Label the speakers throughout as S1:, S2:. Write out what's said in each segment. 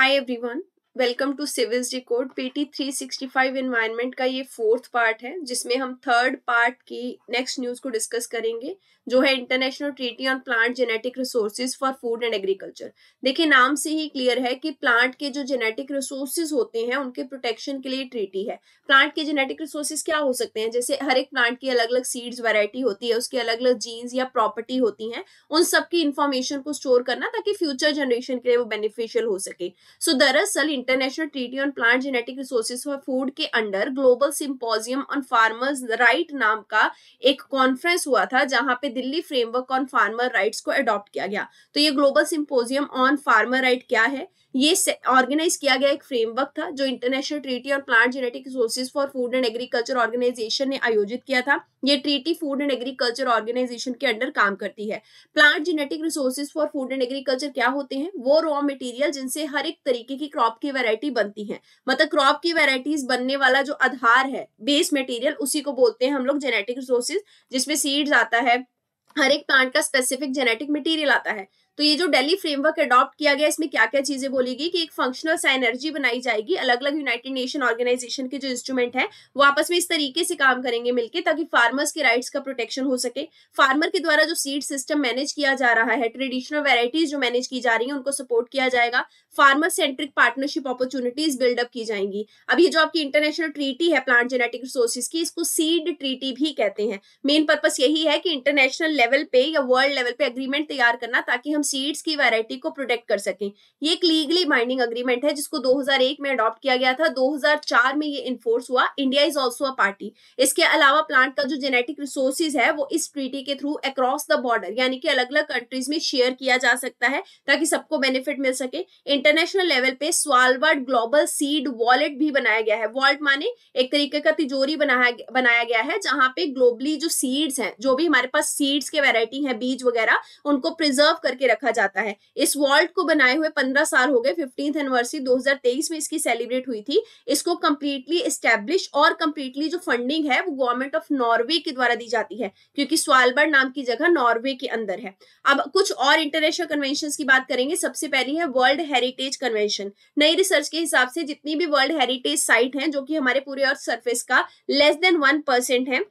S1: Hi everyone, welcome to civils three sixty five environment का ये fourth part है जिसमें हम थर्ड पार्ट की नेक्स्ट न्यूज को डिस्कस करेंगे जो है international treaty on plant genetic resources for food and agriculture देखिए नाम से ही क्लियर है कि प्लांट के जो जेनेटिक रिसोर्सेज होते हैं उनके प्रोटेक्शन के लिए ट्रीटी है प्लांट के जेनेटिक रिसोर्सेज क्या हो सकते हैं जैसे हर एक प्लांट की अलग अलग सीड्स वेराइटी होती है उसकी अलग अलग जीन्स या प्रॉपर्टी होती है उन सबकी इंफॉर्मेशन को स्टोर करना ताकि फ्यूचर जनरेशन के लिए वो बेनिफिशियल हो सके सो so, दरअसल international treaty on plant genetic resources for food के under global symposium on farmers right नाम का एक कॉन्फ्रेंस हुआ था जहां पे Delhi framework on farmer rights को अडॉप्ट किया गया तो ये global symposium on farmer right क्या है ये ऑर्गेनाइज किया गया एक फ्रेमवर्क था जो इंटरनेशनल ट्रीटी और plant genetic resources for food and agriculture organisation ने आयोजित किया था ये treaty food and agriculture organisation के अंडर काम करती है plant genetic resources for food and agriculture क्या होते हैं वो रॉ मटेरियल जिनसे हर एक तरीके की क्रॉप की वेरायटी बनती है मतलब क्रॉप की वेराइटीज बनने वाला जो आधार है बेस मटेरियल उसी को बोलते हैं हम लोग जेनेटिक रिसोर्सेज जिसमें सीड्स आता है हर एक प्लांट का स्पेसिफिक जेनेटिक मटेरियल आता है तो ये जो डेली फ्रेमवर्क अडॉप्ट किया गया इसमें क्या क्या चीजें बोली गई कि एक फंक्शनल साइनर्जी बनाई जाएगी अलग अलग यूनाइटेड नेशन ऑर्गेनाइजेशन के जो इंस्ट्रूमेंट है वो आपस में इस तरीके से काम करेंगे मिलकर ताकि फार्मर्स के राइट्स का प्रोटेक्शन हो सके फार्मर के द्वारा जो सीड सिस्टम मैनेज किया जा रहा है ट्रेडिशनल वेराइटीज जो मैनेज की जा रही है उनको सपोर्ट किया जाएगा farmer centric partnership opportunities build up की जाएंगी अब ये जो आपकी इंटरनेशनल ट्रीटी है प्लांट जेनेटिक रिसोर्सेज की इसको सीड ट्रीटी भी कहते हैं मेन पर्पज यही है कि इंटरनेशनल लेवल पे या वर्ल्ड लेवल पे अग्रीमेंट तैयार करना ताकि हम हम सीड्स की वैरायटी को प्रोटेक्ट कर सकें ये एक लीगली बाइंडिंग अग्रीमेंट है जिसको 2001 में अडॉप्ट किया गया था 2004 में ये इन्फोर्स हुआ India is also a party इसके अलावा प्लांट का जो जेनेटिक रिसोर्सेज है वो इस ट्रीटी के थ्रू अक्रॉस द बॉर्डर यानी कि अलग अलग कंट्रीज में शेयर किया जा सकता है ताकि सबको बेनिफिट मिल सके इंटरनेशनल लेवल पे स्वालवर्ड ग्लोबल सीड वॉलेट भी बनाया गया है वॉल्ट माने एक तरीके का तिजोरी बनाया बनाया गया है जहां पे ग्लोबली जो सीड्स हैं जो भी हमारे पास सीड्स के वैरायटी हैं बीज वगैरह उनको प्रिजर्व करके रखा जाता है इस वॉल्ट को बनाए हुए पंद्रह साल हो गए फिफ्टींथ एनिवर्सरी 2023 में इसकी सेलिब्रेट हुई थी इसको कंप्लीटली स्टेब्लिश और कंप्लीटली जो फंडिंग है वो गवर्नमेंट ऑफ नॉर्वे के द्वारा दी जाती है क्योंकि स्वालबर नाम की जगह नॉर्वे के अंदर है अब कुछ और इंटरनेशनल कन्वेंशन की बात करेंगे सबसे पहली है वर्ल्ड हेरिटेज कन्वेंशन नई रिसर्च के हिसाब से जितनी भी वर्ल्ड हेरिटेज साइट है जो की हमारे पूरे अर्थ सर्फेस का लेस देन वन परसेंट है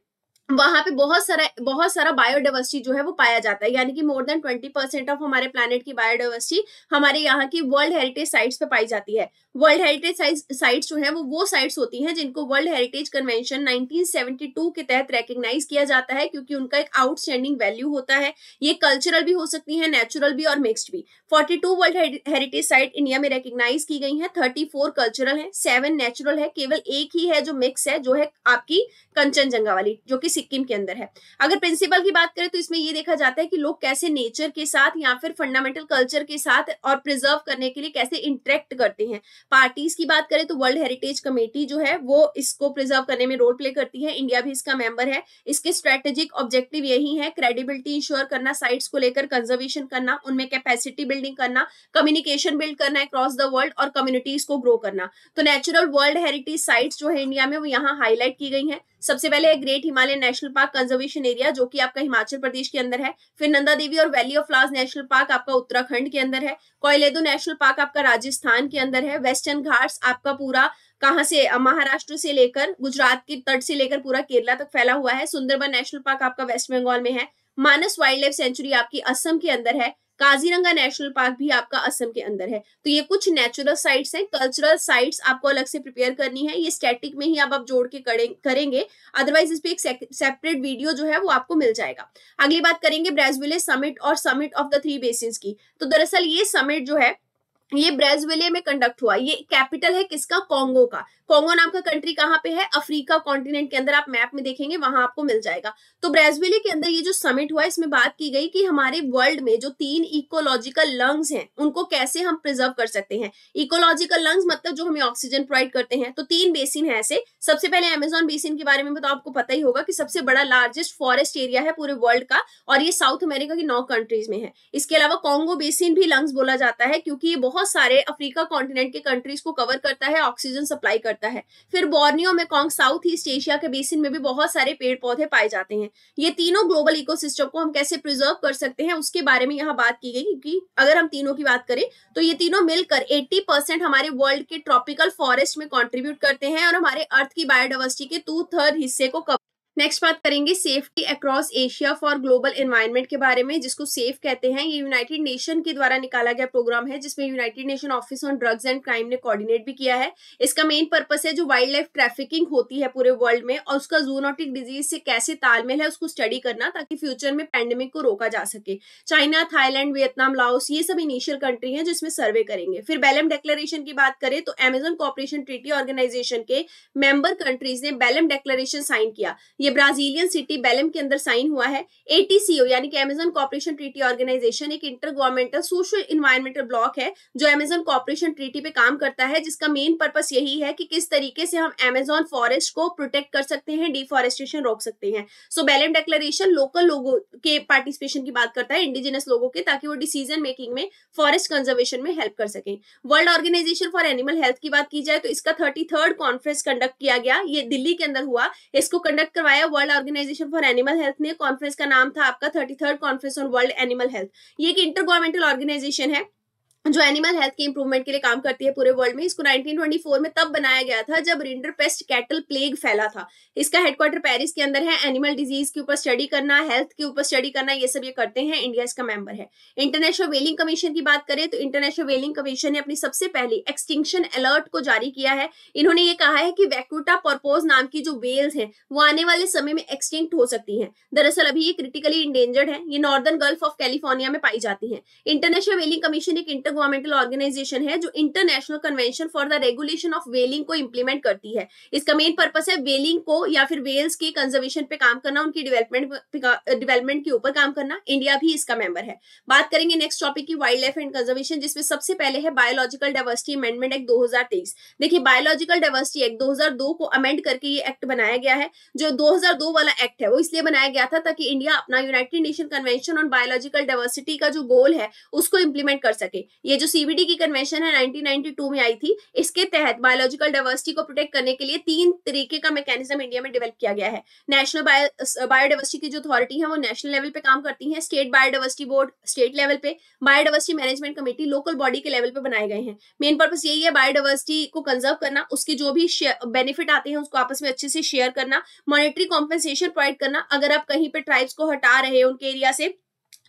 S1: वहां पे बहुत सारा बहुत सारा बायोडाइवर्सिटी जो है वो पाया जाता है यानी कि more than twenty percent of हमारे प्लानट की बायोडाइवर्सिटी हमारे यहाँ की वर्ल्ड हेरिटेज साइट्स पे पाई जाती है वर्ल्ड हेरिटेज साइट्स जो है वो वो साइट्स होती हैं जिनको वर्ल्ड हेरिटेज कन्वेंशन नाइनटीन के तहत रिकग्नाइज किया जाता है क्योंकि उनका एक आउटस्टैंडिंग वैल्यू होता है ये कल्चरल भी हो सकती है नेचुरल भी और मिक्सड भी forty world heritage site India में रिकग्नाइज की गई है थर्टी कल्चरल है सेवन नेचुरल है केवल एक ही है जो मिक्स है जो है आपकी कंचनजंगा वाली जो कि सिक्किम के अंदर है अगर प्रिंसिपल की बात करें तो इसमें ये देखा जाता है कि लोग कैसे नेचर के साथ या फिर फंडामेंटल कल्चर के साथ और प्रिजर्व करने के लिए कैसे इंटरेक्ट करते हैं पार्टीज की बात करें तो वर्ल्ड हेरिटेज कमेटी जो है वो इसको प्रिजर्व करने में रोल प्ले करती है इंडिया भी इसका मेंबर है इसके स्ट्रेटेजिक ऑब्जेक्टिव यही है क्रेडिबिलिटी इंश्योर करना साइट्स को लेकर कंजर्वेशन करना उनमें कैपेसिटी बिल्डिंग करना कम्युनिकेशन बिल्ड करना अक्रॉस द वर्ल्ड और कम्युनिटीज को ग्रो करना तो नेचुरल वर्ल्ड हेरिटेज साइट्स जो है इंडिया में वो यहाँ हाईलाइट की गई हैं सबसे पहले great Himalayan national park conservation area जो कि आपका हिमाचल प्रदेश के अंदर है फिर नंदा देवी और valley of flowers national park आपका उत्तराखंड के अंदर है कोयलेदो नेशनल पार्क आपका राजस्थान के अंदर है वेस्टर्न घाट्स आपका पूरा कहाँ से महाराष्ट्र से लेकर गुजरात के तट से लेकर पूरा केरला तक फैला हुआ है सुंदरबन नेशनल पार्क आपका वेस्ट बंगाल में है मानस वाइल्ड लाइफ सेंचुरी आपकी असम के अंदर है काजीरंगा नेशनल पार्क भी आपका असम के अंदर है तो ये कुछ नेचुरल साइट्स हैं कल्चरल साइट्स आपको अलग से प्रिपेयर करनी है ये स्टैटिक में ही आप, आप जोड़ के करेंगे अदरवाइज इस पर एक सेपरेट वीडियो जो है वो आपको मिल जाएगा अगली बात करेंगे ब्रेजविले समिट और summit of the three basins की तो दरअसल ये समिट जो है ये ब्रेजविले में कंडक्ट हुआ ये कैपिटल है किसका कॉन्गो का कॉन्गो नाम का कंट्री कहाँ पे है अफ्रीका कॉन्टिनेंट के अंदर आप मैप में देखेंगे वहां आपको मिल जाएगा तो ब्रेजविले के अंदर ये जो समिट हुआ इसमें बात की गई कि हमारे वर्ल्ड में जो तीन इकोलॉजिकल लंग्स हैं उनको कैसे हम प्रिजर्व कर सकते हैं इकोलॉजिकल लंग्स मतलब जो हमें ऑक्सीजन प्रोवाइड करते हैं तो तीन बेसिन है ऐसे सबसे पहले अमेजोन बेसिन के बारे में तो आपको पता ही होगा कि सबसे बड़ा लार्जेस्ट फॉरेस्ट एरिया है पूरे वर्ल्ड का और ये साउथ अमेरिका की नौ कंट्रीज में है इसके अलावा कॉन्गो बेसिन भी लंग्स बोला जाता है क्योंकि ये बहुत बहुत सारे अफ्रीका कॉन्टिनेंट के कंट्रीज को कवर करता है ऑक्सीजन सप्लाई करता है फिर में कॉन्ग साउथ ईस्ट एशिया के बेसिन में भी बहुत सारे पेड़ पौधे पाए जाते हैं ये तीनों ग्लोबल इकोसिस्टम को हम कैसे प्रिजर्व कर सकते हैं उसके बारे में यहाँ बात की गई क्योंकि अगर हम तीनों की बात करें तो ये तीनों मिलकर एट्टी हमारे वर्ल्ड के ट्रॉपिकल फॉरेस्ट में कॉन्ट्रीब्यूट करते हैं और हमारे अर्थ की बायोडावर्सिटी के टू थर्ड हिस्से को कवर नेक्स्ट बात करेंगे safety across Asia for global environment के बारे में जिसको सेफ कहते हैं ये यूनाइटेड नेशन के द्वारा निकाला गया प्रोग्राम है जिसमें united nation office on drugs and crime ने कोऑर्डिनेट भी किया है इसका मेन पर्पस है जो वाइल्ड लाइफ ट्रैफिकिंग होती है पूरे वर्ल्ड में और उसका जूनोटिक डिजीज से कैसे तालमेल है उसको स्टडी करना ताकि फ्यूचर में पैंडेमिक को रोका जा सके चाइना थाईलैंड वियतनाम लाओस ये सब इनिशियल कंट्री है जिसमें सर्वे करेंगे फिर बैलम डेक्लेरेशन की बात करें तो एमेजन कॉपरेशन ट्रीटी ऑर्गेनाइजेशन के मेंबर कंट्रीज ने बैलम डेक्लेरेशन साइन किया ये ये ब्राजीलियन सिटी बेलम के अंदर साइन हुआ है एटीसीओ यानी कि एमेजन कॉपरेशन ट्रीटी ऑर्गेनाइजेशन एक inter governmental social environmental bloc है जो एमेजन कॉपरेशन ट्रीटी पे काम करता है जिसका मेन पर्पस यही है कि किस तरीके से हम अमेजोन फॉरेस्ट को प्रोटेक्ट कर सकते हैं डिफॉरेस्टेशन रोक सकते हैं सो बेलम डेक्लेशन लोकल लोगों के पार्टिसिपेशन की बात करता है इंडिजिनस लोगों के ताकि वो डिसीजन मेकिंग में फॉरेस्ट कंजर्वेशन में हेल्प कर सके world organisation for animal health की बात की जाए तो इसका थर्टी कॉन्फ्रेंस कंडक्ट किया गया ये दिल्ली के अंदर हुआ इसको कंडक्ट करवाया करवाया world organisation for animal health ने कॉन्फ्रेंस का नाम था आपका thirty third conference on world animal health ये एक इंटर गवर्नमेंटल ऑर्गेनाइजेशन है जो एनिमल हेल्थ के इंप्रूवमेंट के लिए काम करती है पूरे वर्ल्ड में इसको 1924 में तब बनाया गया था जब रिंडर पेस्ट कैटल प्लेग फैला था इसका हेडक्वार्टर पेरिस के अंदर है एनिमल डिजीज के ऊपर स्टडी करना हेल्थ के ऊपर स्टडी करना ये सब ये करते हैं इंडिया इसका मेंबर है इंटरनेशनल वेलिंग कमीशन की बात करें तो इंटरनेशनल वेलिंग कमीशन ने अपनी सबसे पहली एक्सटिंक्शन अलर्ट को जारी किया है इन्होंने ये कहा है कि वैक्यूटा पर्पोज नाम की जो वेल्स है वो आने वाले समय में एक्सटिंक्ट हो सकती है दरअसल अभी ये क्रिटिकली इंडेंजर्ड है ये नॉर्दर्न गल्फ ऑफ कैलिफोर्निया में पाई जाती है इंटरनेशनल वेलिंग कमीशन एक इंटर गवर्नमेंटल ऑर्गेनाइजेशन है जो international convention for the regulation of whaling को इम्प्लीमेंट करती है इसका मेन पर्पस है वेलिंग को या फिर वेल्स के कंजर्वेशन पे काम करना उनकी डेवलपमेंट डेवलपमेंट के ऊपर काम करना इंडिया भी इसका मेंबर है बात करेंगे नेक्स्ट टॉपिक की वाइल्ड लाइफ एंड कंजर्वेशन जिसमें सबसे पहले है बायोलॉजिकल डाइवर्सिटी अमेंडमेंट एक्ट दो देखिए बायोलॉजिकल डाइवर्सिटी एक्ट दो को अमेंड करके ये एक्ट बनाया गया है जो दो वाला एक्ट है वो इसलिए बनाया गया था ताकि इंडिया अपना united nation convention on biological diversity का जो गोल है उसको इम्प्लीमेंट कर सके ये जो सीबीडी की कन्वेंशन है 1992 में आई थी इसके तहत बायोलॉजिकल डाइवर्सिटी को प्रोटेक्ट करने के लिए तीन तरीके का मैकेनिज्म इंडिया में डेवलप किया गया है नेशनल बायोडाइवर्सिटी uh, की जो अथॉरिटी है वो नेशनल लेवल पे काम करती है state biodiversity board state level पे biodiversity management committee local body के लेवल पे बनाए गए हैं मेन पर्पज यही है बायोडाइवर्सिटी को कंजर्व करना उसके जो भी बेनिफिट आते हैं उसको आपस में अच्छे से शेयर करना मॉनिटरी कॉम्पेंसेशन प्रोवाइड करना अगर आप कहीं पर ट्राइब्स को हटा रहे हैं उनके एरिया से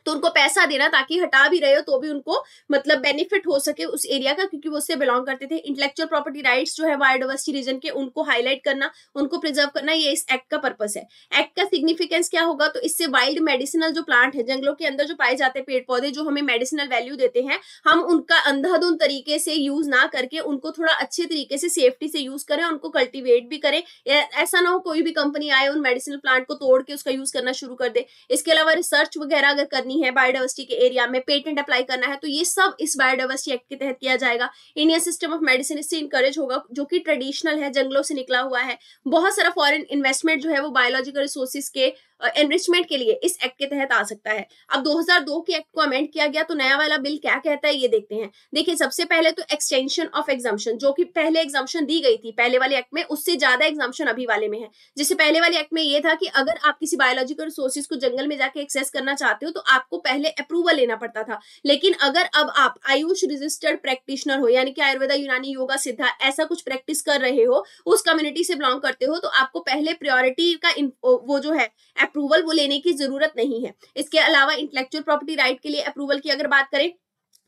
S1: तो उनको पैसा देना ताकि हटा भी रहे हो तो भी उनको मतलब बेनिफिट हो सके उस एरिया का क्योंकि वो उससे बिलोंग करते थे इंटेलेक्चुअल प्रॉपर्टी राइट्स जो है बायोडावर्सिटी रीजन के उनको हाईलाइट करना उनको प्रिजर्व करना ये इस एक्ट का पर्पस है एक्ट का सिग्निफिकेंस क्या होगा तो इससे वाइल्ड मेडिसिनल जो प्लांट है जंगलों के अंदर जो पाए जाते हैं पेड़ पौधे जो हमें मेडिसिनल वैल्यू देते हैं हम उनका अंधाधुन तरीके से यूज ना करके उनको थोड़ा अच्छे तरीके से सेफ्टी से यूज करें उनको कल्टिवेट भी करें ऐसा ना हो कोई भी कंपनी आए उन मेडिसिनल प्लांट को तोड़ के उसका यूज करना शुरू कर दे इसके अलावा रिसर्च वगैरह अगर करनी करनी है बायोडाइवर्सिटी के एरिया में पेटेंट अप्लाई करना है तो ये सब इस बायोडाइवर्सिटी एक्ट के तहत किया जाएगा इंडियन सिस्टम ऑफ मेडिसिन इससे इंकरेज होगा जो कि ट्रेडिशनल है जंगलों से निकला हुआ है बहुत सारा फॉरन इन्वेस्टमेंट जो है वो बायोलॉजिकल रिसोर्सेज के एनरिचमेंट के लिए इस एक्ट के तहत आ सकता है अब 2002 के एक्ट को अमेंड किया गया तो नया वाला बिल क्या कहता है ये देखते हैं देखिए सबसे पहले तो एक्सटेंशन ऑफ एग्जाम्शन जो कि पहले एग्जाम्शन दी गई थी पहले वाले एक्ट में उससे ज्यादा एग्जाम्शन अभी वाले में है जैसे पहले वाले एक्ट में ये था कि अगर आप किसी बायोलॉजिकल रिसोर्सेज को जंगल में जाके एक्सेस करना चाहते हो तो आपको पहले अप्रूवल लेना पड़ता था लेकिन अगर अब आप आयुष रजिस्टर्ड प्रैक्टिशनर हो यानी कि आयुर्वेदा यूनानी योगा सिद्धा ऐसा कुछ प्रैक्टिस कर रहे हो उस कम्युनिटी से बिलोंग करते हो तो आपको पहले प्रायोरिटी का वो जो है अप्रूवल वो लेने की जरूरत नहीं है इसके अलावा इंटेलेक्चुअल प्रॉपर्टी राइट के लिए अप्रूवल की अगर बात करें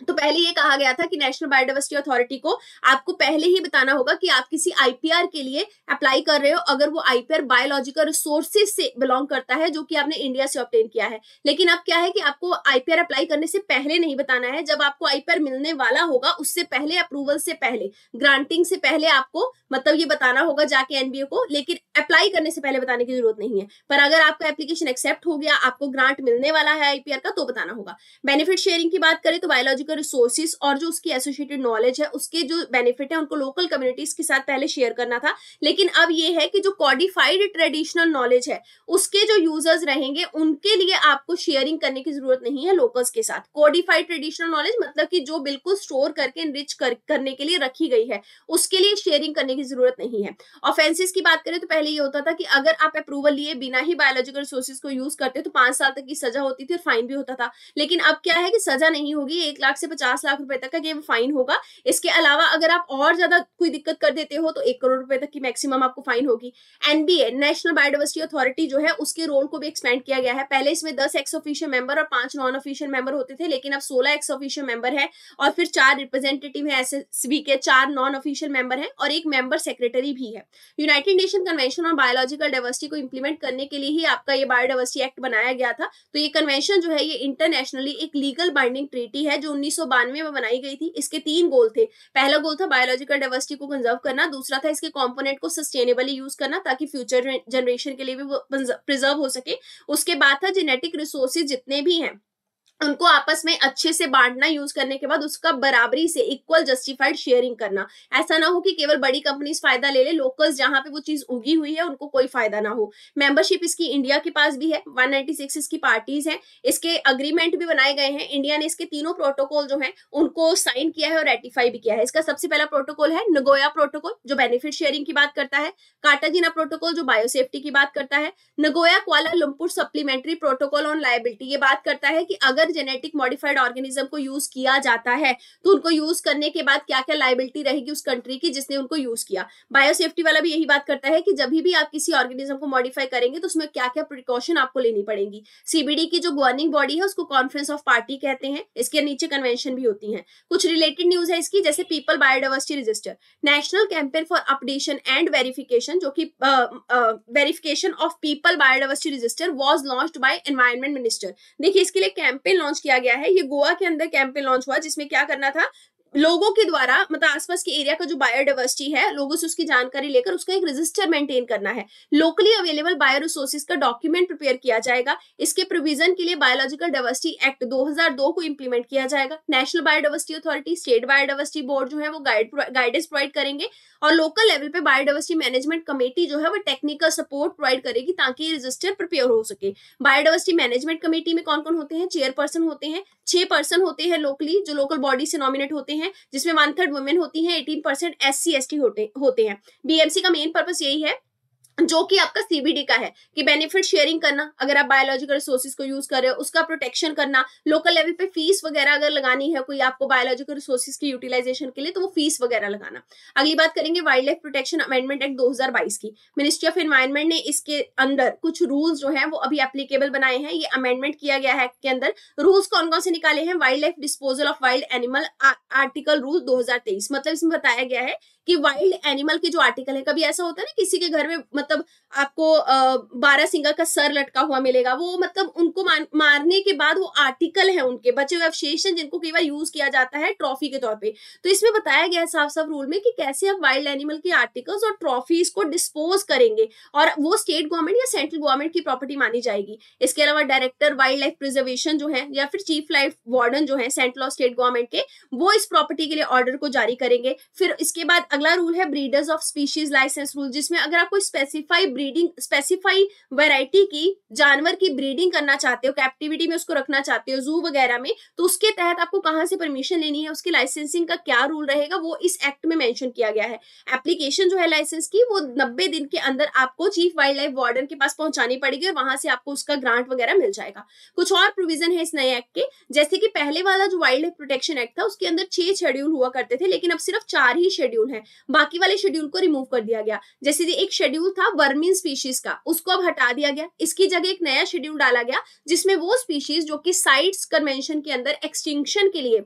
S1: तो पहले ये कहा गया था कि नेशनल बायोडाइवर्सिटी अथॉरिटी को आपको पहले ही बताना होगा कि आप किसी आईपीआर के लिए अप्लाई कर रहे हो अगर वो आईपीआर बायोलॉजिकल रिसोर्सेज से बिलोंग करता है जो कि आपने इंडिया से ऑप्टेन किया है लेकिन अब क्या है कि आपको आईपीआर अप्लाई करने से पहले नहीं बताना है जब आपको आईपीआर मिलने वाला होगा उससे पहले अप्रूवल से पहले ग्रांटिंग से पहले आपको मतलब ये बताना होगा जाके एनबीए को लेकिन अप्लाई करने से पहले बताने की जरूरत नहीं है पर अगर आपका एप्लीकेशन एक्सेप्ट हो गया आपको ग्रांट मिलने वाला है आईपीआर का तो बताना होगा बेनिफिट शेयरिंग की बात करें तो बायोलॉजिकल उनका रिसोर्सेज और जो उसकी एसोसिएटेड नॉलेज है उसके जो बेनिफिट है उनको लोकल कम्युनिटीज के साथ पहले शेयर करना था लेकिन अब ये है कि जो कॉडिफाइड ट्रेडिशनल नॉलेज है उसके जो यूजर्स रहेंगे उनके लिए आपको शेयरिंग करने की जरूरत नहीं है लोकल्स के साथ कॉडिफाइड ट्रेडिशनल नॉलेज मतलब कि जो बिल्कुल स्टोर करके रिच कर, करने के लिए रखी गई है उसके लिए शेयरिंग करने की जरूरत नहीं है ऑफेंसेस की बात करें तो पहले ये होता था कि अगर आप अप्रूवल लिए बिना ही बायोलॉजिकल रिसोर्सेज को यूज करते तो पांच साल तक की सजा होती थी और फाइन भी होता था लेकिन अब क्या है कि सजा नहीं होगी एक लाख लाख से पचास लाख रुपए तक का ये फाइन होगा इसके अलावा अगर आप और ज्यादा कोई दिक्कत कर देते हो तो एक करोड़ रुपए तक की मैक्सिमम आपको फाइन होगी एनबीए नेशनल बायोडाइवर्सिटी अथॉरिटी जो है उसके रोल को भी एक्सपेंड किया गया है पहले इसमें दस एक्स ऑफिशियल मेंबर और पांच नॉन ऑफिशियल मेंबर होते थे लेकिन अब सोलह एक्स ऑफिशियल मेंबर है और फिर चार रिप्रेजेंटेटिव है एस के चार नॉन ऑफिशियल मेंबर है और एक मेंबर सेक्रेटरी भी है United nation convention on biological diversity को इंप्लीमेंट करने के लिए ही आपका ये बायोडाइवर्सिटी एक्ट बनाया गया था तो ये कन्वेंशन जो है ये इंटरनेशनली एक लीगल बाइंडिंग ट्रीटी है जो उन्नीस में बनाई गई थी इसके तीन गोल थे पहला गोल था बायोलॉजिकल डाइवर्सिटी को कंजर्व करना दूसरा था इसके कॉम्पोनेंट को सस्टेनेबली यूज करना ताकि फ्यूचर जनरेशन के लिए भी वो प्रिजर्व हो सके उसके बाद था जेनेटिक रिसोर्सेज जितने भी हैं उनको आपस में अच्छे से बांटना यूज करने के बाद उसका बराबरी से इक्वल जस्टिफाइड शेयरिंग करना ऐसा ना हो कि केवल बड़ी कंपनीज फायदा ले ले लोकल्स जहां पे वो चीज उगी हुई है उनको कोई फायदा ना हो मेंबरशिप इसकी इंडिया के पास भी है 196 इसकी पार्टीज हैं इसके अग्रीमेंट भी बनाए गए हैं इंडिया ने इसके तीनों प्रोटोकॉल जो है उनको साइन किया है और रेटिफाई भी किया है इसका सबसे पहला प्रोटोकॉल है नगोया प्रोटोकॉल जो बेनिफिट शेयरिंग की बात करता है काटाजीना प्रोटोकॉल जो बायोसेफ्टी की बात करता है Nagoya Kuala Lumpur supplementary protocol on liability ये बात करता है कि अगर जेनेटिक मॉडिफाइड ऑर्गेनिज्म को यूज किया जाता है तो उनको यूज करने के बाद क्या क्या लाइबिलिटी रहेगी उस कंट्री की जिसने उनको यूज किया बायोसेफ्टी वाला भी यही बात करता है कि जब भी आप किसी ऑर्गेनिज्म को मॉडिफाई करेंगे तो उसमें क्या क्या प्रिकॉशन आपको लेनी पड़ेगी सीबीडी की जो गवर्निंग बॉडी है उसको कॉन्फ्रेंस ऑफ पार्टी कहते हैं इसके नीचे कन्वेंशन भी होती है कुछ रिलेटेड न्यूज है इसकी जैसे people biodiversity register national campaign for updation and verification जो की verification of people biodiversity register was launch by environment minister देखिए इसके लिए कैंपेन लॉन्च किया गया है ये गोवा के अंदर कैंपेन लॉन्च हुआ जिसमें क्या करना था लोगों के द्वारा मतलब आसपास के एरिया का जो बायोडाइवर्सिटी है लोगों से उसकी जानकारी लेकर उसका एक रजिस्टर मेंटेन करना है लोकली अवेलेबल बायो रिसोर्सेज का डॉक्यूमेंट प्रिपेयर किया जाएगा इसके प्रोविजन के लिए बायोलॉजिकल डाइवर्सिटी एक्ट 2002 को इंप्लीमेंट किया जाएगा national biodiversity authority state biodiversity board जो है वो गाइड गाइडेंस प्रोवाइड करेंगे और लोकल लेवल पे बायोडाइवर्सिटी मैनेजमेंट कमेटी जो है वो टेक्निकल सपोर्ट प्रोवाइड करेगी ताकि रजिस्टर प्रिपेयर हो सके बायोडाइवर्सिटी मैनेजमेंट कमेटी में कौन कौन होते हैं चेयरपर्सन होते हैं छह पर्सन होते हैं लोकली जो लोकल बॉडी से नॉमिनेट होते हैं जिसमें वन थर्ड वुमेन होती है eighteen percent S C S T होते हैं बी एम सी का मेन पर्पज यही है जो कि आपका सीबीडी का है कि बेनिफिट शेयरिंग करना अगर आप बायोलॉजिकल रिसोर्सेज को यूज कर रहे हो उसका प्रोटेक्शन करना लोकल लेवल पे फीस वगैरह अगर लगानी है कोई आपको बायोलॉजिकल रिसोर्सेज की यूटिलाइजेशन के लिए तो वो फीस वगैरह लगाना अगली बात करेंगे wild life protection amendment act दो की मिनिस्ट्री ऑफ एनवायरमेंट ने इसके अंदर कुछ रूल्स जो है वो अभी एप्लीकेबल बनाए हैं ये अमेंडमेंट किया गया है के अंदर रूल्स कौन कौन से निकाले हैं wild life disposal of wild animal article rule दो मतलब इसमें बताया गया है कि वाइल्ड एनिमल के जो आर्टिकल है कभी ऐसा होता है ना किसी के घर में मतलब आपको बारह सिंगा का सर लटका हुआ मिलेगा वो मतलब उनको मारने के बाद वो आर्टिकल है उनके बचे हुए अवशेष हैं जिनको कई बार यूज किया जाता है ट्रॉफी के तौर पर तो इसमें बताया गया है साफ साफ रूल में कि कैसे आप वाइल्ड एनिमल के आर्टिकल्स और ट्रॉफीज को डिस्पोज करेंगे और वो स्टेट गवर्नमेंट या सेंट्रल गवर्नमेंट की प्रॉपर्टी मानी जाएगी इसके अलावा डायरेक्टर वाइल्ड लाइफ प्रिजर्वेशन जो है या फिर चीफ लाइफ वार्डन जो है सेंट्रल और स्टेट गवर्नमेंट के वो इस प्रॉपर्टी के लिए ऑर्डर को जारी करेंगे फिर इसके बाद अगला रूल है breeders of species licence rule जिसमें अगर आप कोई स्पेसिफाई ब्रीडिंग स्पेसिफाई वैरायटी की जानवर की ब्रीडिंग करना चाहते हो कैप्टिविटी में उसको रखना चाहते हो जू वगैरह में तो उसके तहत आपको कहाँ से परमिशन लेनी है उसकी लाइसेंसिंग का क्या रूल रहेगा वो इस एक्ट में मैंशन किया गया है एप्लीकेशन जो है लाइसेंस की वो नब्बे दिन के अंदर आपको चीफ वाइल्ड लाइफ वार्डन के पास पहुंचानी पड़ेगी और वहां से आपको उसका ग्रांट वगैरह मिल जाएगा कुछ और प्रोविजन है इस नए एक्ट के जैसे कि पहले वाला जो वाइल्ड लाइफ प्रोटेक्शन एक्ट था उसके अंदर छह शेड्यूल हुआ करते थे लेकिन अब सिर्फ चार ही शेड्यूल है हैं बाकी वाले शेड्यूल को रिमूव कर दिया गया जैसे एक शेड्यूल था वर्मिन स्पीशीज का उसको अब हटा दिया गया इसकी जगह एक नया शेड्यूल डाला गया जिसमें वो स्पीशीज जो कि साइट कन्वेंशन के अंदर एक्सटिंक्शन के लिए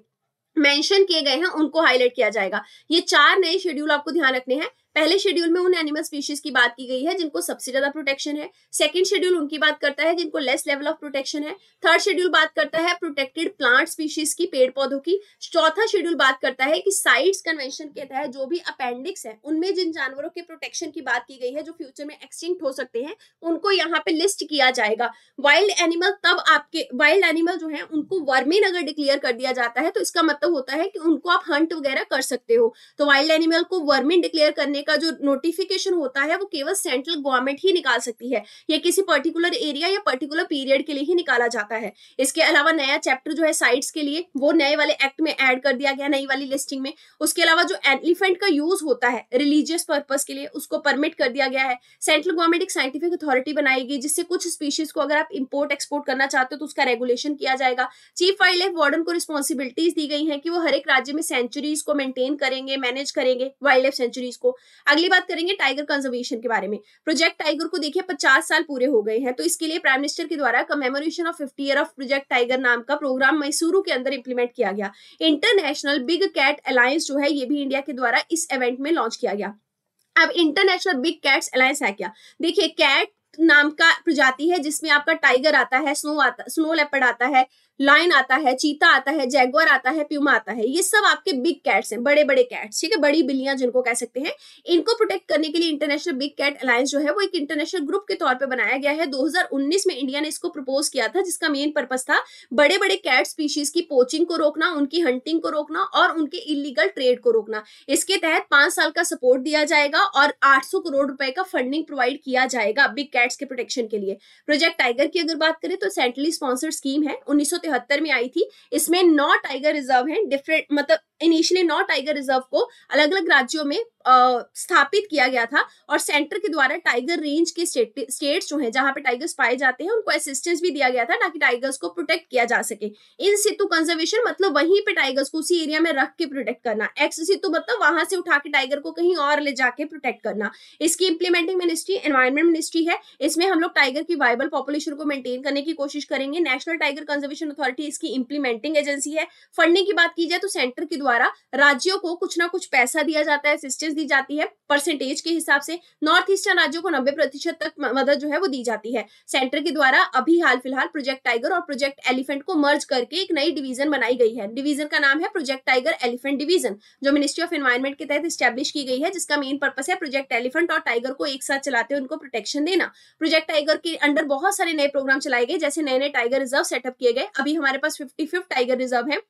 S1: मेंशन किए गए हैं उनको हाईलाइट किया जाएगा ये चार नए शेड्यूल आपको ध्यान रखने हैं पहले शेड्यूल में उन एनिमल स्पीशीज की बात की गई है जिनको सबसे ज्यादा प्रोटेक्शन है सेकंड शेड्यूल उनकी बात करता है जिनको लेस लेवल ऑफ प्रोटेक्शन है थर्ड शेड्यूल बात करता है प्रोटेक्टेड प्लांट स्पीशीज की पेड़ पौधों की चौथा शेड्यूल बात करता है कि साइट्स कन्वेंशन के तहत जो भी अपेंडिक्स है उनमें जिन जानवरों के प्रोटेक्शन की बात की गई है जो फ्यूचर में एक्सटिंक्ट हो सकते हैं उनको यहाँ पे लिस्ट किया जाएगा वाइल्ड एनिमल तब आपके वाइल्ड एनिमल जो है उनको वर्मिन अगर डिक्लेयर कर दिया जाता है तो इसका मतलब होता है कि उनको आप हंट वगैरह कर सकते हो तो वाइल्ड एनिमल को वर्मिन डिक्लेयर करने का जो नोटिफिकेशन होता है वो केवल सेंट्रल गवर्नमेंट ही निकाल सकती है या किसी पर्टिकुलर एरिया या पर्टिकुलर पीरियड के लिए ही निकाला जाता है इसके अलावा नया चैप्टर जो है साइट्स के लिए वो नए वाले एक्ट में एड कर दिया गया नई वाली लिस्टिंग में उसके अलावा जो एलिफेंट का यूज होता है रिलीजियस पर्पज के लिए उसको परमिट कर दिया गया है सेंट्रल गवर्नमेंट एक साइंटिफिक अथॉरिटी बनाएगी जिससे कुछ स्पीशीज को अगर आप इम्पोर्ट एक्सपोर्ट करना चाहते हो तो उसका रेगुलेशन किया जाएगा चीफ वाइल्ड लाइफ वार्डन को रिस्पॉन्सिबिलिटीज दी गई है कि वो हर एक राज्य में सेंचुरीज को मेंटेन करेंगे मैनेज करेंगे वाइल्ड लाइफ सेंचुरीज को अगली बात करेंगे टाइगर कंजर्वेशन के बारे में प्रोजेक्ट टाइगर को देखिए पचास साल पूरे हो गए हैं तो इसके लिए प्राइम मिनिस्टर के द्वारा commemoration of fifty year of project tiger नाम का प्रोग्राम मैसूरू के अंदर इंप्लीमेंट किया गया इंटरनेशनल बिग कैट अलायंस जो है ये भी इंडिया के द्वारा इस इवेंट में लॉन्च किया गया अब इंटरनेशनल बिग कैट्स अलायंस है क्या देखिए कैट नाम का प्रजाति है जिसमें आपका टाइगर आता है स्नो आता स्नो लेपर्ड आता है लाइन आता है चीता आता है जैगवर आता है प्यूमा आता है ये सब आपके बिग कैट्स हैं बड़े बड़े कैट्स ठीक है बड़ी बिल्लियां जिनको कह सकते हैं इनको प्रोटेक्ट करने के लिए इंटरनेशनल बिग कैट अलायंस जो है वो एक इंटरनेशनल ग्रुप के तौर पर बनाया गया है 2019 में इंडिया ने इसको प्रपोज किया था जिसका मेन पर्पज था बड़े बड़े कैट स्पीशीज की पोचिंग को रोकना उनकी हंटिंग को रोकना और उनके इलीगल ट्रेड को रोकना इसके तहत पांच साल का सपोर्ट दिया जाएगा और आठ करोड़ रुपए का फंडिंग प्रोवाइड किया जाएगा बिग कैट्स के प्रोटेक्शन के लिए प्रोजेक्ट टाइगर की अगर बात करें तो सेंट्रली स्पॉन्सर्ड स्कीम है उन्नीस तिहत्तर में आई थी इसमें नौ टाइगर रिजर्व हैं डिफरेंट मतलब इनिशियली नौ टाइगर रिजर्व को अलग अलग राज्यों में आ, स्थापित किया गया था और सेंटर के द्वारा टाइगर रेंज के स्टेट, स्टेट्स जो हैं जहां पे टाइगर्स पाए जाते हैं उनको असिस्टेंस भी दिया गया था ताकि टाइगर्स को प्रोटेक्ट किया जा सके इन सितु कंजर्वेशन मतलब वहीं पे टाइगर्स को उसी एरिया में रख के प्रोटेक्ट करना एक्स सितु मतलब वहां से उठा के टाइगर को कहीं और ले जाके प्रोटेक्ट करना इसकी इंप्लीमेंटिंग मिनिस्ट्री एनवायरमेंट मिनिस्ट्री है इसमें हम लोग टाइगर की वाइबल पॉपुलेशन को मेंटेन करने की कोशिश करेंगे नेशनल टाइगर कंजर्वेशन अथॉरिटी इसकी इंप्लीमेंटिंग एजेंसी है फंडिंग की बात की जाए तो सेंटर के द्वारा राज्यों को कुछ ना कुछ पैसा दिया जाता है असिस्टेंस दी जाती है परसेंटेज के हिसाब से नॉर्थ ईस्टर्न राज्यों को नब्बे प्रतिशत तक मदद जो है वो दी जाती है सेंटर के द्वारा अभी हाल फिलहाल प्रोजेक्ट टाइगर और प्रोजेक्ट एलिफेंट को मर्ज करके एक नई डिवीजन बनाई गई है डिवीजन का नाम है प्रोजेक्ट टाइगर एलिफेंट डिवीजन जो मिनिस्ट्री ऑफ एनवायरमेंट के तहत स्टैब्लिश की गई है जिसका मेन पर्पस है प्रोजेक्ट एलिफेंट और टाइगर को एक साथ चलाते हुए उनको प्रोटेक्शन देना प्रोजेक्ट टाइगर के अंडर बहुत सारे नए प्रोग्राम चलाए गए जैसे नए नए टाइगर रिजर्व सेटअप किए गए अभी हमारे पास फिफ्टी टाइगर रिजर्व है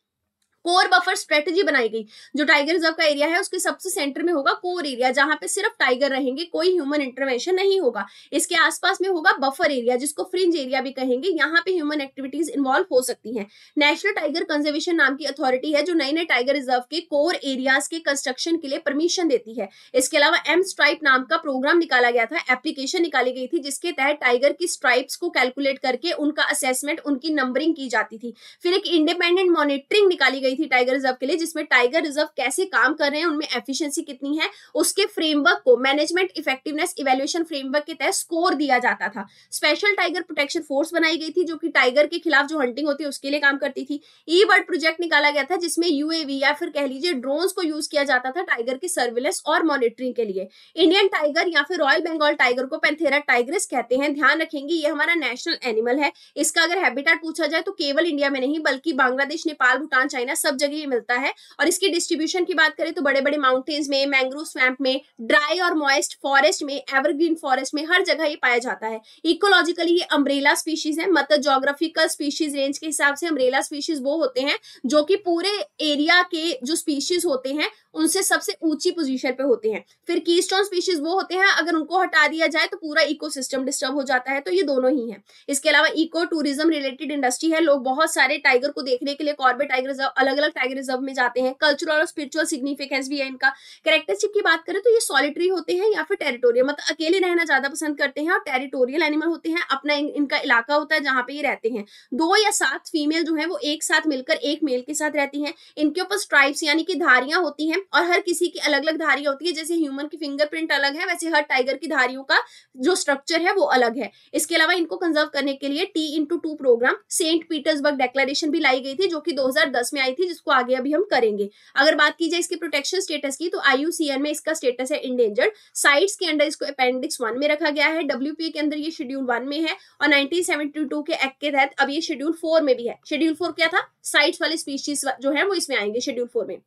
S1: कोर बफर स्ट्रेटेजी बनाई गई जो टाइगर रिजर्व का एरिया है उसके सबसे सेंटर में होगा कोर एरिया जहां पे सिर्फ टाइगर रहेंगे कोई ह्यूमन इंटरवेंशन नहीं होगा इसके आसपास में होगा बफर एरिया जिसको फ्रिंज एरिया भी कहेंगे यहाँ पे ह्यूमन एक्टिविटीज इन्वॉल्व हो सकती है नेशनल टाइगर कंजर्वेशन नाम की अथॉरिटी है जो नए नए टाइगर रिजर्व के कोर एरियाज के कंस्ट्रक्शन के लिए परमिशन देती है इसके अलावा एम स्ट्राइप नाम का प्रोग्राम निकाला गया था एप्लीकेशन निकाली गई थी जिसके तहत टाइगर की स्ट्राइप्स को कैलकुलेट करके उनका असेसमेंट उनकी नंबरिंग की जाती थी फिर एक इंडिपेंडेंट मॉनिटरिंग निकाली गई थी टाइगर रिजर्व के लिए जिसमें टाइगर रिजर्व कैसे काम कर रहे हैं उनमें एफिशिएंसी कितनी है उसके फ्रेमवर्क को मैनेजमेंट इफेक्टिवनेस इवेल्युएशन फ्रेमवर्क के तहत स्कोर दिया जाता था स्पेशल टाइगर प्रोटेक्शन फोर्स बनाई गई थी जो कि टाइगर के खिलाफ जो हंटिंग होती है उसके लिए काम करती थी ई बर्ड प्रोजेक्ट निकाला गया था जिसमें यूएवी या फिर कह लीजिए ड्रोन को यूज किया जाता था टाइगर की सर्विलेंस और मॉनिटरिंग के लिए इंडियन टाइगर या फिर रॉयल बंगाल टाइगर को पेंथेरा टाइग्रेस कहते हैं ध्यान रखेंगे ये हमारा नेशनल एनिमल है इसका अगर हैबिटेट पूछा जाए तो केवल इंडिया में नहीं बल्कि बांग्लादेश नेपाल भूटान चाइना सब जगह ये मिलता है और इसकी डिस्ट्रीब्यूशन की बात करें तो बड़े बड़े माउंटेन्स में मैंग्रोव स्वैम्प में ड्राई और मॉइस्ट फॉरेस्ट में एवरग्रीन फॉरेस्ट में हर जगह ये पाया जाता है इकोलॉजिकली ये अम्ब्रेला स्पीशीज है मतलब जोग्राफिकल स्पीशीज रेंज के हिसाब से अम्ब्रेला स्पीशीज वो होते हैं जो कि पूरे एरिया के जो स्पीशीज होते हैं उनसे सबसे ऊंची पोजीशन पे होते हैं फिर कीस्टोन स्पीशीज वो होते हैं अगर उनको हटा दिया जाए तो पूरा इकोसिस्टम डिस्टर्ब हो जाता है तो ये दोनों ही है इसके अलावा इको टूरिज्म रिलेटेड इंडस्ट्री है लोग बहुत सारे टाइगर को देखने के लिए कॉर्बे टाइगर अलग अलग अलग टाइगर रिजर्व में जाते हैं कल्चरल और स्पिरिचुअल सिग्निफिकेंस भी है इनका कैरेक्टरशिप की बात करें तो ये सॉलिटरी होते हैं या फिर टेरिटोरियल मतलब अकेले रहना ज्यादा पसंद करते हैं और टेरिटोरियल एनिमल होते हैं अपना इन, इनका इलाका होता है जहां पे ये रहते हैं दो या सात फीमेल जो है वो एक साथ मिलकर एक मेल के साथ रहती है इनके ऊपर स्ट्राइप्स यानी कि धारियां होती हैं और हर किसी की अलग अलग धारियां होती है जैसे ह्यूमन की फिंगरप्रिंट अलग है वैसे हर टाइगर की धारियों का जो स्ट्रक्चर है वो अलग है इसके अलावा इनको कंजर्व करने के लिए T into two programme Saint Petersburg declaration भी लाई गई थी जो कि 2010 में आई थी जिसको आगे अभी हम करेंगे अगर बात की जाए इसके प्रोटेक्शन स्टेटस की तो आईयूसीएन में इसका स्टेटस है इंडेंजर्ड साइट्स के अंदर इसको अपेंडिक्स वन में रखा गया है डब्ल्यू के अंदर ये शेड्यूल वन में है और नाइनटीन के एक्ट के तहत अब ये शेड्यूल फोर में भी है शेड्यूल फोर क्या था साइट्स वाले स्पीशीज जो है वो इसमें आएंगे शेड्यूल फोर में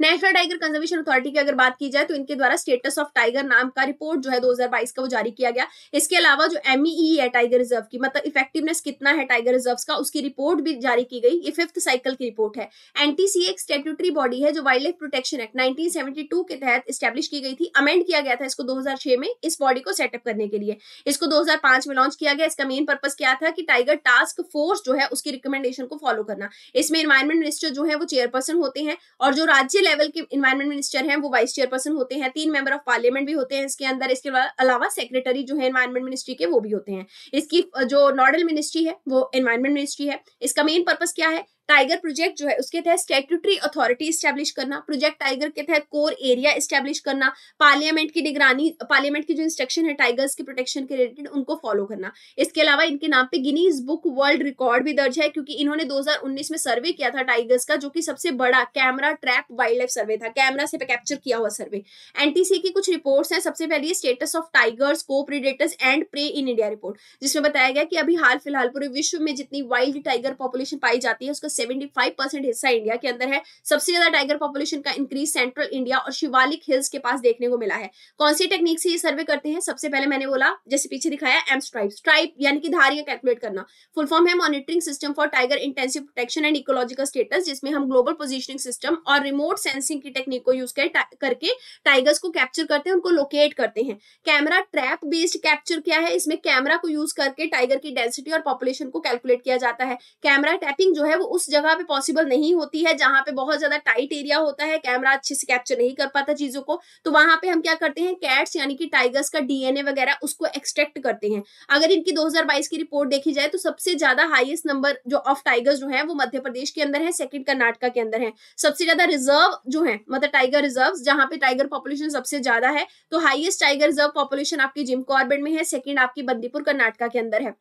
S1: नेशनल टाइगर कंजर्वेशन अथॉरिटी की अगर बात की जाए तो इनके द्वारा स्टेटस ऑफ टाइगर नाम का रिपोर्ट जो है 2022 का वो जारी किया गया इसके अलावा जो एम e e है टाइगर रिजर्व की मतलब इफेक्टिवनेस कितना है टाइगर रिजर्व का उसकी रिपोर्ट भी जारी की गई ये फिफ्थ साइकिल की रिपोर्ट है एनटीसी एक स्टेट्यूटरी बॉडी है जो wild life protection act nineteen के तहत स्टैब्लिश की गई थी अमेंड किया गया था इसको दो में इस बॉडी को सेटअप करने के लिए इसको दो में लॉन्च किया गया इसका मेन पर्पज क्या था कि टाइगर टास्क फोर्स जो है उसकी रिकमेंडेशन को फॉलो करना इसमें इन्वायरमेंट मिनिस्टर जो है वो चेयरपर्सन होते हैं और जो राज्य राज्य लेवल के इन्वायरमेंट मिनिस्टर हैं वो वाइस चेयरपर्सन होते हैं तीन मेंबर ऑफ पार्लियामेंट भी होते हैं इसके अंदर इसके अलावा सेक्रेटरी जो है इन्वायरमेंट मिनिस्ट्री के वो भी होते हैं इसकी जो नॉडल मिनिस्ट्री है वो इन्वायरमेंट मिनिस्ट्री है इसका मेन पर्पज क्या है टाइगर प्रोजेक्ट जो है उसके तहत स्टेट्यूटरी अथॉरिटी स्टैब्लिश करना प्रोजेक्ट टाइगर के तहत कोर एरिया स्टैब्लिश करना पार्लियामेंट की निगरानी पार्लियामेंट की जो इंस्ट्रक्शन है टाइगर्स के प्रोटेक्शन के रिलेटेड उनको फॉलो करना इसके अलावा इनके नाम पे गिनीज बुक वर्ल्ड रिकॉर्ड भी दर्ज है क्योंकि इन्होंने दो में सर्वे किया था टाइगर्स का जो की सबसे बड़ा camera trap wild life survey था कैमरा से कैप्चर किया हुआ सर्वे एनटीसी की कुछ रिपोर्ट है सबसे पहले स्टेटस ऑफ टाइगर्स को predators and prey in India report जिसमें बताया गया कि अभी हाल फिलहाल पूरे विश्व में जितनी वाइल्ड टाइगर पॉपुलेशन पाई जाती है उसका 75 हिस्सा इंडिया के अंदर है सबसे ज्यादा टाइगर पॉपुलेशन का इंक्रीज सेंट्रल इंडिया और शिवालिक हिल्स के पास देखने को मिला है कौन सी टेक्निक से ये सर्वे करते हैं सबसे पहले मैंने बोला जैसे पीछे दिखाया एम स्ट्राइप स्ट्राइप यानी कि धारियां कैलकुलेट करना फुल फॉर्म है monitoring system for tiger intensive protection and ecological status जिसमें हम ग्लोबल पोजिशनिंग सिस्टम और रिमोट सेंसिंग की टेक्निक को यूज करके टाइगर्स को कैप्चर करते हैं उनको लोकेट करते हैं कैमरा ट्रैप बेस्ड कैप्चर क्या है इसमें कैमरा को यूज करके टाइगर की डेंसिटी और पॉपुलेशन को कैलकुलेट किया जाता है कैमरा टैपिंग जो है वो उस जगह पे पॉसिबल नहीं होती है जहां पे बहुत ज्यादा टाइट एरिया होता है कैमरा अच्छे से कैप्चर नहीं कर पाता चीजों को तो वहां पे हम क्या करते हैं कैट्स यानी कि टाइगर्स का डीएनए वगैरह उसको एक्सट्रैक्ट करते हैं अगर इनकी 2022 की रिपोर्ट देखी जाए तो सबसे ज्यादा हाइएस्ट नंबर जो ऑफ टाइगर्स जो है वो मध्य प्रदेश के अंदर मतलब है सेकंड तो कर्नाटका के अंदर है सबसे ज्यादा रिजर्व जो है मतलब टाइगर रिजर्व जहाँ पे टाइगर पॉपुलेशन सबसे ज्यादा है तो हाइएस्ट टाइगर रिजर्व पॉपुलेशन आपकी जिम कॉर्बेट में है सेकेंड आपकी बंदीपुर कर्नाटका के अंदर है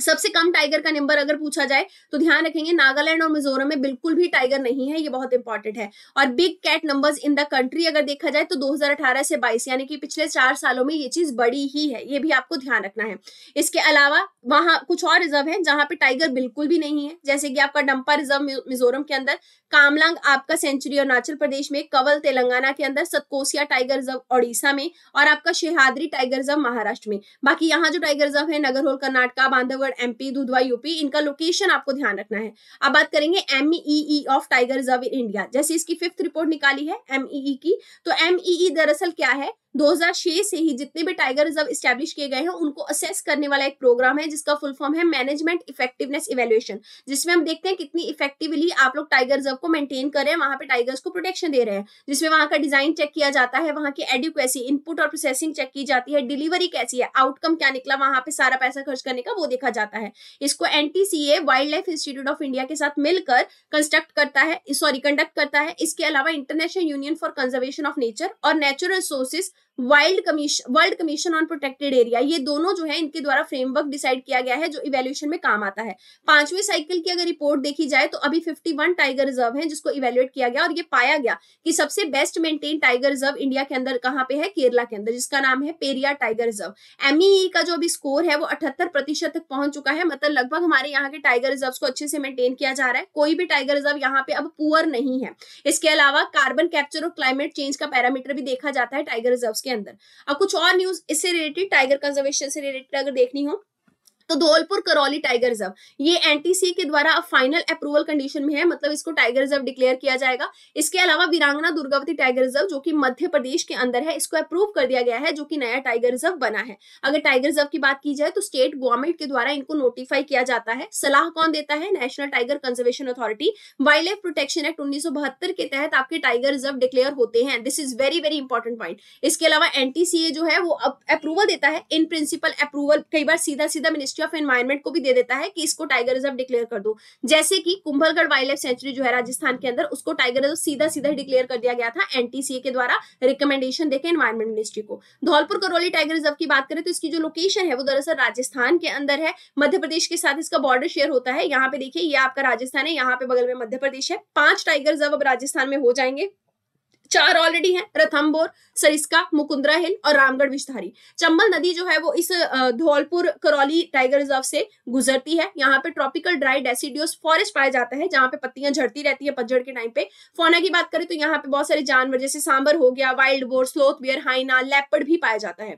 S1: सबसे कम टाइगर का नंबर अगर पूछा जाए तो ध्यान रखेंगे नागालैंड और मिजोरम में बिल्कुल भी टाइगर नहीं है ये बहुत इंपॉर्टेंट है और big cat numbers in the country अगर देखा जाए तो 2018 से 22 यानी कि पिछले चार सालों में ये चीज बड़ी ही है ये भी आपको ध्यान रखना है इसके अलावा वहां कुछ और रिजर्व है जहां पे टाइगर बिल्कुल भी नहीं है जैसे कि आपका डंपा रिजर्व मिजोरम के अंदर कामलांग आपका सेंचुरी अरुणाचल प्रदेश में कवल तेलंगाना के अंदर सतकोसिया टाइगर रिजर्व ओडिशा में और आपका शेहादरी टाइगर रिजर्व महाराष्ट्र में बाकी यहाँ जो टाइगर रिजर्व है नगरहोल कर्नाटका बांधव टीकमगढ़ एमपी दुधवा यूपी इनका लोकेशन आपको ध्यान रखना है अब बात करेंगे MEE of tiger reserve in India जैसे इसकी फिफ्थ रिपोर्ट निकाली है एमईई e e की तो एमईई e दरअसल क्या है 2006 से ही जितने भी टाइगर रिजर्व स्टैब्लिश किए गए हैं उनको असेस करने वाला एक प्रोग्राम है जिसका फुल फॉर्म है मैनेजमेंट इफेक्टिवनेस इवेल्युएशन जिसमें हम देखते हैं कितनी इफेक्टिवली आप लोग टाइगर रिजर्व को मेंटेन कर रहे हैं वहां पे टाइगर्स को प्रोटेक्शन दे रहे हैं जिसमें वहां का डिजाइन चेक किया जाता है वहां की एडुकेसी इनपुट और प्रोसेसिंग चेक की जाती है डिलीवरी कैसी है आउटकम क्या निकला वहां पर सारा पैसा खर्च करने का वो देखा जाता है इसको an wildlife institute of India के साथ मिलकर कंस्ट्रक्ट करता है सॉरी कंडक्ट करता है इसके अलावा international union for conservation of nature और natural resources wild commission world commission on protected area ये दोनों जो है इनके द्वारा फ्रेमवर्क डिसाइड किया गया है जो इवेल्यूशन में काम आता है पांचवें साइकिल की अगर रिपोर्ट देखी जाए तो अभी 51 टाइगर रिजर्व है जिसको इवेल्युएट किया गया और ये पाया गया कि सबसे best maintain tiger reserve India के अंदर कहाँ पे है केरला के अंदर जिसका नाम है पेरिया टाइगर रिजर्व एमई का जो अभी स्कोर है वो अठहत्तर प्रतिशत तक पहुंच चुका है मतलब लगभग हमारे यहाँ के टाइगर रिजर्व को अच्छे से मेंटेन किया जा रहा है कोई भी टाइगर रिजर्व यहाँ पे अब पुअर नहीं है इसके अलावा कार्बन कैप्चर और क्लाइमेट चेंज का पैरामीटर भी देखा जाता है टाइगर रिजर्व के अंदर अब कुछ और न्यूज इससे रिलेटेड टाइगर कंजर्वेशन से रिलेटेड अगर देखनी हो तो धौलपुर करौली टाइगर रिजर्व ये एनटीसी के द्वारा अब फाइनल अप्रूवल कंडीशन में है मतलब इसको टाइगर रिजर्व डिक्लेयर किया जाएगा इसके अलावा वीरांगना दुर्गावती टाइगर रिजर्व जो कि मध्य प्रदेश के अंदर है इसको अप्रूव कर दिया गया है जो कि नया टाइगर रिजर्व बना है अगर टाइगर रिजर्व की बात की जाए तो स्टेट गवर्नमेंट के द्वारा इनको नोटिफाई किया जाता है सलाह कौन देता है national tiger conservation authority wild life protection act उन्नीस के तहत आपके टाइगर रिजर्व डिक्लेयर होते हैं this is very very important point इसके अलावा एनटीसीए जो है वो अप्रूवल देता है इन प्रिंसिपल अप्रूवल कई बार सीधा सीधा मिनिस्ट्री मिनिस्ट्री ऑफ एनवायरमेंट को भी दे देता है कि इसको टाइगर रिजर्व डिक्लेयर कर दो जैसे कि कुंभलगढ़ वाइल्ड लाइफ सेंचुरी जो है राजस्थान के अंदर उसको टाइगर रिजर्व सीधा सीधा डिक्लेयर कर दिया गया था एनटीसीए के द्वारा रिकमेंडेशन देखे एनवायरमेंट मिनिस्ट्री को धौलपुर करौली टाइगर रिजर्व की बात करें तो इसकी जो लोकेशन है वो दरअसल राजस्थान के अंदर है मध्य प्रदेश के साथ इसका बॉर्डर शेयर होता है यहाँ पे देखिए ये आपका राजस्थान है यहाँ पे बगल में मध्य प्रदेश है पांच टाइगर रिजर्व अब राजस्थान में हो जाएंगे चार ऑलरेडी हैं रथम्बोर सरिस्का मुकुंद्रा हिल और रामगढ़ विषधारी चंबल नदी जो है वो इस धौलपुर करौली टाइगर रिजर्व से गुजरती है यहाँ पे ट्रॉपिकल ड्राई डेसिडियोस फॉरेस्ट पाया जाता है जहाँ पे पत्तियां झड़ती रहती है पतझड़ के टाइम पे फोना की बात करें तो यहाँ पे बहुत सारे जानवर जैसे सांबर हो गया wild boar sloth bear hyena leopard भी पाया जाता है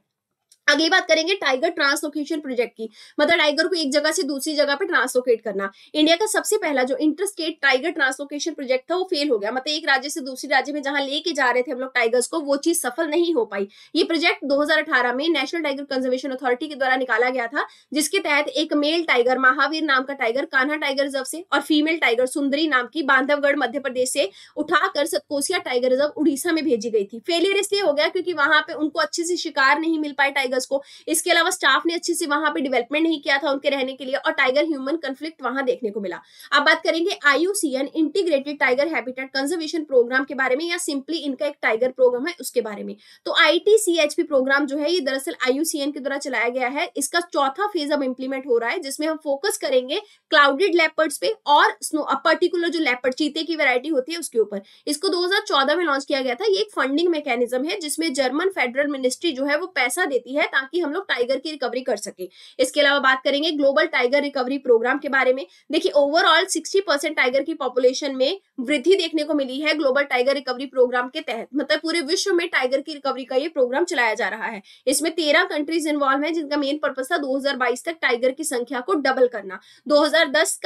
S1: अगली बात करेंगे टाइगर ट्रांसलोकेशन प्रोजेक्ट की मतलब टाइगर को एक जगह से दूसरी जगह पर ट्रांसलोकेट करना इंडिया का सबसे पहला जो इंटरस्टेट टाइगर ट्रांसलोकेशन प्रोजेक्ट था वो फेल हो गया मतलब एक राज्य से दूसरे राज्य में जहां लेके जा रहे थे हम लोग टाइगर्स को वो चीज सफल नहीं हो पाई ये प्रोजेक्ट दो में नेशनल टाइगर कंजर्वेशन अथॉरिटी के द्वारा निकाला गया था जिसके तहत एक मेल टाइगर महावीर नाम का टाइगर कान्हा टाइगर रिजर्व से और फीमेल टाइगर सुंदरी नाम की बांधवगढ़ मध्य प्रदेश से उठाकर सतकोसिया टाइगर रिजर्व उड़ीसा में भेजी गई थी फेलियर इसलिए हो गया क्योंकि वहां पर उनको अच्छे से शिकार नहीं मिल पाए टाइगर टाइगर्स को इसके अलावा स्टाफ ने अच्छे से वहां पर डेवलपमेंट नहीं किया था उनके रहने के लिए और टाइगर ह्यूमन कंफ्लिक्ट वहां देखने को मिला अब बात करेंगे IUCN integrated tiger habitat conservation program के बारे में या सिंपली इनका एक टाइगर प्रोग्राम है उसके बारे में तो आई प्रोग्राम जो है ये दरअसल आईयूसीएन के द्वारा चलाया गया है इसका चौथा फेज अब इंप्लीमेंट हो रहा है जिसमें हम फोकस करेंगे क्लाउडेड लेपर्ड्स पे और स्नो पर्टिकुलर जो लेपर्ड चीते की वैरायटी होती है उसके ऊपर इसको 2014 में लॉन्च किया गया था ये एक फंडिंग मैकेनिज्म है जिसमें जर्मन फेडरल मिनिस्ट्री जो है वो पैसा देती है है ताकि हम लोग टाइगर की रिकवरी कर सके इसके अलावा बात करेंगे ग्लोबल टाइगर रिकवरी प्रोग्राम के बारे में देखिए ओवरऑल सिक्सटी परसेंट टाइगर की पॉपुलेशन में वृद्धि देखने को मिली है ग्लोबल टाइगर रिकवरी प्रोग्राम के तहत मतलब पूरे विश्व में टाइगर की रिकवरी का ये प्रोग्राम चलाया जा रहा है इसमें तेरह कंट्रीज इन्वॉल्व है जिनका मेन पर्पज था दो तक टाइगर की संख्या को डबल करना दो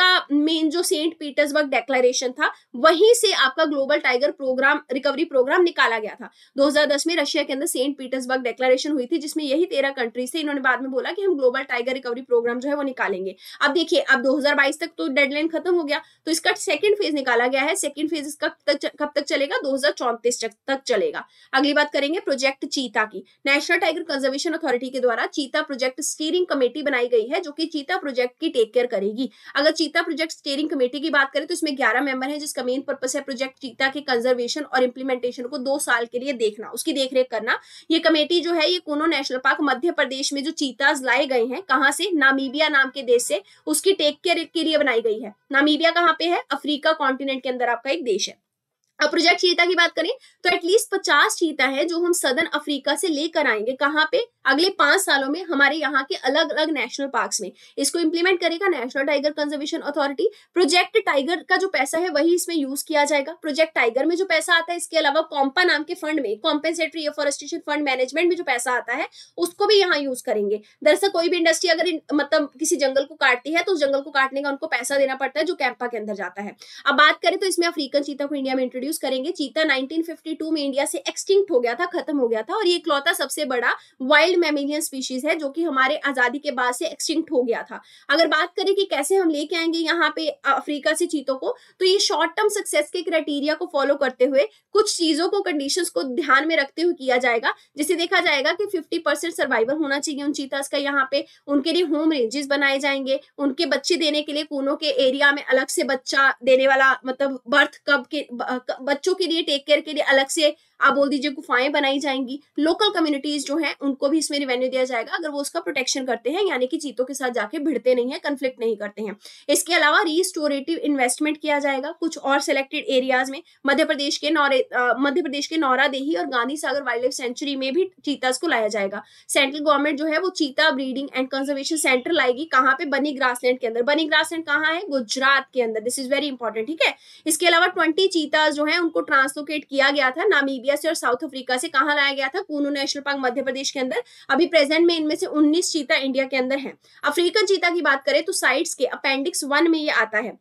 S1: का मेन जो सेंट पीटर्सबर्ग डेक्लेरेशन था वहीं से आपका global tiger program recovery program निकाला गया था 2010 में रशिया के अंदर सेंट पीटर्सबर्ग डेक्लेरेशन हुई थी जिसमें यही तेरह कंट्रीज से इन्होंने बाद में बोला कि हम ग्लोबल टाइगर रिकवरी प्रोग्राम जो है वो निकालेंगे अब देखिए अब 2022 तक तो डेडलाइन खत्म हो गया तो इसका सेकंड फेज निकाला गया है सेकंड फेज इसका तक, कब तक चलेगा दो तक, तक चलेगा अगली बात करेंगे प्रोजेक्ट चीता की नेशनल टाइगर कंजर्वेशन अथॉरिटी के द्वारा चीता प्रोजेक्ट स्टीयरिंग कमेटी बनाई गई है जो की चीता प्रोजेक्ट की टेक केयर करेगी अगर चीता प्रोजेक्ट स्टीयरिंग कमेटी की बात करें तो इसमें ग्यारह मेंबर है जिसका मेन पर्पज है प्रोजेक्ट चीता के कंजर्वेशन और इम्प्लीमेंटेशन को दो साल के लिए देखना उसकी देखरेख करना ये कमेटी जो है ये कोनो नेशनल पार्क तक मध्य प्रदेश में जो चीताज लाए गए हैं कहाँ से नामीबिया नाम के देश से उसकी टेक केयर के लिए बनाई गई है नामीबिया कहाँ पे है अफ्रीका कॉन्टिनेंट के अंदर आपका एक देश है अब प्रोजेक्ट चीता की बात करें तो एटलीस्ट पचास चीता है जो हम सदर्न अफ्रीका से लेकर आएंगे कहाँ पे अगले पांच सालों में हमारे यहाँ के अलग अलग नेशनल पार्क्स में इसको इंप्लीमेंट करेगा national tiger conservation authority project tiger का जो पैसा है वही इसमें यूज किया जाएगा प्रोजेक्ट टाइगर में जो पैसा आता है इसके अलावा कॉम्पा नाम के फंड में कॉम्पेंसेटरी एफोरेस्टेशन फंड मैनेजमेंट में जो पैसा आता है उसको भी यहाँ यूज करेंगे दरअसल कोई भी इंडस्ट्री अगर मतलब किसी जंगल को काटती है तो उस जंगल को काटने का उनको पैसा देना पड़ता है जो कैंपा के अंदर जाता है अब बात करें तो इसमें अफ्रीकन चीता को इंडिया में इंट्रोड्यूस इंट्रोड्यूस करेंगे चीता 1952 में इंडिया से एक्सटिंक्ट हो गया था खत्म हो गया था और ये इकलौता सबसे बड़ा वाइल्ड मेमिलियन स्पीशीज है जो कि हमारे आजादी के बाद से एक्सटिंक्ट हो गया था अगर बात करें कि कैसे हम लेके आएंगे यहाँ पे अफ्रीका से चीतों को तो ये शॉर्ट टर्म सक्सेस के क्राइटेरिया को फॉलो करते हुए कुछ चीजों को कंडीशन को ध्यान में रखते हुए किया जाएगा जिसे देखा जाएगा कि फिफ्टी परसेंट सर्वाइवल होना चाहिए उन चीता का यहाँ पे उनके लिए होम रेंजेस बनाए जाएंगे उनके बच्चे देने के लिए कूनों के एरिया में अलग से बच्चा देने वाला मतलब बर्थ कब के बच्चों के लिए टेक केयर के लिए अलग से आप बोल दीजिए गुफाएं बनाई जाएंगी लोकल कम्युनिटीज जो है उनको भी इसमें रिवेन्यू दिया जाएगा अगर वो उसका प्रोटेक्शन करते हैं यानी कि चीतों के साथ जाके भिड़ते नहीं है कंफ्लिक्ट नहीं करते हैं इसके अलावा रिस्टोरेटिव इन्वेस्टमेंट किया जाएगा कुछ और सिलेक्टेड एरियाज में मध्य प्रदेश के नौरे मध्य प्रदेश के नौरादेही और Gandhi Sagar wildlife sanctuary में भी चीताज को लाया जाएगा सेंट्रल गवर्नमेंट जो है वो चीता ब्रीडिंग एंड कंजर्वेशन सेंटर लाएगी कहाँ पे बनी ग्रास के अंदर बनी ग्रास कहाँ है गुजरात के अंदर दिस इज वेरी इंपॉर्टेंट ठीक है इसके अलावा ट्वेंटी चीताज जो है उनको ट्रांसलोकेट किया गया था नामीबी इंडिया से और साउथ अफ्रीका से कहा लाया गया था कूनू नेशनल पार्क मध्य प्रदेश के अंदर अभी प्रेजेंट में इनमें से 19 चीता इंडिया के अंदर है अफ्रीकन चीता की बात करें तो साइट्स के अपेंडिक्स वन में ये आता है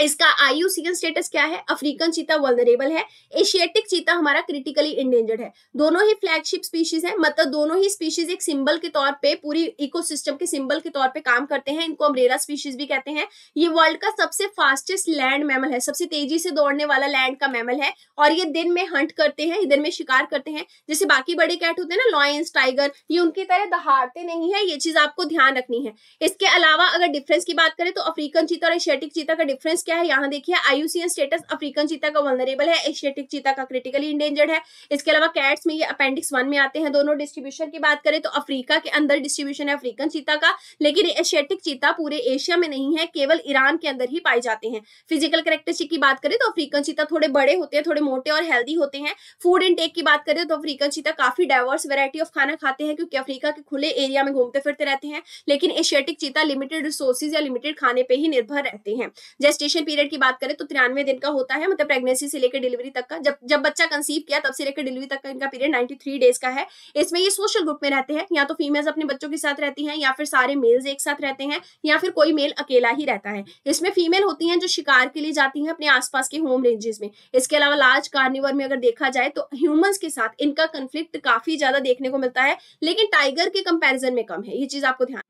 S1: इसका आईयूसीएन स्टेटस क्या है अफ्रीकन चीता वल्नरेबल है एशियाटिक चीता हमारा क्रिटिकली इंडेंजर्ड है दोनों ही फ्लैगशिप स्पीशीज है मतलब दोनों ही स्पीशीज एक सिंबल के तौर पे पूरी इकोसिस्टम के सिंबल के तौर पे काम करते हैं इनको अमरेरा स्पीशीज भी कहते हैं ये वर्ल्ड का सबसे फास्टेस्ट लैंड मैमल है सबसे तेजी से दौड़ने वाला लैंड का मैमल है और ये दिन में हंट करते हैं दिन में शिकार करते हैं जैसे बाकी बड़े कैट होते हैं ना लॉयंस टाइगर ये उनकी तरह दहाड़ते नहीं है ये चीज आपको ध्यान रखनी है इसके अलावा अगर डिफरेंस की बात करें तो अफ्रीकन चीता और एशियाटिक चीता का डिफरेंस क्या है यहाँ देखिए आयुसियन स्टेटस अफ्रीकन चीता का वनरेबल है एशियाटिक चीता का क्रिटिकली इंडेंजर्ड है इसके अलावा कैट्स में ये अपेंडिक्स वन में आते हैं दोनों डिस्ट्रीब्यूशन की बात करें तो अफ्रीका के अंदर डिस्ट्रीब्यूशन है अफ्रीकन चीता का लेकिन एशियाटिक चीता पूरे एशिया में नहीं है केवल ईरान के अंदर ही पाए जाते हैं फिजिकल करेक्टरिस्टिक की बात करें तो अफ्रीकन चीता थोड़े बड़े होते हैं थोड़े मोटे और हेल्दी होते हैं फूड इनटेक की बात करें तो अफ्रीकन चीता काफी डाइवर्स वेरायटी ऑफ खाना खाते हैं क्योंकि अफ्रीका के खुले एरिया में घूमते फिरते रहते हैं लेकिन एशियाटिक चीता लिमिटेड रिसोर्सेज या लिमिटेड खाने पर ही निर्भर रहते हैं जैसे gestation पीरियड की बात करें तो तिरानवे दिन का होता है मतलब प्रेगनेंसी से लेकर डिलीवरी तक का जब जब बच्चा कंसीव किया तब से लेकर डिलीवरी तक का इनका पीरियड 93 डेज का है इसमें ये सोशल ग्रुप में रहते हैं या तो फीमेल्स अपने बच्चों के साथ रहती हैं या फिर सारे मेल्स एक साथ रहते हैं या फिर कोई मेल अकेला ही रहता है इसमें फीमेल होती हैं जो शिकार के लिए जाती हैं अपने आसपास के होम रेंजेस में इसके अलावा लार्ज कार्निवर में अगर देखा जाए तो ह्यूमंस के साथ इनका कंफ्लिक्ट काफी ज्यादा देखने को मिलता है लेकिन टाइगर के कंपेरिजन में कम है ये चीज आपको ध्यान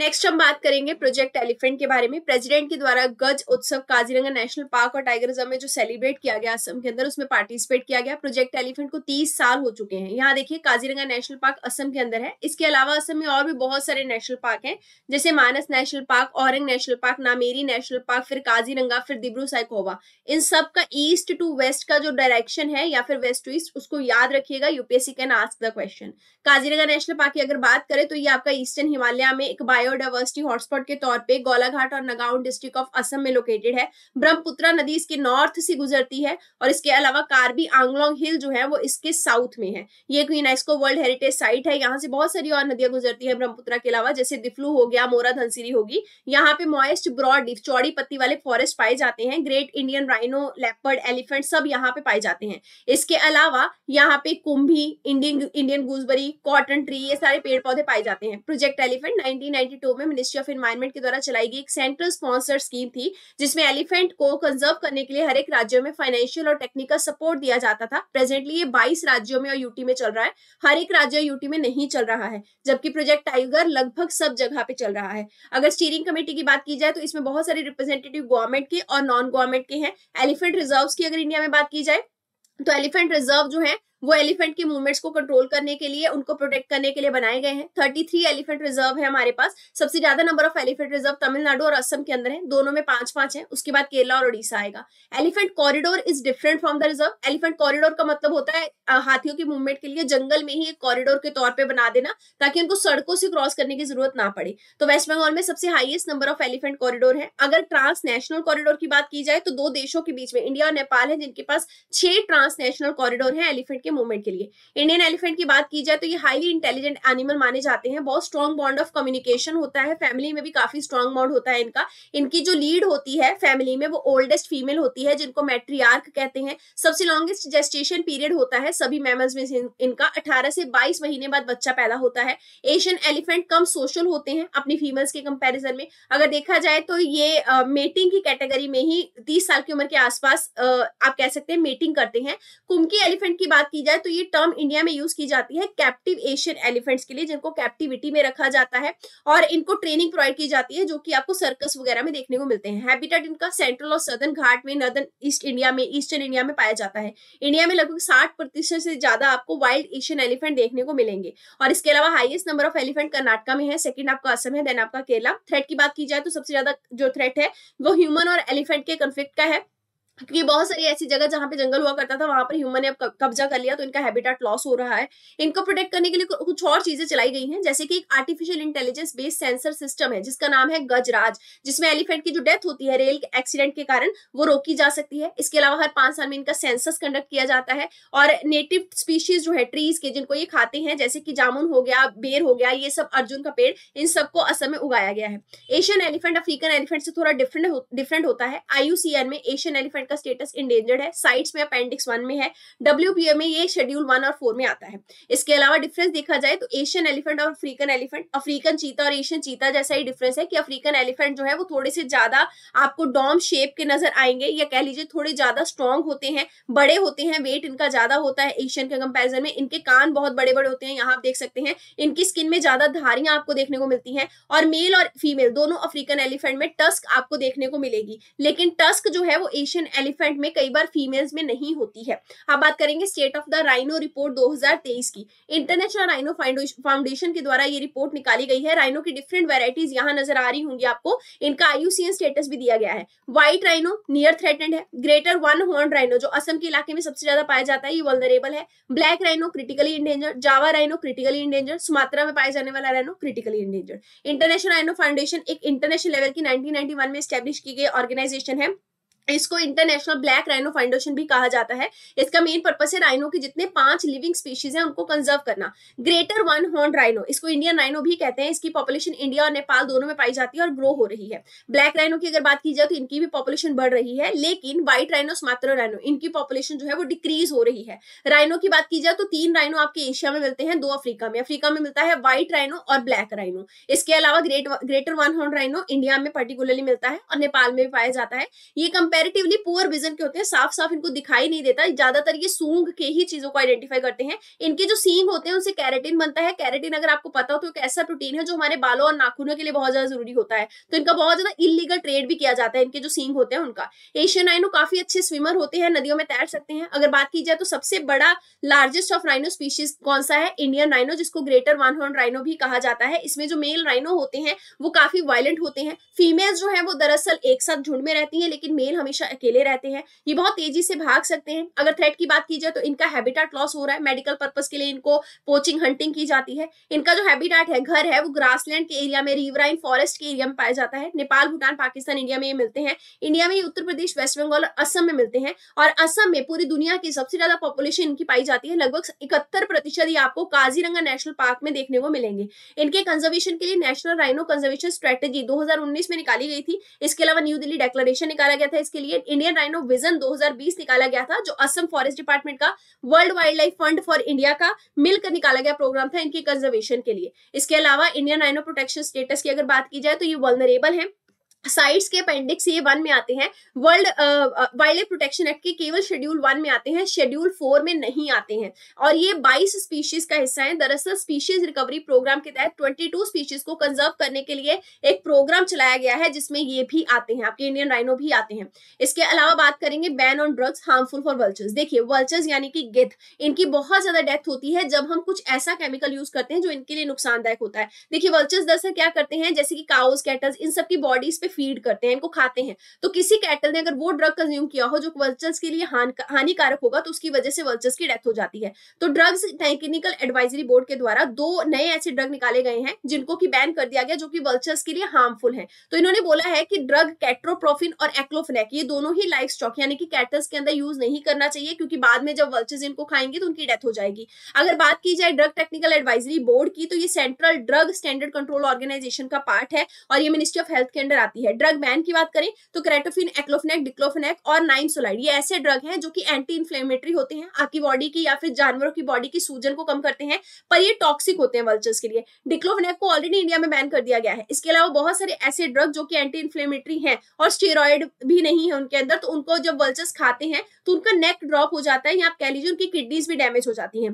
S1: नेक्स्ट हम बात करेंगे प्रोजेक्ट एलिफेंट के बारे में प्रेसिडेंट के द्वारा गज उत्सव काजीरंगा नेशनल पार्क और टाइगर रिजर्व में जो सेलिब्रेट किया गया असम के अंदर उसमें पार्टिसिपेट किया गया प्रोजेक्ट एलिफेंट को तीस साल हो चुके हैं यहाँ देखिए काजीरंगा नेशनल पार्क असम के अंदर है इसके अलावा असम में और भी बहुत सारे नेशनल पार्क है जैसे Manas national park Orang national park Nameri national park फिर काजीरंगा फिर दिब्रू साइकोवा इन सब का ईस्ट टू वेस्ट का जो डायरेक्शन है या फिर वेस्ट टू ईस्ट उसको याद रखिएगा UPSC can ask the question Kaziranga national park की अगर बात करें तो ये आपका ईस्टर्न हिमालय में एक बायो बायोडाइवर्सिटी हॉटस्पॉट के तौर पे गोलाघाट और नगांव डिस्ट्रिक्ट ऑफ असम में लोकेटेड है ब्रह्मपुत्रा नदी इसके नॉर्थ से गुजरती है और इसके अलावा कार्बी आंगलोंग हिल जो है वो इसके साउथ में है ये एक यूनेस्को वर्ल्ड हेरिटेज साइट है यहाँ से बहुत सारी और नदियां गुजरती है ब्रह्मपुत्रा के अलावा जैसे दिफ्लू हो गया मोरा धनसिरी होगी यहाँ पे मॉइस्ट ब्रॉड चौड़ी पत्ती वाले फॉरेस्ट पाए जाते हैं great Indian rhino leopard elephant सब यहाँ पे पाए जाते हैं इसके अलावा यहाँ पे कुंभी Indian Indian gooseberry cotton tree ये सारे पेड़ पौधे पाए जाते हैं प्रोजेक्ट एलिफेंट 2022 में मिनिस्ट्री ऑफ एनवायरमेंट के द्वारा चलाई गई एक सेंट्रल स्पॉन्सर स्कीम थी जिसमें एलिफेंट को कंजर्व करने के लिए हर एक राज्यों में फाइनेंशियल और टेक्निकल सपोर्ट दिया जाता था प्रेजेंटली ये 22 राज्यों में और यूटी में चल रहा है हर एक राज्य यूटी में नहीं चल रहा है जबकि प्रोजेक्ट टाइगर लगभग सब जगह पे चल रहा है अगर स्टीयरिंग कमेटी की बात की जाए तो इसमें बहुत सारे रिप्रेजेंटेटिव गवर्नमेंट के और नॉन गवर्नमेंट के हैं एलिफेंट रिजर्व की अगर इंडिया में बात की जाए तो एलिफेंट रिजर्व जो है वो एलिफेंट के मूवमेंट्स को कंट्रोल करने के लिए उनको प्रोटेक्ट करने के लिए बनाए गए हैं थर्टी थ्री एलिफेंट रिजर्व है हमारे पास सबसे ज्यादा number of elephant reserve Tamil Nadu और असम के अंदर है दोनों में पांच पांच है उसके बाद केरला और उड़ीसा आएगा elephant corridor is different from the reserve elephant corridor का मतलब होता है हाथियों के मूवमेंट के लिए जंगल में ही एक कॉरिडोर के तौर पर बना देना ताकि उनको सड़कों से क्रॉस करने की जरूरत ना पड़े तो वेस्ट बंगाल में सबसे highest number of elephant corridor है अगर ट्रांस नेशनल कॉरिडोर की बात की जाए तो दो देशों के बीच में इंडिया और नेपाल है जिनके पास छह ट्रांस नेशनल कॉरिडोर है एलिफेंट के मूवमेंट के लिए इंडियन एलिफेंट की बात की जाए तो ये हाईली इंटेलिजेंट एनिमल माने जाते हैं बहुत स्ट्रॉन्ग बॉन्ड ऑफ कम्युनिकेशन होता है फैमिली में भी काफी स्ट्रॉन्ग बॉन्ड होता है इनका इनकी जो लीड होती है फैमिली में वो ओल्डेस्ट फीमेल होती है जिनको मेट्रियार्क कहते हैं सबसे लॉन्गेस्ट जेस्टेशन पीरियड होता है सभी मेमल्स में इनका अठारह से बाईस महीने बाद बच्चा पैदा होता है एशियन एलिफेंट कम सोशल होते हैं अपनी फीमेल्स के कंपेरिजन में अगर देखा जाए तो ये मेटिंग की कैटेगरी में ही तीस साल की उम्र के आसपास आप कह सकते हैं मेटिंग करते हैं कुमकी एलिफेंट की बात की की जाए तो ये टर्म इंडिया में यूज की जाती है कैप्टिव एशियन एलिफेंट्स के लिए जिनको कैप्टिविटी में रखा जाता है और इनको ट्रेनिंग प्रोवाइड की जाती है जो कि आपको सर्कस वगैरह में देखने को मिलते हैं हैबिटेट इनका सेंट्रल और सदर्न घाट में नदर्न ईस्ट इंडिया में ईस्टर्न इंडिया में पाया जाता है इंडिया में लगभग साठ से ज्यादा आपको वाइल्ड एशियन एलिफेंट देखने को मिलेंगे और इसके अलावा highest number of elephant Karnataka में है सेकंड आपका असम है देन आपका केरला थ्रेट की बात की जाए तो सबसे ज्यादा जो थ्रेट है वो ह्यूमन और एलिफेंट के कंफ्लिक्ट का है क्योंकि बहुत सारी ऐसी जगह जहां पे जंगल हुआ करता था वहां पर ह्यूमन ने अब कब्जा कर लिया तो इनका हैबिटेट लॉस हो रहा है इनको प्रोटेक्ट करने के लिए कुछ और चीजें चलाई गई हैं जैसे कि एक artificial intelligence based sensor system है जिसका नाम है गजराज जिसमें एलिफेंट की जो डेथ होती है रेल एक्सीडेंट के कारण वो रोकी जा सकती है इसके अलावा हर पांच साल में इनका सेंसस कंडक्ट किया जाता है और नेटिव स्पीशीज जो है ट्रीज के जिनको ये खाते हैं जैसे कि जामुन हो गया बेर हो गया ये सब अर्जुन का पेड़ इन सबको असम में उगाया गया है एशियन एलिफेंट अफ्रीकन एलिफेंट से थोड़ा डिफरेंट डिफरेंट होता है आईयूसीएन में एशियन एलिफेंट बर्ड का स्टेटस इंडेंजर्ड है साइट्स में अपेंडिक्स वन में है डब्ल्यू में ये शेड्यूल वन और फोर में आता है इसके अलावा डिफरेंस देखा जाए तो एशियन एलिफेंट और अफ्रीकन एलिफेंट अफ्रीकन चीता और एशियन चीता जैसा ही डिफरेंस है कि अफ्रीकन एलिफेंट जो है वो थोड़े से ज्यादा आपको डॉम शेप के नजर आएंगे या कह लीजिए थोड़े ज्यादा स्ट्रॉन्ग होते हैं बड़े होते हैं वेट इनका ज्यादा होता है एशियन के कंपेरिजन में इनके कान बहुत बड़े बड़े होते हैं यहाँ आप देख सकते हैं इनकी स्किन में ज्यादा धारियां आपको देखने को मिलती है और मेल और फीमेल दोनों अफ्रीकन एलिफेंट में टस्क आपको देखने को मिलेगी लेकिन टस्क जो है वो एशियन एलिफेंट में कई बार फीमेल्स में नहीं होती है हम बात करेंगे state of the rhino report 2023 की इंटरनेशनल राइनो फाउंडेशन के द्वारा ये रिपोर्ट निकाली गई है राइनो की डिफरेंट वेराइटीज यहाँ नजर आ रही होंगी आपको इनका आयुसीएन स्टेटस भी दिया गया है व्हाइट राइनो नियर थ्रेटेंड है ग्रेटर वन हॉर्न राइनो जो असम के इलाके में सबसे ज्यादा पाया जाता है ये वल्नरेबल है black rhino critically endanger Java rhino critically endanger Sumatra में पाया जाने वाला rhino critically endanger international rhino foundation एक इंटरनेशनल लेवल की 1991 में स्टैब्लिश की गई ऑर्गेनाइजेशन है इसको इंटरनेशनल ब्लैक राइनो फाउंडेशन भी कहा जाता है इसका मेन पर्पस है राइनो के जितने पांच लिविंग स्पीशीज हैं उनको कंजर्व करना ग्रेटर वन हॉर्न राइनो इसको इंडियन राइनो भी कहते हैं इसकी पॉपुलेशन इंडिया और नेपाल दोनों में पाई जाती है और ग्रो हो रही है ब्लैक राइनो की अगर बात की जाए तो इनकी भी पॉपुलेशन बढ़ रही है लेकिन व्हाइट राइनो स्मात्र राइनो इनकी पॉपुलेशन जो है वो डिक्रीज हो रही है राइनो की बात की जाए तो तीन राइनो आपके एशिया में मिलते हैं दो अफ्रीका में अफ्रीका में मिलता है व्हाइट राइनो और ब्लैक राइनो इसके अलावा great greater one horn rhino India में पर्टिकुलरली मिलता है और नेपाल में भी पाया जाता है ये कंपेयर कंपेरेटिवली पुअर विजन के होते हैं साफ साफ इनको दिखाई नहीं देता ज्यादातर ये सूंघ के ही चीजों को आइडेंटिफाई करते हैं इनके जो सींग होते हैं उनसे कैरेटिन बनता है कैरेटिन अगर आपको पता हो तो एक ऐसा प्रोटीन है जो हमारे बालों और नाखूनों के लिए बहुत ज्यादा जरूरी होता है तो इनका बहुत ज्यादा इलीगल ट्रेड भी किया जाता है इनके जो सींग होते हैं उनका एशियन नाइनो काफी अच्छे स्विमर होते हैं नदियों में तैर सकते हैं अगर बात की जाए तो सबसे बड़ा लार्जेस्ट ऑफ राइनो स्पीशीज कौन सा है इंडियन राइनो जिसको ग्रेटर वन हॉर्न राइनो भी कहा जाता है इसमें जो मेल राइनो होते हैं वो काफी वायलेंट होते हैं फीमेल्स जो है वो दरअसल एक साथ झुंड में रहती है लेकिन मेल हमें हमेशा अकेले रहते हैं ये बहुत तेजी से भाग सकते हैं अगर थ्रेट की बात की जाए तो इनका हैबिटेट लॉस हो रहा है मेडिकल पर्पज के लिए इनको पोचिंग हंटिंग की जाती है इनका जो हैबिटेट है घर है वो ग्रासलैंड के एरिया में रिवराइन फॉरेस्ट के एरिया में पाया जाता है नेपाल भूटान पाकिस्तान इंडिया में ये मिलते हैं इंडिया में उत्तर प्रदेश वेस्ट बंगाल और असम में मिलते हैं और असम में पूरी दुनिया की सबसे ज्यादा पॉपुलेशन इनकी पाई जाती है लगभग इकहत्तर प्रतिशत आपको काजीरंगा नेशनल पार्क में देखने को मिलेंगे इनके कंजर्वेशन के लिए नेशनल राइनो कंजर्वेशन स्ट्रेटेजी 2019 में निकाली गई थी इसके अलावा न्यू दिल्ली डेक्लेशन निकाला गया था अवेयरनेस के लिए इंडियन राइनो विजन 2020 निकाला गया था जो असम फॉरेस्ट डिपार्टमेंट का world wildlife fund for India का मिलकर निकाला गया प्रोग्राम था इनके कंजर्वेशन के लिए इसके अलावा इंडियन राइनो प्रोटेक्शन स्टेटस की अगर बात की जाए तो ये वर्नरेबल है साइट्स के अपेंडिक्स ये वन में आते हैं world wild life protection act के केवल शेड्यूल वन में आते हैं शेड्यूल फोर में नहीं आते हैं और ये 22 स्पीशीज का हिस्सा है दरअसल स्पीशीज रिकवरी प्रोग्राम के तहत 22 स्पीशीज को कंजर्व करने के लिए एक प्रोग्राम चलाया गया है जिसमें ये भी आते हैं आपके इंडियन राइनो भी आते हैं इसके अलावा बात करेंगे ban on drugs harmful for vultures देखिए वल्चर्स यानी कि गिद्ध इनकी बहुत ज्यादा डेथ होती है जब हम कुछ ऐसा केमिकल यूज करते हैं जो इनके लिए नुकसानदायक होता है देखिए वल्चर्स दरअसल क्या करते हैं जैसे कि काउस कैटल्स इन सबकी बॉडीज पे पे फीड करते हैं इनको खाते हैं तो किसी कैटल ने अगर वो ड्रग कंज्यूम किया हो जो वर्चर्स के लिए हानिकारक होगा तो उसकी वजह से वर्चर्स की डेथ हो जाती है तो ड्रग्स टेक्निकल एडवाइजरी बोर्ड के द्वारा दो नए ऐसे ड्रग निकाले गए हैं जिनको की बैन कर दिया गया जो कि वर्चर्स के लिए हार्मफुल है तो इन्होंने बोला है कि ड्रग कैट्रोप्रोफिन और एक्लोफ्लैक ये दोनों ही लाइफ स्टॉक यानी कि कैटल्स के अंदर यूज नहीं करना चाहिए क्योंकि बाद में जब वर्चर्स इनको खाएंगे तो उनकी डेथ हो जाएगी अगर बात की जाए ड्रग टेक्निकल एडवाइजरी बोर्ड की तो ये central drug standard control organisation का पार्ट है और ये मिनिस्ट्री ऑफ हेल्थ के अंडर आती है जाती है ड्रग बैन की बात करें तो क्रेटोफिन एक्लोफिनेक डिक्लोफिनेक और नाइन सोलाइड ये ऐसे ड्रग हैं जो कि एंटी इन्फ्लेमेटरी होते हैं आपकी बॉडी की या फिर जानवरों की बॉडी की सूजन को कम करते हैं पर ये टॉक्सिक होते हैं वल्चर्स के लिए डिक्लोफिनेक को ऑलरेडी इंडिया में बैन कर दिया गया है इसके अलावा बहुत सारे ऐसे ड्रग जो कि एंटी इन्फ्लेमेटरी है और स्टेरॉयड भी नहीं है उनके अंदर तो उनको जब वल्चर्स खाते हैं तो उनका नेक ड्रॉप हो जाता है या आप कह लीजिए उनकी किडनीज भी डैमेज हो जाती है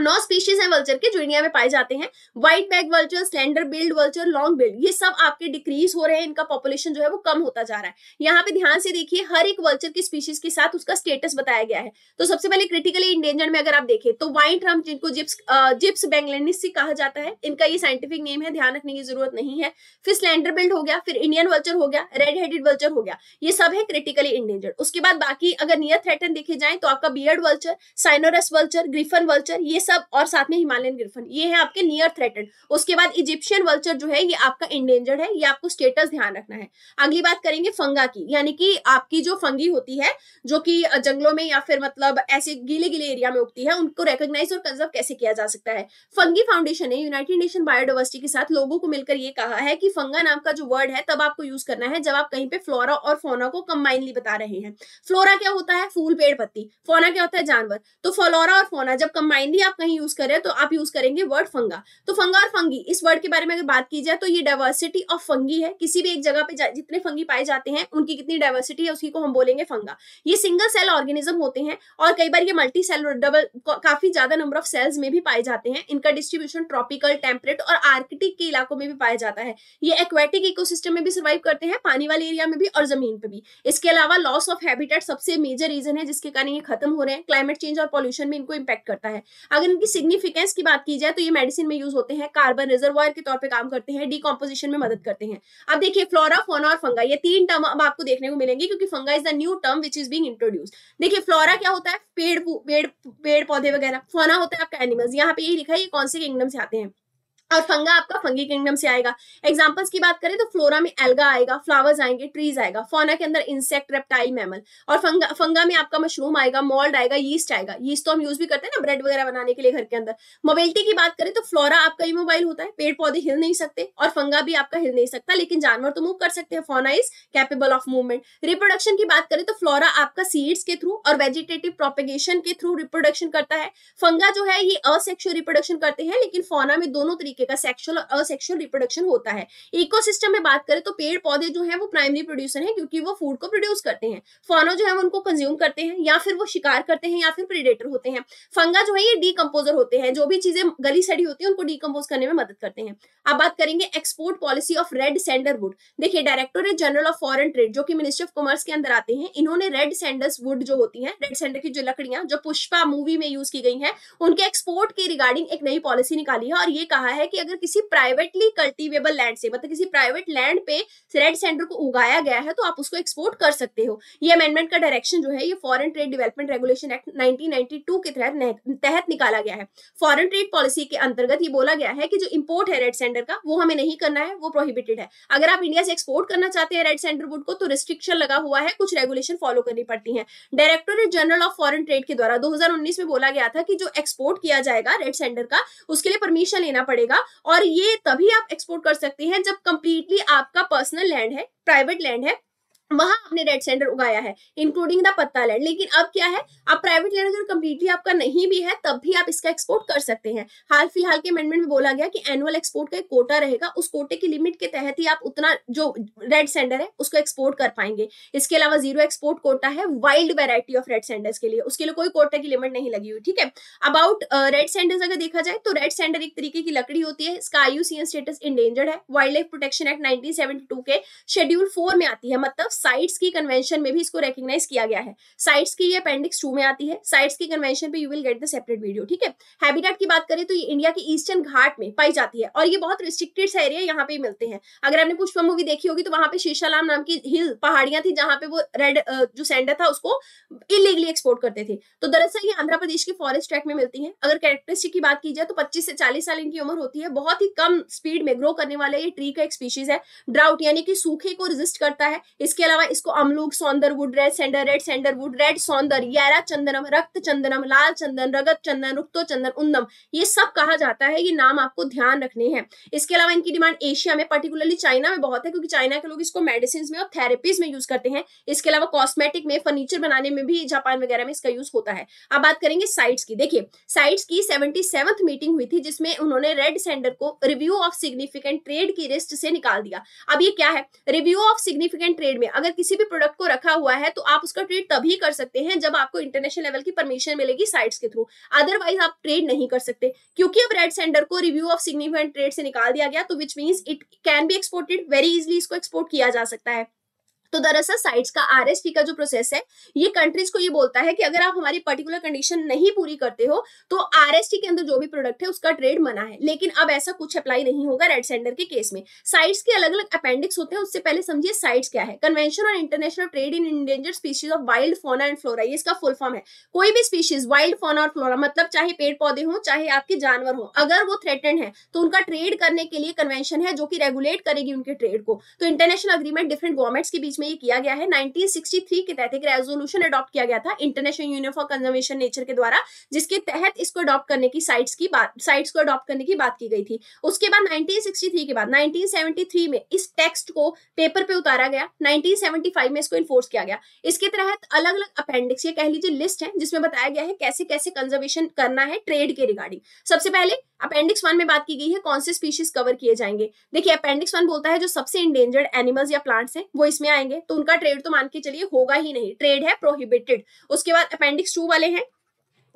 S1: नौ स्पीशीज हैं वल्चर के जो इंडिया में पाए जाते हैं white backed vulture slender billed vulture long billed ये सब आपके डिक्रीज हो रहे हैं इनका पॉपुलेशन जो है वो कम होता जा रहा है यहाँ पे ध्यान से देखिए हर एक वल्चर की स्पीशीज के साथ उसका स्टेटस बताया गया है तो सबसे पहले क्रिटिकली इंडेंजर में अगर आप देखें तो वाइट रम जिनको जिप्स जिप्स बेंगलेनिसी कहा जाता है इनका ये साइंटिफिक नेम है ध्यान रखने की जरूरत नहीं है फिर स्लेंडर बिल्ड हो गया फिर इंडियन वल्चर हो गया रेड हेडेड वल्चर हो गया ये सब है क्रिटिकली इंडेंजर उसके बाद बाकी अगर नियर थ्रेटन देखे जाए तो आपका bearded vulture cinereous vulture griffon vulture ये सब और साथ में हिमालयन ग्रिफन ये है आपके नियर थ्रेटेड उसके बाद इजिप्शियन वल्चर जो है ये आपका इंडेंजर्ड है ये आपको स्टेटस ध्यान रखना है अगली बात करेंगे फंगा की यानी कि आपकी जो फंगी होती है जो कि जंगलों में या फिर मतलब ऐसे गीले गीले एरिया में उगती है उनको रिकोगनाइज और कंजर्व कैसे किया जा सकता है फंगी फाउंडेशन ने यूनाइटेड नेशन बायोडाइवर्सिटी के साथ लोगों को मिलकर ये कहा है कि फंगा नाम का जो वर्ड है तब आपको यूज करना है जब आप कहीं पे फ्लोरा और फोना को कंबाइनली बता रहे हैं फ्लोरा क्या होता है फूल पेड़ पत्ती फोना क्या होता है जानवर तो फ्लोरा और फोना जब कंबाइनली आप आप कहीं यूज कर रहे हैं तो आप यूज करेंगे वर्ड फंगा तो फंगा और फंगी इस वर्ड के बारे में अगर बात की जाए तो ये डायवर्सिटी ऑफ फंगी है किसी भी एक जगह पे जितने फंगी पाए जाते हैं उनकी कितनी डायवर्सिटी है उसी को हम बोलेंगे फंगा ये सिंगल सेल ऑर्गेनिज्म होते हैं और कई बार ये मल्टी सेल डबल काफी ज्यादा नंबर ऑफ सेल्स में भी पाए जाते हैं इनका डिस्ट्रीब्यूशन ट्रॉपिकल टेम्परेट और आर्कटिक के इलाकों में भी पाया जाता है ये एक्वेटिक इकोसिस्टम में भी सर्वाइव करते हैं पानी वाले एरिया में भी और जमीन पर भी इसके अलावा लॉस ऑफ हैबिटेट सबसे मेजर रीजन है जिसके कारण ये खत्म हो रहे हैं क्लाइमेट चेंज और पॉल्यूशन में इनको इम्पैक्ट करता है अगर अगर इनकी सिग्निफिकेंस की बात की जाए तो ये मेडिसिन में यूज होते हैं कार्बन रिजर्वायर के तौर पर काम करते हैं डीकॉम्पोजिशन में मदद करते हैं अब देखिए फ्लोरा फोना और फंगा ये तीन टर्म अब आपको देखने को मिलेंगे क्योंकि funga is the new term which is being introduce देखिए फ्लोरा क्या होता है पेड़ पेड़ पेड़ पौधे वगैरह फोना होता है आपका एनिमल्स यहाँ पे यही लिखा है ये कौन से किंगडम से आते हैं और फंगा आपका फंगी किंगडम से आएगा एग्जाम्पल्स की बात करें तो फ्लोरा में एल्गा आएगा फ्लावर्स आएंगे ट्रीज आएगा फोना के अंदर इंसेक्ट रेप्टाइल मैमल और फंगा फंगा में आपका मशरूम आएगा मॉल्ड आएगा यीस्ट आएगा यीस्ट तो हम यूज भी करते हैं ना ब्रेड वगैरह बनाने के लिए घर के अंदर मोबिलिटी की बात करें तो फ्लोरा आपका इमोबाइल होता है पेड़ पौधे हिल नहीं सकते और फंगा भी आपका हिल नहीं सकता लेकिन जानवर तो मूव कर सकते हैं fauna is capable of movement reproduction की बात करें तो फ्लोरा आपका सीड्स के थ्रू और वेजिटेटिव प्रोपेगेशन के थ्रू रिप्रोडक्शन करता है फंगा जो है ये असेक्शुअल रिप्रोडक्शन करते हैं लेकिन फोना में दोनों तरीके तरीके का सेक्शुअल और असेक्शुअल रिप्रोडक्शन होता है इकोसिस्टम में बात करें तो पेड़ पौधे जो है वो प्राइमरी प्रोड्यूसर है क्योंकि वो फूड को प्रोड्यूस करते हैं फॉनो जो है उनको कंज्यूम करते हैं या फिर वो शिकार करते हैं या फिर प्रीडेटर होते हैं फंगा जो है ये डीकम्पोजर होते हैं जो भी चीजें गली सड़ी होती है उनको डीकम्पोज करने में मदद करते हैं अब बात करेंगे export policy of red sander wood देखिए directorate general of foreign trade जो कि मिनिस्ट्री ऑफ कॉमर्स के अंदर आते हैं इन्होंने रेड सैंडर्स वुड जो होती है रेड सेंडर की जो लकड़ियां जो पुष्पा मूवी में यूज की गई है उनके एक्सपोर्ट के रिगार्डिंग एक नई पॉलिसी निकाली है और ये कहा है है कि अगर किसी प्राइवेटली कल्टीवेबल लैंड से मतलब किसी प्राइवेट लैंड पे रेड सेंडर को उगाया गया है तो आप उसको एक्सपोर्ट कर सकते हो ये अमेंडमेंट का डायरेक्शन जो है ये foreign trade development regulation act nineteen के तहत तहत निकाला गया है फॉरन ट्रेड पॉलिसी के अंतर्गत ये बोला गया है कि जो इम्पोर्ट है रेड सेंडर का वो हमें नहीं करना है वो प्रोहिबिटेड है अगर आप इंडिया से एक्सपोर्ट करना चाहते हैं रेड सेंडर वुड को तो रिस्ट्रिक्शन लगा हुआ है कुछ रेगुलेशन फॉलो करनी पड़ती है directorate general of foreign trade के द्वारा दो में बोला गया था कि जो एक्सपोर्ट किया जाएगा रेड सेंडर का उसके लिए परमिशन लेना पड़ेगा जाएगा और ये तभी आप एक्सपोर्ट कर सकते हैं जब कंप्लीटली आपका पर्सनल लैंड है प्राइवेट लैंड है वहां आपने रेड सेंडर उगाया है इंक्लूडिंग द पत्ता लैंड लेकिन अब क्या है आप प्राइवेट लैंड अगर कंप्लीटली आपका नहीं भी है तब भी आप इसका एक्सपोर्ट कर सकते हैं हाल फिलहाल के अमेंडमेंट में बोला गया कि एनुअल एक्सपोर्ट का एक कोटा रहेगा उस कोटे की लिमिट के तहत ही आप उतना जो रेड सेंडर है उसको एक्सपोर्ट कर पाएंगे इसके अलावा जीरो एक्सपोर्ट कोटा है wild variety of red sanders के लिए उसके लिए कोई कोटा की लिमिट नहीं लगी हुई ठीक है अबाउट रेड सेंडर्स अगर देखा जाए तो रेड सेंडर एक तरीके की लकड़ी होती है इसका आयुसीएन स्टेटस इंडेंजर्ड है wild life protection act nineteen के शेड्यूल फोर में आती है मतलब साइट्स की कन्वेंशन में भी इसको रिकग्नाइज किया गया है साइट्स की ये अपेंडिक्स टू में आती है साइट्स की कन्वेंशन पे you will get the separate video ठीक है हैबिटेट की बात करें तो ये इंडिया के ईस्टर्न घाट में पाई जाती है और ये बहुत रिस्ट्रिक्टेड एरिया यहाँ पे मिलते हैं अगर आपने पुष्प मूवी देखी होगी तो वहां पर शीशालाम नाम की हिल पहाड़ियां थी जहां पर वो रेड जो सेंडर था उसको इलीगली एक्सपोर्ट करते थे तो दरअसल ये आंध्र प्रदेश के फॉरेस्ट ट्रैक में मिलती है अगर कैरेक्टरिस्टिक की बात की जाए तो पच्चीस से चालीस साल इनकी उम्र होती है बहुत ही कम स्पीड में ग्रो करने वाला ये ट्री का एक स्पीशीज है ड्राउट यानी कि सूखे को रिजिस्ट करता है इसके इसके अलावा इसको अमलूक saunder wood red sander red sander wood red saunder यारा चंदनम रक्त चंदनम लाल चंदन रगत चंदन रुक्तो चंदन उन्दम ये सब कहा जाता है ये नाम आपको ध्यान रखने हैं इसके अलावा इनकी डिमांड एशिया में पर्टिकुलरली चाइना में बहुत है क्योंकि चाइना के लोग इसको मेडिसिन में और थेरेपीज में यूज करते हैं इसके अलावा कॉस्मेटिक में फर्नीचर बनाने में भी जापान वगैरह में इसका यूज होता है अब बात करेंगे साइट्स की देखिए साइट्स की सेवेंटी मीटिंग हुई थी जिसमें उन्होंने रेड सेंडर को रिव्यू ऑफ सिग्निफिकेंट ट्रेड की लिस्ट से निकाल दिया अब ये क्या है रिव्यू ऑफ सिग्निफिकेंट ट्रेड में अगर किसी भी प्रोडक्ट को रखा हुआ है तो आप उसका ट्रेड तभी कर सकते हैं जब आपको इंटरनेशनल लेवल की परमिशन मिलेगी साइट्स के थ्रू अदरवाइज आप ट्रेड नहीं कर सकते क्योंकि अब रेड सेंडर को रिव्यू ऑफ सिग्निफिकेंट ट्रेड से निकाल दिया गया तो which means it can be exported very easily इसको एक्सपोर्ट किया जा सकता है तो दरअसल साइट्स का आरएसपी का जो प्रोसेस है ये कंट्रीज को ये बोलता है कि अगर आप हमारी पर्टिकुलर कंडीशन नहीं पूरी करते हो तो आरएसटी के अंदर जो भी प्रोडक्ट है उसका ट्रेड मना है लेकिन अब ऐसा कुछ अप्लाई नहीं होगा रेड सेंडर के केस में साइट्स के अलग अलग अपेंडिक्स होते हैं उससे पहले समझिए साइट्स क्या है convention on international trade in endanger species of wild fauna and flora ये इसका फुल फॉर्म है कोई भी स्पीशीज वाइल्ड फोना और फ्लोरा मतलब चाहे पेड़ पौधे हो चाहे आपके जानवर हो अगर वो थ्रेटेड है तो उनका ट्रेड करने के लिए कन्वेंशन है जो कि रेगुलेट करेगी उनके ट्रेड को तो इंटरनेशनल अग्रीमेंट डिफरेंट गवर्नमेंट्स के बीच में में ये किया गया है 1963 के तहत एक रेजोल्यूशन अडॉप्ट किया गया था international union for conservation nature के द्वारा जिसके तहत इसको अडॉप्ट करने की साइट्स की बात साइट्स को अडॉप्ट करने की बात की गई थी उसके बाद 1963 के बाद 1973 में इस टेक्स्ट को पेपर पे उतारा गया 1975 में इसको इन्फोर्स किया गया इसके तहत अलग अलग अपेंडिक्स ये कह लीजिए लिस्ट है जिसमें बताया गया है कैसे कैसे कंजर्वेशन करना है ट्रेड के रिगार्डिंग सबसे पहले अपेंडिक्स वन में बात की गई है कौन से स्पीशीज कवर किए जाएंगे देखिए अपेंडिक्स वन बोलता है जो सबसे इंडेंजर्ड एनिमल्स या प्लांट्स हैं वो इसमें आएंगे जाएंगे तो उनका ट्रेड तो मान के चलिए होगा ही नहीं ट्रेड है प्रोहिबिटेड उसके बाद अपेंडिक्स टू वाले हैं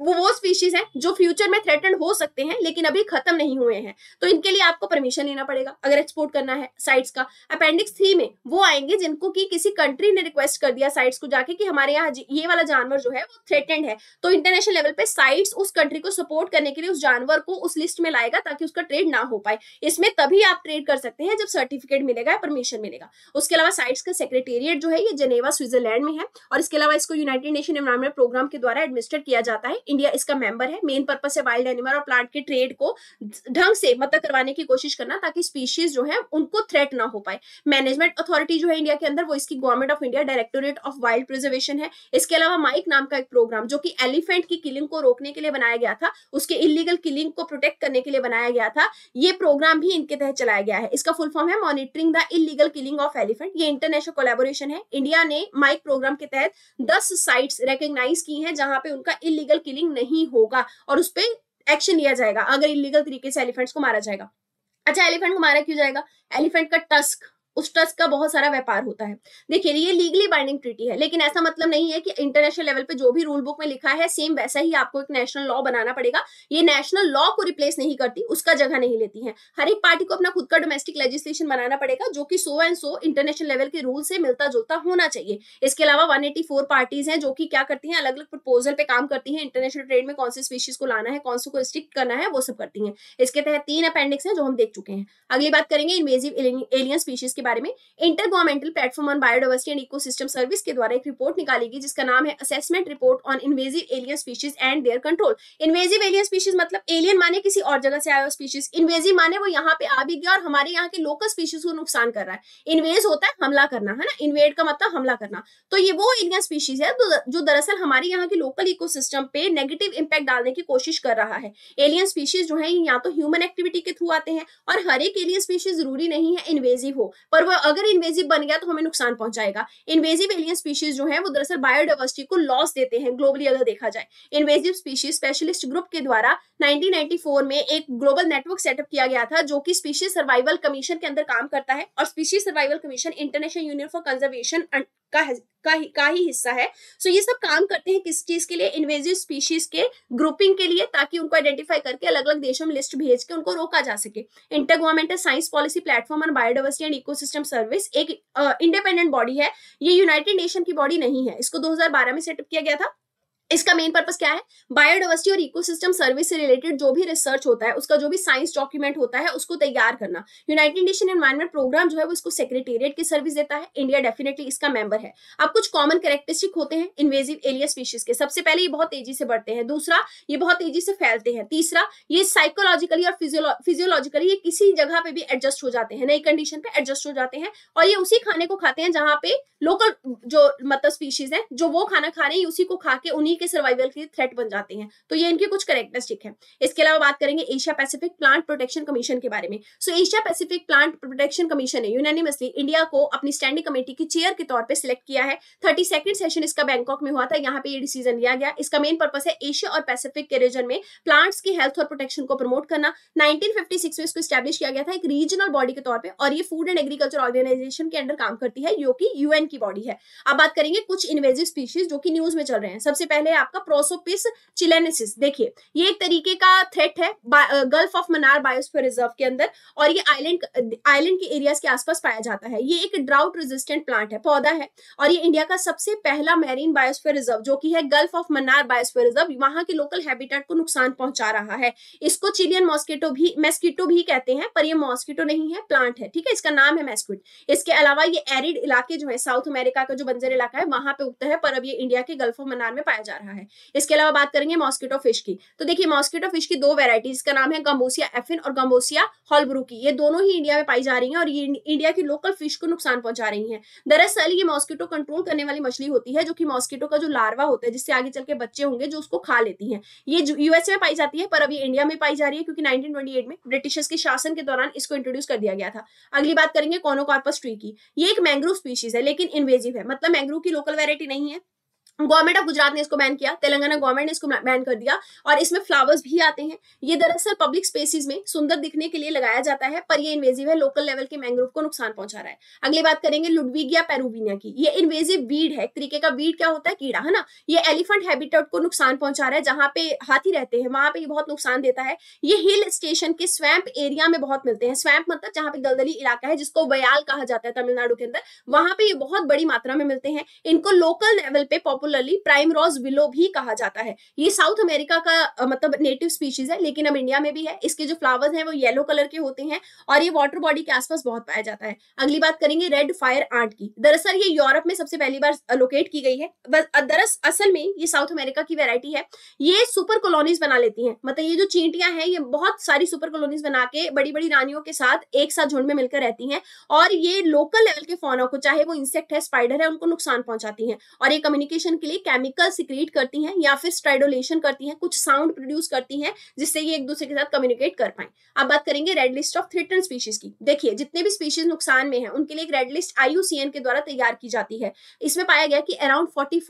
S1: वो वो स्पीशीज हैं जो फ्यूचर में थ्रेटेंड हो सकते हैं लेकिन अभी खत्म नहीं हुए हैं तो इनके लिए आपको परमिशन लेना पड़ेगा अगर एक्सपोर्ट करना है साइट्स का अपेंडिक्स थ्री में वो आएंगे जिनको कि किसी कंट्री ने रिक्वेस्ट कर दिया साइट्स को जाके कि हमारे यहाँ ये वाला जानवर जो है वो थ्रेटेंड है तो इंटरनेशनल लेवल पे साइट्स उस कंट्री को सपोर्ट करने के लिए उस जानवर को उस लिस्ट में लाएगा ताकि उसका ट्रेड ना हो पाए इसमें तभी आप ट्रेड कर सकते हैं जब सर्टिफिकेट मिलेगा या परमिशन मिलेगा उसके अलावा साइट्स का सेक्रेटेरिएट जो है ये जनेवा स्विट्जरलैंड में है और इसके अलावा इसको यूनाइटेड नेशन एनवायरमेंट प्रोग्राम के द्वारा एडमिनिस्टर किया जाता है इंडिया इसका मेंबर है मेन पर्पज है वाइल्ड एनिमल और प्लांट के ट्रेड को ढंग से मतलब करवाने की कोशिश करना ताकि स्पीशीज जो है उनको थ्रेट ना हो पाए मैनेजमेंट अथॉरिटी जो है इंडिया के अंदर वो इसकी government of India directorate of wild preservation है इसके अलावा माइक नाम का एक प्रोग्राम जो कि एलिफेंट की किलिंग को रोकने के लिए बनाया गया था उसके इलीगल किलिंग को प्रोटेक्ट करने के लिए बनाया गया था ये प्रोग्राम भी इनके तहत चलाया गया है इसका फुल फॉर्म है monitoring the illegal killing of elephant ये इंटरनेशनल कोलेबोरेशन है इंडिया ने माइक प्रोग्राम के तहत दस साइट्स रिकग्नाइज की हैं जहां पे उनका इलीगल किलिंग हीलिंग नहीं होगा और उस पर एक्शन लिया जाएगा अगर इलीगल तरीके से एलिफेंट्स को मारा जाएगा अच्छा एलिफेंट को मारा क्यों जाएगा एलिफेंट का टस्क उस ट्रस्ट का बहुत सारा व्यापार होता है देखिए ये लीगली बाइंडिंग ट्रीटी है लेकिन ऐसा मतलब नहीं है कि इंटरनेशनल लेवल पे जो भी रूल बुक में लिखा है सेम वैसा ही आपको एक नेशनल लॉ बनाना पड़ेगा ये नेशनल लॉ को रिप्लेस नहीं करती उसका जगह नहीं लेती है हर एक पार्टी को अपना खुद का डोमेस्टिक लेजिस्लेशन बनाना पड़ेगा जो कि so and so international level के रूल से मिलता जुलता होना चाहिए इसके अलावा वन पार्टीज है जो की क्या करती है अलग अलग प्रपोजल पे काम करती है इंटरनेशनल ट्रेड में कौन से स्पीशीज को लाना है कौन से को रिस्ट्रिक्ट करना है वो सब करती है इसके तहत तीन अपेंडिक्स है जो हम देख चुके हैं अगली बात करेंगे इन्वेजिव एलियन स्पीशीज के बारे में intergovernmental platform on biodiversity and ecosystem service के द्वारा एक रिपोर्ट निकाली गई जिसका नाम है assessment report on invasive alien species and their control invasive alien species मतलब एलियन माने किसी और जगह से आया स्पीशीज इन्वेजिव माने वो यहाँ पे आ भी गया और हमारे यहाँ के लोकल स्पीशीज को नुकसान कर रहा है इन्वेज होता है हमला करना है ना इन्वेड का मतलब हमला करना तो ये वो एलियन स्पीशीज है जो दरअसल हमारे यहाँ के लोकल इकोसिस्टम पे नेगेटिव इम्पैक्ट डालने की कोशिश कर रहा है एलियन स्पीशीज जो है या तो ह्यूमन एक्टिविटी के थ्रू आते हैं और हर एक एलियन स्पीशीज जरूरी नहीं है इन्वेजिव हो पर वह अगर इन्वेजिव बन गया तो हमें नुकसान पहुंचाएगा इन्वेजिव एलियन स्पीशीज जो है वो दरअसल बायोडाइवर्सिटी को लॉस देते हैं ग्लोबली अगर देखा जाए इन्वेजिव स्पीशीज स्पेशलिस्ट ग्रुप के द्वारा 1994 में एक ग्लोबल नेटवर्क सेटअप किया गया था जो कि स्पीशीज सर्वाइवल कमीशन के अंदर काम करता है और species survival commission international union for conservation का का ही, का ही हिस्सा है सो so, ये सब काम करते हैं किस चीज के लिए इन्वेजिव स्पीशीज के ग्रुपिंग के लिए ताकि उनको आइडेंटिफाई करके अलग अलग देशों में लिस्ट भेज के उनको रोका जा सके inter science policy platform on biodiversity and eco ecosystem service एक इंडिपेंडेंट uh, बॉडी है ये यूनाइटेड नेशन की बॉडी नहीं है इसको 2012 में सेटअप किया गया था इसका मेन पर्पज क्या है बायोडाइवर्सिटी और इकोसिस्टम सर्विस से रिलेटेड जो भी रिसर्च होता है उसका जो भी साइंस डॉक्यूमेंट होता है उसको तैयार करना यूनाइटेड नेशन एनवायरमेंट प्रोग्राम जो है वो इसको सेक्रेटेरिएट की सर्विस देता है इंडिया डेफिनेटली इसका मेंबर है अब कुछ कॉमन करेक्टरिस्टिक होते हैं इन्वेजिव एलियस स्पीशीज के सबसे पहले ये बहुत तेजी से बढ़ते हैं दूसरा ये बहुत तेजी से फैलते हैं तीसरा ये साइकोलॉजिकली और फिजियोलॉजिकली ये किसी जगह पे भी एडजस्ट हो जाते हैं नई कंडीशन पे एडजस्ट हो जाते हैं और ये उसी खाने को खाते हैं जहां पे लोकल जो मतलब स्पीशीज है जो वो खाना खा रहे हैं उसी को खा के उन्हीं के सर्वाइवल के थ्रेट बन जाते हैं तो ये इनके कुछ करेक्टरिस्टिक है इसके अलावा बात करेंगे Asia Pacific plant protection commission के बारे में so Asia Pacific plant protection commission ने यूनानिमसली इंडिया को अपनी स्टैंडिंग कमेटी की चेयर के तौर पर सिलेक्ट किया है थर्टी सेशन इसका बैंकॉक में हुआ था यहाँ पे डिसीजन लिया गया इसका मेन पर्पज है एशिया और पैसिफिक के रीजन में प्लांट्स की हेल्थ और प्रोटेक्शन को प्रमोट करना नाइनटीन में इसको स्टैब्लिश किया गया था एक रीजनल बॉडी के तौर पर और ये फूड एंड एग्रीकल्चर ऑर्गेनाइजेशन के अंडर काम करती है जो कि यूएन की बॉडी है अब बात करेंगे कुछ इन्वेजिव स्पीशीज जो कि न्यूज में चल रहे हैं सबसे पहले है आपका प्रोसोपिस चिलेनेसिस देखिए ये एक तरीके का थ्रेट है gulf of Mannar biosphere reserve के अंदर और ये आइलैंड आइलैंड के एरियाज के आसपास पाया जाता है ये एक ड्राउट रेजिस्टेंट प्लांट है पौधा है और ये इंडिया का सबसे पहला मैरीन बायोस्फीयर रिजर्व जो की है gulf of Mannar biosphere reserve वहां के लोकल हैबिटेट को नुकसान पहुंचा रहा है इसको चिलियन मॉस्किटो भी मेस्किटो भी कहते हैं पर ये मॉस्किटो नहीं है प्लांट है ठीक है इसका नाम है मैस्किट इसके अलावा ये एरिड इलाके जो है साउथ अमेरिका का जो बंजर इलाका है वहां पे उगता है पर अब ये इंडिया के गल्फ ऑफ मनार में पाया जाता है जा रहा है इसके अलावा बात करेंगे मॉस्किटो फिश की तो देखिए मॉस्किटो फिश की दो वेराइटीज का नाम है गंबोसिया एफिन और गंबोसिया हॉलब्रू की ये दोनों ही इंडिया में पाई जा रही है और ये इंडिया की लोकल फिश को नुकसान पहुंचा रही है दरअसल ये मॉस्किटो कंट्रोल करने वाली मछली होती है जो की मॉस्किटो का जो लार्वा होता है जिससे आगे चल के बच्चे होंगे जो उसको खा लेती है ये यूएसए में पाई जाती है पर अभी इंडिया में पाई जा रही है क्योंकि नाइनटीन में ब्रिटिशर्स के शासन के दौरान इसको इंट्रोड्यूस कर दिया गया था अगली बात करेंगे कोनोकॉर्पस ट्री की ये एक मैंग्रोव स्पीशीज है लेकिन इन्वेजिव है मतलब मैंग्रोव की लोकल वेरायटी नहीं है गवर्नमेंट ऑफ गुजरात ने इसको बैन किया तेलंगाना गवर्नमेंट ने इसको बैन कर दिया और इसमें फ्लावर्स भी आते हैं ये दरअसल पब्लिक स्पेसिस में सुंदर दिखने के लिए लगाया जाता है पर ये इन्वेजिव है लोकल लेवल के मैंग्रोव को नुकसान पहुंचा रहा है अगली बात करेंगे लुडविगिया पेरूविना की ये इन्वेजिव वीड है एक तरीके का वीड क्या होता है कीड़ा है ना ये एलिफेंट हैबिटेट को नुकसान पहुंचा रहा है जहां पे हाथी रहते हैं वहां पर बहुत नुकसान देता है ये हिल स्टेशन के स्वैम्प एरिया में बहुत मिलते हैं स्वैम्प मतलब जहां पे दलदली इलाका है जिसको वयाल कहा जाता है तमिलनाडु के अंदर वहां पर ये बहुत बड़ी मात्रा में मिलते हैं इनको लोकल लेवल पे popular popularly primrose willow भी कहा जाता है ये साउथ अमेरिका का मतलब नेटिव स्पीशीज है लेकिन अब इंडिया में भी है इसके जो फ्लावर्स हैं वो येलो कलर के होते हैं और ये वाटर बॉडी के आसपास बहुत पाया जाता है अगली बात करेंगे रेड फायर आर्ट की दरअसल ये यूरोप में सबसे पहली बार लोकेट की गई है दरअसल असल में ये साउथ अमेरिका की वेरायटी है ये सुपर कॉलोनीज बना लेती है मतलब ये जो चींटियां हैं ये बहुत सारी सुपर कॉलोनीज बना के बड़ी बड़ी रानियों के साथ एक साथ झुंड में मिलकर रहती हैं और ये लोकल लेवल के फोना को चाहे वो इंसेक्ट है स्पाइडर है उनको नुकसान पहुंचाती हैं और ये कम्युनिकेशन के लिए केमिकल सिक्रीट करती हैं या फिर स्ट्राइडोलेशन करती हैं कुछ साउंड प्रोड्यूस करती हैं जिससे ये एक दूसरे के साथ कम्युनिकेट कर पाए अब बात करेंगे red list of threatened species की देखिए जितने भी स्पीशीज नुकसान में है उनके लिए एक रेड लिस्ट आईयूसीएन के द्वारा तैयार की जाती है इसमें पाया गया कि अराउंड फोर्टी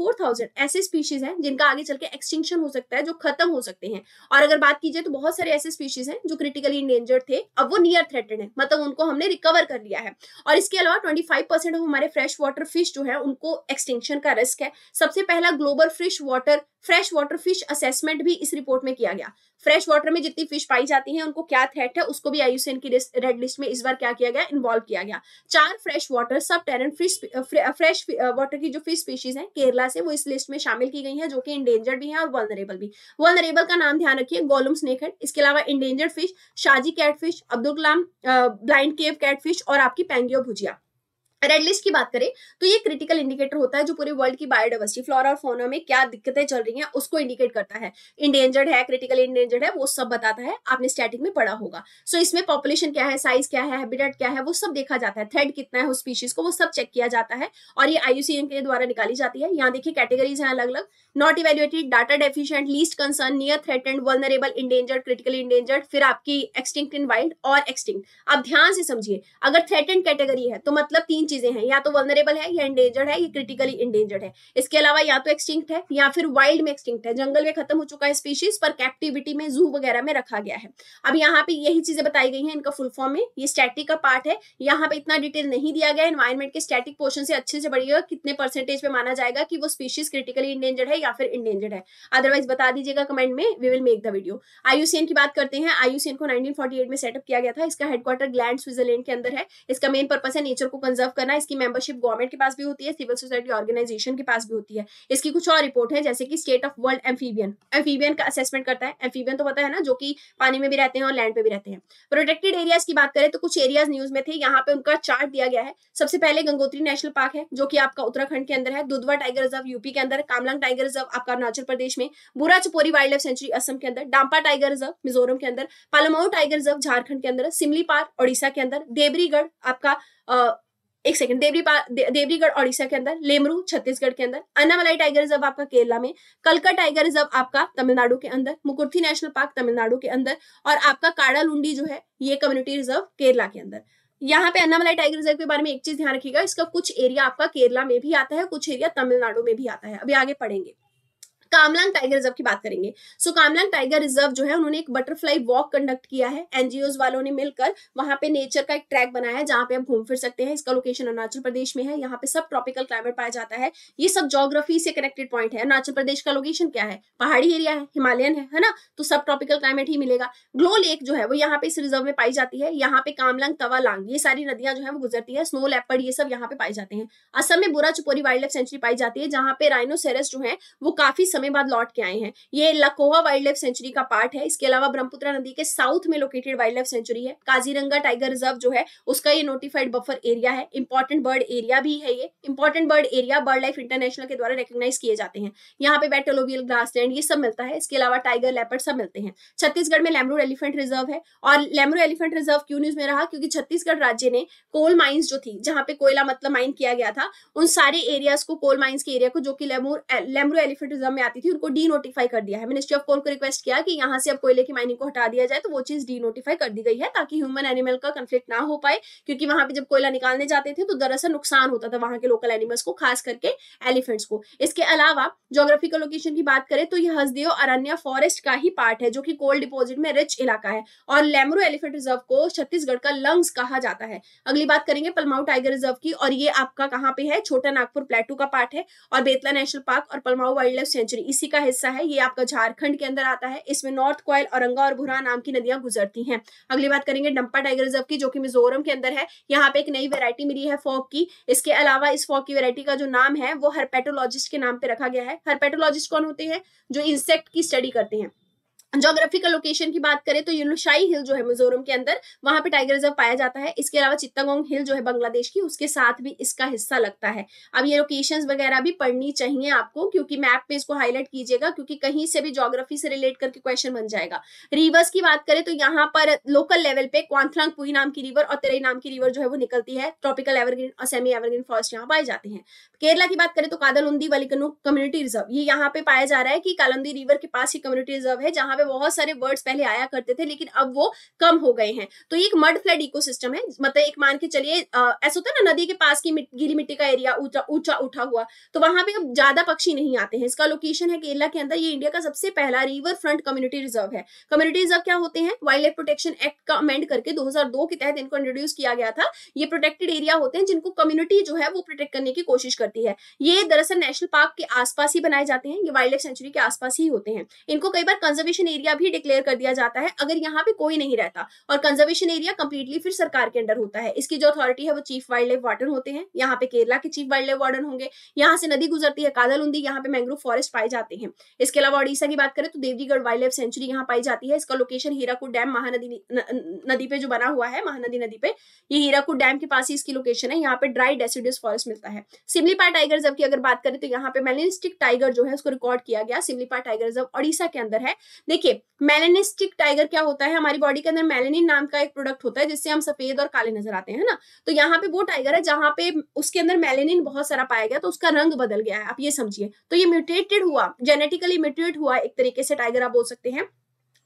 S1: ऐसे स्पीशीज है जिनका आगे चल के एक्सटिंक्शन हो सकता है जो खत्म हो सकते हैं और अगर बात की जाए तो बहुत सारे ऐसे स्पीशीज है जो क्रिटिकली इंडेंजर्ड थे अब वो नियर थ्रेटेड है मतलब उनको हमने रिकवर कर लिया है और इसके अलावा ट्वेंटी फाइव परसेंट हमारे फ्रेश वाटर फिश जो है उनको एक्सटिंक्शन का रिस्क है सबसे सबसे पहला global fresh water fresh water fish assessment भी इस रिपोर्ट में किया गया फ्रेश वाटर में जितनी फिश पाई जाती हैं उनको क्या थ्रेट है उसको भी आयुसेन की रेड लिस्ट में इस बार क्या किया गया इन्वॉल्व किया गया चार fresh water subterranean fish fresh water की जो फिश स्पीशीज हैं केरला से वो इस लिस्ट में शामिल की गई हैं जो कि इंडेंजर्ड भी हैं और वल्नरेबल भी वल्नरेबल का नाम ध्यान रखिए गोलम स्नेक हेड इसके अलावा endangered fish Shaji catfish Abdul Kalam blind cave catfish और आपकी पैंगियो भुजिया रेड लिस्ट की बात करें तो ये क्रिटिकल इंडिकेटर होता है जो पूरे वर्ल्ड की बायोडाइवर्सिटी फ्लोरा और फोना में क्या दिक्कतें चल रही हैं उसको इंडिकेट करता है इंडेंजर्ड है क्रिटिकल इंडेंजर्ड है वो सब बताता है आपने स्टैटिक में पढ़ा होगा सो so, इसमें पॉपुलेशन क्या है साइज क्या है हैबिटेट क्या है वो सब देखा जाता है थ्रेड कितना है उस स्पीशीज को वो सब चेक किया जाता है और ये आईयूसीएन के द्वारा निकाली जाती है यहाँ देखिए कैटेगरीज है अलग अलग not evaluated data deficient least concern near threatened vulnerable endangered critical endangered फिर आपकी एक्सटिंक्ट इन वाइल्ड और एक्सटिंक्ट आप ध्यान से समझिए अगर थ्रेटेंड कैटेगरी है तो मतलब तीन चीजें हैं या तो वनरेबल है या इंडेंजर्ड है या क्रिटिकली इंडेंजर्ड है इसके अलावा या तो एक्सटिंक्ट है या फिर वाइल्ड में एक्सटिंक्ट है जंगल में खत्म हो चुका है स्पीशीज पर कैप्टिविटी में जू वगैरह में रखा गया है अब यहाँ पे यही चीजें बताई गई है इनका फुल फॉर्म में ये स्टैटिक का पार्ट है यहाँ पे इतना डिटेल नहीं दिया गया एनवायरमेंट के स्टैटिक पोर्शन से अच्छे से बढ़िया कितने परसेंटेज पे माना जाएगा कि वो स्पीशीज क्रिटिकली इंडेंजर्ड है या फिर इंडेंजर्ड है अदरवाइज बता दीजिएगा कमेंट में we will make the video IUCN की बात करते हैं आयुसीएन को नाइनटीन में सेटअप किया गया था इसका हेडक्वार्टर ग्लैंड स्विटरलैंड के अंदर है इसका मेन पर्पस है नेचर को कंजर्व करना इसकी मेंबरशिप गवर्नमेंट के पास भी होती है सिविल सोसाइटी ऑर्गेनाइजेशन के पास भी होती है इसकी कुछ और रिपोर्ट है जैसे कि state of world amphibian amphibian का असेसमेंट करता है एम्फीबियन तो पता है ना जो कि पानी में भी रहते हैं और लैंड पे भी रहते हैं प्रोटेक्टेड एरियाज की बात करें तो कुछ एरियाज न्यूज में थे यहाँ पे उनका चार्ट दिया गया है सबसे पहले गंगोत्री नेशनल पार्क है जो की आपका उत्तराखंड के अंदर है दुधवा टाइगर रिजर्व यूपी के अंदर कामलांग टाइगर रिजर्व आपका अरुणाचल प्रदेश में Bura Chapori wildlife sanctuary Assam के अंदर डांपा टाइगर रिजर्व मिजोरम के अंदर पालमाऊ टाइगर रिजर्व झारखंड के अंदर सिमली पार्क ओडिशा के अंदर देवरीगढ़ आपका एक सेकंड देवरी दे, देवरीगढ़ ओडिशा के अंदर लेमरू छत्तीसगढ़ के अंदर अन्नामलाई टाइगर रिजर्व आपका केरला में कलका टाइगर रिजर्व आपका तमिलनाडु के अंदर मुकुर्थी नेशनल पार्क तमिलनाडु के अंदर और आपका काड़ालुंडी जो है ये कम्युनिटी रिजर्व केरला के अंदर यहाँ पे अन्नामलाई टाइगर रिजर्व के बारे में एक चीज ध्यान रखिएगा इसका कुछ एरिया आपका केरला में भी आता है कुछ एरिया तमिलनाडु में भी आता है अभी आगे पढ़ेंगे कामलांग टाइगर रिजर्व की बात करेंगे so so, Kamlang tiger reserve जो है उन्होंने एक बटरफ्लाई वॉक कंडक्ट किया है एनजीओ वालों ने मिलकर वहां पे नेचर का एक ट्रैक बनाया है जहां पे आप घूम फिर सकते हैं इसका लोकेशन अरुणाचल प्रदेश में है यहाँ पे सब ट्रॉपिकल क्लाइमेट पाया जाता है ये सब जोग्राफी से कनेक्टेड पॉइंट है अरुणाचल प्रदेश का लोकेशन क्या है पहाड़ी एरिया है हिमालयन है है ना तो सब ट्रॉपिकल क्लाइमेट ही मिलेगा ग्लो लेक जो है वो यहाँ पे इस रिजर्व में पाई जाती है यहाँ पे कामलांग तवालांग ये सारी नदियां जो है वो गुजरती है स्नो लेपर्ड ये सब यहाँ पे पाए जाते हैं असम में Bura Chapori wildlife sanctuary पाई जाती है जहाँ पे राइनोसेरस जो है वो काफी समय बाद लौट के आए हैं ये लकोहा वाइल्ड लाइफ सेंचुरी का पार्ट है इसके अलावा ब्रह्मपुत्र नदी के साउथ में लोकेटेड वाइल्ड लाइफ सेंचुरी है काजीरंगा टाइगर रिजर्व जो है उसका ये नोटिफाइड बफर एरिया है इंपॉर्टेंट बर्ड एरिया भी है ये important bird area bird life international के द्वारा रिकोगनाइज किए जाते हैं यहाँ पे बेटोलोवियल ग्रास लैंड ये सब मिलता है इसके अलावा टाइगर लेपर्ड सब मिलते हैं छत्तीसगढ़ में लेमरू एलिफेंट रिजर्व है और लेमरू एलिफेंट रिजर्व क्यों न्यूज में रहा क्योंकि छत्तीसगढ़ राज्य ने कोल माइन्स जो थी जहाँ पे कोयला मतलब माइन किया गया था उन सारे एरियाज को कोल माइन्स के एरिया को जो कि लेमरू एलिफेंट रिजर्व में आती थी उनको डी नोटिफाई कर दिया है मिनिस्ट्री ऑफ कोल को रिक्वेस्ट किया कि यहाँ से अब कोयले की माइनिंग को हटा दिया जाए तो वो चीज डी नोटिफाई कर दी गई है ताकि ह्यूमन एनिमल का कंफ्लिक्ट ना हो पाए क्योंकि वहां पे जब कोयला निकालने जाते थे तो दरअसल नुकसान होता था वहां के लोकल एनिमल्स को खास करके एलिफेंट्स को इसके अलावा जोग्राफिकल लोकेशन की बात करें तो यह हसदेव अरण्य फॉरेस्ट का ही पार्ट है जो की कोल्ड डिपोजिट में रिच इलाका है और लेमरू एलिफेंट रिजर्व को छत्तीसगढ़ का लंग्स कहा जाता है अगली बात करेंगे पलमाऊ टाइगर रिजर्व की और ये आपका कहाँ पे है छोटा नागपुर प्लेटू का पार्ट है और बेतला नेशनल पार्क और पलमाऊ वाइल्ड लाइफ सेंचुरी क्षेत्र इसी का हिस्सा है ये आपका झारखंड के अंदर आता है इसमें नॉर्थ कोयल औरंगा और भुरा नाम की नदियां गुजरती हैं अगली बात करेंगे डंपा टाइगर रिजर्व की जो कि मिजोरम के अंदर है यहाँ पे एक नई वेरायटी मिली है फॉक की इसके अलावा इस फॉक की वेरायटी का जो नाम है वो हरपेटोलॉजिस्ट के नाम पे रखा गया है हरपेटोलॉजिस्ट कौन होते हैं जो इंसेक्ट की स्टडी करते हैं जोग्राफिकल लोकेशन की बात करें तो युनुशाई हिल जो है मिजोरम के अंदर वहां पे टाइगर रिजर्व पाया जाता है इसके अलावा चित्तागोंग हिल जो है बांग्लादेश की उसके साथ भी इसका हिस्सा लगता है अब ये लोकेशंस वगैरह भी पढ़नी चाहिए आपको क्योंकि मैप पे इसको हाईलाइट कीजिएगा क्योंकि कहीं से भी जोग्राफी से रिलेट करके क्वेश्चन बन जाएगा रिवर्स की बात करें तो यहाँ पर लोकल लेवल पे क्वांथलांग पुई नाम की रिवर और तेरई नाम की रिवर जो है वो निकलती है ट्रॉपिकल एवरग्रीन और सेमी एवरग्रीन फॉरेस्ट यहाँ पाए जाते हैं केरला की बात करें तो कादलुंदी वाली कम्युनिटी रिजर्व ये यहाँ पे पाया जा रहा है कि कालंदी रिवर के पास ही कम्युनिटी रिजर्व है जहां पे बहुत सारे बर्ड्स पहले आया करते थे लेकिन अब वो कम हो गए हैं तो ये एक मड फ्लड इको है मतलब एक मान के चलिए ऐसा होता है ना नदी के पास की मिट, गीली मिट्टी का एरिया ऊंचा ऊंचा उठा हुआ तो वहां पे अब ज्यादा पक्षी नहीं आते हैं इसका लोकेशन है केरला के अंदर ये इंडिया का सबसे पहला रिवर फ्रंट कम्युनिटी रिजर्व है कम्युनिटी रिजर्व क्या होते हैं वाइल्ड लाइफ प्रोटेक्शन एक्ट का अमेंड करके दो के तहत इनको इंट्रोड्यूस किया गया था ये प्रोटेक्टेड एरिया होते हैं जिनको कम्युनिटी जो है वो प्रोटेक्ट करने की कोशिश करती है ये दरअसल नेशनल पार्क के आसपास ही बनाए जाते हैं ये वाइल्ड लाइफ सेंचुरी के आसपास ही होते हैं इनको कई बार कंजर्वेशन कंजर्वेशन एरिया भी डिक्लेयर कर दिया जाता है अगर यहाँ पे कोई नहीं रहता और कंजर्वेशन एरिया कंप्लीटली फिर सरकार के अंडर होता है इसकी जो अथॉरिटी है वो चीफ वाइल्ड लाइफ वार्डन होते हैं यहाँ पे केरला के चीफ वाइल्ड लाइफ वार्डन होंगे यहाँ से नदी गुजरती है कादलुंदी यहाँ पे मैंग्रोव फॉरेस्ट पाए जाते हैं इसके अलावा ओडिशा की बात करें तो देवीगढ़ वाइल्ड लाइफ सेंचुरी यहाँ पाई जाती है इसका लोकेशन हीराकुड डैम महानदी नदी पे जो बना हुआ है महानदी नदी पे ये हीराकुड डैम के पास ही इसकी लोकेशन है यहाँ पे ड्राई डेसिडियस फॉरेस्ट मिलता है सिमलीपा टाइगर रिजर्व की अगर बात करें तो यहाँ पे मेलिनिस्टिक टाइगर जो है उसको रिकॉर्ड किया गया सिमलीपा टाइगर रिजर्व ओडिशा के अंदर है देखिए मेलेनिस्टिक टाइगर क्या होता है हमारी बॉडी के अंदर मेलेनिन नाम का एक प्रोडक्ट होता है जिससे हम सफेद और काले नजर आते हैं ना तो यहाँ पे वो टाइगर है जहां पे उसके अंदर मेलेनिन बहुत सारा पाया गया तो उसका रंग बदल गया है आप ये समझिए तो ये म्यूटेटेड हुआ जेनेटिकली म्यूटेट हुआ एक तरीके से टाइगर आप बोल सकते हैं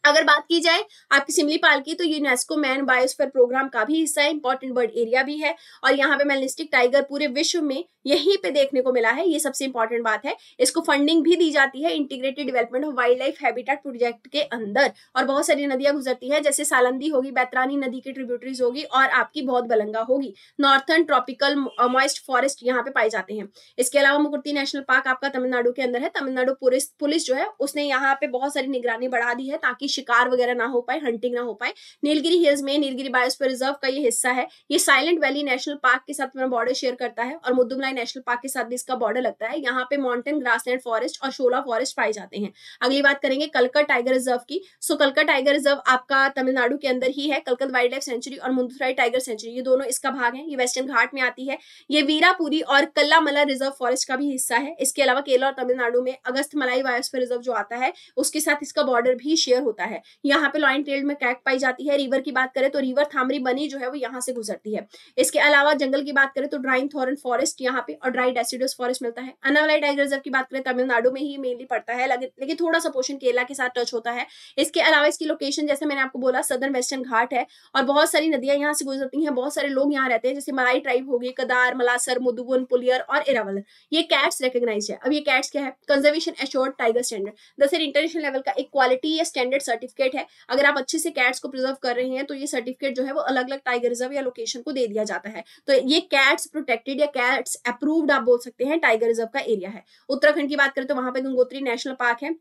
S1: अगर बात की जाए आपकी सिमली पाल की तो यूनेस्को मैन बायोस्फेयर प्रोग्राम का भी हिस्सा है इंपॉर्टेंट बर्ड एरिया भी है और यहाँ पे मेलिस्टिक टाइगर पूरे विश्व में यहीं पे देखने को मिला है ये सबसे इंपॉर्टेंट बात है इसको फंडिंग भी दी जाती है integrated development of wildlife habitat project के अंदर और बहुत सारी नदियां गुजरती है जैसे सालंदी होगी बैतरानी नदी की ट्रिब्यूटरीज होगी और आपकी बहुत बलंगा होगी नॉर्थन ट्रॉपिकल मॉइस्ट फॉरेस्ट यहाँ पे पाए जाते हैं इसके अलावा मुकुर्ती नेशनल पार्क आपका तमिलनाडु के अंदर है तमिलनाडु पुलिस पुलिस जो है उसने यहाँ पे बहुत सारी निगरानी बढ़ा दी है ताकि शिकार वगैरह ना हो पाए हंटिंग ना हो पाए नीलगिरी हिल्स में नीलगिरी बायोस्फीयर रिजर्व का ये हिस्सा है ये साइलेंट वैली नेशनल पार्क के साथ अपना बॉर्डर शेयर करता है और मुद्दुमलाई नेशनल पार्क के साथ भी इसका बॉर्डर लगता है यहाँ पे माउंटेन ग्रासलैंड फॉरेस्ट और शोला फॉरेस्ट पाए जाते हैं अगली बात करेंगे कलका टाइगर रिजर्व की सो कलका टाइगर रिजर्व आपका तमिलनाडु के अंदर ही है कलकत वाइल्ड लाइफ सेंचुरी और मुंदुराई टाइगर सेंचुरी ये दोनों इसका भाग है ये वेस्टर्न घाट में आती है ये वीरापुरी और कल्लामला रिजर्व फॉरेस्ट का भी हिस्सा है इसके अलावा केरला और तमिलनाडु में अगस्त मलाई बायोस्फीयर रिजर्व जो आता है उसके साथ इसका बॉर्डर भी शेयर होता है होता है यहाँ पे लॉइन ट्रेल में कैक पाई जाती है रिवर की बात करें तो रिवर थामरी बनी जो है वो यहाँ से गुजरती है इसके अलावा जंगल की बात करें तो ड्राइंग थॉरन फॉरेस्ट यहाँ पे और ड्राई डेसिडस फॉरेस्ट मिलता है अनावलाई टाइगर रिजर्व की बात करें तमिलनाडु में ही मेनली पड़ता है लेकिन थोड़ा सा पोर्शन केला के साथ टच होता है इसके अलावा इसकी लोकेशन जैसे मैंने आपको बोला सदर्न वेस्टर्न घाट है और बहुत सारी नदियां यहाँ से गुजरती हैं बहुत सारे लोग यहाँ रहते हैं जैसे मलाई ट्राइब हो गई कदार मलासर मुदुबन पुलियर और इरावल ये कैट्स रिकोगनाइज है अब ये कैट्स क्या है कंजर्वेशन एश्योर्ड टाइगर स्टैंडर्ड दरअसल इंटरनेशनल लेवल का एक क्वालिटी या स्टैंडर्ड सर्टिफिकेट है अगर आप अच्छे से कैट्स को प्रिजर्व कर रहे हैं तो ये सर्टिफिकेट जो है वो अलग अलग टाइगर रिजर्व या लोकेशन को दे दिया जाता है तो ये कैट्स प्रोटेक्टेड या कैट्स अप्रूव्ड आप बोल सकते हैं टाइगर रिजर्व का एरिया है उत्तराखंड की बात करें तो वहां पर गंगोत्री नेशनल पार्क है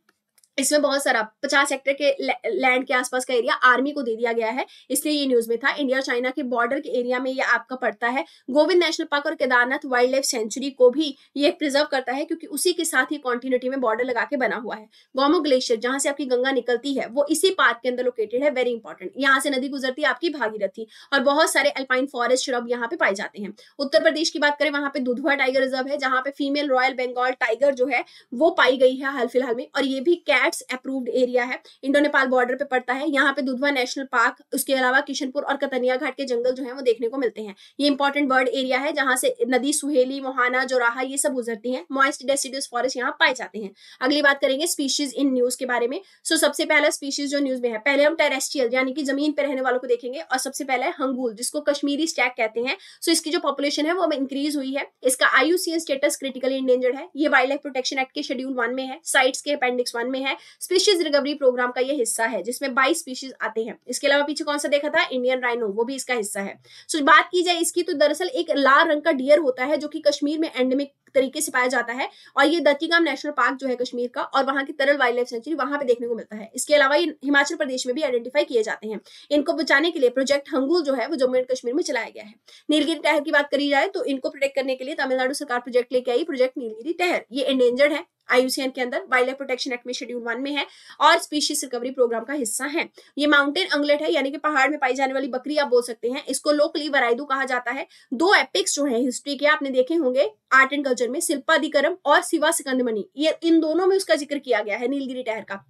S1: इसमें बहुत सारा पचास हेक्टेयर के लैंड के आसपास का एरिया आर्मी को दे दिया गया है इसलिए ये न्यूज में था इंडिया और चाइना के बॉर्डर के एरिया में ये आपका पड़ता है गोविंद नेशनल पार्क और केदारनाथ वाइल्ड लाइफ सेंचुरी को भी ये प्रिजर्व करता है क्योंकि उसी के साथ ही कॉन्टिन्यूटी में बॉर्डर लगा के बना हुआ है गोमो ग्लेशियर जहां से आपकी गंगा निकलती है वो इसी पार्क के अंदर लोकेटेड है वेरी इंपॉर्टेंट यहाँ से नदी गुजरती है आपकी भागीरथी और बहुत सारे अल्पाइन फॉरेस्ट श्रब यहाँ पे पाए जाते हैं उत्तर प्रदेश की बात करें वहां पे दुधवा टाइगर रिजर्व है जहाँ पे फीमेल रॉयल बंगाल टाइगर जो है वो पाई गई है हाल फिलहाल में और ये भी कैप कैट्स अप्रूव्ड एरिया है इंडो नेपाल बॉर्डर पे पड़ता है यहाँ पे दुधवा नेशनल पार्क उसके अलावा किशनपुर और कतनिया घाट के जंगल जो है वो देखने को मिलते हैं ये इंपॉर्टेंट बर्ड एरिया है जहां से नदी सुहेली मोहाना जोराहा ये सब गुजरती है मॉइस्ट डेसिडियस फॉरेस्ट यहाँ पाए जाते हैं अगली बात करेंगे स्पीशीज इन न्यूज के बारे में सो सबसे पहला स्पीशीज जो न्यूज में है पहले हम टेरेस्ट्रियल यानी कि जमीन पर रहने वालों को देखेंगे और सबसे पहले हंगूल जिसको कश्मीरी स्टैक कहते हैं सो इसकी जो पॉपुलेशन है वो अब इंक्रीज हुई है इसका आईयूसीएन स्टेटस क्रिटिकली इंडेंजर्ड है ये वाइल्ड लाइफ प्रोटेक्शन एक्ट के शेड्यूल वन में है साइट्स के अपेंडिक्स वन में है है स्पीशीज रिकवरी प्रोग्राम का ये हिस्सा है जिसमें बाईस स्पीशीज आते हैं इसके अलावा पीछे कौन सा देखा था इंडियन राइनो वो भी इसका हिस्सा है सो so, बात की जाए इसकी तो दरअसल एक लाल रंग का डियर होता है जो कि कश्मीर में एंडेमिक तरीके से पाया जाता है और ये दत्तीगाम नेशनल पार्क जो है कश्मीर का और वहां की तरल वाइल्ड लाइफ सेंचुरी वहां पे देखने को मिलता है इसके अलावा ये हिमाचल प्रदेश में भी आइडेंटिफाई किए जाते हैं इनको बचाने के लिए प्रोजेक्ट हंगुल जो है वो जम्मू एंड कश्मीर में चलाया गया है नीलगिरी टहर की बात करी जाए तो इनको प्रोटेक्ट करने के लिए तमिलनाडु सरकार प्रोजेक्ट लेके आई प्रोजेक्ट नीलगिरी टहर ये एंडेंजर्ड है आईयूसीएन के अंदर वाइल्ड लाइफ प्रोटेक्शन एक्ट में शेड्यूल वन में है और स्पीशीज रिकवरी प्रोग्राम का हिस्सा है ये माउंटेन अंगलेट है यानी कि पहाड़ में पाई जाने वाली बकरी आप बोल सकते हैं इसको लोकली वराइदू कहा जाता है दो एपिक्स जो है हिस्ट्री के आपने देखे होंगे आर्ट एंड कल्चर में शिल्पाधिकरम और शिवा सिकंदमणि ये इन दोनों में उसका जिक्र किया गया है नीलगिरी टहर का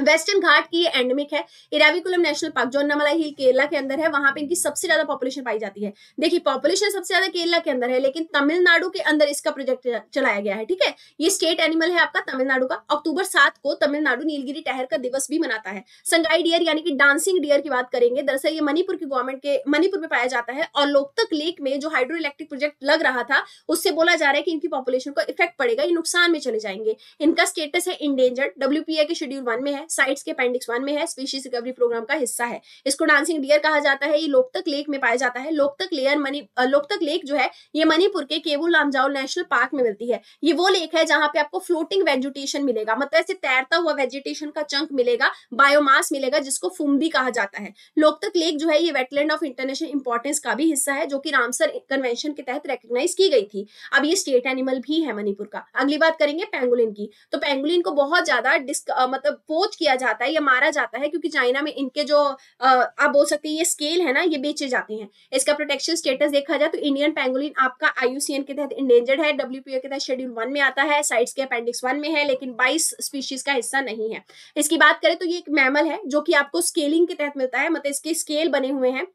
S1: वेस्टर्न घाट की एंडमिक है इराविकुलम नेशनल पार्क जो अन्नामलाई हिल केरला के अंदर है वहां पे इनकी सबसे ज्यादा पॉपुलेशन पाई जाती है देखिए पॉपुलेशन सबसे ज्यादा केरला के अंदर है लेकिन तमिलनाडु के अंदर इसका प्रोजेक्ट चलाया गया है ठीक है ये स्टेट एनिमल है आपका तमिलनाडु का अक्टूबर सात को तमिलनाडु नीलगिरी टहर का दिवस भी मनाता है संगाई डियर यानी कि डांसिंग डियर की बात करेंगे दरअसल ये मणिपुर की गवर्नमेंट के मणिपुर में पाया जाता है और लोकतक लेक में जो हाइड्रो इलेक्ट्रिक प्रोजेक्ट लग रहा था उससे बोला जा रहा है कि इनकी पॉपुलेशन को इफेक्ट पड़ेगा ये नुकसान में चले जाएंगे इनका स्टेटस है इंडेंजर्ड डब्ल्यू के शेड्यूल वन में है है साइट्स के अपेंडिक्स वन में है स्पीशीज रिकवरी प्रोग्राम का हिस्सा है इसको डांसिंग डियर कहा जाता है ये लोकतक लेक में पाया जाता है लोकतक लेयर मनी लोकतक लेक जो है ये मणिपुर के केवल लामजाओ नेशनल पार्क में मिलती है ये वो लेक है जहां पे आपको फ्लोटिंग वेजिटेशन मिलेगा मतलब ऐसे तैरता हुआ वेजिटेशन का चंक मिलेगा बायोमास मिलेगा जिसको फुम्बी कहा जाता है लोकतक लेक जो है ये वेटलैंड ऑफ इंटरनेशनल इंपॉर्टेंस का भी हिस्सा है जो कि रामसर कन्वेंशन के तहत रिकग्नाइज की गई थी अब ये स्टेट एनिमल भी है मणिपुर का अगली बात करेंगे पेंगुलिन की तो पेंगुलिन को बहुत ज्यादा मतलब बहुत अप्रोच किया जाता है या मारा जाता है क्योंकि चाइना में इनके जो आप बोल सकते हैं ये स्केल है ना ये बेचे जाते हैं इसका प्रोटेक्शन स्टेटस देखा जाए तो इंडियन पेंगुलिन आपका आईयूसीएन के तहत इंडेंजर्ड है डब्ल्यू के तहत शेड्यूल वन में आता है साइट्स के अपेंडिक्स वन में है लेकिन बाईस स्पीशीज का हिस्सा नहीं है इसकी बात करें तो ये एक मैमल है जो कि आपको स्केलिंग के तहत मिलता है मतलब इसके स्केल बने हुए हैं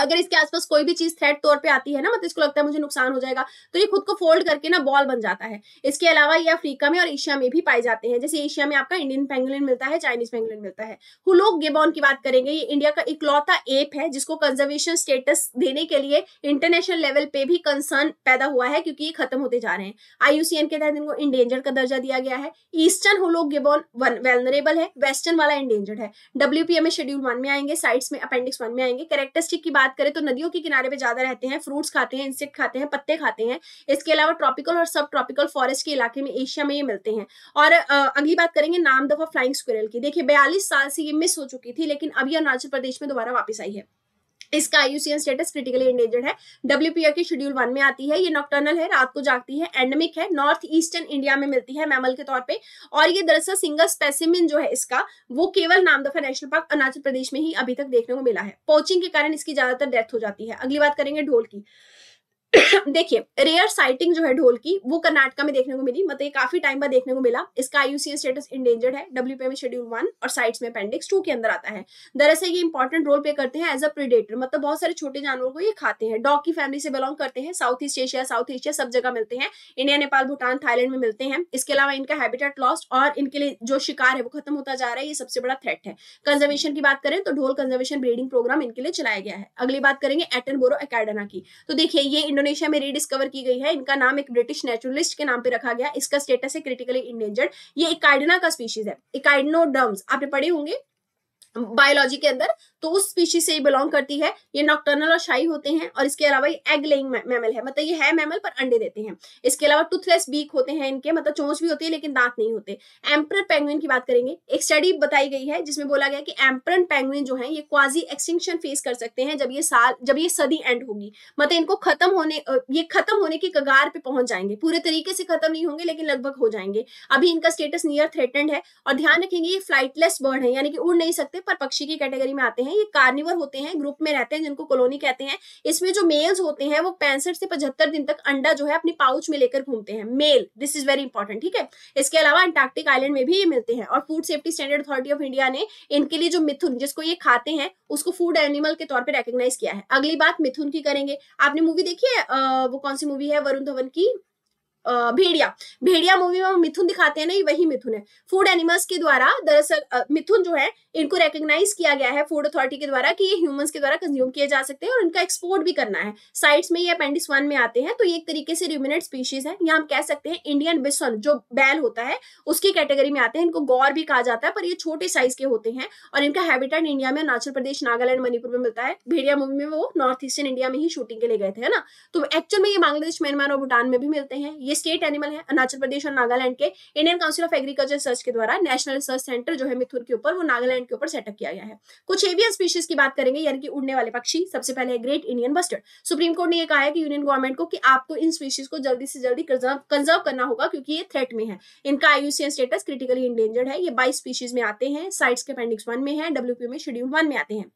S1: अगर इसके आसपास कोई भी चीज थ्रेड तौर पे आती है ना मतलब इसको लगता है मुझे नुकसान हो जाएगा तो ये खुद को फोल्ड करके ना बॉल बन जाता है इसके अलावा ये अफ्रीका में और एशिया में भी पाए जाते हैं जैसे एशिया में आपका इंडियन पेंगुलिन मिलता है चाइनीज पेंगुलिन मिलता है हुलोक गेबॉन की बात करेंगे ये इंडिया का इकलौता एप है जिसको कंजर्वेशन स्टेटस देने के लिए इंटरनेशनल लेवल पे भी कंसर्न पैदा हुआ है क्योंकि ये खत्म होते जा रहे हैं आईयूसीएन के तहत इनको इंडेंजर का दर्जा दिया गया है eastern hoolock gibbon one vulnerable है वेस्टर्न वाला इंडेंजर्ड है डब्ल्यूपीएम में शेड्यूल वन में आएंगे साइड्स में अपेंडिक्स वन में आएंगे कैरेक्टरिस्टिक की बात बात करें तो नदियों के किनारे पे ज्यादा रहते हैं फ्रूट्स खाते हैं इंसेक्ट खाते हैं पत्ते खाते हैं इसके अलावा ट्रॉपिकल और सब ट्रॉपिकल फॉरेस्ट के इलाके में एशिया में ये मिलते हैं और अगली बात करेंगे नाम दफा फ्लाइंग स्क्वेरल की देखिए बयालीस साल से ये मिस हो चुकी थी लेकिन अभी अरुणाचल प्रदेश में दोबारा वापस आई है इसका आयुसीएन स्टेटस क्रिटिकली इंडेजर्ड है डब्ल्यू के शेड्यूल वन में आती है ये नॉक्टर्नल है रात को जागती है एंडमिक है नॉर्थ ईस्टर्न इंडिया में मिलती है मैमल के तौर पर और ये दरअसल सिंगल स्पेसिमिन जो है इसका वो केवल नामदफा नेशनल पार्क अरुणाचल प्रदेश में ही अभी तक देखने को मिला है पोचिंग के कारण इसकी ज्यादातर डेथ हो जाती है अगली बात करेंगे ढोल की देखिए रेयर साइटिंग जो है ढोल की वो कर्नाटका में देखने को मिली मतलब ये काफी टाइम बाद देखने को मिला इसका आईयूसीएन स्टेटस इंडेंजर्ड है डब्ल्यू e में शेड्यूल वन और साइट्स में अपेंडिक्स टू के अंदर आता है दरअसल ये इंपॉर्टेंट रोल प्ले करते हैं एज अ प्रीडेटर मतलब बहुत सारे छोटे जानवरों को ये खाते हैं डॉग की फैमिली से बिलोंग करते हैं south east Asia south Asia सब जगह मिलते हैं इंडिया नेपाल भूटान थाईलैंड में मिलते हैं इसके अलावा इनका हैबिटेट लॉस्ट और इनके लिए जो शिकार है वो खत्म होता जा रहा है ये सबसे बड़ा थ्रेट है कंजर्वेशन की बात करें तो ढोल कंजर्वेशन ब्रीडिंग प्रोग्राम इनके लिए चलाया गया है अगली बात करेंगे एटन बोरो की तो देखिए ये इंडोने इंडोनेशिया में रिडिस्कवर की गई है इनका नाम एक ब्रिटिश नेचुरलिस्ट के नाम पर रखा गया इसका स्टेटस है क्रिटिकली इंडेंजर्ड ये इकाइडना का स्पीशीज है इकाइडनोडर्म्स आपने पढ़े होंगे बायोलॉजी के अंदर तो उस स्पीशीज से ही बिलोंग करती है ये नॉक्टर्नल और शाही होते हैं और इसके अलावा ये एग लेइंग मैमल है मतलब ये है मैमल पर अंडे देते हैं इसके अलावा टूथलेस बीक होते हैं इनके मतलब चोंच भी होती है लेकिन दांत नहीं होते एम्पर पेंगुइन की बात करेंगे एक स्टडी बताई गई है जिसमें बोला गया कि एम्पर पेंगुइन जो है ये क्वाजी एक्सटिंक्शन फेस कर सकते हैं जब ये साल जब ये सदी एंड होगी मतलब इनको खत्म होने ये खत्म होने के कगार पे पहुंच जाएंगे पूरे तरीके से खत्म नहीं होंगे लेकिन लगभग हो जाएंगे अभी इनका स्टेटस नियर थ्रेटेंड है और ध्यान रखेंगे ये फ्लाइटलेस बर्ड है यानी कि उड़ नहीं सकते पर पक्षी की कैटेगरी में आते हैं ये कार्निवर होते हैं ग्रुप में रहते हैं जिनको कॉलोनी कहते हैं इसमें जो मेल्स होते हैं वो पैंसठ से पचहत्तर दिन तक अंडा जो है अपनी पाउच में लेकर घूमते हैं male this is very important ठीक है इसके अलावा अंटार्कटिक आइलैंड में भी ये मिलते हैं और food safety standard authority of India ने इनके लिए जो मिथुन जिसको ये खाते हैं उसको फूड एनिमल के तौर पर रिकग्नाइज किया है अगली बात मिथुन की करेंगे आपने मूवी देखी है वो कौन सी मूवी है वरुण धवन की भेड़िया भेड़िया मूवी में मिथुन दिखाते हैं ना वही मिथुन है फूड एनिमल्स के द्वारा दरअसल मिथुन जो है इनको रिकोगनाइज किया गया है फूड अथॉरिटी के द्वारा कि ये ह्यूमंस के द्वारा कंज्यूम किए जा सकते हैं और इनका एक्सपोर्ट भी करना है साइट्स में ये अपेंडिक्स वन में आते हैं तो ये एक तरीके से रिमिनेट स्पीशीज है या हम कह सकते हैं इंडियन बिसन जो बैल होता है उसकी कैटेगरी में आते हैं इनको गौर भी कहा जाता है पर ये छोटे साइज के होते हैं और इनका हैबिटेट इंडिया में अरुणाचल प्रदेश नागालैंड मणिपुर में मिलता है भेड़िया मूवी में वो नॉर्थ ईस्टर्न इंडिया में ही शूटिंग के लिए गए थे ना तो एक्चुअल में ये बांग्लादेश म्यांमार और भूटान में भी मिलते हैं ये स्टेट एनिमल है अरुणाचल प्रदेश और नागालैंड के Indian council of agriculture research के द्वारा नेशनल रिसर्च सेंटर जो है मिथुर के ऊपर वो नागालैंड के ऊपर सेटअप किया गया है कुछ एवियन स्पीशीज की बात करेंगे यानी कि उड़ने वाले पक्षी सबसे पहले है great Indian bustard supreme court ने यह कहा है कि यूनियन गवर्नमेंट को कि आपको इन स्पीशीज को जल्दी से जल्दी कंजर्व करना होगा क्योंकि ये थ्रेट में है इनका आयुसीएन स्टेटस क्रिटिकली इंडेंजर्ड है ये बाईस स्पीशीज में आते हैं साइट्स के अपेंडिक्स वन में है डब्ल्यू में शेड्यूल वन में आते हैं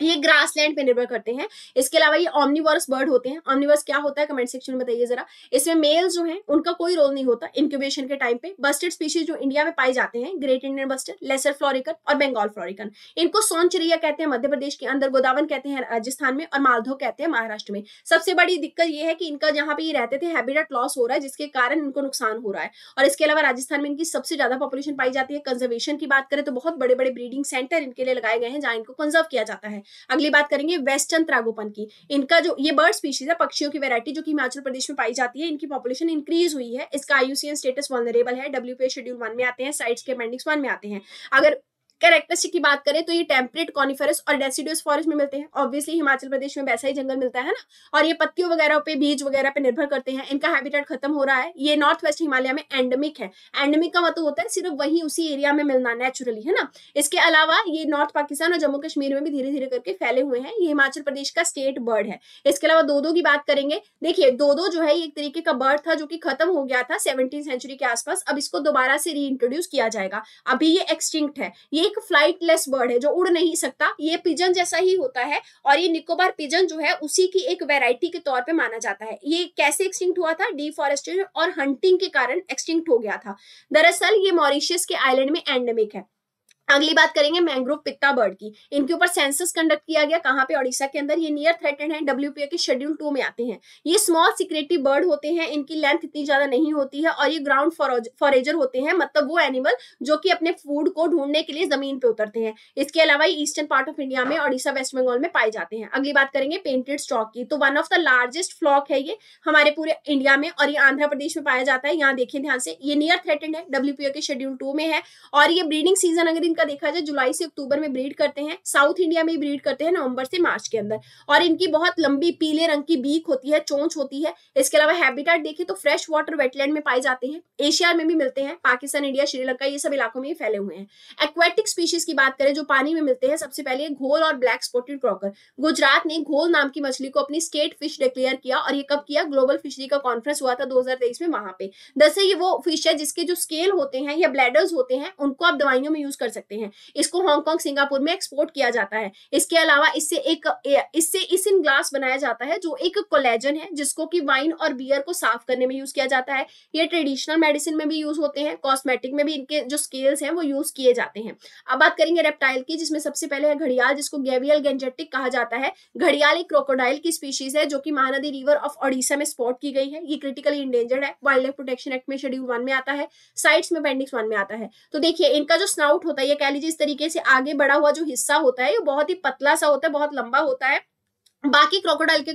S1: ये ग्रासलैंड पे निर्भर करते हैं इसके अलावा ये ऑमनिवर्स बर्ड होते हैं ऑमनिवर्स क्या होता है कमेंट सेक्शन में बताइए जरा इसमें मेल्स जो हैं उनका कोई रोल नहीं होता इंक्यूबेशन के टाइम पे बस्टेड स्पीशीज जो इंडिया में पाए जाते हैं great Indian bustard lesser florican और बंगाल फ्लोरिकन इनको सोन कहते हैं मध्य प्रदेश के अंदर गोदावन कहते हैं राजस्थान में और मालधो कहते हैं महाराष्ट्र में सबसे बड़ी दिक्कत यह है कि इनका जहाँ पे ये रहते थे हैबिटेट लॉस हो रहा है जिसके कारण इनको नुकसान हो रहा है और इसके अलावा राजस्थान में इनकी सबसे ज्यादा पॉपुलेशन पाई जाती है कंजर्वेशन की बात करें तो बहुत बड़े बड़े ब्रीडिंग सेंटर इनके लिए लगाए गए हैं जहां इनको कंजर्व किया जाता है है अगली बात करेंगे वेस्टर्न त्रागोपन की इनका जो ये बर्ड स्पीशीज है पक्षियों की वैरायटी जो कि हिमाचल प्रदेश में पाई जाती है इनकी पॉपुलेशन इंक्रीज हुई है इसका आयुसीएन स्टेटस वॉलरेबल है डब्ल्यू शेड्यूल वन में आते हैं साइट्स के अपेंडिक्स वन में आते हैं अगर कैरेक्टरिस्टिक की बात करें तो ये टेम्परेट कॉनिफेरस और डेसिडियस फॉरेस्ट में मिलते हैं ऑब्वियसली हिमाचल प्रदेश में वैसा ही जंगल मिलता है ना और ये पत्तियों वगैरह पे बीज वगैरह पे निर्भर करते हैं इनका हैबिटेट खत्म हो रहा है ये नॉर्थ वेस्ट हिमालय में एंडमिक है एंडमिक का मतलब होता है सिर्फ वही उसी एरिया में मिलना नेचुरली है ना इसके अलावा ये नॉर्थ पाकिस्तान और जम्मू कश्मीर में भी धीरे धीरे करके फैले हुए हैं ये हिमाचल प्रदेश का स्टेट बर्ड है इसके अलावा दो दो की बात करेंगे देखिए दो दो जो है एक तरीके का बर्ड था जो कि खत्म हो गया था सेवनटीन सेंचुरी के आसपास अब इसको दोबारा से रीइंट्रोड्यूस किया जाएगा अभी ये एक्सटिंक्ट है ये एक फ्लाइटलेस बर्ड है जो उड़ नहीं सकता ये पिजन जैसा ही होता है और ये निकोबार पिजन जो है उसी की एक वेराइटी के तौर पर माना जाता है ये कैसे एक्सटिंक्ट हुआ था डिफॉरेस्टेशन और हंटिंग के कारण एक्सटिंक्ट हो गया था दरअसल ये मॉरिशियस के आइलैंड में एंडेमिक है अगली बात करेंगे मैंग्रोव पिता बर्ड की इनके ऊपर सेंसस कंडक्ट किया गया कहाँ पे ओडिशा के अंदर ये नियर थ्रेटेड है डब्ल्यू के शेड्यूल टू में आते हैं ये स्मॉल सिक्रेटिव बर्ड होते हैं इनकी लेंथ इतनी ज्यादा नहीं होती है और ये ग्राउंड फॉरेजर होते हैं मतलब वो एनिमल जो कि अपने फूड को ढूंढने के लिए जमीन पे उतरते हैं इसके अलावा ये ईस्टर्न पार्ट ऑफ इंडिया में ओडिशा वेस्ट बंगाल में पाए जाते हैं अगली बात करेंगे पेंटेड स्टॉक की तो one of the largest flock है ये हमारे पूरे इंडिया में और ये आंध्र प्रदेश में पाया जाता है यहाँ देखें ध्यान से ये नियर थ्रेटेड है डब्ल्यू के शेड्यूल टू में है और ये ब्रीडिंग सीजन अगर इनका का देखा जाए जुलाई से अक्टूबर में ब्रीड करते हैं साउथ इंडिया में ब्रीड करते हैं नवंबर से मार्च के अंदर और इनकी बहुत लंबी पीले रंग की बीक होती है चोंच होती है इसके अलावा हैबिटेट देखें तो फ्रेश वाटर वेटलैंड में पाए जाते हैं एशिया में भी मिलते हैं पाकिस्तान इंडिया श्रीलंका ये सब इलाकों में फैले हुए हैं एक्वेटिक स्पीशीज की बात करें जो पानी में मिलते हैं सबसे पहले घोल और ब्लैक स्पॉटेड क्रॉकर गुजरात ने घोल नाम की मछली को अपनी स्टेट फिश डिक्लेयर किया और ये कब किया ग्लोबल फिशरी का कॉन्फ्रेंस हुआ था दो में वहां पे दरअसल ये वो फिश है जिसके जो स्केल होते हैं या ब्लैडर्स होते हैं उनको आप दवाइयों में यूज कर सकते हैं सकते हैं इसको हांगकांग सिंगापुर में एक्सपोर्ट किया जाता है इसके अलावा इससे एक इससे इस इन ग्लास बनाया जाता है जो एक कोलेजन है जिसको कि वाइन और बियर को साफ करने में यूज किया जाता है ये ट्रेडिशनल मेडिसिन में भी यूज होते हैं कॉस्मेटिक में भी इनके जो स्केल्स हैं वो यूज किए जाते हैं अब बात करेंगे रेप्टाइल की जिसमें सबसे पहले है घड़ियाल जिसको गेवियल गेंजेटिक कहा जाता है घड़ियाल एक क्रोकोडाइल की स्पीशीज है जो कि महानदी रिवर ऑफ ओडिशा में स्पॉट की गई है ये क्रिटिकली इंडेंजर्ड है वाइल्ड लाइफ प्रोटेक्शन एक्ट में शेड्यूल वन में आता है साइट्स में पेंडिक्स वन में आता है तो देखिए इनका जो स्नाउट होता है या कह लीजिए इस तरीके से आगे बढ़ा हुआ जो हिस्सा होता है ये बहुत ही पतला सा होता है बहुत लंबा होता है बाकी क्रोकोडाइल के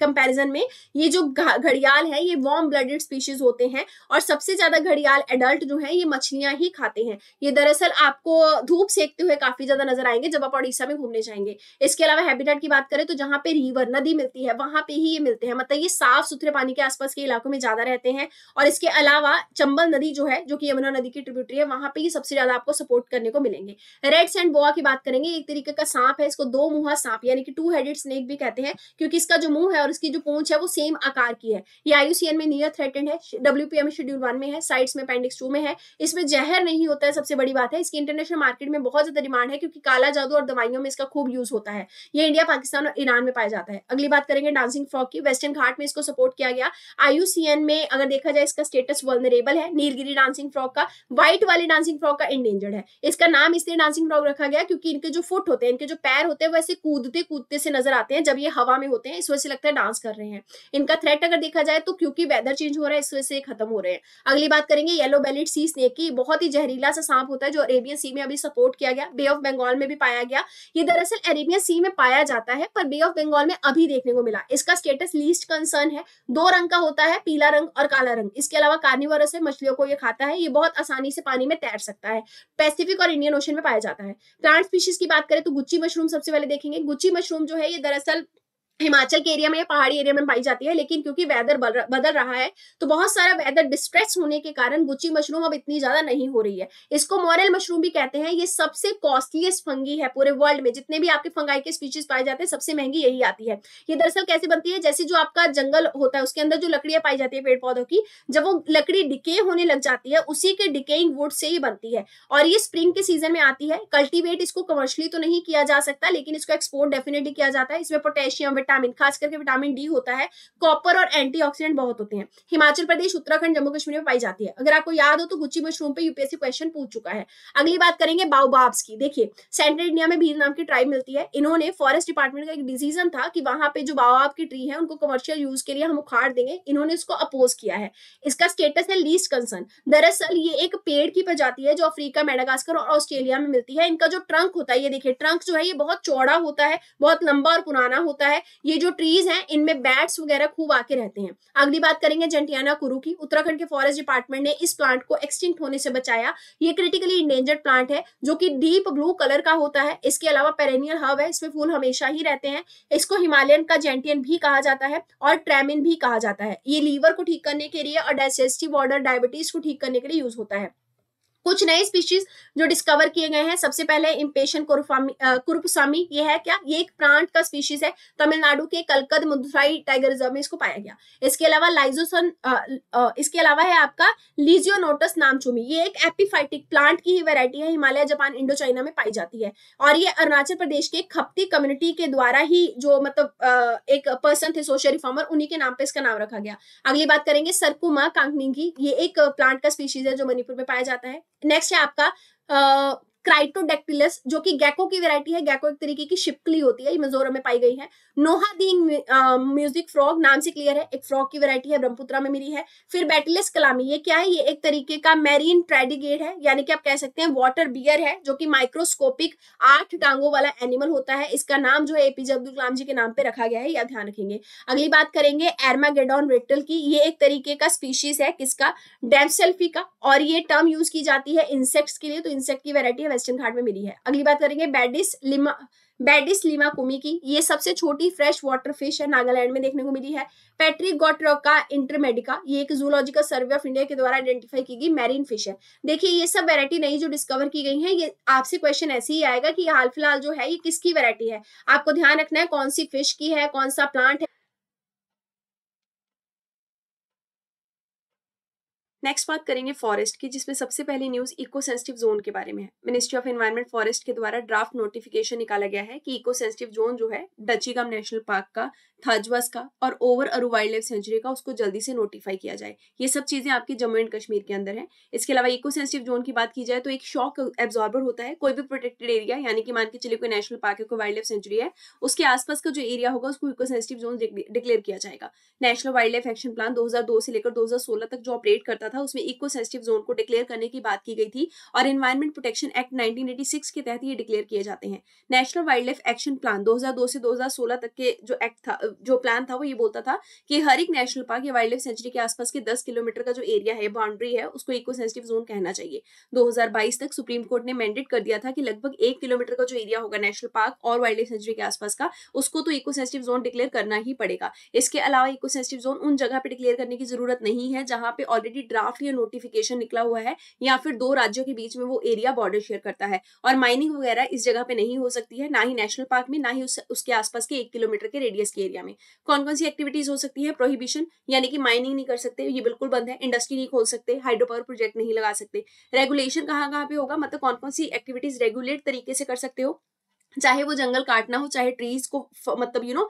S1: कंपैरिजन में ये जो घड़ियाल है ये वार्म ब्लडेड स्पीशीज होते हैं और सबसे ज्यादा घड़ियाल एडल्ट जो है ये मछलियां ही खाते हैं ये दरअसल आपको धूप सेकते हुए काफी ज्यादा नजर आएंगे जब आप ओडिशा में घूमने जाएंगे इसके अलावा हैबिटेट की बात करें तो जहां पे रिवर नदी मिलती है वहां पे ही ये मिलते हैं मतलब ये साफ सुथरे पानी के आसपास के इलाकों में ज्यादा रहते हैं और इसके अलावा चंबल नदी जो है जो कि यमुना नदी की ट्रिब्यूटरी है वहां पे ये सबसे ज्यादा आपको सपोर्ट करने को मिलेंगे रेड सैंड बोआ की बात करेंगे एक तरीके का सांप है इसको दो मुहा सांप यानी कि टू हेडेड स्नेक भी कहते हैं क्योंकि इसका जो मुंह है और इसकी जो पूंछ है वो सेम आकार की है ये आयुसीएन में नियर थ्रेटेड है डब्ल्यू में शेड्यूल वन में है साइड्स में पेंडिक्स टू में है इसमें जहर नहीं होता है सबसे बड़ी बात है इसकी इंटरनेशनल मार्केट में बहुत ज्यादा डिमांड है क्योंकि काला जादू और दवाइयों में इसका खूब यूज होता है ये इंडिया पाकिस्तान और ईरान में पाया जाता है अगली बात करेंगे डांसिंग फ्रॉक की वेस्टर्न घाट में इसको सपोर्ट किया गया आयुसीएन में अगर देखा जाए इसका स्टेटस वर्नरेबल है नीलगिरी डांसिंग फ्रॉक का व्हाइट वाले डांसिंग फ्रॉक का इंडेंजर्ड है इसका नाम इसलिए डांसिंग फ्रॉक रखा गया क्योंकि इनके जो फुट होते हैं इनके जो पैर होते हैं वैसे कूदते कूदते से नजर आते हैं हैं जब ये हवा में होते हैं इस वजह से लगता है डांस कर रहे हैं इनका थ्रेट अगर देखा जाए तो क्योंकि वेदर चेंज हो रहा है इस वजह से खत्म हो रहे हैं अगली बात करेंगे येलो बेलिट सी स्नेक की बहुत ही जहरीला सा सांप होता है जो अरेबियन सी में अभी सपोर्ट किया गया बे ऑफ बंगाल में भी पाया गया ये दरअसल अरेबियन सी में पाया जाता है पर बे ऑफ बंगाल में अभी देखने को मिला इसका स्टेटस लीस्ट कंसर्न है दो रंग का होता है पीला रंग और काला रंग इसके अलावा कार्निवरस है मछलियों को यह खाता है ये बहुत आसानी से पानी में तैर सकता है पैसिफिक और इंडियन ओशन में पाया जाता है प्लांट स्पीशीज की बात करें तो गुच्ची मशरूम सबसे पहले देखेंगे गुच्ची मशरूम जो है ये दरअसल self हिमाचल के एरिया में पहाड़ी एरिया में पाई जाती है लेकिन क्योंकि वेदर बदल रहा है तो बहुत सारा वेदर डिस्ट्रेस होने के कारण गुच्ची मशरूम अब इतनी ज्यादा नहीं हो रही है इसको मॉरल मशरूम भी कहते हैं ये सबसे कॉस्टलीस्ट फंगी है पूरे वर्ल्ड में जितने भी आपके फंगाई के स्पीशीज पाए जाते हैं सबसे महंगी यही आती है ये दरअसल कैसे बनती है जैसे जो आपका जंगल होता है उसके अंदर जो लकड़ियां पाई जाती है पेड़ पौधों की जब वो लकड़ी डिके होने लग जाती है उसी के डिकेइंग वुड से ही बनती है और ये स्प्रिंग के सीजन में आती है कल्टीवेट इसको कमर्शली तो नहीं किया जा सकता लेकिन इसको एक्सपोर्ट डेफिनेटली किया जाता है इसमें पोटेशियम विटामिन खास करके विटामिन डी होता है कॉपर और एंटीऑक्सीडेंट बहुत होते हैं हिमाचल प्रदेश उत्तराखंड जम्मू कश्मीर में पाई जाती है अगर आपको याद हो तो गुच्ची मशरूम पे यूपीएससी क्वेश्चन पूछ चुका है अगली बात करेंगे बाउबाब्स की देखिए सेंट्रल इंडिया में भील नाम की ट्राइब मिलती है इन्होंने फॉरेस्ट डिपार्टमेंट का एक डिसीजन था कि वहां पे जो बाबाब की ट्री है उनको कमर्शियल यूज के लिए हम उखाड़ देंगे इन्होंने इसको अपोज किया है इसका स्टेटस है लीस्ट कंसर्न दरअसल ये एक पेड़ की प्रजाति है जो अफ्रीका मेडागास्कर और ऑस्ट्रेलिया में मिलती है इनका जो ट्रंक होता है ये देखिए ट्रंक जो है ये बहुत चौड़ा होता है बहुत लंबा और पुराना होता है ये जो ट्रीज हैं इनमें बैट्स वगैरह खूब आके रहते हैं अगली बात करेंगे जेंटियाना कुरु की उत्तराखंड के फॉरेस्ट डिपार्टमेंट ने इस प्लांट को एक्सटिंक्ट होने से बचाया ये क्रिटिकली इंडेंजर्ड प्लांट है जो कि डीप ब्लू कलर का होता है इसके अलावा पेरेनियल हर्व है इसमें फूल हमेशा ही रहते हैं इसको हिमालयन का जेंटियन भी कहा जाता है और ट्रेमिन भी कहा जाता है ये लीवर को ठीक करने के लिए और डाइजेस्टिव ऑर्डर डायबिटीज को ठीक करने के लिए यूज होता है कुछ नए स्पीशीज जो डिस्कवर किए गए हैं सबसे पहले इम्पेशन कुरुपस्वामी ये है क्या ये एक प्लांट का स्पीशीज है तमिलनाडु के कलकद मुदुराई टाइगर रिजर्व में इसको पाया गया इसके अलावा लाइजोसन इसके अलावा है आपका लीजियोनोटस नामचूमी ये एक एपीफाइटिक प्लांट की ही वेरायटी है हिमालय जापान इंडो चाइना में पाई जाती है और ये अरुणाचल प्रदेश के खपती कम्युनिटी के द्वारा ही जो मतलब एक पर्सन थे सोशल रिफॉर्मर उन्हीं के नाम पर इसका नाम रखा गया अगली बात करेंगे सरकुमा कांगनिंगी ये एक प्लांट का स्पीशीज है जो मणिपुर में पाया जाता है नेक्स्ट है आपका क्राइटोडेक्टिलस जो कि गैको की वैरायटी है गैको एक तरीके की शिपकली होती है ये मिजोरम में पाई गई है नोहा दिंग म्यूजिक फ्रॉग नाम से क्लियर है एक फ्रॉग की वैरायटी है ब्रह्मपुत्रा में मिली है फिर बैटिलस कलामी ये क्या है ये एक तरीके का मैरीन ट्रेडिगेट है यानी कि आप कह सकते हैं वाटर बियर है जो की माइक्रोस्कोपिक आठ टांगों वाला एनिमल होता है इसका नाम जो है एपीजे अब्दुल कलाम जी के नाम पर रखा गया है यह ध्यान रखेंगे अगली बात करेंगे एर्मागेडॉन रेटल की ये एक तरीके का स्पीशीज है किसका डेमसेल्फी का और ये टर्म यूज की जाती है इंसेक्ट्स के लिए तो इंसेक्ट की वेरायटी है वेस्टर्न घाट में मिली है अगली बात करेंगे बैडिस लिमा बैडिस लिमा कुमी की ये सबसे छोटी फ्रेश वाटर फिश है नागालैंड में देखने को मिली है पैट्रिक गोट्रोका इंटरमेडिका ये एक जूलॉजिकल सर्वे ऑफ इंडिया के द्वारा आइडेंटिफाई की गई मैरीन फिश है देखिए ये सब वेरायटी नई जो डिस्कवर की गई है ये आपसे क्वेश्चन ऐसे ही आएगा कि हाल फिलहाल जो है ये किसकी वेरायटी है आपको ध्यान रखना है कौन सी फिश की है कौन सा प्लांट है नेक्स्ट बात करेंगे फॉरेस्ट की जिसमें सबसे पहली न्यूज इको सेंसिटिव जोन के बारे में है मिनिस्ट्री ऑफ एनवायरमेंट फॉरेस्ट के द्वारा ड्राफ्ट नोटिफिकेशन निकाला गया है कि इको सेंसिटिव जोन जो है डचीगाम नेशनल पार्क का थाजवास का और ओवर अरु वाइल्ड लाइफ सेंचुरी का उसको जल्दी से नोटिफाई किया जाए ये सब चीजें आपके जम्मू एंड कश्मीर के अंदर है इसके अलावा इको सेंसिटिव जोन की बात की जाए तो एक शॉक एब्जॉर्बर होता है कोई भी प्रोटेक्टेड एरिया यानी कि मान के चलिए कोई नेशनल पार्क है कोई वाइल्ड लाइफ सेंचुरी है उसके आसपास का जो एरिया होगा उसको इको सेंसिटिव जोन डिक्लेयर किया जाएगा national wildlife action plan दो से लेकर दो तक जो ऑपरेट करता था उसमें इको सेंसिटिव जोन को डिक्लेयर करने की बात की गई थी और इन्वायरमेंट प्रोटेक्शन एक्ट 1986 के तहत ये डिक्लेयर किए जाते हैं national wildlife action plan 2002 से 2016 तक के जो एक्ट था जो प्लान था वो ये बोलता था कि हर एक नेशनल पार्क या वाइल्ड लाइफ सेंचुरी के आसपास के दस किलोमीटर का जो एरिया है बाउंड्री है उसको इको सेंसिटिव जोन कहना चाहिए दो तक सुप्रीम कोर्ट ने मैंडेट कर दिया था कि लगभग एक किलोमीटर का जो एरिया होगा नेशनल पार्क और वाइल्ड लाइफ सेंचुरी के आसपास का उसको तो इको सेंसिटिव जोन डिक्लेयर करना ही पड़ेगा इसके अलावा इको सेंसिटिव जोन उन जगह पे डिक्लेयर करने की जरूरत नहीं है जहां पे ऑलरेडी ड्राफ्ट ड्राफ्ट या नोटिफिकेशन निकला हुआ है या फिर दो राज्यों के बीच में वो एरिया बॉर्डर शेयर करता है और माइनिंग वगैरह इस जगह पे नहीं हो सकती है ना ही नेशनल पार्क में ना ही उस, उसके आसपास के एक किलोमीटर के रेडियस के एरिया में कौन कौन सी एक्टिविटीज हो सकती है प्रोहिबिशन यानी कि माइनिंग नहीं कर सकते ये बिल्कुल बंद है इंडस्ट्री नहीं खोल सकते हाइड्रो पावर प्रोजेक्ट नहीं लगा सकते रेगुलेशन कहाँ कहाँ पे होगा मतलब कौन कौन सी एक्टिविटीज रेगुलेट तरीके से कर सकते हो चाहे वो जंगल काटना हो चाहे ट्रीज को मतलब यू नो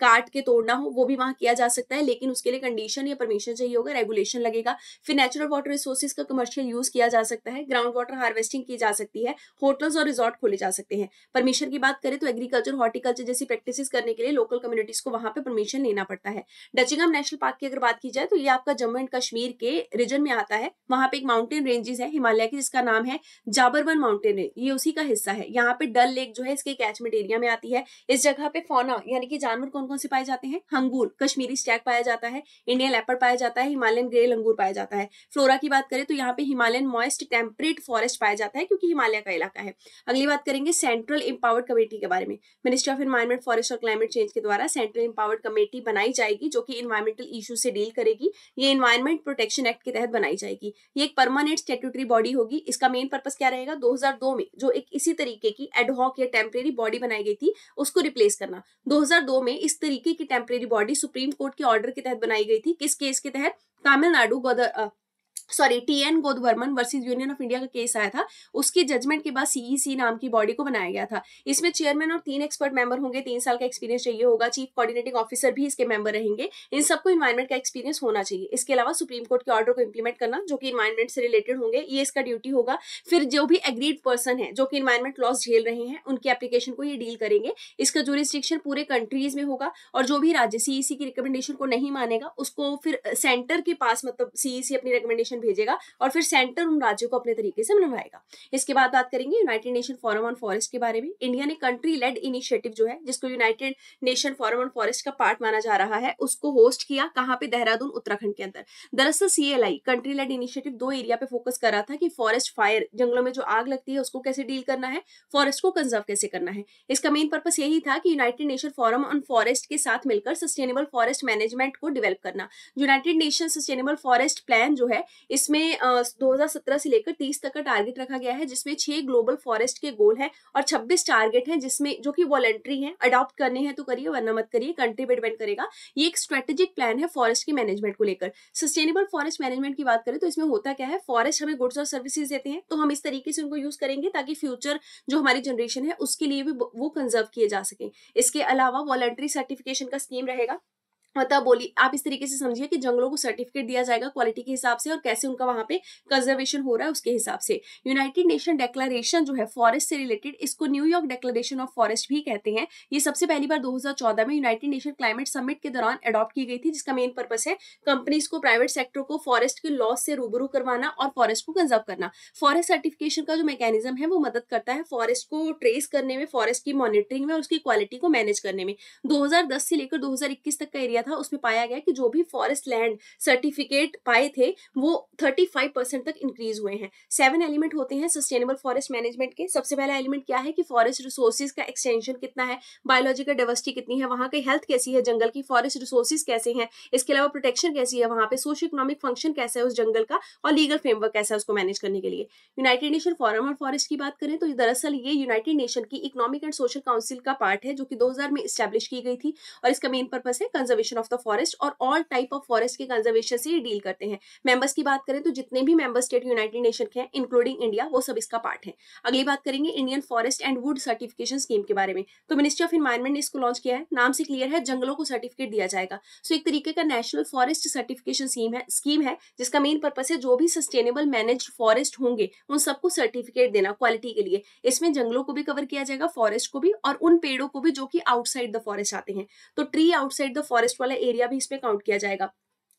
S1: काट के तोड़ना हो वो भी वहाँ किया जा सकता है लेकिन उसके लिए कंडीशन या परमिशन चाहिए होगा रेगुलेशन लगेगा फिर नेचुरल वाटर रिसोर्सेज का कमर्शियल यूज किया जा सकता है ग्राउंड वाटर हार्वेस्टिंग की जा सकती है होटल्स और रिजॉर्ट खोले जा सकते हैं परमिशन की बात करें तो एग्रीकल्चर हॉर्टिकल्चर जैसी प्रैक्टिस करने के लिए लोकल कम्युनिटीज को वहां पर परमिशन लेना पड़ता है डचिंगम नेशनल पार्क की अगर बात की जाए तो ये आपका जम्मू एंड कश्मीर के रीजन में आता है वहाँ पे एक माउंटेन रेंजेस है हिमालय की जिसका नाम है जाबरवन माउंटेन रेंज ये उसी का हिस्सा है यहाँ पे डल लेक जो है इसके कैचमेंट एरिया में आती है इस जगह पे फोना यानी कि जानवर कौन कौन से पाए जाते हैं हंगूर कश्मीरी स्टैक पाया जाता है इंडियन लेपर पाया जाता है हिमालयन ग्रे लंगूर पाया जाता है फ्लोरा की बात करें तो यहाँ पे हिमालयन मॉइस्ट टेम्परेट फॉरेस्ट पाया जाता है क्योंकि हिमालय का इलाका है अगली बात करेंगे सेंट्रल इम्पावर्ड कमेटी के बारे में मिनिस्ट्री ऑफ इन्वायरमेंट फॉरेस्ट और क्लाइमेट चेंज के द्वारा सेंट्रल इम्पावर्ड कमेटी बनाई जाएगी जो कि इन्वायरमेंटल इशू से डील करेगी ये इन्वायरमेंट प्रोटेक्शन एक्ट के तहत बनाई जाएगी ये एक परमानेंट स्टेट्यूटरी बॉडी होगी इसका मेन पर्पज क्या रहेगा दो में जो एक इसी तरीके की एडहॉक या टेम्प टेम्परेरी बॉडी बनाई गई थी उसको रिप्लेस करना 2002 में इस तरीके की टेम्परेरी बॉडी सुप्रीम कोर्ट के ऑर्डर के तहत बनाई गई थी किस केस के तहत Tamil Nadu sorry T N Godavarman versus union of India का केस आया था उसके जजमेंट के बाद सीईसी e नाम की बॉडी को बनाया गया था इसमें चेयरमैन और तीन एक्सपर्ट मेंबर होंगे तीन साल का एक्सपीरियंस चाहिए होगा चीफ कोऑर्डिनेटिंग ऑफिसर भी इसके मेंबर रहेंगे इन सबको इन्वायरमेंट का एक्सपीरियंस होना चाहिए इसके अलावा सुप्रीम कोर्ट के ऑर्डर को इम्प्लीमेंट करना जो कि इन्वायरमेंट से रिलेटेड होंगे ये इसका ड्यूटी होगा फिर जो भी एग्रीड पर्सन है जो कि इन्वायरमेंट लॉस झेल रहे हैं उनकी एप्लीकेशन को ये डील करेंगे इसका जोरिस्टिक्शन पूरे कंट्रीज में होगा और जो भी राज्य सीईसी e की रिकमेंडेशन को नहीं मानेगा उसको फिर सेंटर के पास मतलब सीईसी e अपनी रिकमेंडेशन डेलीगेशन भेजेगा और फिर सेंटर उन राज्यों को अपने तरीके से मनवाएगा इसके बाद बात करेंगे United Nation forum on forest के बारे में इंडिया ने कंट्री लेड इनिशिएटिव जो है जिसको United Nation forum on forest का पार्ट माना जा रहा है उसको होस्ट किया कहाँ पे देहरादून उत्तराखंड के अंदर दरअसल सीएलआई कंट्री लेड इनिशिएटिव दो एरिया पे फोकस कर रहा था कि फॉरेस्ट फायर जंगलों में जो आग लगती है उसको कैसे डील करना है फॉरेस्ट को कंजर्व कैसे करना है इसका मेन पर्पस यही था कि United Nation forum on forest के साथ मिलकर सस्टेनेबल फॉरेस्ट मैनेजमेंट को डेवलप करना United Nation sustainable forest plan जो है इसमें दो से लेकर तीस तक का टारगेट रखा गया है जिसमें छह ग्लोबल फॉरेस्ट के गोल है और छब्बीस टारगेट है जिसमें जो कि वॉलेंट्री है अडॉप्ट करने हैं तो करिए वरना मत करिए कंट्री पर डिपेंड करेगा ये एक स्ट्रेटेजिक प्लान है फॉरेस्ट की मैनेजमेंट को लेकर सस्टेनेबल फॉरेस्ट मैनेजमेंट की बात करें तो इसमें होता क्या है फॉरेस्ट हमें गुड्स और सर्विसेज देते हैं तो हम इस तरीके से उनको यूज करेंगे ताकि फ्यूचर जो हमारी जनरेशन है उसके लिए भी वो कंजर्व किए जा सके इसके अलावा वॉलेंट्री सर्टिफिकेशन का स्कीम रहेगा मतलब बोली आप इस तरीके से समझिए कि जंगलों को सर्टिफिकेट दिया जाएगा क्वालिटी के हिसाब से और कैसे उनका वहां पे कंजर्वेशन हो रहा है उसके हिसाब से यूनाइटेड नेशन डेक्लरेशन जो है फॉरेस्ट से रिलेटेड इसको न्यूयॉर्क डेक्लरेशन ऑफ फॉरेस्ट भी कहते हैं ये सबसे पहली बार 2014 में यूनाइटेड नेशन क्लाइमेट समिट के दौरान अडॉप्ट की गई थी जिसका मेन पर्पज है कंपनीज को प्राइवेट सेक्टर को फॉरेस्ट के लॉस से रूबरू करवाना और फॉरेस्ट को कंजर्व करना फॉरेस्ट सर्टिफिकेशन का जो मैकेनिज्म है वो मदद करता है फॉरेस्ट को ट्रेस करने में फॉरेस्ट की मॉनिटरिंग में और उसकी क्वालिटी को मैनेज करने में दो से लेकर दो तक का एरिया किया था उसमें पाया गया कि जो भी फॉरेस्ट लैंड सर्टिफिकेट पाए थे वो थर्टी फाइव परसेंट तक इंक्रीज हुए हैं सेवन एलिमेंट होते हैं सस्टेनेबल फॉरेस्ट मैनेजमेंट के सबसे पहला एलिमेंट क्या है कि फॉरेस्ट रिसोर्सेज का एक्सटेंशन कितना है बायोलॉजिकल डाइवर्सिटी कितनी है वहाँ की हेल्थ कैसी है जंगल की फॉरेस्ट रिसोर्सेज कैसे हैं इसके अलावा प्रोटेक्शन कैसी है वहाँ पे सोशो इकोनॉमिक फंक्शन कैसा है उस जंगल का और लीगल फ्रेमवर्क कैसा है उसको मैनेज करने के लिए यूनाइटेड नेशन फॉरम और फॉरेस्ट की बात करें तो दरअसल ये यूनाइटेड नेशन की इकोनॉमिक एंड सोशल काउंसिल का पार्ट है जो कि दो में स्टैब्लिश की गई थी और इसका मेन पर्पज है conservation conservation of the forest और ऑल टाइप ऑफ फॉरेस्ट के कंजर्वेशन से ही डील करते हैं मेंबर्स की बात करें तो जितने भी मेंबर स्टेट यूनाइटेड नेशन के हैं इंक्लूडिंग इंडिया वो सब इसका पार्ट है अगली बात करेंगे Indian forest and wood certification scheme के बारे में तो मिनिस्ट्री ऑफ इन्वायरमेंट ने इसको लॉन्च किया है नाम से क्लियर है जंगलों को सर्टिफिकेट दिया जाएगा सो तो एक तरीके का नेशनल फॉरेस्ट सर्टिफिकेशन स्कीम है स्कीम है जिसका मेन पर्पज है जो भी सस्टेनेबल मैनेज फॉरेस्ट होंगे उन सबको सर्टिफिकेट देना क्वालिटी के लिए इसमें जंगलों को भी कवर किया जाएगा फॉरेस्ट को भी और उन पेड़ों को भी जो कि आउटसाइड द फॉरेस्ट आते हैं तो ट्री आउटसाइड द फॉरेस्ट वाला एरिया भी इसमें काउंट किया जाएगा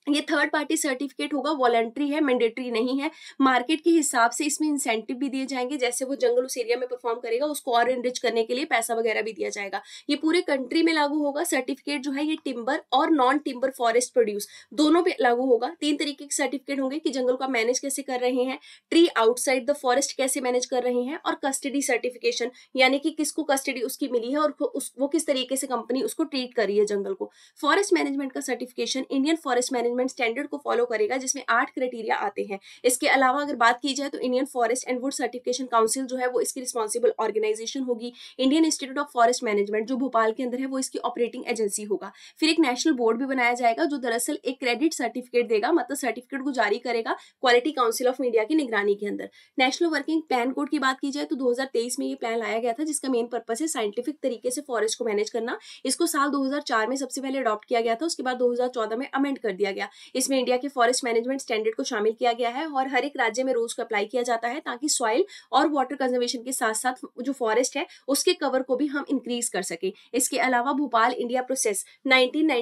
S1: ये थर्ड पार्टी सर्टिफिकेट होगा वॉलेंट्री है मैंडेटरी नहीं है मार्केट के हिसाब से इसमें इंसेंटिव भी दिए जाएंगे जैसे वो जंगल उस एरिया में परफॉर्म करेगा उसको और एनरिच करने के लिए पैसा वगैरह भी दिया जाएगा ये पूरे कंट्री में लागू होगा सर्टिफिकेट जो है ये टिम्बर और नॉन टिम्बर फॉरेस्ट प्रोड्यूस दोनों पे लागू होगा तीन तरीके के सर्टिफिकेट होंगे कि जंगल को मैनेज कैसे कर रहे हैं ट्री आउटसाइड द फॉरेस्ट कैसे मैनेज कर रहे हैं और कस्टडी सर्टिफिकेशन यानी कि किसको कस्टडी उसकी मिली है और वो किस तरीके से कंपनी उसको ट्रीट कर रही है जंगल को फॉरेस्ट मैनेजमेंट का certification Indian forest manage management standard को फॉलो करेगा जिसमें आठ क्राइटेरिया आते हैं इसके अलावा अगर बात की जाए तो Indian forest and wood certification council जो है वो इसकी रिस्पॉन्सिबल ऑर्गेनाइजेशन होगी Indian institute of forest management जो भोपाल के अंदर है वो इसकी ऑपरेटिंग एजेंसी होगा फिर एक नेशनल बोर्ड भी बनाया जाएगा जो दरअसल एक क्रेडिट सर्टिफिकेट देगा मतलब सर्टिफिकेट को जारी करेगा क्वालिटी काउंसिल ऑफ इंडिया की निगरानी के अंदर नेशनल वर्किंग प्लान कोड की बात की जाए तो 2023 में ये प्लान लाया गया था जिसका मेन पर्पस है साइंटिफिक तरीके से फॉरेस्ट को मैनेज करना इसको साल 2004 में सबसे पहले अडॉप्ट किया गया था उसके बाद 2014 में अमेंड कर दिया गया गया इसमें इंडिया के फॉरेस्ट मैनेजमेंट स्टैंडर्ड को शामिल किया गया है और हर एक राज्य में रूल्स को अप्लाई किया जाता है ताकि सॉइल और वाटर कंजर्वेशन के साथ साथ जो फॉरेस्ट है उसके कवर को भी हम इंक्रीज कर सके इसके अलावा भोपाल इंडिया प्रोसेस नाइनटीन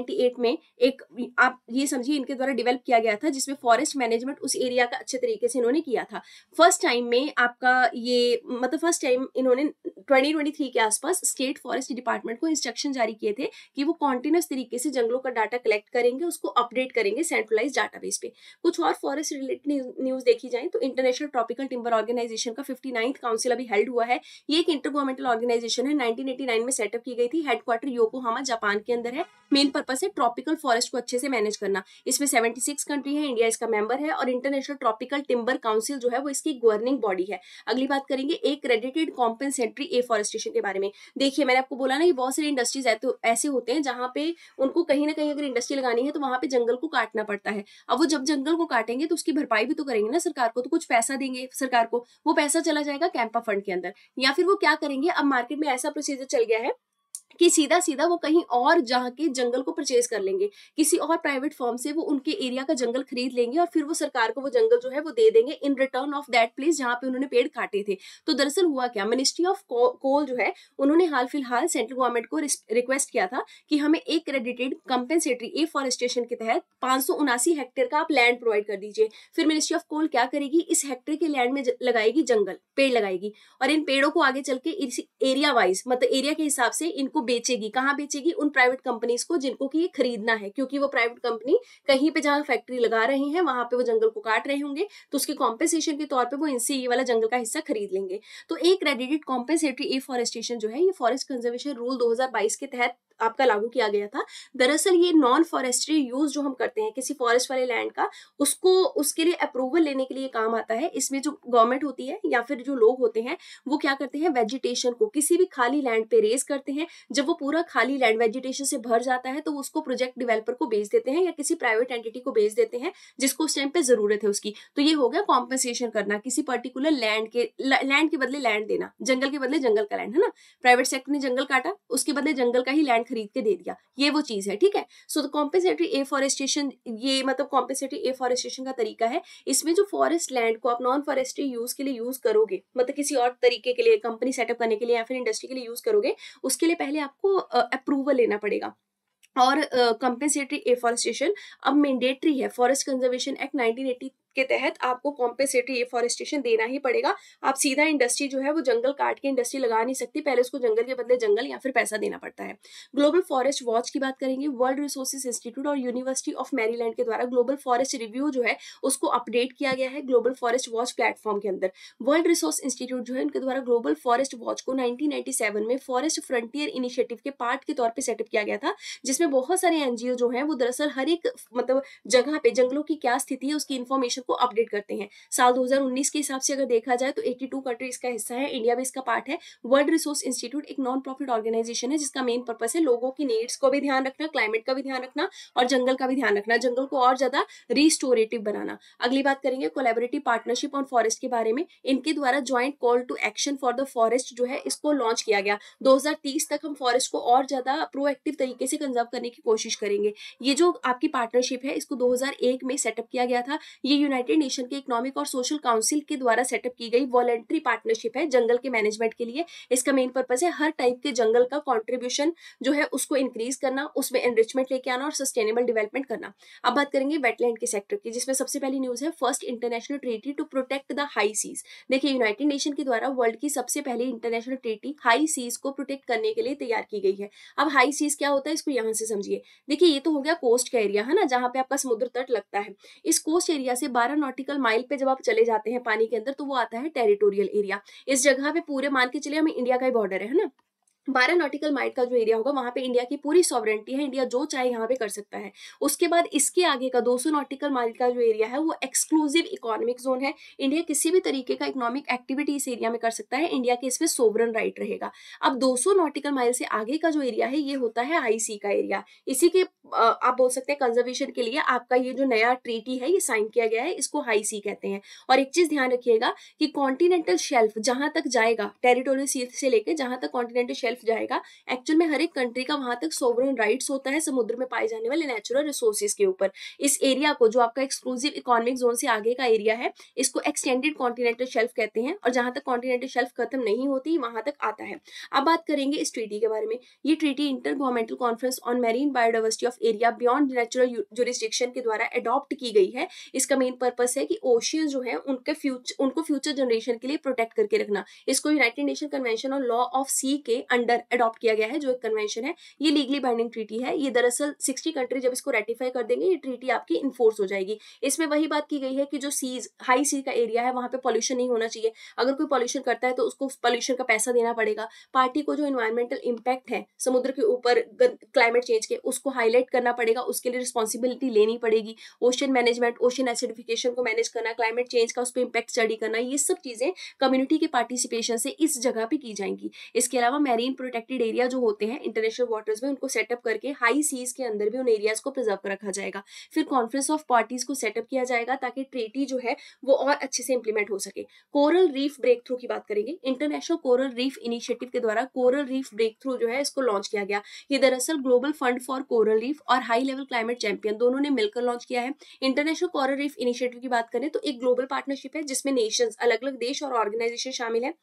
S1: में एक आप ये समझिए इनके द्वारा डिवेल्प किया गया था जिसमें फॉरेस्ट मैनेजमेंट उस एरिया का अच्छे तरीके से इन्होंने किया था फर्स्ट टाइम में आपका ये मतलब फर्स्ट टाइम इन्होंने 2023 के आसपास स्टेट फॉरेस्ट डिपार्टमेंट को इंस्ट्रक्शन जारी किए थे कि वो कॉन्टिन्यूस तरीके से जंगलों का डाटा कलेक्ट करेंगे उसको अपडेट करेंगे करेंगे सेंट्रलाइज डाटाबेस पे कुछ और फॉरेस्ट रिलेटेड न्यूज देखी जाए तो इंटरनेशनल ट्रॉपिकल टिम्बर ऑर्गेनाइजेशन का फिफ्टी नाइन्थ काउंसिल अभी हेल्ड हुआ है ये एक इंटर गवर्नमेंटल ऑर्गेनाइजेशन है 1989 में सेटअप की गई थी हेडक्वार्टर योकोहामा जापान के अंदर है मेन पर्पज है ट्रॉपिकल फॉरेस्ट को अच्छे से मैनेज करना इसमें सेवेंटी सिक्स कंट्री है इंडिया इसका मेंबर है और इंटरनेशनल ट्रॉपिकल टिम्बर काउंसिल जो है वो इसकी गवर्निंग बॉडी है अगली बात करेंगे एक क्रेडिटेड कॉम्पेंसेंट्री फॉरेस्टेशन के बारे में देखिए मैंने आपको बोला ना कि बहुत सारी इंडस्ट्रीज तो, ऐसे होते हैं जहां पे उनको कहीं ना कहीं अगर इंडस्ट्री लगानी है तो वहां पे जंगल को काटना पड़ता है अब वो जब जंगल को काटेंगे तो उसकी भरपाई भी तो करेंगे ना सरकार को तो कुछ पैसा देंगे सरकार को वो पैसा चला जाएगा कैंपा फंड के अंदर या फिर वो क्या करेंगे अब मार्केट में ऐसा प्रोसीजर चल गया है कि सीधा सीधा वो कहीं और जाके जंगल को परचेज कर लेंगे किसी और प्राइवेट फॉर्म से वो उनके एरिया का जंगल खरीद लेंगे और फिर वो सरकार को वो जंगल जो है वो दे देंगे in return of that place जहाँ पे उन्होंने पेड़ काटे थे तो दरअसल हुआ क्या मिनिस्ट्री ऑफ कोल जो है उन्होंने हाल फिलहाल सेंट्रल गवर्नमेंट को रिक्वेस्ट किया था कि हमें एक क्रेडिटेड कंपेंसेटरी एफॉरेस्टेशन के तहत पांच हेक्टेयर का आप लैंड प्रोवाइड कर दीजिए फिर मिनिस्ट्री ऑफ कोल क्या करेगी इस हेक्टेयर के लैंड में लगाएगी जंगल पेड़ लगाएगी और इन पेड़ों को आगे चल के एरिया वाइज मतलब एरिया के हिसाब से इनको को बेचेगी कहाँ बेचेगी उन प्राइवेट कंपनीज को जिनको कि ये खरीदना है क्योंकि वो प्राइवेट कंपनी कहीं पे जहाँ फैक्ट्री लगा रहे हैं वहां पे वो जंगल को काट रहे होंगे तो उसके कॉम्पेसेशन के तौर पर वो इनसे ये वाला जंगल का हिस्सा खरीद लेंगे तो एक क्रेडिटेड कॉम्पेसेटरी एफॉरेस्टेशन जो है ये फॉरेस्ट कंजर्वेशन रूल दो के तहत आपका लागू किया गया था दरअसल ये नॉन फॉरेस्ट्री यूज जो हम करते हैं किसी फॉरेस्ट वाले लैंड का उसको उसके लिए अप्रूवल लेने के लिए काम आता है इसमें जो गवर्नमेंट होती है या फिर जो लोग होते हैं वो क्या करते हैं वेजिटेशन को किसी भी खाली लैंड पे रेज करते हैं जब वो पूरा खाली लैंड वेजिटेशन से भर जाता है तो उसको प्रोजेक्ट डिवेलपर को बेच देते हैं या किसी प्राइवेट एंटिटी को बेच देते हैं जिसको उस टाइम पे जरूरत है उसकी तो ये हो गया कॉम्पनसेशन करना किसी पर्टिकुलर लैंड के लैंड के बदले लैंड देना जंगल के बदले जंगल का लैंड है ना प्राइवेट सेक्टर ने जंगल काटा उसके बदले जंगल का ही लैंड खरीद के दे दिया ये वो चीज है ठीक है सो द कॉम्पेसेटरी एफॉरेस्टेशन ये मतलब कॉम्पेसेटरी एफॉरेस्टेशन का तरीका है इसमें जो फॉरेस्ट लैंड को आप नॉन फॉरेस्ट्री यूज के लिए यूज करोगे मतलब किसी और तरीके के लिए कंपनी सेटअप करने के लिए या फिर इंडस्ट्री के लिए यूज करोगे उसके लिए पहले आपको अप्रूवल लेना पड़ेगा और कंपेंसेटरी एफॉरेस्टेशन अब मैंडेटरी है फॉरेस्ट कंजर्वेशन एक्ट नाइनटीन के तहत आपको कॉम्पेसेटरी एफॉरेस्टेशन देना ही पड़ेगा आप सीधा इंडस्ट्री जो है वो जंगल काट के इंडस्ट्री लगा नहीं सकती पहले उसको जंगल के बदले जंगल या फिर पैसा देना पड़ता है ग्लोबल फॉरेस्ट वॉच की बात करेंगे वर्ल्ड रिसोर्सेज इंस्टीट्यूट और यूनिवर्सिटी ऑफ मैरीलैंड के द्वारा ग्लोबल फॉरेस्ट रिव्यू जो है उसको अपडेट किया गया है ग्लोबल फॉरेस्ट वॉच प्लेटफॉर्म के अंदर वर्ल्ड रिसोर्स इंस्टीट्यूट जो है उनके द्वारा ग्लोबल फॉरेस्ट वॉच को नाइनटीन में फॉरेस्ट फ्रंटियर इनिशिएटिव के पार्ट के तौर पर सेटअप किया गया था जिसमें बहुत सारे एनजीओ जो है वो दरअसल हर एक मतलब जगह पे जंगलों की क्या स्थिति है उसकी इन्फॉर्मेशन को अपडेट करते हैं साल 2019 के हिसाब से अगर देखा जाए तो 82 कंट्री इसका हिस्सा है इंडिया भी इसका पार्ट है वर्ल्ड रिसोर्स इंस्टीट्यूट एक नॉन प्रॉफिट ऑर्गेनाइजेशन है जिसका मेन पर्पस है लोगों की नीड्स को भी ध्यान रखना क्लाइमेट का भी ध्यान रखना और जंगल का भी ध्यान रखना जंगल को और ज्यादा रिस्टोरेटिव बनाना अगली बात करेंगे कोलेबोरेटिव पार्टनरशिप ऑन फॉरेस्ट के बारे में इनके द्वारा joint call to action for the forest जो है इसको लॉन्च किया गया दो तक हम फॉरेस्ट को और ज्यादा प्रोएक्टिव तरीके से कंजर्व करने की कोशिश करेंगे ये जो आपकी पार्टनरशिप है इसको 2001 में सेटअप किया गया था ये यूनाइटेड यूनाइटेड नेशन के इकोनॉमिक और सोशल काउंसिल के द्वारा सेटअप की गई वॉलेंट्री पार्टनरशिप है जंगल के मैनेजमेंट के लिए इसका मेन पर्पज है हर टाइप के जंगल का कॉन्ट्रीब्यूशन जो है उसको इंक्रीज करना उसमें एनरिचमेंट लेके आना और सस्टेनेबल डेवलपमेंट करना अब बात करेंगे वेटलैंड के सेक्टर की जिसमें सबसे पहली न्यूज है first international treaty to protect the high seas देखिए यूनाइटेड नेशन के द्वारा वर्ल्ड की सबसे पहली इंटरनेशनल ट्रीटी हाई सीज को प्रोटेक्ट करने के लिए तैयार की गई है अब हाई सीज क्या होता है इसको यहाँ से समझिए देखिए ये तो हो गया कोस्ट का एरिया है ना जहाँ पे आपका समुद्र तट लगता है इस कोस्ट एरिया से बारह नॉटिकल माइल पे जब आप चले जाते हैं पानी के अंदर तो वो आता है टेरिटोरियल एरिया इस जगह पे पूरे मान के चलिए हमें इंडिया का ही बॉर्डर है ना बारह नॉटिकल माइट का जो एरिया होगा वहां पे इंडिया की पूरी सॉवरेंटी है इंडिया जो चाहे यहाँ पे कर सकता है उसके बाद इसके आगे का 200 नॉटिकल माइल का जो एरिया है वो एक्सक्लूसिव इकोनॉमिक जोन है इंडिया किसी भी तरीके का इकोनॉमिक एक्टिविटी इस एरिया में कर सकता है इंडिया के इसमें सोवरन राइट रहेगा अब 200 नॉटिकल माइल से आगे का जो एरिया है ये होता है आईसी का एरिया इसी के आप बोल सकते हैं कंजर्वेशन के लिए आपका ये जो नया ट्रीटी है ये साइन किया गया है इसको हाई सी कहते हैं और एक चीज ध्यान रखिएगा कि कॉन्टिनेंटल शेल्फ जहां तक जाएगा टेरिटोरियल सी से लेकर जहां तक कॉन्टिनेंटल शेल्फ शिफ्ट जाएगा एक्चुअल में हर एक कंट्री का वहां तक सोवरन राइट होता है समुद्र में पाए जाने वाले नेचुरल रिसोर्सेज के ऊपर इस एरिया को जो आपका एक्सक्लूसिव इकोनॉमिक जोन से आगे का एरिया है इसको एक्सटेंडेड कॉन्टिनेंटल शेल्फ कहते हैं और जहां तक कॉन्टिनेंटल शेल्फ खत्म नहीं होती वहां तक आता है अब बात करेंगे इस ट्रीटी के बारे में ये treaty inter governmental conference on marine biodiversity of area beyond natural jurisdiction के द्वारा एडॉप्ट की गई है इसका मेन पर्पस है कि ओशियन जो है उनके फ्यूचर उनको फ्यूचर जनरेशन के लिए प्रोटेक्ट करके रखना इसको United nation convention on law of sea के अंडर अंडर अडॉप्ट किया गया है जो एक कन्वेंशन है ये लीगली बाइंडिंग ट्रीटी है ये दरअसल सिक्सटी कंट्री जब इसको रेटिफाई कर देंगे ये ट्रीटी आपकी इन्फोर्स हो जाएगी इसमें वही बात की गई है कि जो सीज हाई सी का एरिया है वहाँ पर पॉल्यूशन नहीं होना चाहिए अगर कोई पॉल्यूशन करता है तो उसको पॉल्यूशन का पैसा देना पड़ेगा पार्टी को जो इन्वायरमेंटल इम्पैक्ट है समुद्र के ऊपर क्लाइमेट चेंज के उसको हाईलाइट करना पड़ेगा उसके लिए रिस्पॉन्सिबिलिटी लेनी पड़ेगी ओशन मैनेजमेंट ओशन एसिडिफिकेशन को मैनेज करना क्लाइमेट चेंज का उस पर इम्पैक्ट स्टडी करना ये सब चीज़ें कम्युनिटी के पार्टिसिपेशन से इस जगह पे की जाएंगी इसके अलावा मैरीन मेरीन प्रोटेक्टेड एरिया जो होते हैं इंटरनेशनल वाटर्स में उनको सेटअप करके हाई सीज के अंदर भी उन एरियाज को प्रिजर्व रखा जाएगा फिर कॉन्फ्रेंस ऑफ पार्टीज को सेटअप किया जाएगा ताकि ट्रेटी जो है वो और अच्छे से इंप्लीमेंट हो सके कोरल रीफ ब्रेक थ्रू की बात करेंगे इंटरनेशनल कोरल रीफ इनिशिएटिव के द्वारा कोरल रीफ ब्रेक थ्रू जो है इसको लॉन्च किया गया ये दरअसल global fund for coral reef और हाई लेवल क्लाइमेट चैंपियन दोनों ने मिलकर लॉन्च किया है इंटरनेशनल कोरल रीफ इनिशिएटिव की बात करें तो एक ग्लोबल पार्टनरशिप है जिसमें नेशंस अलग अलग देश और ऑर्गेनाइजेशन शामिल है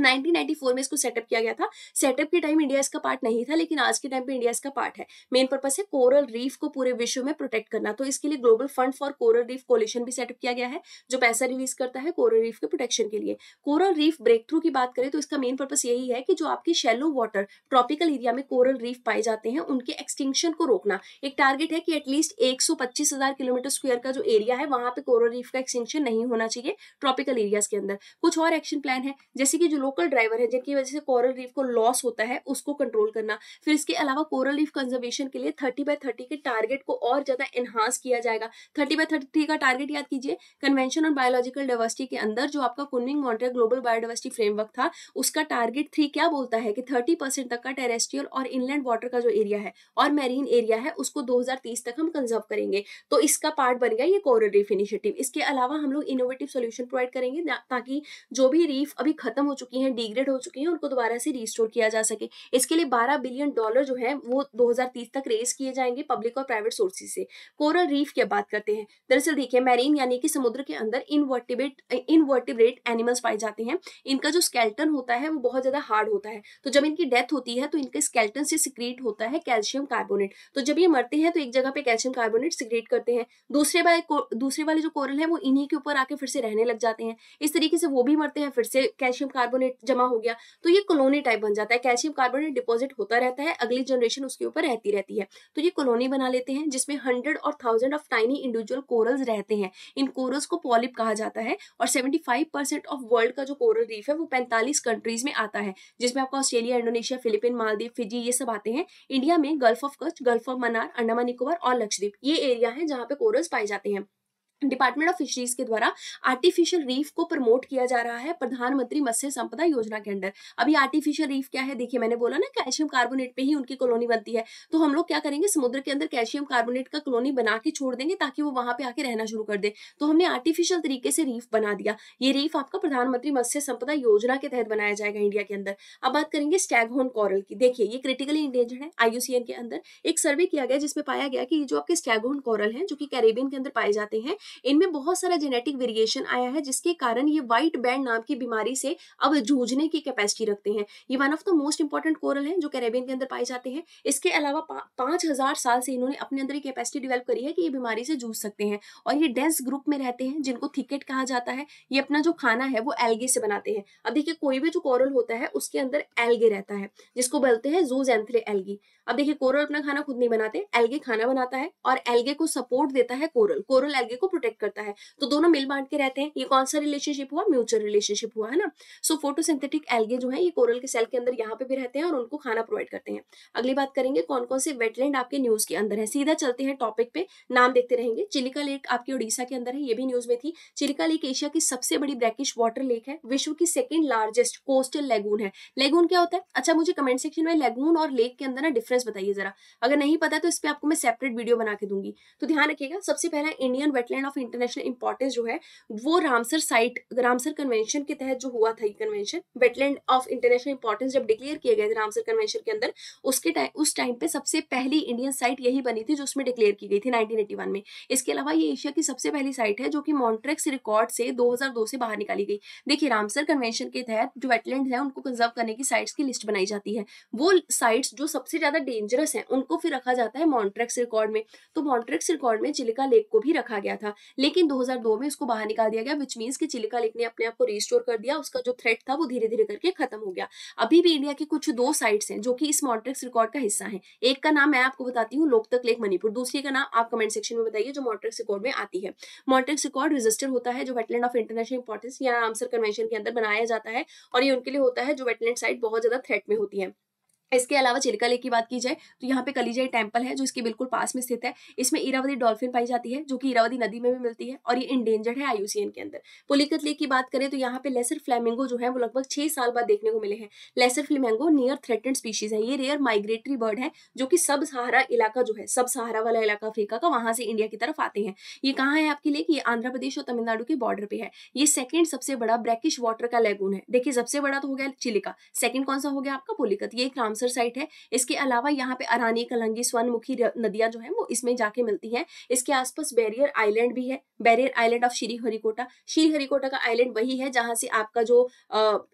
S1: 1994 में इसको सेटअप किया गया था सेटअप के टाइम इंडिया इसका पार्ट नहीं था लेकिन आज के टाइम पे इंडिया इसका पार्ट है मेन पर्पस है कोरल रीफ को पूरे विश्व में प्रोटेक्ट करना तो इसके लिए global fund for coral reef coalition भी सेटअप किया गया है जो पैसा रिलीज करता है कोरल रीफ के प्रोटेक्शन के लिए कोरल रीफ ब्रेक थ्रू की बात करें तो इसका मेन पर्पस यही है कि जो आपके शेलो वाटर ट्रॉपिकल एरिया में कोरल रीफ पाए जाते हैं उनके एक्सटिंक्शन को रोकना एक टारगेट है कि एटलीस्ट एक किलोमीटर स्क्वेयर का जो एरिया है वहां पर कोरल रीफ का एक्सटिंक्शन नहीं होना चाहिए ट्रॉपिकल एरियाज के अंदर कुछ और एक्शन प्लान है जैसे कि जो लोकल ड्राइवर है जिनकी वजह से कोरल रीफ को लॉस होता है उसको कंट्रोल करना फिर इसके अलावा कोरल रीफ कंजर्वेशन के लिए थर्टी बाय थर्टी के टारगेट को और ज्यादा एनहांस किया जाएगा थर्टी बाय थर्टी का टारगेट याद कीजिए कन्वेंशन ऑन बायोलॉजिकल डाइवर्सिटी के अंदर जो आपका Kunming Montreal global biodiversity framework था उसका टारगेट थ्री क्या बोलता है कि थर्टी परसेंट तक का टेरेस्ट्रियल और इनलैंड वाटर का जो एरिया है और मैरीन एरिया है उसको 2030 तक हम कंजर्व करेंगे तो इसका पार्ट बन गया ये कोरल रीफ इनिशिएटिव इसके अलावा हम लोग इनोवेटिव सोल्यूशन प्रोवाइड करेंगे ताकि जो भी रीफ अभी खत्म हो चुकी चुकी हैं डिग्रेड हो चुकी हैं उनको दोबारा से रिस्टोर किया जा सके इसके लिए 12 बिलियन डॉलर जो है वो 2030 तक रेज किए जाएंगे पब्लिक और प्राइवेट सोर्सेज से कोरल रीफ की बात करते हैं दरअसल देखिए मैरीन यानी कि समुद्र के अंदर इनवर्टिबेट इनवर्टिब्रेट एनिमल्स पाए जाते हैं इनका जो स्केल्टन होता है वो बहुत ज़्यादा हार्ड होता है तो जब इनकी डेथ होती है तो इनके स्केल्टन से सिक्रीट होता है कैल्शियम कार्बोनेट तो जब ये मरते हैं तो एक जगह पे कैल्शियम कार्बोनेट सिक्रीट करते हैं दूसरे वाले दूसरे वाले जो कोरल है वो इन्हीं के ऊपर आके फिर से रहने लग जाते हैं इस तरीके से वो भी मरते हैं फिर से कैल्शियम कार्बोनेट कार्बोनेट जमा हो गया तो ये कॉलोनी टाइप बन जाता है कैल्शियम कार्बोनेट डिपॉजिट होता रहता है अगली जनरेशन उसके ऊपर रहती रहती है तो ये कॉलोनी बना लेते हैं जिसमें हंड्रेड और thousand of tiny individual corals रहते हैं इन कोरल्स को पॉलिप कहा जाता है और सेवेंटी ऑफ वर्ल्ड का जो कोरल रीफ है वो पैंतालीस कंट्रीज में आता है जिसमें आपको Australia Indonesia Philippine Maldives Fiji ये सब आते हैं इंडिया में gulf of Kutch gulf of Mannar Andaman Nicobar और लक्षद्वीप ये एरिया है जहाँ पे कोरल्स पाए जाते हैं डिपार्टमेंट ऑफ फिशरीज के द्वारा आर्टिफिशियल रीफ को प्रमोट किया जा रहा है प्रधानमंत्री मत्स्य संपदा योजना के अंडर अभी आर्टिफिशियल रीफ क्या है देखिए मैंने बोला ना कैल्शियम कार्बोनेट पे ही उनकी कॉलोनी बनती है तो हम लोग क्या करेंगे समुद्र के अंदर कैल्शियम कार्बोनेट का कॉलोनी बना के छोड़ देंगे ताकि वो वहां पे आके रहना शुरू कर दे तो हमने आर्टिफिशियल तरीके से रीफ बना दिया ये रीफ आपका प्रधानमंत्री मत्स्य संपदा योजना के तहत बनाया जाएगा इंडिया के अंदर अब बात करेंगे स्टैगहोन कॉरल की देखिए ये क्रिटिकली इंडेंजर्ड है आईयूसीएन के अंदर एक सर्वे किया गया जिसमें पाया गया कि ये जो आपके स्टैगहोन कॉरल है जो कि कैरेबियन के अंदर पाए जाते हैं इनमें बहुत सारा जेनेटिक वेरिएशन आया है जिसके कारण ये व्हाइट बैंड नाम की बीमारी से अब जूझने की कैपेसिटी रखते हैं ये one of the most important coral है जो कैरेबियन के अंदर पाए जाते हैं इसके अलावा पांच हज़ार साल से इन्होंने अपने अंदर ये कैपेसिटी डिवेल्प करी है कि ये बीमारी से जूझ सकते हैं और ये डेंस ग्रुप में रहते हैं जिनको थिकेट कहा जाता है ये अपना जो खाना है वो एल्गे से बनाते हैं अब देखिए कोई भी जो कोरल होता है उसके अंदर एल्गे रहता है जिसको बोलते हैं जूजेंथ्रे एल्गी अब देखिए कोरल अपना खाना खुद नहीं बनाते एल्गे खाना बनाता है और एल्गे को सपोर्ट देता है कोरल कोरल एल्गे को प्रोटेक्ट करता है तो दोनों मिल बांट के रहते हैं ये कौन सा रिलेशनशिप हुआ म्यूचुअल रिलेशनशिप हुआ है ना सो फोटोसिंथेटिक एल्गे जो है ये कोरल के सेल के अंदर यहाँ पे भी रहते हैं और उनको खाना प्रोवाइड करते हैं अगली बात करेंगे कौन कौन से वेटलैंड आपके न्यूज के अंदर है सीधा चलते हैं टॉपिक पे नाम देखते रहेंगे चिलिका लेक आपके उड़ीसा के अंदर है ये भी न्यूज में थी चिलिका लेक एशिया की सबसे बड़ी ब्रैकिश वाटर लेक है विश्व की सेकेंड लार्जेस्ट कोस्टल लेगून है लेगून क्या होता है अच्छा मुझे कमेंट सेक्शन में लेगून और लेक के अंदर ना डिफरेंस बताइए जरा अगर नहीं पता तो इस पर आपको मैं सेपरेट वीडियो बना के दूंगी तो ध्यान रखिएगा सबसे पहला Indian wetland and of international importance जो है वो रामसर साइट रामसर कन्वेंशन के तहत जो हुआ था ये convention wetland of international importance जब डिक्लेयर किए गए थे रामसर कन्वेंशन के अंदर उसके टाइम उस टाइम पे सबसे पहली इंडियन साइट यही बनी थी जो उसमें डिक्लेयर की गई थी नाइनटीन में इसके अलावा ये एशिया की सबसे पहली साइट है जो कि मॉन्ट्रेक्स रिकॉर्ड से दो से बाहर निकाली गई देखिए रामसर कन्वेंशन के तहत जो वेटलैंड है उनको कंजर्व करने की साइट्स की लिस्ट बनाई जाती है वो साइट्स जो सबसे ज्यादा डेंजरस है उनको फिर रखा जाता है मॉन्ट्रेक्स रिकॉर्ड में तो मॉन्ट्रेक्स रिकॉर्ड में चिलिका लेक को भी रखा गया था लेकिन 2002 में उसको बाहर निकाल दिया गया विच मीन्स कि चिलिका लेक ने अपने आप को रिस्टोर कर दिया उसका जो थ्रेट था वो धीरे धीरे करके खत्म हो गया अभी भी इंडिया की कुछ दो साइट्स हैं जो कि इस मॉन्ट्रेक्स रिकॉर्ड का हिस्सा है एक का नाम मैं आपको बताती हूँ लोकतक लेक मणिपुर दूसरे का नाम आप कमेंट सेक्शन में बताइए जो मॉन्ट्रेक्स रिकॉर्ड में आती है मॉन्ट्रेक्स रिकॉर्ड रजिस्टर होता है जो वेटलैंड ऑफ इंटरनेशनल इंपॉर्टेंस या रामसर कन्वेंशन के अंदर बनाया जाता है और ये उनके लिए होता है जो वेटलैंड साइट बहुत ज्यादा थ्रेट में होती है इसके अलावा चिल्का लेक की बात की जाए तो यहाँ पे कलीजाई टेम्पल है जो इसके बिल्कुल पास में स्थित है इसमें इरावती डॉल्फिन पाई जाती है जो कि इरावती नदी में भी मिलती है और ये इंडेंजर्ड है आयुसीएन के अंदर पोलिकत लेक की बात करें तो यहाँ पे लेसर फ्लैमिंगो जो है वो लगभग छह साल बाद देखने को मिले हैं lesser flamingo near threatened species है ये रेयर माइग्रेटरी बर्ड है जो की सब सहारा इलाका जो है सब सहारा वाला इलाका अफ्रीका का वहां से इंडिया की तरफ आते हैं ये कहाँ है आपके लेक ये आंध्र प्रदेश और तमिलनाडु के बॉर्डर पे है ये सेकंड सबसे बड़ा ब्रैकिश वाटर का लेगून है देखिए सबसे बड़ा तो हो गया चिलिका सेकंड कौन सा हो गया आपका पोलिकत ये एक नाम रामसर साइट है इसके अलावा यहाँ पे अरानी कलंगी स्वर्णमुखी नदियां जो है वो इसमें जाके मिलती है इसके आसपास बैरियर आइलैंड भी है barrier island of Shri Harikota Shri Harikota का आइलैंड वही है जहां से आपका जो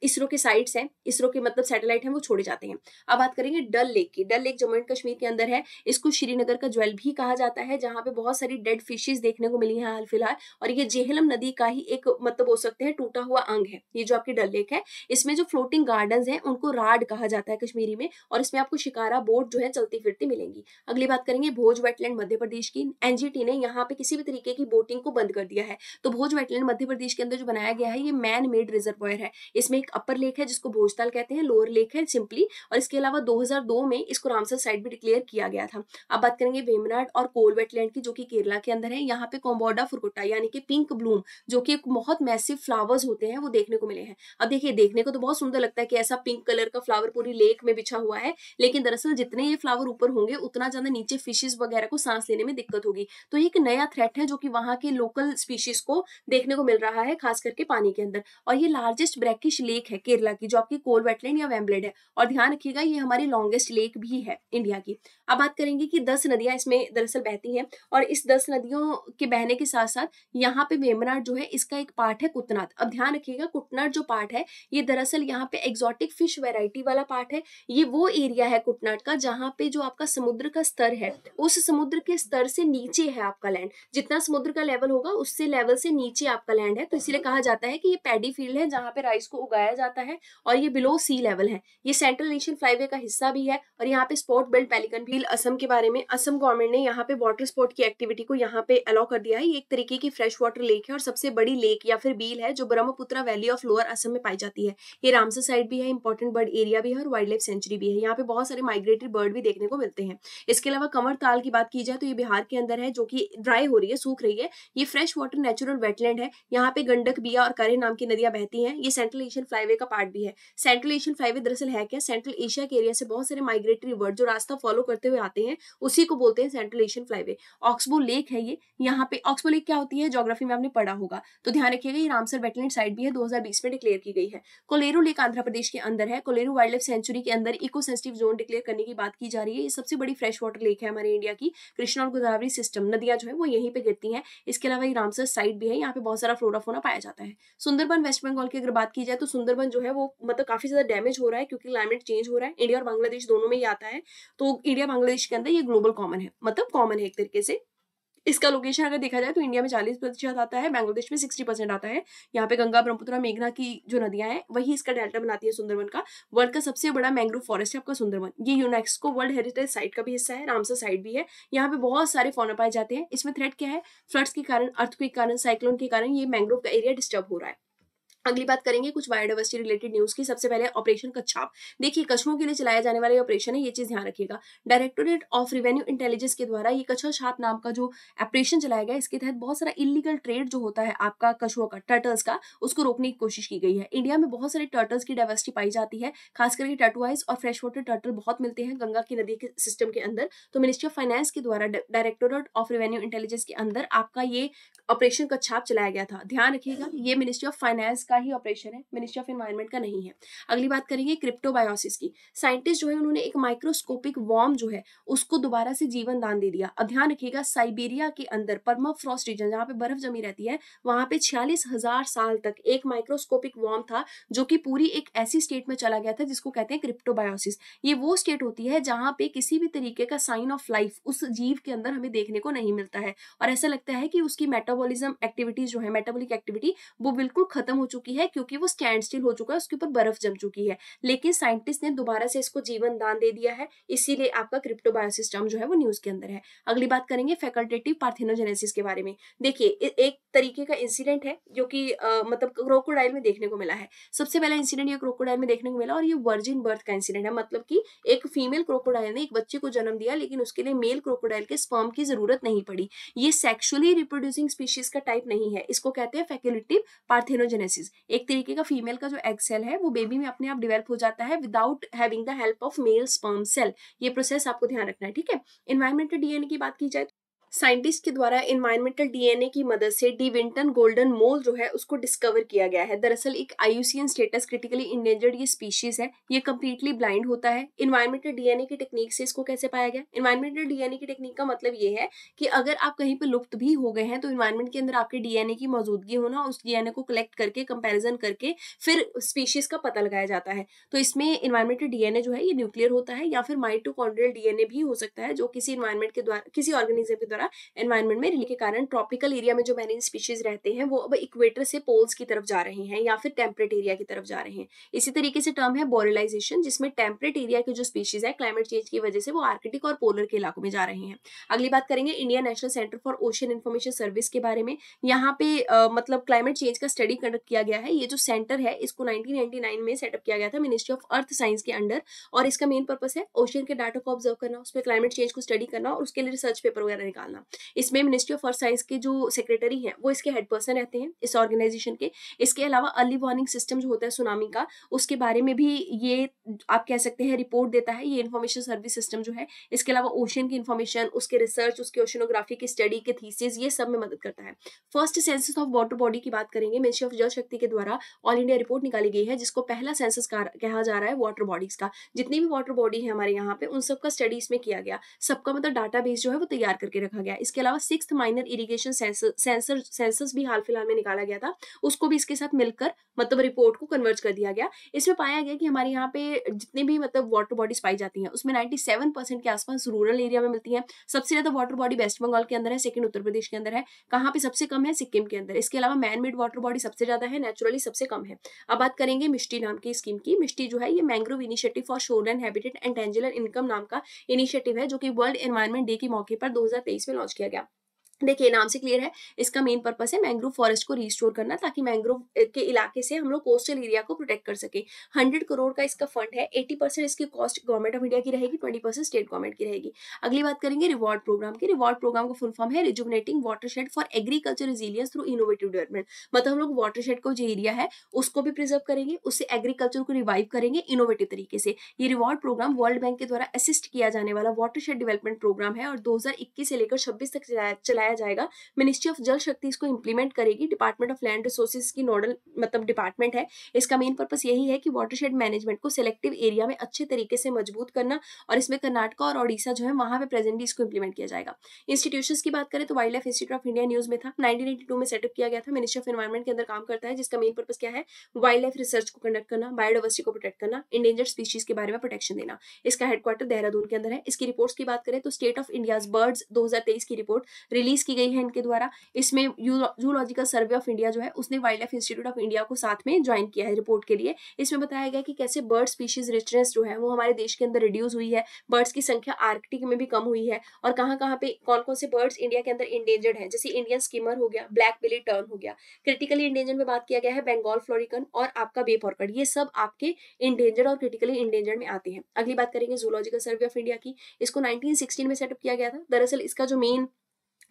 S1: इसरो के साइट्स है इसरो के मतलब सैटेलाइट है वो छोड़े जाते हैं अब बात करेंगे डल लेक की डल लेक जम्मू एंड कश्मीर के अंदर है इसको श्रीनगर का ज्वेल भी कहा जाता है जहां पे बहुत सारी डेड फिशेज देखने को मिली है हाल फिलहाल और ये जेहलम नदी का ही एक मतलब हो सकते हैं टूटा हुआ अंग है ये जो आपकी डल लेक है इसमें जो फ्लोटिंग गार्डन है उनको राड कहा जाता है कश्मीरी में और इसमें आपको शिकारा बोट जो है चलती फिरती मिलेंगी अगली बात करेंगे भोज वेटलैंड मध्य प्रदेश की एनजीटी ने यहाँ पे किसी भी तरीके की बोटिंग को बंद कर दिया है तो भोज वेटलैंड मध्य प्रदेश के अंदर जो बनाया गया है ये मैन मेड रिजर्वायर है इसमें एक अपर लेक है जिसको भोजताल कहते हैं लोअर लेक है सिंपली और इसके अलावा दो में इसको रामसर साइड भी डिक्लेयर किया गया था अब बात करेंगे वेमनाड और कोल वेटलैंड की जो की केरला के अंदर है यहाँ पे कोम्बोडा फुरकोटा यानी कि पिंक ब्लूम जो कि बहुत मैसिव फ्लावर्स होते हैं वो देखने को मिले हैं अब देखिए देखने को तो बहुत सुंदर लगता है कि ऐसा पिंक कलर का फ्लावर पूरी लेक में बिछा हुआ है लेकिन दरअसल जितने ये फ्लावर ऊपर होंगे उतना ज्यादा नीचे फिशेज वगैरह को सांस लेने में दिक्कत होगी तो ये एक नया थ्रेट है जो कि वहां के लोकल स्पीशीज को देखने को मिल रहा है खास करके पानी के अंदर और ये लार्जेस्ट ब्रैकिश लेक है केरला की जो आपकी कोल वेटलैंड या वेम्बलेड है और ध्यान रखिएगा ये हमारी लॉन्गेस्ट लेक भी है इंडिया की अब बात करेंगे कि दस नदियां इसमें दरअसल बहती हैं और इस दस नदियों के बहने के साथ साथ यहाँ पे वेमनाट जो है इसका एक पार्ट है कुटनाथ अब ध्यान रखिएगा कुटनाथ जो पार्ट है ये दरअसल यहाँ पे एक्सॉटिक फिश वेराइटी वाला पार्ट है ये वो एरिया है कुटनाट का जहाँ पे जो आपका समुद्र का स्तर है उस समुद्र के स्तर से नीचे है आपका लैंड जितना समुद्र का लेवल होगा उससे लेवल से नीचे आपका लैंड है तो इसीलिए कहा जाता है कि ये पैडी फील्ड है जहाँ पे राइस को उगाया जाता है और ये बिलो सी लेवल है ये सेंट्रल एशियन फ्लाईवे का हिस्सा भी है और यहाँ पे स्पोर्ट बेल्ट पेलिकन फील असम के बारे में असम गवर्नमेंट ने यहाँ पे वाटर स्पोर्ट की एक्टिविटी को यहाँ पे अलाउ कर दिया है ये एक तरीके की फ्रेश वाटर लेक है और सबसे बड़ी लेक या फिर बील है जो Brahmaputra valley of lower Assam में पाई जाती है ये रामसर साइड भी है इंपॉर्टेंट बर्ड एरिया भी है और वाइल्ड लाइफ सेंचुरी भी है यहाँ पे बहुत सारे माइग्रेटरी बर्ड भी देखने को मिलते हैं इसके अलावा कंवर ताल की बात की जाए तो ये बिहार के अंदर है जो कि ड्राई हो रही है सूख रही है ये फ्रेश वाटर नेचुरल वेटलैंड है यहाँ पे गंडक बिया और करे नाम की नदियां बहती हैं ये सेंट्रल एशियन फ्लाईवे का पार्ट भी है सेंट्रल एशियन फ्लाईवे दरअसल है क्या सेंट्रल एशिया के एरिया से बहुत सारे माइग्रेटरी बर्ड जो रास्ता फॉलो करते हुए आते हैं उसी को बोलते हैं central Asian flyway oxbow lake है ये यहाँ पे ऑक्सबो लेक क्या होती है जोग्राफी में आपने पढ़ा होगा तो ध्यान रखिएगा ये रामसर वेटलैंड साइड भी है 2020 में डिक्लेयर की गई है कोलेरू लेक आंध्र प्रदेश के अंदर है कोलेरू वाइल्ड लाइफ सेंचुरी के अंदर इको सेंसिटिव जोन डिक्लेयर करने की बात की जा रही है ये सबसे बड़ी फ्रेश वाटर लेक है हमारे इंडिया की कृष्णा और गोदावरी सिस्टम नदियां जो है वो यहीं पे गिरती हैं इसके अलावा ये रामसर साइट भी है यहाँ पे बहुत सारा फ्लोरा फोना पाया जाता है सुंदरबन वेस्ट बंगाल की अगर बात की जाए तो सुंदरबन जो है वो मतलब काफी ज्यादा डैमेज हो रहा है क्योंकि क्लाइमेट चेंज हो रहा है इंडिया और बांग्लादेश दोनों में ही आता है तो इंडिया बांग्लादेश के अंदर ये ग्लोबल कॉमन है मतलब कॉमन है एक तरीके से इसका लोकेशन अगर देखा जाए तो इंडिया में चालीस प्रतिशत आता है बांग्लादेश में सिक्सटी परसेंट आता है यहाँ पे गंगा ब्रह्मपुत्र मेघना की जो नदियां हैं वही इसका डेल्टा बनाती है सुंदरबन का वर्ल्ड का सबसे बड़ा मैंग्रोव फॉरेस्ट है आपका सुंदरबन ये यूनेस्को वर्ल्ड हेरिटेज साइट का भी हिस्सा है रामसर साइट भी है यहाँ पे बहुत सारे फोन पाए जाते हैं इसमें थ्रेड क्या है फ्लड्स के कारण अर्थ के कारण साइक्लोन के कारण ये मैंग्रोव का एरिया डिस्टर्ब हो रहा है अगली बात करेंगे कुछ बायोडाइवर्सिटी रिलेटेड न्यूज की सबसे पहले ऑपरेशन कच्छाप देखिए कछुओं के लिए चलाया जाने वाला ऑपरेशन है ये चीज ध्यान रखिएगा डायरेक्टोरेट ऑफ रेवेन्यू इंटेलिजेंस के द्वारा ये कछुआ छाप नाम का जो ऑपरेशन चलाया गया इसके तहत बहुत सारा इलीगल ट्रेड जो होता है आपका कछुओं का टर्टल्स का उसको रोकने की कोशिश की गई है इंडिया में बहुत सारे टर्टल्स की डाइवर्सिटी पाई जाती है खास करके टर्टवाइज और फ्रेश वाटर टर्टल बहुत मिलते हैं गंगा की नदी के सिस्टम के अंदर तो मिनिस्ट्री ऑफ फाइनेंस के द्वारा डायरेक्टोरेट ऑफ रेवेन्यू इंटेलिजेंस के अंदर आपका ये ऑपरेशन कच्छाप चलाया गया था ध्यान रखिएगा ये मिनिस्ट्री ऑफ फाइनेंस का ही ऑपरेशन है मिनिस्ट्री ऑफ एनवायरमेंट का नहीं है अगली बात करेंगे क्रिप्टोबायोसिस की साइंटिस्ट जो है उन्होंने एक माइक्रोस्कोपिक वॉर्म जो है उसको दोबारा से जीवन दान दे दिया अब ध्यान रखिएगा साइबेरिया के अंदर परमा फ्रॉस्ट रीजन जहाँ पे बर्फ जमी रहती है वहां पे छियालीस साल तक एक माइक्रोस्कोपिक वॉर्म था जो कि पूरी एक ऐसी स्टेट में चला गया था जिसको कहते हैं क्रिप्टोबायोसिस ये वो स्टेट होती है जहाँ पे किसी भी तरीके का साइन ऑफ लाइफ उस जीव के अंदर हमें देखने को नहीं मिलता है और ऐसा लगता है कि उसकी मेटाबॉलिज्म एक्टिविटीज जो है मेटाबॉलिक एक्टिविटी वो बिल्कुल खत्म हो चुकी चुकी है क्योंकि वो स्टैंड स्टिल हो चुका है उसके ऊपर बर्फ जम चुकी है लेकिन साइंटिस्ट ने दोबारा से इसको जीवन दान दे दिया है इसीलिए आपका क्रिप्टोबायोसिस टर्म जो है वो न्यूज के अंदर है अगली बात करेंगे फैकल्टेटिव पार्थिनोजेनेसिस के बारे में देखिए एक तरीके का इंसिडेंट है जो कि मतलब क्रोकोडाइल में देखने को मिला है सबसे पहला इंसिडेंट ये क्रोकोडाइल में देखने को मिला और ये वर्जिन बर्थ का इंसिडेंट है मतलब कि एक फीमेल क्रोकोडाइल ने एक बच्चे को जन्म दिया लेकिन उसके लिए मेल क्रोकोडाइल के स्पर्म की जरूरत नहीं पड़ी ये सेक्सुअली रिप्रोड्यूसिंग स्पीशीज का टाइप नहीं है इसको कहते हैं फैकुलेटिव पार्थिनोजेनेसिस एक तरीके का फीमेल का जो एग सेल है वो बेबी में अपने आप डिवेल्प हो जाता है without having the help of male sperm cell ये प्रोसेस आपको ध्यान रखना है ठीक है इन्वायरमेंटल डीएनए की बात की जाए साइंटिस्ट के द्वारा इन्वायरमेंटल डीएनए की मदद से डिविंटन गोल्डन मोल जो है उसको डिस्कवर किया गया है दरअसल एक आयुसियन स्टेटस क्रिटिकली इंडेंजर्ड ये स्पीशीज है ये कम्प्लीटली ब्लाइंड होता है इन्वायरमेंटल डीएनए की टेक्निक से इसको कैसे पाया गया इन्वायरमेंटल डीएनए की टेक्निक का मतलब ये है कि अगर आप कहीं पर लुप्त भी हो गए हैं तो इन्वायरमेंट के अंदर आपके डीएनए की मौजूदगी होना उस डीएनए को कलेक्ट करके कंपेरिजन करके फिर स्पीशीज का पता लगाया जाता है तो इसमें इन्वायरमेंटल डीएनए जो है ये न्यूक्लियर होता है या फिर माइटोकॉन्ड्रियल डीएनए भी हो सकता है जो किसी इन्वायरमेंट के द्वारा किसी ऑर्गेनिज्म के द्वारा हमारा एनवायरमेंट में के कारण ट्रॉपिकल एरिया में जो मैरीन स्पीशीज रहते हैं वो अब इक्वेटर से पोल्स की तरफ जा रहे हैं या फिर टेम्परेट एरिया की तरफ जा रहे हैं इसी तरीके से टर्म है बोरेलाइजेशन जिसमें टेम्परेट एरिया के जो स्पीशीज है क्लाइमेट चेंज की वजह से वो आर्कटिक और पोलर के इलाकों में जा रहे हैं अगली बात करेंगे Indian national centre for ocean information service के बारे में यहाँ पे मतलब क्लाइमेट चेंज का स्टडी कंडक्ट किया गया है ये जो सेंटर है इसको नाइनटीन में सेटअप किया गया था मिनिस्ट्री ऑफ अर्थ साइंस के अंडर और इसका मेन पर्पज है ओशन के डाटा को ऑब्जर्व करना उस पर क्लाइमेट चेंज को स्टडी करना और उसके लिए रिसर्च पेपर वगैरह निकालना निकालना इसमें मिनिस्ट्री ऑफ फॉर साइंस के जो सेक्रेटरी हैं वो इसके हेड पर्सन रहते हैं इस ऑर्गेनाइजेशन के इसके अलावा अर्ली वार्निंग सिस्टम जो होता है सुनामी का उसके बारे में भी ये आप कह सकते हैं रिपोर्ट देता है ये इन्फॉर्मेशन सर्विस सिस्टम जो है इसके अलावा ओशन की इन्फॉर्मेशन उसके रिसर्च उसके ओशनोग्राफी की स्टडी के थीसिस ये सब में मदद करता है first census of water body की बात करेंगे मिनिस्ट्री ऑफ जल शक्ति के द्वारा ऑल इंडिया रिपोर्ट निकाली गई है जिसको पहला सेंसस कहा जा रहा है वाटर बॉडीज का जितनी भी वाटर बॉडी है हमारे यहाँ पे उन सबका स्टडी इसमें किया गया सबका मतलब डाटा बेस जो है वो तैयार करके रखा रखा गया इसके अलावा six minor irrigation sensor census भी हाल फिलहाल में निकाला गया था उसको भी इसके साथ मिलकर मतलब रिपोर्ट को कन्वर्ज कर दिया गया इसमें पाया गया कि हमारे यहाँ पे जितने भी मतलब वाटर बॉडीज पाई जाती हैं उसमें नाइन्टी सेवन परसेंट के आसपास रूरल एरिया में मिलती हैं सबसे ज्यादा वाटर बॉडी वेस्ट बंगाल के अंदर है सेकंड उत्तर प्रदेश के अंदर है कहाँ पे सबसे कम है सिक्किम के अंदर इसके अलावा मैन मेड वाटर बॉडी सबसे ज्यादा है नेचुरली सबसे कम है अब बात करेंगे मिस्टी नाम की स्कीम की मिस्टी जो है ये mangrove initiative for shoreland habitat and tangible income नाम का इनिशिएटिव है जो कि वर्ल्ड एनवायरमेंट डे के मौके पर दो में Barcelona, que é legal. देखिए नाम से क्लियर है इसका मेन पर्पस है मैंग्रोव फॉरेस्ट को रिस्टोर करना ताकि मैंग्रोव के इलाके से हम लोग कोस्टल एरिया को प्रोटेक्ट कर सके हंड्रेड करोड़ का इसका फंड है एटी परसेंट इसकी कॉस्ट गवर्नमेंट ऑफ इंडिया की रहेगी ट्वेंटी परसेंट स्टेट गवर्नमेंट की रहेगी अगली बात करेंगे रिवॉर्ड प्रोग्राम की रिवॉर्ड प्रोग्राम का फुल फॉर्म है rejuvenating water for agriculture resilience through innovative development मतलब हम लोग वाटर को जो एरिया है उसको भी प्रिजर्व करेंगे उससे एग्रीकल्चर को रिवाइव करेंगे इनोवेटिव तरीके से ये रिवॉर्ड प्रोग्राम वर्ल्ड बैंक के द्वारा असिस्ट किया जाने वाला वाटर डेवलपमेंट प्रोग्राम है और दो से लेकर छब्बीस तक चलाया बनाया जाएगा मिनिस्ट्री ऑफ जल शक्ति इसको इंप्लीमेंट करेगी डिपार्टमेंट ऑफ लैंड रिसोर्सेज की नोडल मतलब डिपार्टमेंट है इसका मेन पर्पस यही है कि वाटरशेड मैनेजमेंट को सिलेक्टिव एरिया में अच्छे तरीके से मजबूत करना और इसमें कर्नाटका और उड़ीसा जो है वहां पर प्रेजेंटली इसको इंप्लीमेंट किया जाएगा इंस्टीट्यूशन की बात करें तो wildlife institute of India news में था नाइनटीन में सेटअप किया गया था मिनिस्ट्री ऑफ एनवायरमेंट के अंदर काम करता है जिसका मेन पर्पस क्या है वाइल्ड लाइफ रिसर्च को कंडक्ट करना बायोडावर्सिटी को प्रोटेक्ट करना इंडेंजर्ड स्पीशीज के बारे में प्रोटेक्शन देना इसका हेडक्वार्टर देहरादून के अंदर है इसकी रिपोर्ट्स की बात करें तो स्टेट ऑफ इंडिया बर्ड्स 2023 की रिपोर्ट रिलीज रिलीज की गई है इनके द्वारा इसमें जूलॉजिकल सर्वे ऑफ इंडिया जो है उसने wildlife institute of India को साथ में ज्वाइन किया है रिपोर्ट के लिए इसमें बताया गया कि कैसे बर्ड स्पीशीज रिचनेस जो है वो हमारे देश के अंदर रिड्यूस हुई है बर्ड्स की संख्या आर्कटिक में भी कम हुई है और कहाँ कहाँ पे कौन कौन से बर्ड्स इंडिया के अंदर इंडेंजर्ड है जैसे इंडियन स्कीमर हो गया ब्लैक बिली टर्न हो गया क्रिटिकली इंडेंजर में बात किया गया है बंगाल फ्लोरिकन और आपका बेपॉर्कड ये सब आपके इंडेंजर्ड और क्रिटिकली इंडेंजर्ड में आते हैं अगली बात करेंगे जूलॉजिकल सर्वे ऑफ इंडिया की इसको नाइनटीन में सेटअप किया गया था दरअसल इसका जो मेन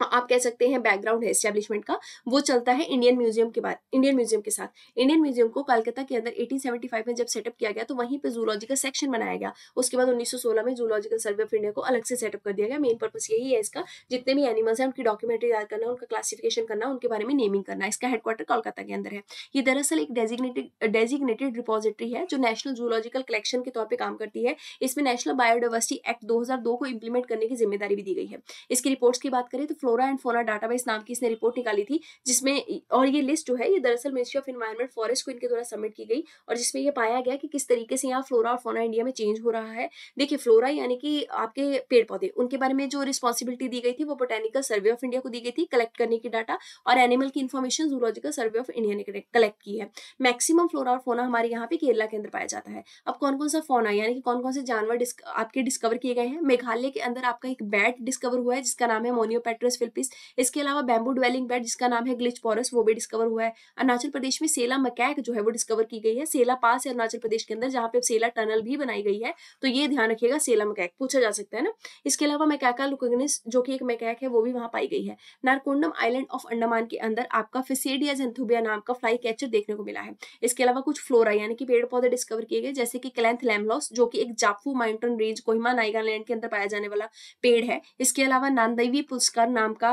S1: हाँ, आप कह सकते हैं बैकग्राउंड है एस्टेब्लिशमेंट का वो चलता है इंडियन म्यूजियम के बाद इंडियन म्यूजियम के साथ इंडियन म्यूजियम को कलकत्ता के अंदर 1875 में जब सेटअप किया गया तो वहीं पे जूलॉजिकल सेक्शन बनाया गया उसके बाद 1916 में जूलॉजिकल सर्वे ऑफ इंडिया को अलग से सेटअप कर दिया गया मेन पर्पज यही है इसका जितने भी एनिमल्स हैं उनकी डॉक्यूमेंट्री तैयार करना उनका क्लासिफिकेशन करना उनके बारे में नेमिंग करना इसका हेडक्वार्टर कोलकाता के अंदर है ये दरअसल एक डेजिग्नेटेड डेजिग्नेटेड रिपोजिटरी है जो नेशनल जूलॉजिकल कलेक्शन के तौर पर काम करती है इसमें नेशनल बायोडाइवर्सिटी एक्ट दो को इम्प्लीमेंट करने की जिम्मेदारी भी दी गई है इसकी रिपोर्ट्स की बात करें तो फ्लोरा एंड फोना डाटाबेस नाम की इसने रिपोर्ट निकाली थी जिसमें और ये लिस्ट जो है ये दरअसल मिनिस्ट्री ऑफ इन्वायरमेंट फॉरेस्ट को इनके द्वारा सबमिट की गई और जिसमें यह पाया गया कि किस तरीके से यहाँ फ्लोरा और फोना इंडिया में चेंज हो रहा है देखिए फ्लोरा यानी कि आपके पेड़ पौधे उनके बारे में जो रिस्पॉन्सिबिलिटी दी गई थी वो बोटेनिकल सर्वे ऑफ इंडिया को दी गई थी कलेक्ट करने की डाटा और एनिमल की information zoological survey of India ने कलेक्ट की है मैक्सिमम फ्लोरा और फोना हमारे यहाँ पे केरला के अंदर पाया जाता है अब कौन कौन सा फोना यानी कि कौन कौन से जानवर आपके डिस्कवर किए गए हैं मेघालय के अंदर आपका एक बैट डिस्कवर हुआ है जिसका नाम है मोनियोपेट्रस फिल्पिस इसके अलावा बैम्बू डवेलिंग बेड जिसका नाम है ग्लिच पॉरस वो भी डिस्कवर हुआ है अरुणाचल प्रदेश में सेला मकैक जो है वो डिस्कवर की गई है सेला पास है अरुणाचल प्रदेश के अंदर जहाँ पे सेला टनल भी बनाई गई है तो ये ध्यान रखिएगा सेला मकैक पूछा जा सकता है ना इसके अलावा मैकैका लुकग्निस जो कि एक मैकैक है वो भी वहाँ पाई गई है नारकोंडम आइलैंड ऑफ अंडमान के अंदर आपका फिसेडिया जेंथुबिया नाम का फ्लाई कैचर देखने को मिला है इसके अलावा कुछ फ्लोरा यानी कि पेड़ पौधे डिस्कवर किए गए जैसे कि क्लैंथ लैमलॉस जो कि एक जाफू माउंटेन रेंज कोहिमा नाइगालैंड के अंदर पाया जाने वाला पेड़ है इसके अलावा नांदैवी पुस्कार नाम नाम का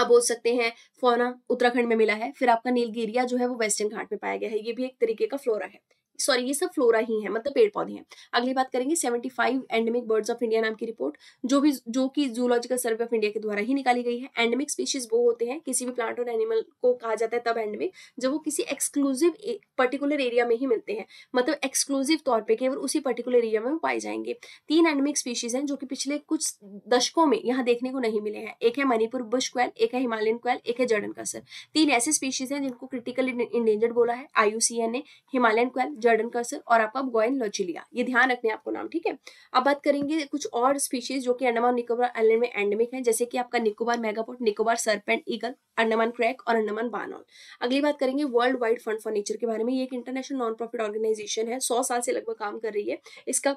S1: आप बोल सकते हैं फोना उत्तराखंड में मिला है फिर आपका नीलगिरिया जो है वो वेस्टर्न घाट में पाया गया है ये भी एक तरीके का फ्लोरा है सॉरी ये सब फ्लोरा ही है मतलब पेड़ पौधे हैं अगली बात करेंगे seventy five endemic birds of India नाम की रिपोर्ट जो भी जो कि जूलॉजिकल सर्वे ऑफ इंडिया के द्वारा ही निकाली गई है एंडेमिक स्पीशीज वो होते हैं किसी भी प्लांट और एनिमल को कहा जाता है तब एंडेमिक जब वो किसी एक्सक्लूसिव पर्टिकुलर एरिया में ही मिलते हैं मतलब एक्सक्लूसिव तौर पर केवल उसी पर्टिकुलर एरिया में पाए जाएंगे तीन एंडेमिक स्पीशीज हैं जो कि पिछले कुछ दशकों में यहाँ देखने को नहीं मिले हैं एक है मणिपुर बुश क्वेल एक है हिमालयन क्वेल एक है जर्डन कसर तीन ऐसे स्पीशीज हैं जिनको क्रिटिकली इंडेंजर्ड बोला है आयुसीएन ने हिमालयन क्वेल जर्डन कर्सर और आपका गोयन लोचिलिया ये ध्यान रखने आपको नाम ठीक है अब बात करेंगे कुछ और स्पीशीज जो कि अंडमान निकोबार आइलैंड में एंडमिक है जैसे कि आपका Nicobar megapode Nicobar serpent eagle Andaman crake और अंडमान बानॉन अगली बात करेंगे world wide fund for nature के बारे में ये एक इंटरनेशनल नॉन प्रॉफिट ऑर्गेनाइजेशन है सौ साल से लगभग काम कर रही है इसका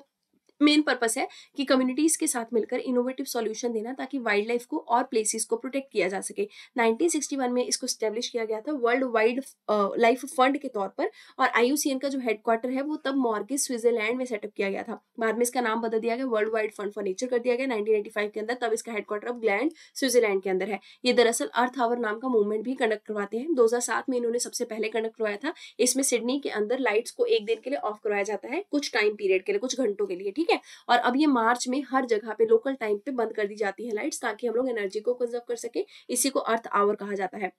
S1: मेन पर्पस है कि कम्युनिटीज के साथ मिलकर इनोवेटिव सॉल्यूशन देना ताकि वाइल्ड लाइफ को और प्लेसेस को प्रोटेक्ट किया जा सके 1961 में इसको स्टेब्लिश किया गया था वर्ल्ड वाइड लाइफ फंड के तौर पर और आई का जो हेडक्वार्टर है वो तब मॉर्गे स्विट्जरलैंड में सेटअप किया गया था बाद में इसका नाम बदल दिया गया world wide fund for nature कर दिया गया नाइनटीन के अंदर तब इसका हेडक्वार्टर अब ग्लैंड स्विट्जरलैंड के अंदर है ये दरअसल अर्थ आवर नाम का मूवमेंट भी कंडक्ट करवाते हैं दो में इन्होंने सबसे पहले कंडक्ट करवाया था इसमें सिडनी के अंदर लाइट्स को एक दिन के लिए ऑफ करवाया जाता है कुछ टाइम पीरियड के लिए कुछ घंटों के लिए ठीक ठीक है और अब ये मार्च में हर जगह पे लोकल टाइम पे बंद कर दी जाती है लाइट्स ताकि हम लोग एनर्जी को कंजर्व कर सके इसी को अर्थ आवर कहा जाता है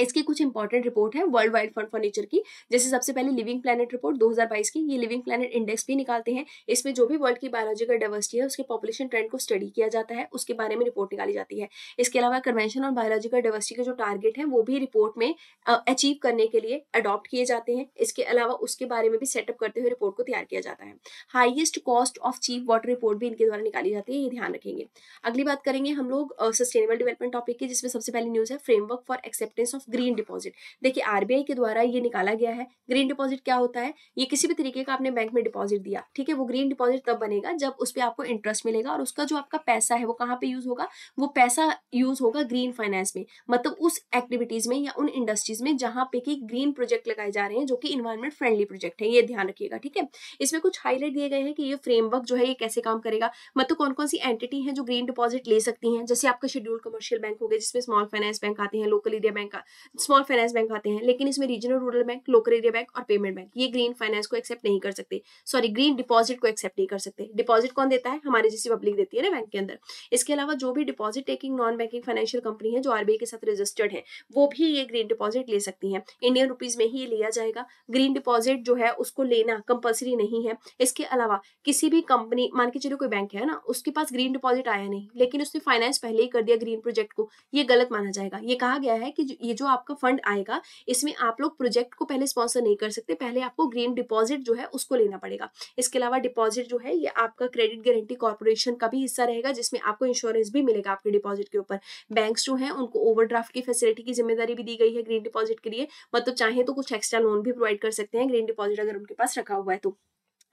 S1: इसकी कुछ इंपॉर्टेंट रिपोर्ट है world wide fund for nature की जैसे सबसे पहले लिविंग प्लानट रिपोर्ट 2022 की ये लिविंग प्लानट इंडेक्स भी निकालते हैं इसमें जो भी वर्ल्ड की बायोलॉजिकल डाइवर्सिटी है उसके पॉपुलेशन ट्रेंड को स्टडी किया जाता है उसके बारे में रिपोर्ट निकाली जाती है इसके अलावा कन्वेंशन और बायोलॉजिकल डाइवर्सिटी के जो टारगेट है वो भी रिपोर्ट में अचीव करने के लिए अडॉप्ट किए जाते हैं इसके अलावा उसके बारे में भी सेटअप करते हुए रिपोर्ट को तैयार किया जाता है highest cost of cheap water report भी इनके द्वारा निकाली जाती है ये ध्यान रखेंगे अगली बात करेंगे हम लोग सस्टेनेबल डेवलपमेंट टॉपिक की जिसमें सबसे पहले न्यूज है framework for acceptance of of green deposit देखिए आरबीआई के द्वारा ये निकाला गया है ग्रीन डिपॉजिट क्या होता है ये किसी भी तरीके का आपने बैंक में डिपॉजिट दिया ठीक है वो ग्रीन डिपॉजिट तब बनेगा जब उस पर आपको इंटरेस्ट मिलेगा और उसका जो आपका पैसा है वो कहाँ पे यूज होगा वो पैसा यूज होगा ग्रीन फाइनेंस में मतलब उस एक्टिविटीज में या उन इंडस्ट्रीज में जहाँ पे कि ग्रीन प्रोजेक्ट लगाए जा रहे हैं जो कि इन्वायरमेंट फ्रेंडली प्रोजेक्ट है ये ध्यान रखिएगा ठीक है इसमें कुछ हाईलाइट दिए गए हैं कि ये फ्रेमवर्क जो है ये कैसे काम करेगा मतलब कौन कौन सी एंटिटी है जो ग्रीन डिपॉजिट ले सकती है जैसे आपका शेड्यूल कमर्शियल बैंक हो गए जिसमें स्मॉल फाइनेंस बैंक आते हैं लोकल इंडिया बैंक का स्मॉल फाइनेंस बैंक आते हैं लेकिन इसमें regional rural bank local area bank और पेमेंट बैंक ये ग्रीन फाइनेंस को एक्सेप्ट नहीं कर सकते सॉरी ग्रीन डिपॉजिट को एक्सेप्ट नहीं कर सकते डिपॉजिट कौन देता है हमारे जैसी पब्लिक देती है ना बैंक के अंदर इसके अलावा जो भी deposit taking non banking financial company है जो आरबीआई के साथ रजिस्टर्ड है वो भी ये ग्रीन डिपॉजिट ले सकती है इंडियन रुपीज में ही ये लिया जाएगा ग्रीन डिपॉजिट जो है उसको लेना कंपल्सरी नहीं है इसके अलावा किसी भी कंपनी मान के चलो कोई बैंक है ना उसके पास ग्रीन डिपॉजिट आया नहीं लेकिन उसने फाइनेंस पहले ही कर दिया ग्रीन प्रोजेक्ट को ये गलत माना जाएगा ये कहा गया है कि ये जो आपका फंड आएगा इसमें आप लोग प्रोजेक्ट को पहले स्पॉन्सर नहीं कर सकते पहले आपको ग्रीन डिपॉजिट जो है उसको लेना पड़ेगा इसके अलावा डिपॉजिट जो है ये आपका क्रेडिट गारंटी कॉर्पोरेशन का भी हिस्सा रहेगा जिसमें आपको इंश्योरेंस भी मिलेगा आपके डिपॉजिट के ऊपर बैंक्स जो है उनको ओवरड्राफ्ट की फैसिलिटी की जिम्मेदारी भी दी गई है ग्रीन डिपॉजिट के लिए मतलब चाहे तो कुछ एक्स्ट्रा लोन भी प्रोवाइड कर सकते हैं ग्रीन डिपॉजिट अगर उनके पास रखा हुआ है तो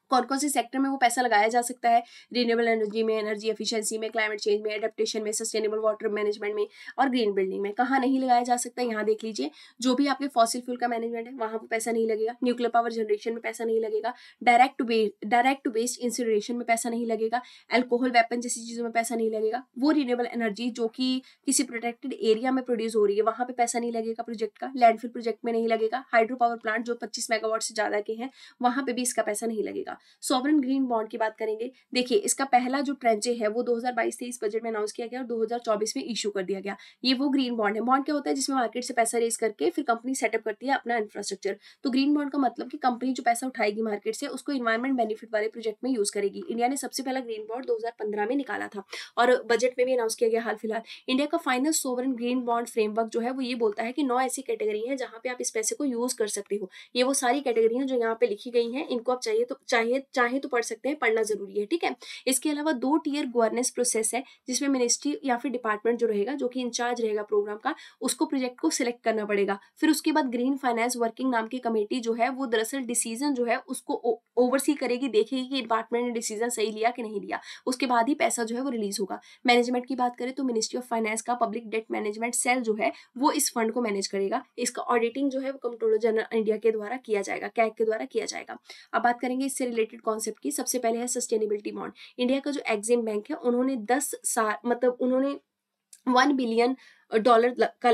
S1: कौन कौन से सेक्टर में वो पैसा लगाया जा सकता है रिन्यूएबल एनर्जी में एनर्जी एफिशिएंसी में क्लाइमेट चेंज में एडेप्टेशन में सस्टेनेबल वाटर मैनेजमेंट में और ग्रीन बिल्डिंग में कहाँ नहीं लगाया जा सकता यहाँ देख लीजिए जो भी आपके फॉसिल फ्यूल का मैनेजमेंट है वहाँ पर पैसा नहीं लगेगा न्यूक्लियर पावर जनरेशन में पैसा नहीं लगेगा direct to direct to waste incineration में पैसा नहीं लगेगा एल्कोहल वेपन जैसी चीज़ों में पैसा नहीं लगेगा वो रिन्यूएबल एनर्जी जो कि किसी प्रोटेक्टेड एरिया में प्रोड्यूस हो रही है वहाँ पर पैसा नहीं लगेगा प्रोजेक्ट का लैंडफिल प्रोजेक्ट में नहीं लगेगा हाइड्रो पावर प्लांट जो पच्चीस मेगावाट से ज़्यादा के हैं वहाँ पर भी इसका पैसा नहीं लगेगा सॉवरन ग्रीन बॉन्ड की बात करेंगे देखिए इसका पहला जो ट्रेंचे है वो 2022-23 बजट में अनाउंस किया गया और 2024 में इशू कर दिया गया ये वो ग्रीन बॉन्ड है बॉन्ड क्या होता है जिसमें मार्केट से पैसा रेज करके फिर कंपनी सेटअप करती है अपना इंफ्रास्ट्रक्चर तो ग्रीन बॉन्ड का मतलब कि कंपनी जो पैसा उठाएगी मार्केट से उसको इन्वायरमेंट बेनिफिट वाले प्रोजेक्ट में यूज करेगी इंडिया ने सबसे पहला ग्रीन बॉन्ड दो में निकाला था और बजट में भी अनाउंस किया गया हाल फिलहाल इंडिया का final sovereign green bond framework जो है वो ये बोलता है कि नौ ऐसी कैटेगरी है जहां पे आप इस पैसे को यूज कर सकते हो ये वो सारी कैटेगरी है जो यहाँ पे लिखी गई है इनको आप चाहिए तो चाहिए चाहिए चाहे तो पढ़ सकते हैं पढ़ना जरूरी है ठीक है इसके अलावा दो टीयर गवर्नेंस प्रोसेस है जिसमें मिनिस्ट्री या फिर डिपार्टमेंट जो रहेगा जो कि इंचार्ज रहेगा प्रोग्राम का उसको प्रोजेक्ट को सिलेक्ट करना पड़ेगा फिर उसके बाद ग्रीन फाइनेंस वर्किंग नाम की कमेटी जो है वो दरअसल डिसीजन जो है उसको ओवरसी करेगी देखेगी कि डिपार्टमेंट ने डिसीजन सही लिया कि नहीं लिया उसके बाद ही पैसा जो है वो रिलीज होगा मैनेजमेंट की बात करें तो मिनिस्ट्री ऑफ फाइनेंस का पब्लिक डेट मैनेजमेंट सेल जो है वो इस फंड को मैनेज करेगा इसका ऑडिटिंग जो है वो कंट्रोलर जनरल इंडिया के द्वारा किया जाएगा कैक के द्वारा किया जाएगा अब बात करेंगे इससे रिलेटेड कॉन्सेप्ट की सबसे पहले है सस्टेनेबिलिटी बॉन्ड इंडिया का जो एग्जिम बैंक है उन्होंने दस साल मतलब उन्होंने वन बिलियन डॉलर का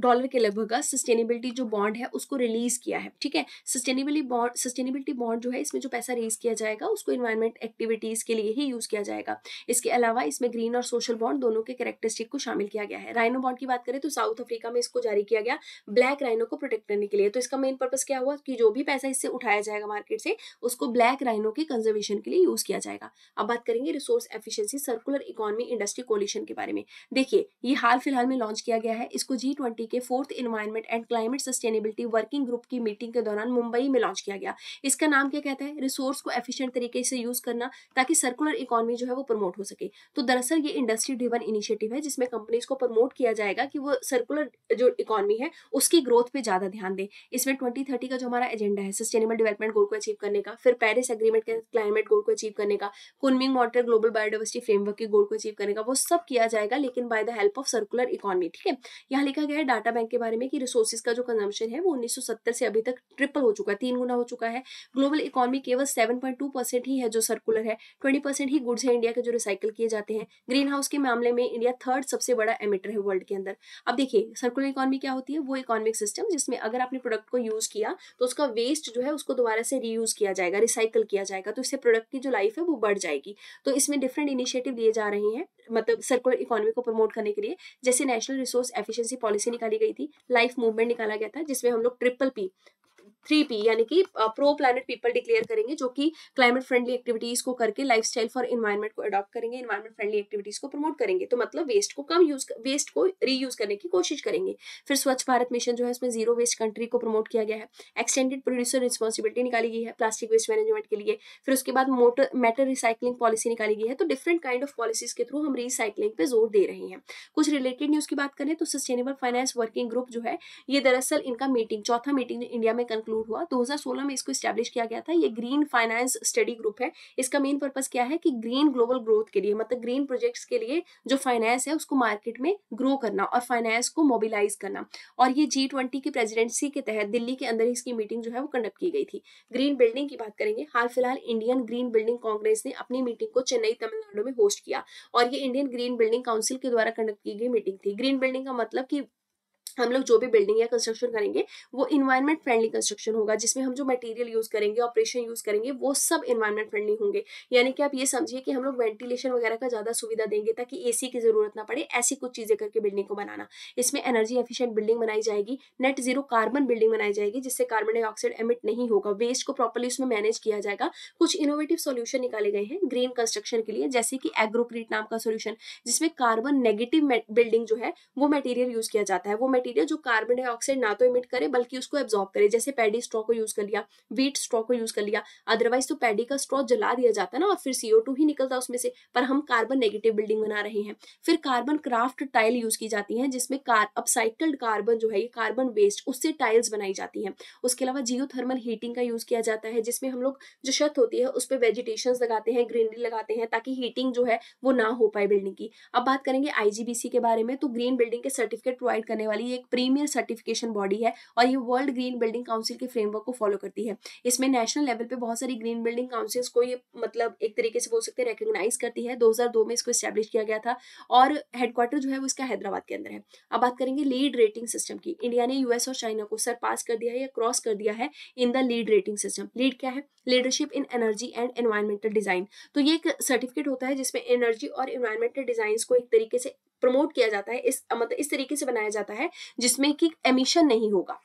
S1: डॉलर के लगभग का सस्टेनेबिलिटी जो बॉन्ड है उसको रिलीज किया है ठीक है सस्टेनेबिली बॉन्ड सस्टेनेबिलिटी बॉन्ड जो है इसमें जो पैसा रेज किया जाएगा उसको इन्वायरमेंट एक्टिविटीज के लिए ही यूज किया जाएगा इसके अलावा इसमें ग्रीन और सोशल बॉन्ड दोनों के करेक्टरिस्टिक को शामिल किया गया है राइनो बॉन्ड की बात करें तो साउथ अफ्रीका में इसको जारी किया गया ब्लैक राइनो को प्रोटेक्ट करने के लिए तो इसका मेन पर्पज क्या हुआ कि जो भी पैसा इससे उठाया जाएगा मार्केट से उसको ब्लैक राइनो के कंजर्वेशन के लिए यूज किया जाएगा अब बात करेंगे resource efficiency circular economy industry coalition के बारे में देखिए ये हाल फिलहाल में लॉन्च लॉन्च किया गया है इसको जी ट्वेंटी के fourth environment and climate sustainability working group की मीटिंग के दौरान मुंबई में लॉन्च किया गया इसका नाम क्या कहता है रिसोर्स को एफिशिएंट तरीके से यूज करना ताकि सर्कुलर इकोनॉमी जो है वो प्रमोट हो सके तो दरअसल ये इंडस्ट्री ड्रिवन इनिशिएटिव है जिसमें कंपनीज को प्रमोट किया जाएगा कि वो सर्कुलर जो इकोनॉमी है उसकी ग्रोथ पे ज्यादा ध्यान दें इसमें ट्वेंटी थर्टी का जो हमारा एजेंडा है सस्टेनेबल डेवलपमेंट गोल को अचीव करने का फिर पेरिस एग्रीमेंट के क्लाइमेट गोल को अचीव करने का Kunming Montreal global biodiversity framework के गोल को अचीव करने का वो सब किया जाएगा लेकिन by the help of circular economy में ठीक है यहाँ लिखा गया है डाटा बैंक के बारे में कि रिसोर्सेज का जो कंजम्पशन है वो 1970 से अभी तक ट्रिपल हो चुका है तीन गुना हो चुका है ग्लोबल इकोनॉमी केवल 7.2 परसेंट ही है जो सर्कुलर है 20 परसेंट ही गुड्स है इंडिया के जो रिसाइकिल किए जाते हैं ग्रीन हाउस के मामले में इंडिया थर्ड सबसे बड़ा एमिटर है वर्ल्ड के अंदर अब देखिए सर्कुलर इकोनॉमी क्या होती है वो इकोनॉमिक सिस्टम जिसमें अगर आपने प्रोडक्ट को यूज किया तो उसका वेस्ट जो है उसको दोबारा से रीयूज किया जाएगा रिसाइकिल किया जाएगा तो इससे प्रोडक्ट की जो लाइफ है वो बढ़ जाएगी तो इसमें डिफरेंट इनिशिएटिव लिए जा रहे हैं मतलब सर्कुलर इकोनॉमी को प्रमोट करने के लिए जैसे नेशनल रिसोर्स एफिशिएंसी पॉलिसी निकाली गई थी लाइफ मूवमेंट निकाला गया था जिसमें हम लोग ट्रिपल पी थ्री पी यानी कि प्रो प्लानट पीपल डिक्लेयर करेंगे जो कि क्लाइमेट फ्रेंडली एक्टिविटीज को करके लाइफ स्टाइल फॉर इन्वायरमेंट को अडॉप्ट करेंगे इन्वायरमेंट फ्रेंडली एक्टिविटीज को प्रमोट करेंगे तो मतलब वेस्ट को कम यूज वेस्ट को रीयूज करने की कोशिश करेंगे फिर स्वच्छ भारत मिशन जो है इसमें जीरो वेस्ट कंट्री को प्रमोट किया गया है एक्सटेंडेड प्रोड्यूसर रिस्पॉन्सिबिलिटी निकाली गई है प्लास्टिक वेस्ट मैनेजमेंट के लिए फिर उसके बाद मोटर मेटर रिसाइकलिंग पॉलिसी निकाली गई है तो डिफरेंट काइंड ऑफ पॉलिसीज के थ्रू हम रिसाइकलिंग पे जोर दे रहे हैं कुछ रिलेटेड न्यूज की बात करें तो सस्टेनेबल फाइनेंस वर्किंग ग्रुप जो है ये दरअसल इनका मीटिंग चौथा मीटिंग इंडिया में कंक्लूड इंक्लूड हुआ 2016 में इसको स्टैब्लिश किया गया था ये ग्रीन फाइनेंस स्टडी ग्रुप है इसका मेन पर्पस क्या है कि ग्रीन ग्लोबल ग्रोथ के लिए मतलब ग्रीन प्रोजेक्ट्स के लिए जो फाइनेंस है उसको मार्केट में ग्रो करना और फाइनेंस को मोबिलाइज करना और ये जी ट्वेंटी की प्रेजिडेंसी के तहत दिल्ली के अंदर ही इसकी मीटिंग जो है वो कंडक्ट की गई थी ग्रीन बिल्डिंग की बात करेंगे हाल फिलहाल इंडियन ग्रीन बिल्डिंग कांग्रेस ने अपनी मीटिंग को चेन्नई तमिलनाडु में होस्ट किया और ये इंडियन ग्रीन बिल्डिंग काउंसिल के द्वारा कंडक्ट की गई मीटिंग थी ग्रीन बिल्डिंग का मतलब की हम लोग जो भी बिल्डिंग या कंस्ट्रक्शन करेंगे वो इन्वायरमेंट फ्रेंडली कंस्ट्रक्शन होगा जिसमें हम जो मटेरियल यूज़ करेंगे ऑपरेशन यूज़ करेंगे वो सब इन्वायरमेंट फ्रेंडली होंगे यानी कि आप ये समझिए कि हम लोग वेंटिलेशन वगैरह का ज़्यादा सुविधा देंगे ताकि ए की ज़रूरत ना पड़े ऐसी कुछ चीज़ें करके बिल्डिंग को बनाना इसमें एनर्जी एफिशियंट बिल्डिंग बनाई जाएगी नेट जीरो कार्बन बिल्डिंग बनाई जाएगी जिससे कार्बन डाइऑक्साइड एमिट नहीं होगा वेस्ट को प्रॉपरली उसमें मैनेज किया जाएगा कुछ इनोवेटिव सोल्यूशन निकाले गए हैं ग्रीन कंस्ट्रक्शन के लिए जैसे कि एग्रोक्रीट नाम का सोल्यूशन जिसमें कार्बन नेगेटिव बिल्डिंग जो है वो मटेरियल यूज़ किया जाता है वो मटेरियल जो कार्बन डाइऑक्साइड ना तो इमिट करे बल्कि उसको एब्जॉर्ब करे जैसे पैडी स्ट्रॉ को यूज कर लिया वीट स्ट्रॉ को यूज कर लिया अदरवाइज तो पैडी का स्ट्रॉ जला दिया जाता ना और फिर सीओ ही निकलता उसमें से पर हम कार्बन नेगेटिव बिल्डिंग बना रहे हैं फिर कार्बन क्राफ्ट टाइल यूज की जाती है जिसमें कार अपसाइकल्ड कार्बन जो है ये कार्बन वेस्ट उससे टाइल्स बनाई जाती है उसके अलावा जियो हीटिंग का यूज किया जाता है जिसमें हम लोग जो छत होती है उस पर वेजिटेशन लगाते हैं ग्रीनरी लगाते हैं ताकि हीटिंग जो है वो ना हो पाए बिल्डिंग की अब बात करेंगे आईजीबीसी के बारे में तो ग्रीन बिल्डिंग के सर्टिफिकेट प्रोवाइड करने वाली ये एक प्रीमियर सर्टिफिकेशन बॉडी है और ये वर्ल्ड ग्रीन बिल्डिंग काउंसिल के फ्रेमवर्क को फॉलो करती है इसमें नेशनल लेवल पे बहुत सारी ग्रीन बिल्डिंग काउंसिल्स को ये मतलब एक तरीके से बोल सकते हैं रिकोगनाइज करती है 2002 में इसको स्टैब्लिश किया गया था और हेडक्वार्टर जो है वो इसका हैदराबाद के अंदर है अब बात करेंगे लीड रेटिंग सिस्टम की इंडिया ने यूएस और चाइना को सरपास कर दिया है या क्रॉस कर दिया है in the LEED rating system LEED क्या है leadership in energy and environmental design तो ये एक सर्टिफिकेट होता है जिसमें एनर्जी और एनवायरमेंटल डिजाइन को एक तरीके से प्रमोट किया जाता है इस मतलब इस तरीके से बनाया जाता है जिसमें कि एमिशन नहीं होगा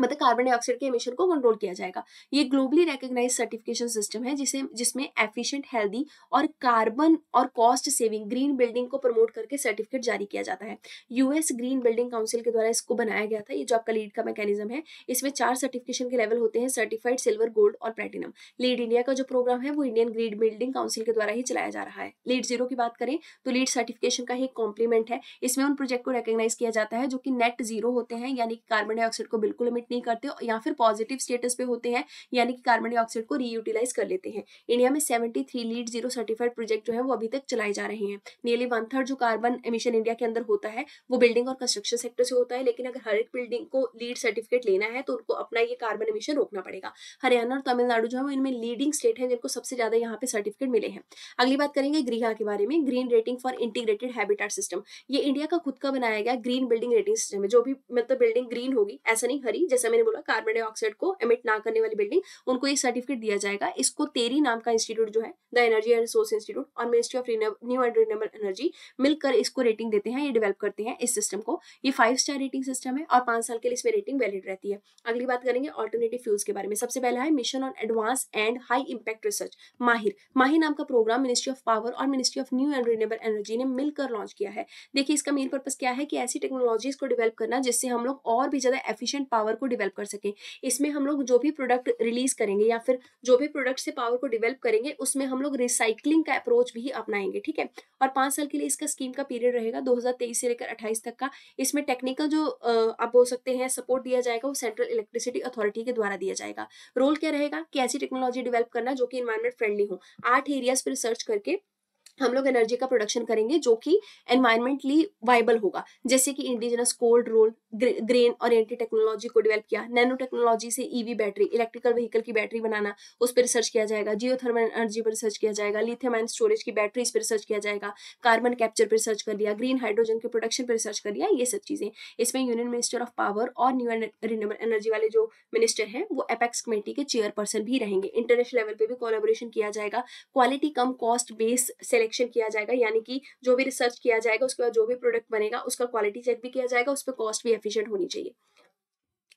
S1: मतलब कार्बन डाइऑक्साइड के एमिशन को कंट्रोल किया जाएगा ये ग्लोबली रिकग्नाइज सर्टिफिकेशन सिस्टम है जिसे जिसमें एफिशिएंट हेल्दी और कार्बन और कॉस्ट सेविंग ग्रीन बिल्डिंग को प्रमोट करके सर्टिफिकेट जारी किया जाता है यूएस ग्रीन बिल्डिंग काउंसिल के द्वारा इसको बनाया गया था ये जो आपका लीड का मैकेनिज्म है इसमें चार सर्टिफिकेशन के लेवल होते हैं सर्टिफाइड सिल्वर गोल्ड और प्लेटिनम लीड इंडिया का जो प्रोग्राम है वो इंडियन ग्रीन बिल्डिंग काउंसिल के द्वारा ही चलाया जा रहा है लीड जीरो की बात करें तो लीड सर्टिफिकेशन का ही एक कॉम्प्लीमेंट है इसमें उन प्रोजेक्ट को रिकग्नाइज किया जाता है जो कि नेट जीरो होते हैं यानी कार्बन डाइऑक्साइड को बिल्कुल नहीं करते या फिर पॉजिटिव स्टेटस पे होते हैं यानी कि कार्बन डाइऑक्साइड को रीयूटिलाइज कर लेते हैं इंडिया में seventy three LEED zero certified project जो है वो अभी तक चलाए जा रहे हैं नियरली वन थर्ड जो कार्बन एमिशन इंडिया के अंदर होता है वो बिल्डिंग और कंस्ट्रक्शन सेक्टर से होता है लेकिन अगर हर एक बिल्डिंग को लीड सर्टिफिकेट लेना है तो उनको अपना ये कार्बन एमिशन रोकना पड़ेगा हरियाणा और तमिलनाडु जो है वो इनमें लीडिंग स्टेट है जिनको सबसे ज्यादा यहाँ पे सर्टिफिकेट मिले हैं अगली बात करेंगे गृह के बारे में green rating for integrated habitat system ये इंडिया का खुद का बनाया गया ग्रीन बिल्डिंग रेटिंग सिस्टम है जो भी मतलब बिल्डिंग ग्रीन होगी ऐसा नहीं हरी जैसे जैसा मैंने बोला कार्बन डाइऑक्साइड को एमिट ना करने वाली बिल्डिंग उनको ये सर्टिफिकेट दिया जाएगा इसको तेरी नाम का इंस्टीट्यूट जो है the energy and resource institute और ministry of new and renewable energy मिलकर इसको रेटिंग देते हैं ये डेवलप करते हैं इस सिस्टम को ये फाइव स्टार रेटिंग सिस्टम है और पांच साल के लिए इसमें रेटिंग वैलिड रहती है अगली बात करेंगे ऑल्टरनेटिव फ्यूल्स के बारे में सबसे पहला है mission on advance and high impact research MAHIR MAHIR नाम का प्रोग्राम मिनिस्ट्री ऑफ पावर और ministry of new and renewable energy ने मिलकर लॉन्च किया है देखिए इसका मेन पर्पज क्या है कि ऐसी टेक्नोलॉजीज को डेवलप करना जिससे हम लोग और भी ज्यादा एफिशिएंट पावर को डिवेल्प कर सकें इसमें हम लोग जो भी प्रोडक्ट रिलीज करेंगे या फिर जो भी प्रोडक्ट से पावर को डिवेल्प करेंगे उसमें हम लोग रिसाइकलिंग का अप्रोच भी अपनाएंगे ठीक है और पाँच साल के लिए इसका स्कीम का पीरियड रहेगा दो से लेकर अट्ठाईस तक का इसमें टेक्निकल जो आप बोल सकते हैं सपोर्ट दिया जाएगा वो सेंट्रल इलेक्ट्रिसिटी अथॉरिटी के द्वारा दिया जाएगा रोल क्या रहेगा कि ऐसी टेक्नोलॉजी डेवलप करना जो कि इन्वायरमेंट फ्रेंडली हो आठ एरियाज पर रिसर्च करके हम लोग एनर्जी का प्रोडक्शन करेंगे जो कि एनवायरमेंटली वाइबल होगा जैसे कि indigenous cold roll grain anti technology को डेवलप किया नैनो टेक्नोलॉजी से ईवी बैटरी इलेक्ट्रिकल व्हीकल की बैटरी बनाना उस पर रिसर्च किया जाएगा जियो थर्मल एनर्जी पर रिसर्च किया जाएगा लिथियम एंड स्टोरेज की बैटरी पर रिसर्च किया जाएगा कार्बन कैप्चर पर रिसर्च कर लिया ग्रीन हाइड्रोजन के प्रोडक्शन पर रिसर्च कर लिया ये सब चीज़ें इसमें यूनियन मिनिस्टर ऑफ पावर और न्यू रिन्यूएबल एनर्जी वाले जो मिनिस्टर हैं वो एपेक्स कमेटी के चेयरपर्सन भी रहेंगे इंटरनेशनल लेवल पर भी कोलाबोरेशन किया जाएगा quality cum cost base select selection किया जाएगा यानी कि जो भी रिसर्च किया जाएगा उसके बाद जो भी प्रोडक्ट बनेगा उसका क्वालिटी चेक भी किया जाएगा उस पर कॉस्ट भी एफिशिएंट होनी चाहिए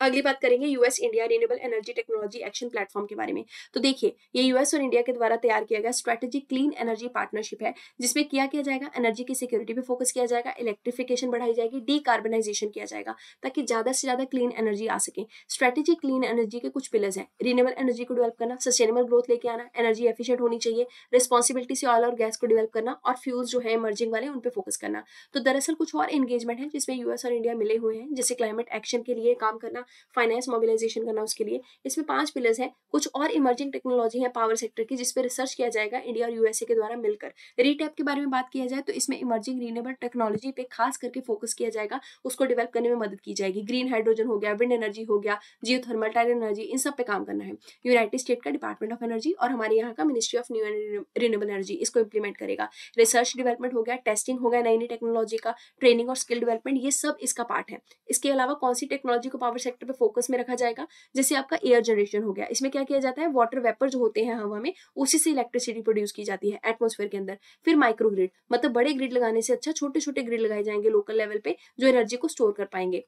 S1: अगली बात करेंगे US India renewable energy technology action platform के बारे में तो देखिए ये यूएस और इंडिया के द्वारा तैयार किया गया स्ट्रेटेजिक क्लीन एनर्जी पार्टनरशिप है जिसमें किया किया जाएगा एनर्जी की सिक्योरिटी पे फोकस किया जाएगा इलेक्ट्रिफिकेशन बढ़ाई जाएगी डीकार्बनाइजेशन किया जाएगा ताकि ज्यादा से ज्यादा क्लीन एनर्जी आ सके स्ट्रेटेजिक क्लीन एनर्जी के कुछ पिलर्स हैं रिन्यूएबल एनर्जी को डेवलप करना सस्टेनेबल ग्रोथ लेके आना एनर्जी एफिशिएंट होनी चाहिए रिस्पॉन्सिबिलिटी से ऑयल और गैस को डेवलप करना और फ्यूल्स जो है इमर्जिंग वाले उन पर फोकस करना तो दरअसल कुछ और एंगेजमेंट है जिसमें यूएस और इंडिया मिले हुए हैं जैसे क्लाइमेट एक्शन के लिए काम करना करना फाइनेंस मोबिलाइजेशन करना उसके लिए इसमें पांच पिलर्स हैं कुछ और इमर्जिंग टेक्नोलॉजी है पावर सेक्टर की जिसपे रिसर्च किया जाएगा इंडिया और यूएसए के द्वारा मिलकर रीटैप के बारे में बात किया जाए तो इसमें इमर्जिंग रीनेबल टेक्नोलॉजी पे खास करके फोकस किया जाएगा उसको डेवलप करने में मदद की जाएगी ग्रीन हाइड्रोजन हो गया विंड एनर्जी हो गया जियो थर्मल एनर्जी इन सब पे काम करना है यूनाइटेड स्टेट का डिपार्टमेंट ऑफ एनर्जी और हमारे यहाँ का ministry of new and renewable energy इसको इंप्लीमेंट करेगा रिसर्च डेवलपमेंट हो गया टेस्टिंग हो गया नई नई टेक्नोलॉजी का ट्रेनिंग और स्किल डेवलपमेंट ये सब इसका पार्ट है इसके अलावा कौन सी टेक्नोलॉजी को पावर सब्जेक्ट पे फोकस में रखा जाएगा जैसे आपका एयर जनरेशन हो गया इसमें क्या किया जाता है वाटर वेपर जो होते हैं हवा में उसी से इलेक्ट्रिसिटी प्रोड्यूस की जाती है एटमोसफेयर के अंदर फिर माइक्रो ग्रिड मतलब बड़े ग्रिड लगाने से अच्छा छोटे छोटे ग्रिड लगाए जाएंगे लोकल लेवल पे जो एनर्जी को स्टोर कर पाएंगे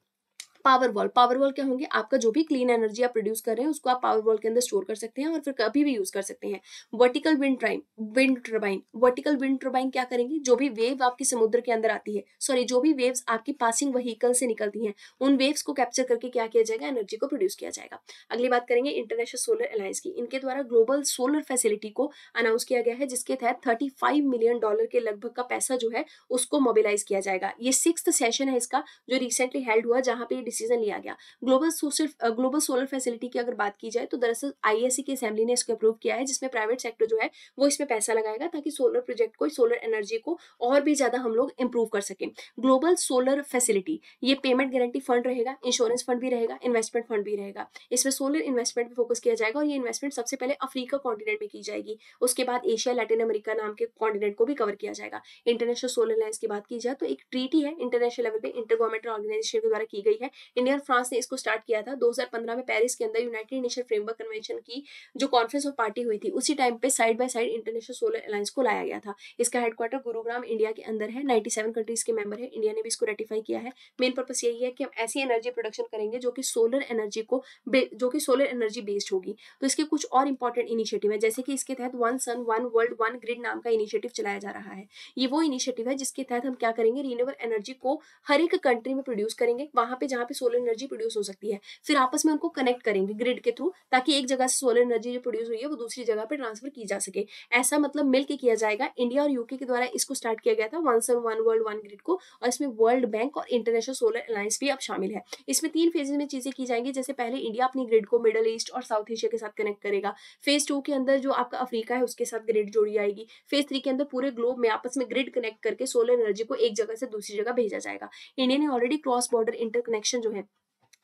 S1: पावर वॉल पावर वॉल क्या होंगे आपका जो भी क्लीन एनर्जी आप प्रोड्यूस कर रहे हैं उसको आप पावर वॉल के अंदर स्टोर कर सकते हैं और फिर कभी भी यूज कर सकते हैं vertical wind trim wind turbine vertical wind turbine क्या करेंगी जो भी वेव आपकी समुद्र के अंदर आती है सॉरी जो भी वेव्स आपकी पासिंग वहीकल से निकलती हैं उन वेव्स को कैप्चर करके क्या किया जाएगा एनर्जी को प्रोड्यूस किया जाएगा अगली बात करेंगे इंटरनेशनल सोलर अलायंस की इनके द्वारा ग्लोबल सोलर फैसिलिटी को अनाउंस किया गया है जिसके तहत थर्टी मिलियन डॉलर के लगभग का पैसा जो है उसको मोबिलाइज किया जाएगा ये सिक्स सेशन है इसका जो रिसेंटली हेल्ड हुआ जहां पर डिसीजन लिया गया global social global solar facility की अगर बात की जाए तो दरअसल आई की असेंबली ने इसको अप्रूव किया है जिसमें प्राइवेट सेक्टर जो है वो इसमें पैसा लगाएगा ताकि सोलर प्रोजेक्ट को सोलर एनर्जी को और भी ज्यादा हम लोग इंप्रूव कर सकें ग्लोबल सोलर फैसिलिटी ये पेमेंट गारंटी फंड रहेगा इंश्योरेंस फंड भी रहेगा इन्वेस्टमेंट फंड भी रहेगा इसमें सोलर इन्वेस्टमेंट भी फोकस किया जाएगा और ये इन्वेस्टमेंट सबसे पहले अफ्रीका कॉन्टिनेंट में की जाएगी उसके बाद एशिया लैटिन अमेरिका नाम के कॉन्टिनेंट को भी कवर किया जाएगा इंटरनेशनल सोलर लाइन की बात की जाए तो एक ट्रीटी है इंटरनेशनल लेवल पे इंटर गवर्नमेंटल ऑर्गेनाइजेशन के द्वारा की गई है इंडिया और फ्रांस ने इसको स्टार्ट किया था 2015 में पेरिस के अंदर यूनाइटेड नेशन फ्रेमवर्क कन्वेंशन की जो कॉन्फ्रेंस ऑफ पार्टी हुई थी उसी टाइम पे side by side international solar alliance को लाया गया था इसका हेडक्वार्टर गुरुग्राम इंडिया के अंदर है नाइन्टी कंट्रीज के मेंबर है इंडिया ने भी इसको रेटिफाई किया है मेन पर्पस यही है कि हम ऐसी एनर्जी प्रोडक्शन करेंगे जो कि सोलर एनर्जी को जो कि सोलर एनर्जी बेस्ड होगी तो इसके कुछ और इंपॉर्टेंट इनिशिएटिव है जैसे कि इसके तहत one sun one world one grid नाम का इनिशिएटिव चलाया जा रहा है ये वो इनिशिएटिव है जिसके तहत हम क्या करेंगे रिन्यूएबल एनर्जी को हर एक कंट्री में प्रोड्यूस करेंगे वहां पे जहाँ पे सोलर एनर्जी प्रोड्यूस हो सकती है फिर आपस में उनको कनेक्ट करेंगे ग्रिड के थ्रू ताकि एक जगह से सोलर एनर्जी जो प्रोड्यूस हुई है वो दूसरी जगह पर ट्रांसफर की जा सके ऐसा मतलब मिलकर किया जाएगा इंडिया और यूके के द्वारा इसको स्टार्ट किया गया था one sun one world one grid को और इसमें वर्ल्ड बैंक और इंटरनेशनल सोलर अलायंस भी अब शामिल है इसमें तीन फेजेज में चीजें की जाएंगी जैसे पहले इंडिया अपनी ग्रिड को मिडल ईस्ट और साउथ एशिया के साथ कनेक्ट करेगा फेज टू के अंदर जो आपका अफ्रीका है उसके साथ ग्रिड जोड़ी जाएगी फेज थ्री के अंदर पूरे ग्लोब में आपस में ग्रिड कनेक्ट करके सोलर एनर्जी को एक जगह से दूसरी जगह भेजा जाएगा इंडिया ने already cross border interconnection connection जो है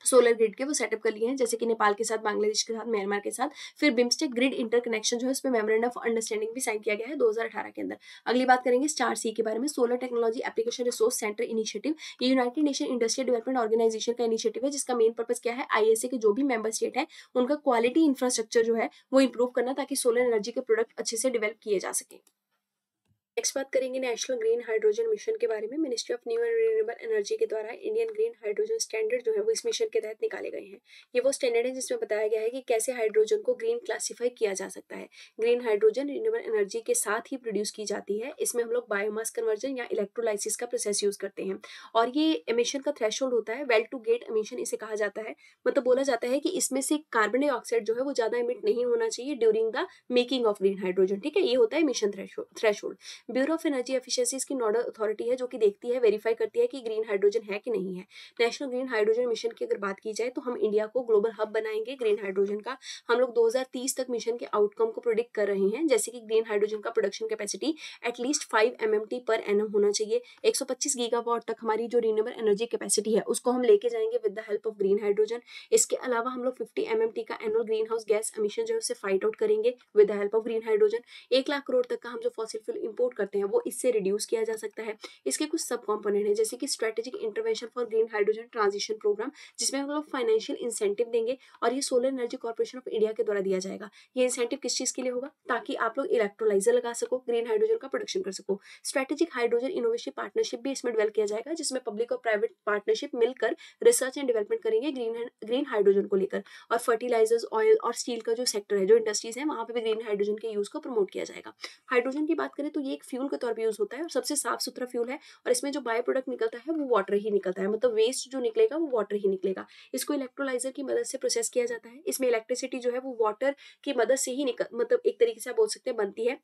S1: सोलर ग्रिड के वो सेटअप कर लिए हैं जैसे कि नेपाल के साथ बांग्लादेश के साथ म्यांमार के साथ फिर बिम्स्टेक ग्रिड इंटर कनेक्शन जो है उस पर मेमोरेंडम ऑफ अंडरस्टैंडिंग भी साइन किया गया है 2018 के अंदर अगली बात करेंगे स्टार सी के बारे में solar technology application resource centre initiative ये United Nation industrial development organisation का इनिशिएटिव है जिसका मेन पर्पज क्या है आई के जो भी मेंबर स्टेट है उनका क्वालिटी इंफ्रास्ट्रक्चर जो है वो इंप्रूव करना ताकि सोलर एनर्जी के प्रोडक्ट अच्छे से डेवलप किए जा सके नेक्स्ट बात करेंगे नेशनल ग्रीन हाइड्रोजन मिशन के बारे में ministry of new and renewable energy के द्वारा इंडियन ग्रीन हाइड्रोजन स्टैंडर्ड जो है वो इस मिशन के तहत निकाले गए हैं ये वो स्टैंडर्ड है जिसमें बताया गया है कि कैसे हाइड्रोजन को ग्रीन क्लासीफाई किया जा सकता है ग्रीन हाइड्रोजन रिन्यूएबल एनर्जी के साथ ही प्रोड्यूस की जाती है इसमें हम लोग बायोमास कन्वर्जन या इलेक्ट्रोलाइसिस का प्रोसेस यूज करते हैं और ये एमिशन का थ्रेश होता है वेल टू गेट एमिशन इसे कहा जाता है मतलब बोला जाता है कि इसमें से कार्बन डाइऑक्साइड जो है वो ज़्यादा इमिट नहीं होना चाहिए during the making of green hydrogen ठीक है ये होता है emission thresh bureau of energy efficiency की नोडल अथॉरिटी है जो कि देखती है वेरीफाई करती है कि ग्रीन हाइड्रोजन है कि नहीं है नेशनल ग्रीन हाइड्रोजन मिशन की अगर बात की जाए तो हम इंडिया को ग्लोबल हब बनाएंगे ग्रीन हाइड्रोजन का हम लोग दो तक मिशन के आउटकम को प्रोडिक्ट कर रहे हैं जैसे कि ग्रीन हाइड्रोजन का production capacity at least five M per N होना चाहिए एक सौ पच्चीस गीगावाट तक हमारी जो रीनेबल एनर्जी कैपेसिटी है उसको हम लेके जाएंगे with the help of green hydrogen इसके अलावा हम लोग फिफ्टी एम का annual greenhouse gas emission जो है उसे फाइट आउट करेंगे with the help of green hydrogen एक लाख करोड़ तक का हम जो फॉसिल फ्यूल इम्पोर्ट आउट करते हैं वो इससे रिड्यूस किया जा सकता है इसके कुछ सब कॉम्पोनेंट हैं जैसे कि strategic intervention for green hydrogen transition programme जिसमें हम लोग फाइनेंशियल इंसेंटिव देंगे और ये solar energy corporation of India के द्वारा दिया जाएगा ये इंसेंटिव किस चीज़ के लिए होगा ताकि आप लोग इलेक्ट्रोलाइजर लगा सको ग्रीन हाइड्रोजन का प्रोडक्शन कर सको स्ट्रेटेजिक हाइड्रोजन इनोवेशन पार्टनरशिप भी इसमें डेवेल किया जाएगा जिसमें पब्लिक और प्राइवेट पार्टनरशिप मिलकर रिसर्च एंड डेवलपमेंट करेंगे ग्रीन ग्रीन हाइड्रोजन को लेकर और फर्टिलाइजर्स ऑयल और स्टील का जो सेक्टर है जो इंडस्ट्रीज है वहाँ पर भी ग्रीन हाइड्रोजन के यूज़ को प्रमोट किया जाएगा हाइड्रोजन की बात करें तो ये एक फ्यूल के तौर पर यूज़ होता है और सबसे साफ सुथरा फ्यूल है और इसमें जो बायो प्रोडक्ट निकलता है वो वाटर ही निकलता है मतलब वेस्ट जो निकलेगा वो वाटर ही निकलेगा इसको इलेक्ट्रोलाइजर की मदद से प्रोसेस किया जाता है इसमें इलेक्ट्रिसिटी जो है वो वाटर की मदद से ही निकल मतलब एक तरीके से बोल सकते हैं बनती है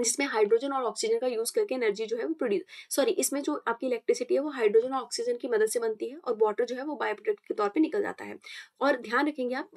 S1: जिसमें हाइड्रोजन और ऑक्सीजन का यूज करके एनर्जी जो है वो प्रोड्यूस सॉरी इसमें जो आपकी इलेक्ट्रिसिटी है वो हाइड्रोजन और ऑक्सीजन की मदद से बनती है और वाटर जो है वो बायो प्रोडक्ट के तौर पे निकल जाता है और ध्यान रखेंगे आप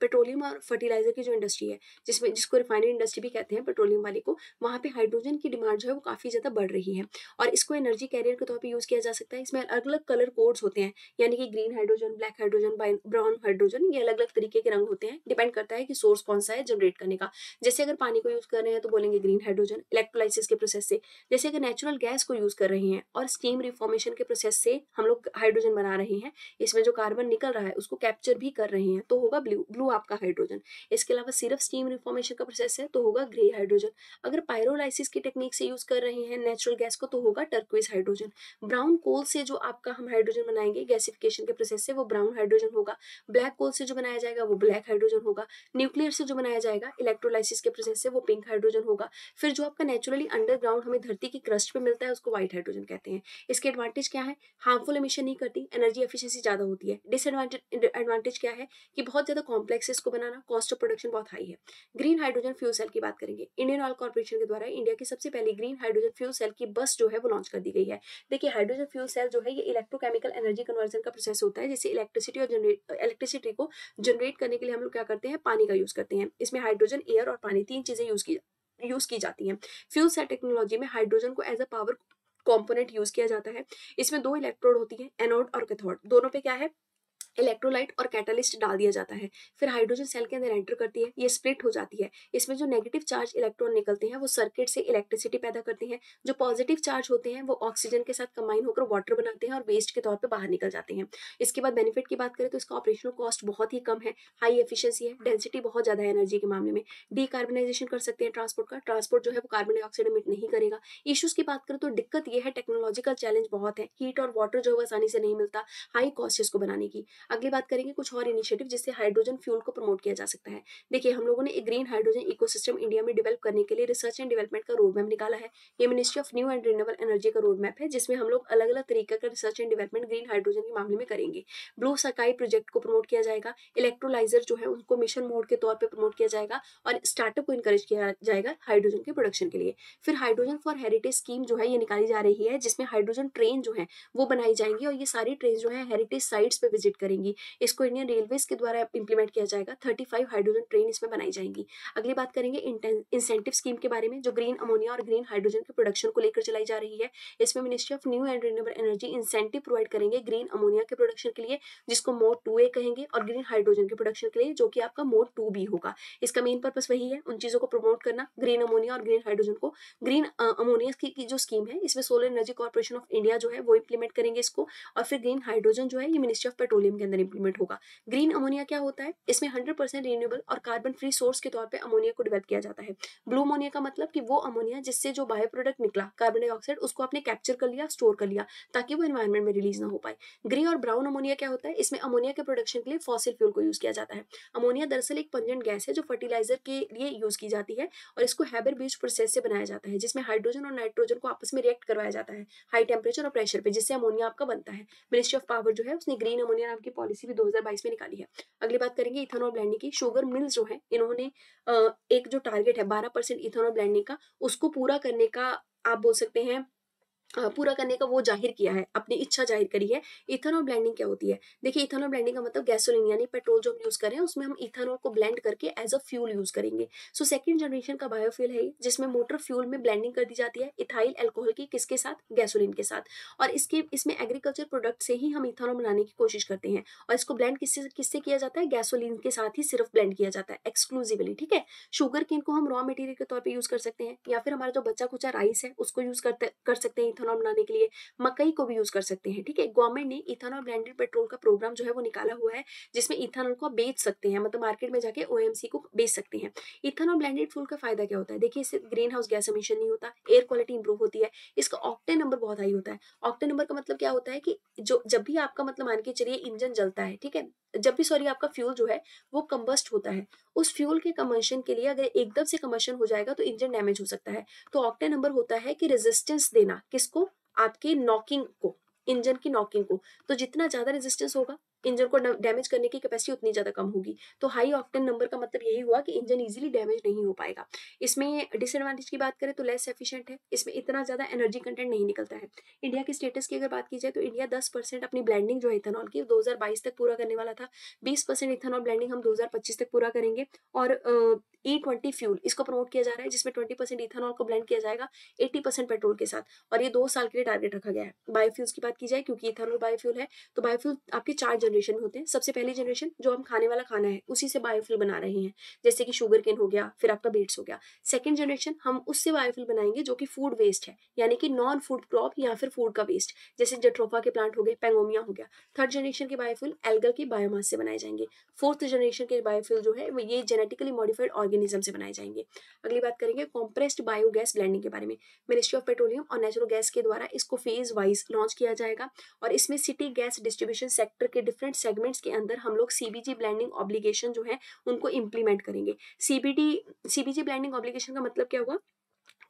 S1: पेट्रोलियम और फर्टिलाइजर की जो इंडस्ट्री है जिसमें जिसको रिफाइनरी इंडस्ट्री भी कहते हैं पेट्रोलियम वाले को वहाँ पे हाइड्रोजन की डिमांड जो है वो काफ़ी ज़्यादा बढ़ रही है और इसको एनर्जी कैरियर के तौर पर यूज़ किया जा सकता है इसमें अलग अलग कलर कोड्स होते हैं यानी कि green hydrogen black hydrogen brown hydrogen ये अलग अलग तरीके के रंग होते हैं डिपेंड करता है कि सोर्स कौन सा है जनरेट करने का जैसे अगर पानी को यूज़ कर रहे हैं तो बोलेंगे ग्रीन हाइड्रोजन हाइड्रोजन इलेक्ट्रोलाइसिस के प्रोसेस से जैसे अगर नेचुरल गैस को यूज कर रहे हैं और स्टीम रिफॉर्मेशन के प्रोसेस से हम लोग हाइड्रोजन बना रहे हैं इसमें जो कार्बन निकल रहा है उसको कैप्चर भी कर रहे हैं तो होगा ब्लू ब्लू आपका हाइड्रोजन इसके अलावा सिर्फ स्टीम रिफॉर्मेशन का प्रोसेस है तो होगा ग्रे हाइड्रोजन अगर पायरोलाइसिस की टेक्निक से यूज कर रहे हैं नेचुरल गैस को तो होगा टर्क्विज हाइड्रोजन ब्राउन कोल से जो आपका हम हाइड्रोजन बनाएंगे गैसिफिकेशन के प्रोसेस से वो ब्राउन हाइड्रोजन होगा ब्लैक कोल से जो बनाया जाएगा वो ब्लैक हाइड्रोजन होगा न्यूक्लियर से जो बनाया जाएगा इलेक्ट्रोलाइसिस के प्रोसेस से वो पिंक हाइड्रोजन होगा फिर फिर जो आपका नेचुरली अंडरग्राउंड हमें धरती की क्रस्ट पे मिलता है उसको व्हाइट हाइड्रोजन कहते हैं इसके एडवांटेज क्या है हार्मफुल इमिशन नहीं करती एनर्जी एफिशिएंसी ज़्यादा होती है डिसएडवांटेज एडवांटेज क्या है कि बहुत ज़्यादा कॉम्प्लेक्स है इसको बनाना कॉस्ट ऑफ प्रोडक्शन बहुत हाई है ग्रीन हाइड्रोजन फ्यूल सेल की बात करेंगे इंडियन ऑयल कॉर्पोरेशन के द्वारा इंडिया की सबसे पहली ग्रीन हाइड्रोजन फ्यूल सेल की बस जो है वो लॉन्च कर दी गई है देखिए हाइड्रोजन फ्यूल सेल जो है ये इलेक्ट्रोकेमिकल एनर्जी कन्वर्जन का प्रोसेस होता है जिससे इलेक्ट्रिसिटी और इलेक्ट्रिसिटी को जनरेट करने के लिए हम लोग क्या करते हैं पानी का यूज़ करते हैं इसमें हाइड्रोजन एयर और पानी तीन चीज़ें यूज़ की यूज़ की जाती है फ्यूल सेल टेक्नोलॉजी में हाइड्रोजन को as a power component use किया जाता है इसमें दो इलेक्ट्रोड होती है एनोड और कैथोड दोनों पे क्या है इलेक्ट्रोलाइट और कैटलिस्ट डाल दिया जाता है फिर हाइड्रोजन सेल के अंदर एंटर करती है ये स्प्लिट हो जाती है इसमें जो नेगेटिव चार्ज इलेक्ट्रॉन निकलते हैं वो सर्किट से इलेक्ट्रिसिटी पैदा करते हैं जो पॉजिटिव चार्ज होते हैं वो ऑक्सीजन के साथ कंबाइन होकर वाटर बनाते हैं और वेस्ट के तौर पर बाहर निकल जाते हैं इसके बाद बेनिफिट की बात करें तो इसका ऑपरेशनल कॉस्ट बहुत ही कम है हाई एफिशियंसी है डेंसिटी बहुत ज़्यादा है एनर्जी के मामले में डीकार्बनाइजेशन कर सकते हैं ट्रांसपोर्ट का ट्रांसपोर्ट जो है वो कार्बन डाइऑक्साइड मिट नहीं करेगा इश्यूज़ की बात करें तो दिक्कत यह है टेक्नोलॉजिकल चैलेंज बहुत है हीट और वाटर जो है आसानी से नहीं मिलता हाई कॉस्ट इसको बनाने की अगली बात करेंगे कुछ और इनिशिएटिव जिससे हाइड्रोजन फ्यूल को प्रमोट किया जा सकता है देखिए हम लोगों ने एक ग्रीन हाइड्रोजन इकोसिस्टम इंडिया में डेवलप करने के लिए रिसर्च एंड डेवलपमेंट का रोड मैप निकाला है ये ministry of new and renewable energy का रोड मैप है जिसमें हम लोग अलग अलग तरीके का research and development green hydrogen के मामले में करेंगे ब्लू सकाई प्रोजेक्ट को प्रमोट किया जाएगा इलेक्ट्रोलाइजर जो है उनको मिशन मोड के तौर पर प्रमोट किया जाएगा और स्टार्टअप को इंकरेज किया जाएगा हाइड्रोजन के प्रोडक्शन के लिए फिर हाइड्रोजन फॉर हेरिटेज स्कीम जो है ये निकाली जा रही है जिसमें हाइड्रोजन ट्रेन जो है वो बनाई जाएंगी और ये सारी ट्रेन जो है हेरिटेज साइट्स पर विजिट करेंगे करेंगी इसको इंडियन रेलवेज के द्वारा इंप्लीमेंट किया जाएगा थर्टी फाइव हाइड्रोजन ट्रेन इसमें बनाई जाएंगी अगली बात करेंगे इंसेंटिव स्कीम के बारे में जो ग्रीन अमोनिया और ग्रीन हाइड्रोजन के प्रोडक्शन को लेकर चलाई जा रही है इसमें ministry of new and renewable energy incentive provide करेंगे ग्रीन अमोनिया के प्रोडक्शन के लिए जिसको मोड टू ए कहेंगे और ग्रीन हाइड्रोजन के प्रोडक्शन के लिए जो कि आपका मोड टू बी होगा इसका मेन पर्पज वही है उन चीज़ों को प्रमोट करना ग्रीन अमोनिया और ग्रीन हाइड्रोजन को ग्रीन अमोनिया की जो स्कीम है इसमें solar energy corporation of India जो है वो इंप्लीमेंट करेंगे इसको और फिर ग्रीन हाइड्रोजन जो है ये मिनिस्ट्री ऑफ पेट्रोलियम के अंदर इंप्लीमेंट होगा ग्रीन अमोनिया क्या होता है इसमें हंड्रेड परसेंट रिन्यूएबल और कार्बन फ्री सोर्स के तौर पर अमोनिया को डिवेल्प किया जाता है ब्लू अमोनिया का मतलब कि वो अमोनिया जिससे जो बायो प्रोडक्ट निकला कार्बन डाइऑक्साइड उसको आपने कैप्चर कर लिया स्टोर कर लिया ताकि वो एनवायरमेंट में रिलीज ना हो पाए ग्रे और ब्राउन अमोनिया क्या होता है इसमें अमोनिया के प्रोडक्शन के लिए फॉसिल फ्यूल को यूज किया जाता है अमोनिया दरअसल एक पंजेंट गैस है जो फर्टिलाइजर के लिए यूज की जाती है और इसको हैबर बीज प्रोसेस से बनाया जाता है जिसमें हाइड्रोजन और नाइट्रोजन को आपस में रिएक्ट करवाया जाता है हाई टेम्परेचर और प्रेशर पे जिससे अमोनिया आपका बनता है मिनिस्ट्री ऑफ पावर जो है उसने ग्रीन अमोनिया नाम की पॉलिसी भी 2022 में निकाली है अगली बात करेंगे इथेनॉल ब्लेंडिंग की शुगर मिल्स जो है इन्होंने एक जो टारगेट है बारह परसेंट इथेनॉल ब्लेंडिंग का उसको पूरा करने का आप बोल सकते हैं पूरा करने का वो जाहिर किया है अपनी इच्छा जाहिर करी है इथेनॉल ब्लेंडिंग क्या होती है देखिए इथेनॉल ब्लेंडिंग का मतलब गैसोलीन यानी पेट्रोल जो हम यूज कर रहे हैं उसमें हम इथेनॉल को ब्लेंड करके एज अ फ्यूल यूज करेंगे सो सेकंड जनरेशन का बायोफ्यूल है जिसमें मोटर फ्यूल में ब्लेंडिंग कर दी जाती है इथाइल एल्कोहल की किसके साथ गैसोलिन के साथ और इसके इसमें एग्रीकल्चर प्रोडक्ट से ही हम इथेनॉल बनाने की कोशिश करते हैं और इसको ब्लेंड किससे किससे किया जाता है गैसोलिन के साथ ही सिर्फ ब्लेंड किया जाता है एक्सक्लूसिवली ठीक है शुगर केन को हम रॉ मटेरियल के तौर पर यूज कर सकते हैं या फिर हमारा जो बच्चा कुचा राइस है उसको यूज कर सकते हैं इथेनॉल बनाने के लिए मकई को भी यूज कर सकते हैं ठीक है गवर्नमेंट ने इथेनॉल ब्रांडेड पेट्रोल का प्रोग्राम जो है वो निकाला हुआ है जिसमें इथेनॉल को बेच सकते हैं मतलब मार्केट में जाके ओ को बेच सकते हैं इथेनॉल ब्लेंडेड फ्यूल का फायदा क्या होता है देखिए इससे ग्रीन हाउस गैस एमिशन नहीं होता एयर क्वालिटी इंप्रूव होती है इसका बहुत हाई होता है ऑक्टेन नंबर का मतलब क्या होता है कि जो जब भी आपका मतलब मान के चलिए इंजन जलता है ठीक है जब भी सॉरी आपका फ्यूल जो है वो कम्बस्ट होता है उस फ्यूल के कमर्शन के लिए अगर एकदम से कमर्शन हो जाएगा तो इंजन डैमेज हो सकता है तो ऑक्टेन नंबर होता है कि रेजिस्टेंस देना किसको आपके नॉकिंग को इंजन की नॉकिंग को तो जितना ज्यादा रेजिस्टेंस होगा इंजन को डैमेज करने की कैपेसिटी उतनी ज़्यादा कम होगी तो हाई ऑक्टेन नंबर का मतलब यही हुआ कि इंजन ईजिली डैमेज नहीं हो पाएगा इसमें डिसएडवांटेज की बात करें तो लेस एफिशिएंट है इसमें इतना ज़्यादा एनर्जी कंटेंट नहीं निकलता है इंडिया के स्टेटस की अगर बात की जाए तो इंडिया दस परसेंट अपनी ब्लैंडिंग जो है इथेनॉल की दो तक पूरा करने वाला था बीस परसेंट इथेनॉल ब्लैंडिंग हम दो तक पूरा करेंगे और ई ट्वेंटी फ्यूल इसको प्रमोट किया जा रहा है जिसमें ट्वेंटी परसेंट इथेनॉल को ब्लेंड किया जाएगा एट्टी परसेंट पेट्रोल के साथ और ये दो साल के लिए टारगेट रखा गया है बायोफ्यूल्स की बात की जाए क्योंकि इथेनॉल बायोफ्यूल है तो बायोफ्यूल आपके चार जनरेशन में होते हैं सबसे पहली जनरेशन जो हम खाने वाला खाना है उसी से बायोफिल बना रहे हैं जैसे कि शुगर केन हो गया फिर आपका बेट्स हो गया सेकेंड जनरेशन हम उससे बायोफिल बनाएंगे जो कि फूड वेस्ट है यानी कि नॉन फूड क्रॉप या फिर फूड का वेस्ट जैसे जट्रोफा के प्लांट हो गए पेंगोमिया हो गया थर्ड जनरेशन के बायोफिल एल्गल के बायोमास से बनाए जाएंगे फोर्थ जनरेशन के बायोफिल जो है ये जेनेटिकली मॉडिफाइड ऑर्गेनिज्म से बनाए जाएंगे अगली बात करेंगे कॉम्प्रेस्ड बायोगैस ब्लैंडिंग के बारे में मिनिस्ट्री ऑफ पेट्रोलियम और नेचुरल गैस के द्वारा इसको फेज वाइज लॉन्च किया जाएगा और इसमें सिटी गैस डिस्ट्रीब्यूशन सेक्टर के डिफरेंट सेगमेंट्स के अंदर हम लोग सीबीजी ब्लैंडिंग ऑब्लिगेशन जो है उनको इम्प्लीमेंट करेंगे सीबीडी सीबीजी ब्लेंडिंग ऑब्लिगेशन का मतलब क्या हुआ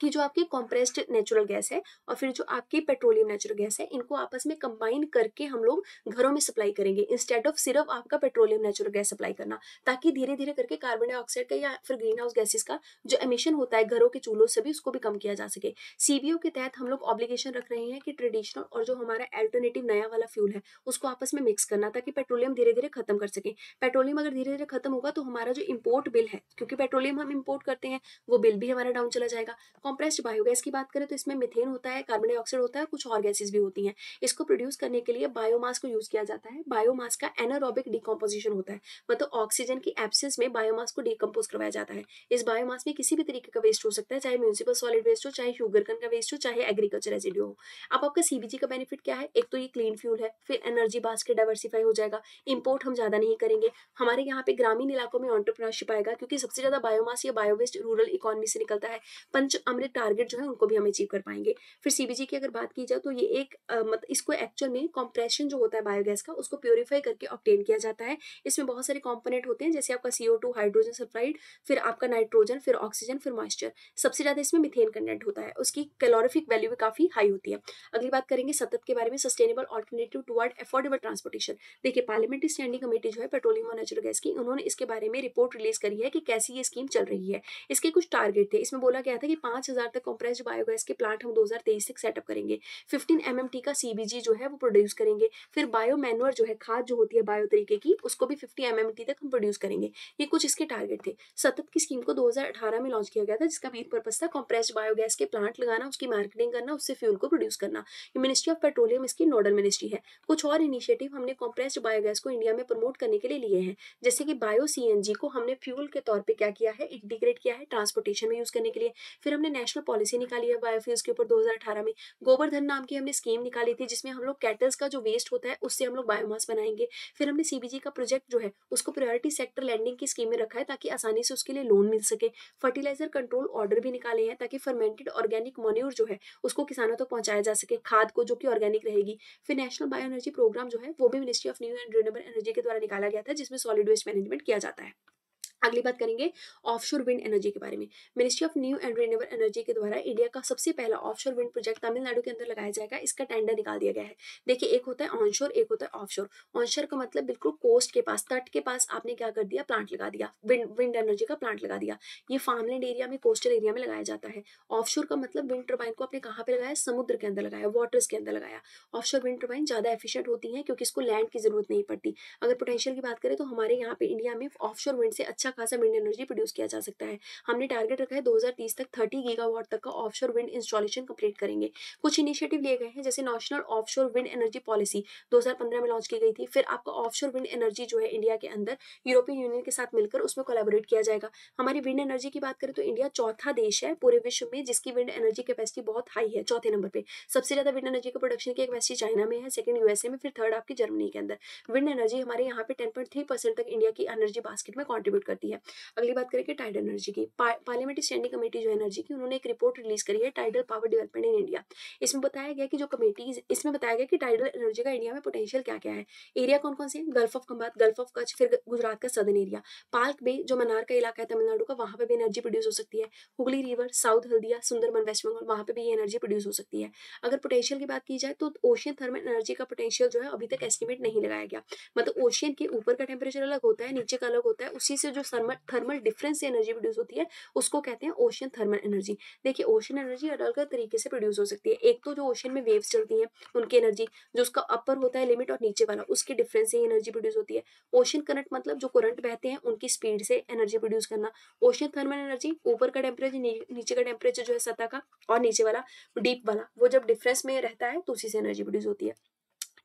S1: कि जो आपकी कॉम्प्रेस्ड नेचुरल गैस है और फिर जो आपकी पेट्रोलियम नेचुरल गैस है इनको आपस में कंबाइन करके हम लोग घरों में सप्लाई करेंगे इंस्टेड ऑफ सिर्फ आपका पेट्रोलियम नेचुरल गैस सप्लाई करना ताकि धीरे धीरे करके कार्बन डाइऑक्साइड का या फिर ग्रीन हाउस गैसेज का जो एमिशन होता है घरों के चूल्हों से भी उसको भी कम किया जा सके सीबीओ के तहत हम लोग ऑब्लिगेशन रख रहे हैं कि ट्रेडिशनल और जो हमारा अल्टरनेटिव नया वाला फ्यूल है उसको आपस में मिक्स करना ताकि पेट्रोलियम धीरे धीरे खत्म कर सके पेट्रोलियम अगर धीरे धीरे खत्म होगा तो हमारा जो इम्पोर्ट बिल है क्योंकि पेट्रोलियम हम इम्पोर्ट करते हैं वो बिल भी हमारा डाउन चला जाएगा कॉम्प्रेस्ड बायोगैस की बात करें तो इसमें मिथेन होता है कार्बन डाइऑक्साइड होता है कुछ और गैसेज भी होती हैं इसको प्रोड्यूस करने के लिए बायोमास को यूज़ किया जाता है बायोमास का एनारोबिक डिकम्पोजिशन होता है मतलब ऑक्सीजन की एब्सेंस में बायोमास को डिकम्पोज करवाया जाता है इस बायोमास में किसी भी तरीके का वेस्ट हो सकता है चाहे म्यूनसिपल सॉलिड वेस्ट हो चाहे शुगरकन का वेस्ट हो चाहे एग्रीकल्चर रेसिड्यू हो अब आपका सीबीजी का बेनिफिट क्या है एक तो ये क्लीन फ्यूल है फिर एनर्जी बास्केट डाइवर्सिफाई हो जाएगा इंपोर्ट हम ज़्यादा नहीं करेंगे हमारे यहाँ पे ग्रामीण इलाकों में ऑन्टरप्रनरशिप आएगा क्योंकि सबसे ज़्यादा बायोमास या बायोवेस्ट रूरल इकोनॉमी से निकलता है पंच हमारे टारगेट जो है उनको भी हम अचीव कर पाएंगे फिर सीबीजी की अगर बात की जाए तो ये एक मतलब इसको एक्चुअल में कॉम्प्रेशन जो होता है बायोगैस का उसको प्योरीफाई करके ऑप्टेन किया जाता है इसमें बहुत सारे कॉम्पोनेट होते हैं जैसे आपका सीओ हाइड्रोजन सल्फाइड फिर आपका नाइट्रोजन फिर ऑक्सीजन फिर मॉइस्चर सबसे ज़्यादा इसमें मिथेन कंटेंट होता है उसकी कैलोरिफिक वैल्यू भी काफ़ी हाई होती है अगली बात करेंगे सतत के बारे में sustainable alternative toward affordable transportation देखिए पार्लियामेंट्री स्टैंडिंग कमेटी जो है पेट्रोलियम और नेचुरल गैस की उन्होंने इसके बारे में रिपोर्ट रिलीज करी है कि कैसी ये स्कीम चल रही है इसके कुछ टारगेट थे इसमें बोला गया था कि पांच 5000 तक कंप्रेस्ड बायोगैस के प्लांट हम 2023 तक सेटअप करेंगे 15 एम का सीबीजी जो है वो प्रोड्यूस करेंगे फिर बायो मैनुअर जो है खाद जो होती है बायो तरीके की उसको भी फिफ्टी एम तक हम प्रोड्यूस करेंगे ये कुछ इसके टारगेट थे सतत की स्कीम को दो में लॉन्च किया गया था जिसका मेन पर्पज था कॉम्प्रेस्ड बायोगैस के प्लांट लगाना उसकी मार्केटिंग करना उससे फ्यूल को प्रोड्यूस करना मिनिस्ट्री ऑफ पेट्रोलियम इसकी नोडल मिनिस्ट्री है कुछ और इनिशिएटिव हमने कॉम्प्रेस्ड बायोगैस को इंडिया में प्रमोट करने के लिए लिए हैं जैसे कि बायो सी को हमने फ्यूल के तौर पर क्या किया है इंटीग्रेट किया है ट्रांसपोर्टेशन में यूज करने के लिए फिर हमने हमने नेशनल पॉलिसी निकाली है बायोफ्यूज के ऊपर 2018 में गोबरधन नाम की हमने स्कीम निकाली थी जिसमें हम लोग कैटल्स का जो वेस्ट होता है उससे हम लोग बायोमास बनाएंगे फिर हमने सीबीजी का प्रोजेक्ट जो है उसको प्रायोरिटी सेक्टर लैंडिंग की स्कीम में रखा है ताकि आसानी से उसके लिए लोन मिल सके फर्टिलाइजर कंट्रोल ऑर्डर भी निकाले हैं ताकि फर्मेंटेड ऑर्गेनिक मोन्यूर जो है उसको किसानों तक तो पहुंचाया जा सके खाद को जो कि ऑर्गेनिक रहेगी फिर नेशनल बायो एनर्जी प्रोग्राम जो है वो भी ministry of new and renewable energy के द्वारा निकाला गया था जिसमें सॉलिड वेस्ट मैनेजमेंट किया जाता है अगली बात करेंगे ऑफशोर विंड एनर्जी के बारे में ministry of new and renewable energy के द्वारा इंडिया का सबसे पहला ऑफशोर विंड प्रोजेक्ट तमिलनाडु के अंदर लगाया जाएगा इसका टेंडर निकाल दिया गया है देखिए एक होता है ऑनशोर एक होता है ऑफशोर ऑनशोर का मतलब बिल्कुल कोस्ट के पास तट के पास आपने क्या कर दिया प्लांट लगा दिया विंड विंड एनर्जी का प्लांट लगा दिया ये फार्मलैंड एरिया में कोस्टल एरिया में लगाया जाता है ऑफशोर का मतलब विंड टर्बाइन को आपने कहाँ पे लगाया समुद्र के अंदर लगाया वाटर्स के अंदर लगाया ऑफशोर विंड टर्बाइन ज़्यादा एफिशियंट होती है क्योंकि इसको लैंड की जरूरत नहीं पड़ती अगर पोटेंशियल की बात करें तो हमारे यहाँ पे इंडिया में ऑफशोर विंड से अच्छा अच्छा खासा विंड एनर्जी प्रोड्यूस किया जा सकता है हमने टारगेट रखा है 2030 तक 30 गीगावाट तक का ऑफशोर विंड इंस्टॉलेशन कंप्लीट करेंगे कुछ इनिशिएटिव लिए गए हैं जैसे national offshore wind energy policy 2015 में लॉन्च की गई थी फिर आपका ऑफशोर विंड एनर्जी जो है इंडिया के अंदर यूरोपियन यूनियन के साथ मिलकर उसमें कोलेबोरेट किया जाएगा हमारी विंड एनर्जी की बात करें तो इंडिया चौथा देश है पूरे विश्व में जिसकी विंड एनर्जी कैपेसिटी बहुत हाई है चौथे नंबर पर सबसे ज्यादा विंड एनर्जी का प्रोडक्शन की कैपेसिटी चाइना में है सेकंड यूएसए में फिर थर्ड आपकी जर्मनी के अंदर विंड एनर्जी हमारे यहाँ पे टेन तक इंडिया की एनर्जी बास्केट में कॉन्ट्रीब्यूट करती जाती है अगली बात करें कि टाइड एनर्जी की पार्लियामेंट स्टैंडिंग कमेटी जो एनर्जी की उन्होंने एक रिपोर्ट रिलीज करी है tidal power development in India इसमें बताया गया कि जो कमेटीज इसमें बताया गया कि टाइडल एनर्जी का इंडिया में पोटेंशियल क्या क्या है एरिया कौन कौन से gulf of Khambhat gulf of Kutch फिर गुजरात का सदन एरिया पार्क बे जो मनार का इलाका है तमिलनाडु का वहाँ पर भी एनर्जी प्रोड्यूस हो सकती है Hooghly river south Haldia Sundarban west Bengal वहाँ पर भी ये एनर्जी प्रोड्यूस हो सकती है अगर पोटेंशियल की बात की जाए तो ओशियन थर्मल एनर्जी का पोटेंशियल जो है अभी तक एस्टिमेट नहीं लगाया गया मतलब ओशियन के ऊपर का टेम्परेचर अलग होता है नीचे का अलग होता है उसी से जो थर्मल थर्मल डिफरेंस से एनर्जी प्रोड्यूस होती है उसको कहते हैं ओशन थर्मल एनर्जी देखिए ओशन एनर्जी अलग अलग तरीके से प्रोड्यूस हो सकती है एक तो जो ओशन में वेव्स चलती हैं उनकी एनर्जी जो उसका अपर होता है लिमिट और नीचे वाला उसके डिफरेंस से एनर्जी प्रोड्यूस होती है ओशन करंट मतलब जो करंट बहते हैं उनकी स्पीड से एनर्जी प्रोड्यूस करना ओशन थर्मल एनर्जी ऊपर का टेम्परेचर नीचे का टेम्परेचर जो है सतह का और नीचे वाला डीप वाला वो जब डिफरेंस में रहता है तो उसी से एनर्जी प्रोड्यूस होती है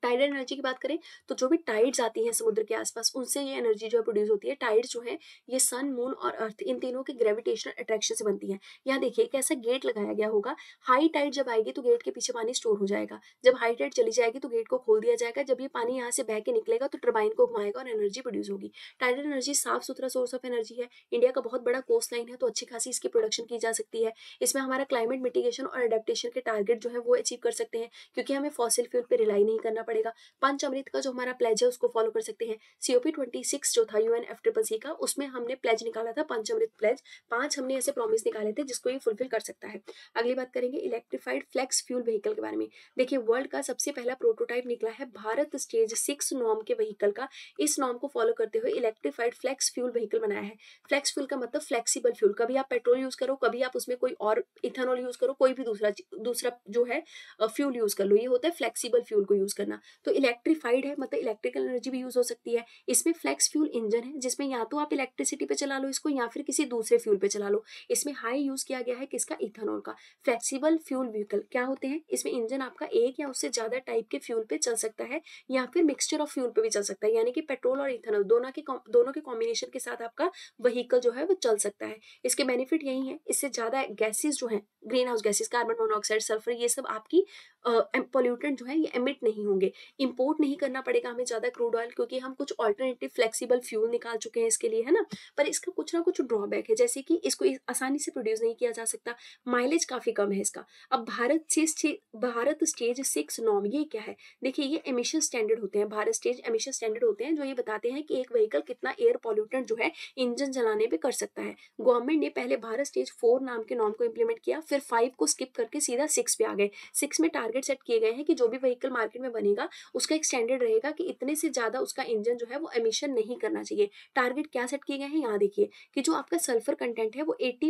S1: टाइड एनर्जी की बात करें तो जो भी टाइड्स आती हैं समुद्र के आसपास उनसे ये एनर्जी जो है प्रोड्यूस होती है टाइड्स जो है ये सन मून और अर्थ इन तीनों के ग्रेविटेशनल अट्रैक्शन से बनती है यहाँ देखिए एक ऐसा गेट लगाया गया होगा हाई टाइड जब आएगी तो गेट के पीछे पानी स्टोर हो जाएगा जब हाई टाइड चली जाएगी तो गेट को खोल दिया जाएगा जब ये पानी यहाँ से बह के निकलेगा तो टर्बाइन को घुमाएगा और एनर्जी प्रोड्यूस होगी टाइड एनर्जी साफ सुथरा सोर्स ऑफ एनर्जी है इंडिया का बहुत बड़ा कोस्ट लाइन है तो अच्छी खासी इसकी प्रोडक्शन की जा सकती है इसमें हमारा क्लाइमेट मिटिगेशन और अडेप्टेशन के टारगेट जो है वो अचीव कर सकते हैं क्योंकि हमें फॉसिल फ्यूल पर रिलाई नहीं करना करना पड़ेगा पंच अमृत का जो हमारा प्लेज है उसको फॉलो कर सकते हैं सीओपी ट्वेंटी सिक्स जो था यूएन एफ ट्रिपल सी का उसमें हमने प्लेज निकाला था पंच अमृत प्लेज पांच हमने ऐसे प्रॉमिस निकाले थे जिसको ये फुलफिल कर सकता है अगली बात करेंगे इलेक्ट्रीफाइड फ्लेक्स फ्यूल व्हीकल के बारे में देखिए वर्ल्ड का सबसे पहला प्रोटोटाइप निकला है भारत स्टेज सिक्स नॉम के व्हीकल का इस नॉम को फॉलो करते हुए इलेक्ट्रीफाइड फ्लेक्स फ्यूल व्हीकल बनाया है फ्लेक्स फ्यूल का मतलब फ्लेक्सीबल फ्यूल कभी आप पेट्रोल यूज करो कभी आप उसमें कोई और इथेनॉल यूज करो कोई भी दूसरा दूसरा जो है फ्यूल यूज कर लो ये होता है फ्लेक्सीबल फ्यूल को यूज करना करना तो इलेक्ट्रीफाइड है मतलब इलेक्ट्रिकल एनर्जी भी यूज़ हो सकती है इसमें फ्लेक्स फ्यूल इंजन है जिसमें या तो आप इलेक्ट्रिसिटी पे चला लो इसको या फिर किसी दूसरे फ्यूल पे चला लो इसमें हाई यूज़ किया गया है किसका इथेनॉल का फ्लेक्सिबल फ्यूल व्हीकल क्या होते हैं इसमें इंजन आपका एक या उससे ज़्यादा टाइप के फ्यूल पे चल सकता है या फिर मिक्सचर ऑफ फ्यूल पे भी चल सकता है यानी कि पेट्रोल और इथेनॉल दोनों के दोनों के कॉम्बिनेशन के साथ आपका व्हीकल जो है वो चल सकता है इसके बेनिफिट यही है इससे ज़्यादा गैसेज जो है green house gases carbon monoxide sulphur ये सब आपकी पोल्यूटेंट जो है ये एमिट नहीं होंगे होंगे इम्पोर्ट नहीं करना पड़ेगा हमें ज़्यादा क्रूड ऑयल क्योंकि हम कुछ ऑल्टरनेटिव फ्लेक्सिबल फ्यूल निकाल चुके हैं इसके लिए है ना पर इसका कुछ ना कुछ ड्रॉबैक है जैसे कि इसको आसानी से प्रोड्यूस नहीं किया जा सकता माइलेज काफ़ी कम है इसका अब भारत से भारत स्टेज सिक्स नॉम ये क्या है देखिए ये एमिशन स्टैंडर्ड होते हैं भारत स्टेज एमिशन स्टैंडर्ड होते हैं जो ये बताते हैं कि एक व्हीकल कितना एयर पॉल्यूटेंट जो है इंजन जलाने पर कर सकता है गवर्नमेंट ने पहले भारत स्टेज फोर नाम के नॉम को इम्प्लीमेंट किया फिर फाइव को स्किप करके सीधा सिक्स पे आ गए सिक्स में टारगेट सेट किए गए हैं कि जो भी व्हीकल मार्केट में बने बनेगा उसका एक स्टैंडर्ड रहेगा कि इतने से ज़्यादा उसका इंजन जो है वो एमिशन नहीं करना चाहिए टारगेट क्या सेट किए गए हैं यहाँ देखिए कि जो आपका सल्फर कंटेंट है वो एट्टी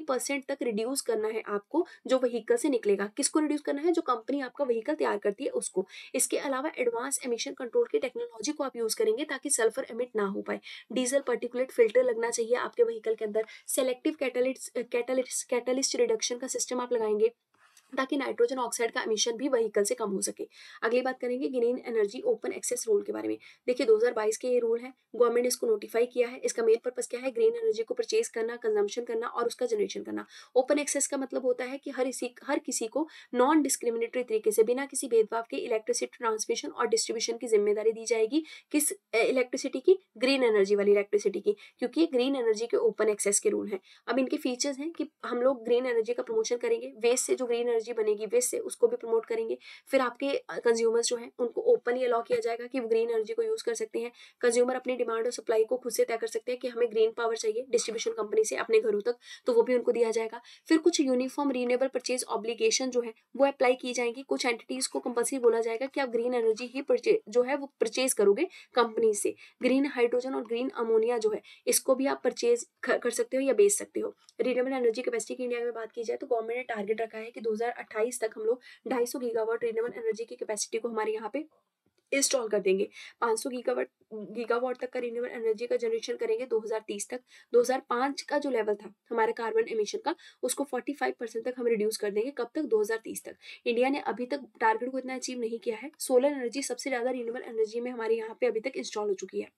S1: तक रिड्यूस करना है आपको जो व्हीकल से निकलेगा किसको रिड्यूस करना है जो कंपनी आपका व्हीकल तैयार करती है उसको इसके अलावा एडवांस एमिशन कंट्रोल की टेक्नोलॉजी को आप यूज़ करेंगे ताकि सल्फर एमिट ना हो पाए डीजल पर्टिकुलेट फिल्टर लगना चाहिए आपके व्हीकल के अंदर सेलेक्टिव कैटलिस्ट कैटलिस्ट रिडक्शन का सिस्टम आप लगाएंगे ताकि नाइट्रोजन ऑक्साइड का एमिशन भी वहीकल से कम हो सके अगली बात करेंगे green energy open access rule के बारे में देखिए 2022 के ये रूल है गवर्नमेंट ने इसको नोटिफाई किया है इसका मेन पर्पज क्या है ग्रीन एनर्जी को परचेज करना कंजम्पशन करना और उसका जनरेशन करना ओपन एक्सेस का मतलब होता है कि हर इसी हर किसी को नॉन डिस्क्रिमिनेटरी तरीके से बिना किसी भेदभाव के इलेक्ट्रिसिटी ट्रांसमिशन और डिस्ट्रीब्यूशन की जिम्मेदारी दी जाएगी किस इलेक्ट्रिसिटी की ग्रीन एनर्जी वाली इलेक्ट्रिसिटी की क्योंकि ग्रीन एनर्जी के ओपन एक्सेस के रूल है अब इनके फीचर्स हैं कि हम लोग ग्रीन एनर्जी का प्रमोशन करेंगे वेस्ट से जो ग्रीन एनर्जी बनेगी वेस्ट से उसको भी प्रमोट करेंगे फिर आपके कंज्यूमर्स जो हैं उनको ओपनली अलाउ किया जाएगा कि वो ग्रीन एनर्जी को यूज़ कर सकते हैं कंज्यूमर अपनी डिमांड और सप्लाई को खुद से तय कर सकते हैं कि हमें ग्रीन पावर चाहिए डिस्ट्रीब्यूशन कंपनी से अपने घरों तक तो वो भी उनको दिया जाएगा फिर कुछ यूनिफॉर्म रीनेबल परचेज ऑब्लीगेशन जो है वो अप्लाई की जाएंगी कुछ एंटिटीज़ को कंपल्सरी बोला जाएगा कि आप ग्रीन एनर्जी ही जो है वो परचेज करोगे कंपनी से ग्रीन हाइड्रोजन और ग्रीन अमोनिया जो है इसको भी आप परचेज कर सकते हो या बेच सकते हो रीनेबल एनर्जी कैपेसिटी की इंडिया में बात की जाए तो गवर्नमेंट ने टारगेट रखा है कि दो 2028 तक हम लोग ढाई सौ गीगावट रिन्यूएबल एनर्जी की कैपेसिटी को हमारे यहाँ पे इंस्टॉल कर देंगे 500 सौ गीगावट गीगावाट तक का रिन्यूएबल एनर्जी का जनरेशन करेंगे 2030 तक 2005 का जो लेवल था हमारे कार्बन एमिशन का उसको 45 परसेंट तक हम रिड्यूस कर देंगे कब तक 2030 तक इंडिया ने अभी तक टारगेट को इतना अचीव नहीं किया है सोलर एनर्जी सबसे ज़्यादा रिन्यूएबल एनर्जी में हमारे यहाँ पे अभी तक इंस्टॉल हो चुकी है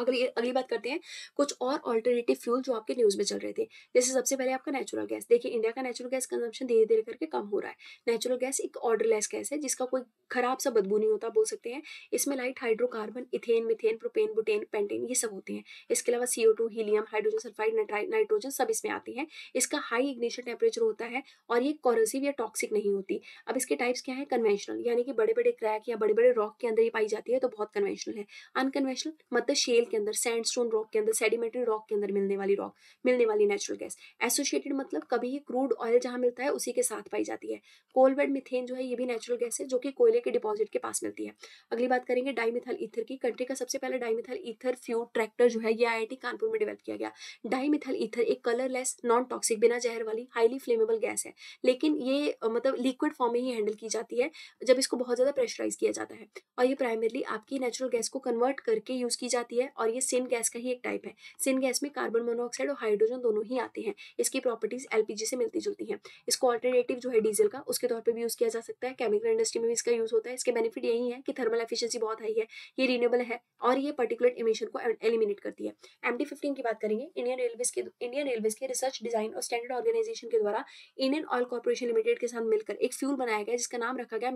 S1: अगली अगली बात करते हैं कुछ और अल्टरनेटिव फ्यूल जो आपके न्यूज़ में चल रहे थे जैसे सबसे पहले आपका नेचुरल गैस देखिए इंडिया का नेचुरल गैस कंजम्पशन धीरे धीरे करके कम हो रहा है नेचुरल गैस एक ऑर्डरलेस गैस है जिसका कोई खराब सा बदबू नहीं होता बोल सकते हैं इसमें light hydrocarbon ethane methane propane butane pentane ये सब होते हैं इसके अलावा two helium hydrogen sulphide nitrogen सब इसमें आते हैं इसका हाई इग्निशन टेम्परेचर होता है और ये कॉरोसिव या टॉक्सिक नहीं होती अब इसके टाइप्स क्या है कन्वेंशनल यानी कि बड़े बड़े क्रैक या बड़े बड़े रॉक के अंदर ही पाई जाती है तो बहुत कन्वेंशनल है अनकन्वेंशनल मतलब शेल शेल के अंदर सैंडस्टोन रॉक के अंदर सेडिमेंट्री रॉक के अंदर मिलने वाली रॉक मिलने वाली नेचुरल गैस एसोसिएटेड मतलब कभी ये क्रूड ऑयल जहाँ मिलता है उसी के साथ पाई जाती है कोल मिथेन जो है ये भी नेचुरल गैस है जो कि कोयले के डिपॉजिट के पास मिलती है अगली बात करेंगे डाईमिथल ईथर की कंट्री का सबसे पहले डाईमिथल ईथर फ्यू ट्रैक्टर जो है ये आई कानपुर में डेवलप किया गया डाईमिथल ईथर एक कलरलेस नॉन टॉक्सिक बिना जहर वाली हाईली फ्लेमेबल गैस है लेकिन ये मतलब लिक्विड फॉर्म में ही हैंडल की जाती है जब इसको बहुत ज़्यादा प्रेशराइज किया जाता है और ये प्राइमरली आपकी नेचुरल गैस को कन्वर्ट करके यूज़ की जाती है और ये सिन गैस का ही एक टाइप है सिन गैस में कार्बन मोनोऑक्साइड और हाइड्रोजन दोनों ही आते हैं इसकी प्रॉपर्टीज एलपीजी से मिलती जुलती हैं इसको ऑल्टरनेटिव जो है डीजल का उसके तौर पर भी यूज़ किया जा सकता है केमिकल इंडस्ट्री में भी इसका यूज़ होता है इसके बेनिफिट यही है कि थर्मल एफिशिएंसी बहुत हाई है ये रीनेबल है और ये पर्टिकुलर इमिशन को एलिमिनेट करती है एम की बात करेंगे इंडियन रेलवेज के इंडियन रेलवेज के रिसर्च डिजाइन और स्टैंडर्ड ऑर्गेनाइजेशन के द्वारा इंडियन ऑयल कॉर्पोरेशन लिमिटेड के साथ मिलकर एक फ्यूल बनाया गया जिसका नाम रखा गया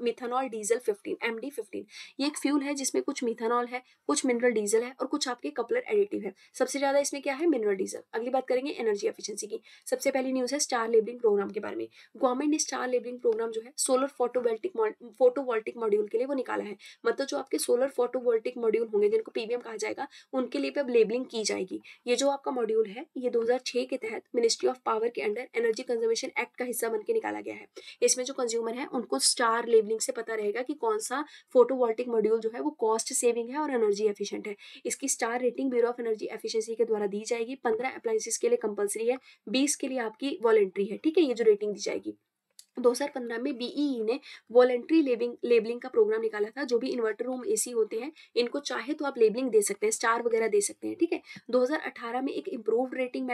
S1: मिथानॉल डीजल फिफ्टीन एम ये एक फ्यूल है जिसमें कुछ मिथानॉल है कुछ मिनरल डीजल डीजल है और कुछ आपके कपलर एडिटिव है सबसे ज्यादा इसमें क्या है मिनरल डीजल अगली बात करेंगे एनर्जी एफिशिएंसी की सबसे पहली न्यूज है स्टार लेबलिंग प्रोग्राम के बारे में गवर्नमेंट ने स्टार लेबलिंग प्रोग्राम जो है सोलर फोटोवोल्टिक फोटोवोल्टिक मॉड्यूल के लिए वो निकाला है मतलब जो आपके सोलर फोटोवोल्टिक मॉड्यूल होंगे जिनको पीवीएम कहा जाएगा उनके लिए भी अब लेबलिंग की जाएगी ये जो आपका मॉड्यूल है ये छह के तहत मिनिस्ट्री ऑफ पावर के अंडर एनर्जी कंजर्वेशन एक्ट का हिस्सा बनकर निकाला गया है इसमें जो कंज्यूमर है उनको स्टार लेबलिंग से पता रहेगा कि कौन सा फोटोवोल्टिक मॉड्यूल जो है वो कॉस्ट सेविंग है और एनर्जी एफिशिएंट है इसकी star rating bureau of energy efficiency के द्वारा दी जाएगी पंद्रह अप्लाइंसिस के लिए कंपलसरी है बीस के लिए आपकी वॉलेंट्री है ठीक है ये जो रेटिंग दी जाएगी 2015 में बीई e ने वॉलेंट्री लेबिंग लेबलिंग का प्रोग्राम निकाला था जो भी इन्वर्टर रूम एसी होते हैं इनको चाहे तो आप लेबलिंग दे सकते हैं स्टार वगैरह दे सकते हैं ठीक है 2018 में एक इम्प्रूव्ड रेटिंग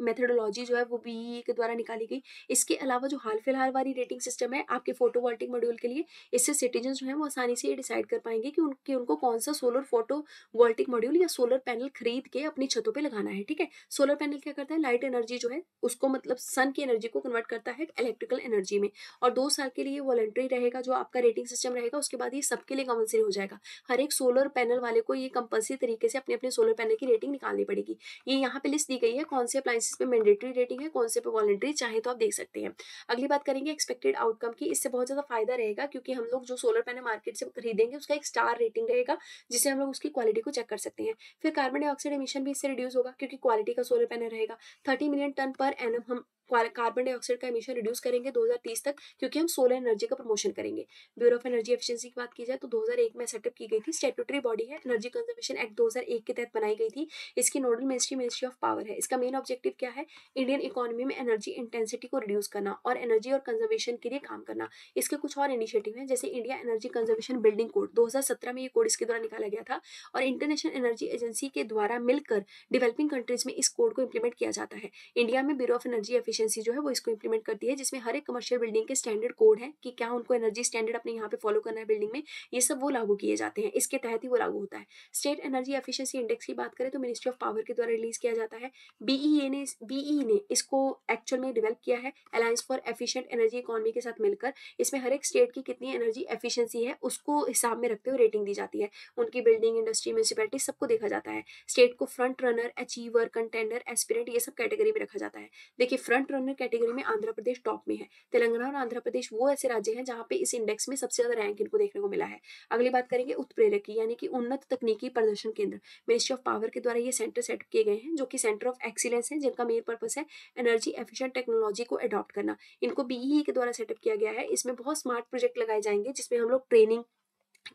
S1: मेथडोलॉजी जो है वो बीई e के द्वारा निकाली गई इसके अलावा जो हाल फिलहाल वाली रेटिंग सिस्टम है आपके फोटोवोल्टिक मॉड्यूल के लिए इससे सिटीजन जो है वो आसानी से ये डिसाइड कर पाएंगे कि उनके उनको कौन सा सोलर फोटोवोल्टिक मॉड्यूल या सोलर पैनल खरीद के अपनी छतों पर लगाना है ठीक है सोलर पैनल क्या करता है लाइट एनर्जी जो है उसको मतलब सन की एनर्जी को कन्वर्ट करता है इलेक्ट्रिकल एनर्जी में और दो साल के लिए वॉलेंट्री रहेगा जो आपका रेटिंग सिस्टम रहेगा उसके बाद ये सबके लिए कंपलसरी हो जाएगा हर एक सोलर पैनल वाले को ये कंपलसरी तरीके से अपने अपने सोलर पैनल की रेटिंग निकालनी पड़ेगी ये यहाँ पे लिस्ट दी गई है कौन से अप्लाइंसिस पे मैंडेटरी रेटिंग है कौन से पे वॉलेंट्री चाहे तो आप देख सकते हैं अगली बात करेंगे एक्सपेक्टेड आउटकम की इससे बहुत ज़्यादा फायदा रहेगा क्योंकि हम लोग जो सोलर पैनल मार्केट से खरीदेंगे उसका एक स्टार रेटिंग रहेगा जिससे हम लोग उसकी क्वालिटी को चेक कर सकते हैं फिर कार्बन डाइऑक्साइड एमिशन भी इससे रिड्यूस होगा क्योंकि क्वालिटी का सोलर पैनल रहेगा thirty million ton per annum हम कार्बन डाइऑक्साइड का एमिशन रिड्यूस करेंगे 2030 तक क्योंकि हम सोलर एनर्जी का प्रमोशन करेंगे ब्यूरो ऑफ एनर्जी एफिशिएंसी की बात की जाए तो 2001 में सेटअप की गई थी स्टेटूटरी बॉडी है एनर्जी कंजर्वेशन एक्ट 2001 के तहत बनाई गई थी इसकी nodal ministry ministry of power है इसका मेन ऑब्जेक्टिव क्या है इंडियन इकोनॉमी में एनर्जी इंटेंसिटी को रिड्यूस करना और एनर्जी और कंजर्वेशन के लिए काम करना इसके कुछ और इनिशिएटिव है जैसे India energy conservation building code दो में ये कोड इसके द्वारा निकाला गया था और इंटरनेशनल एनर्जी एजेंसी के द्वारा मिलकर डेवलपिंग कंट्रीज में इस कोड को इंप्लीमेंट किया जाता है इंडिया में bureau of energy efficiency efficiency जो है वो इसको इंप्लीमेंट करती है जिसमें हर एक कमर्शियल बिल्डिंग के स्टैंडर्ड कोड है कि क्या उनको एनर्जी स्टैंडर्ड अपने यहाँ पे फॉलो करना है बिल्डिंग में ये सब वो लागू किए जाते हैं इसके तहत ही वो लागू होता है स्टेट एनर्जी एफिशियंसी इंडेक्स की बात करें तो मिनिस्ट्री ऑफ पावर के द्वारा रिलीज किया जाता है बीई e ने बीई e ने इसको एक्चुअल में डिवेल्प किया है alliance for efficient energy economy के साथ मिलकर इसमें हर एक स्टेट की कितनी एनर्जी एफिशियंसी है उसको हिसाब में रखते हुए रेटिंग दी जाती है उनकी बिल्डिंग इंडस्ट्री म्यूनसिपैलिटी सबको देखा जाता है स्टेट को front runner achiever contender aspirant ये सब कैटेगरी में रखा जाता है देखिए फ्रंट प्रोडक्ट रनर कैटेगरी में आंध्र प्रदेश टॉप में है तेलंगाना और आंध्र प्रदेश वो ऐसे राज्य हैं जहां पे इस इंडेक्स में सबसे ज्यादा रैंक इनको देखने को मिला है अगली बात करेंगे उत्प्रेरक की यानी कि उन्नत तकनीकी प्रदर्शन केंद्र मिनिस्ट्री ऑफ पावर के द्वारा ये सेंटर सेट किए गए हैं जो कि सेंटर ऑफ एक्सीलेंस है जिनका मेन पर्पज है एनर्जी एफिशियंट टेक्नोलॉजी को अडॉप्ट करना इनको बीई e e के द्वारा सेटअप किया गया है इसमें बहुत स्मार्ट प्रोजेक्ट लगाए जाएंगे जिसमें हम लोग ट्रेनिंग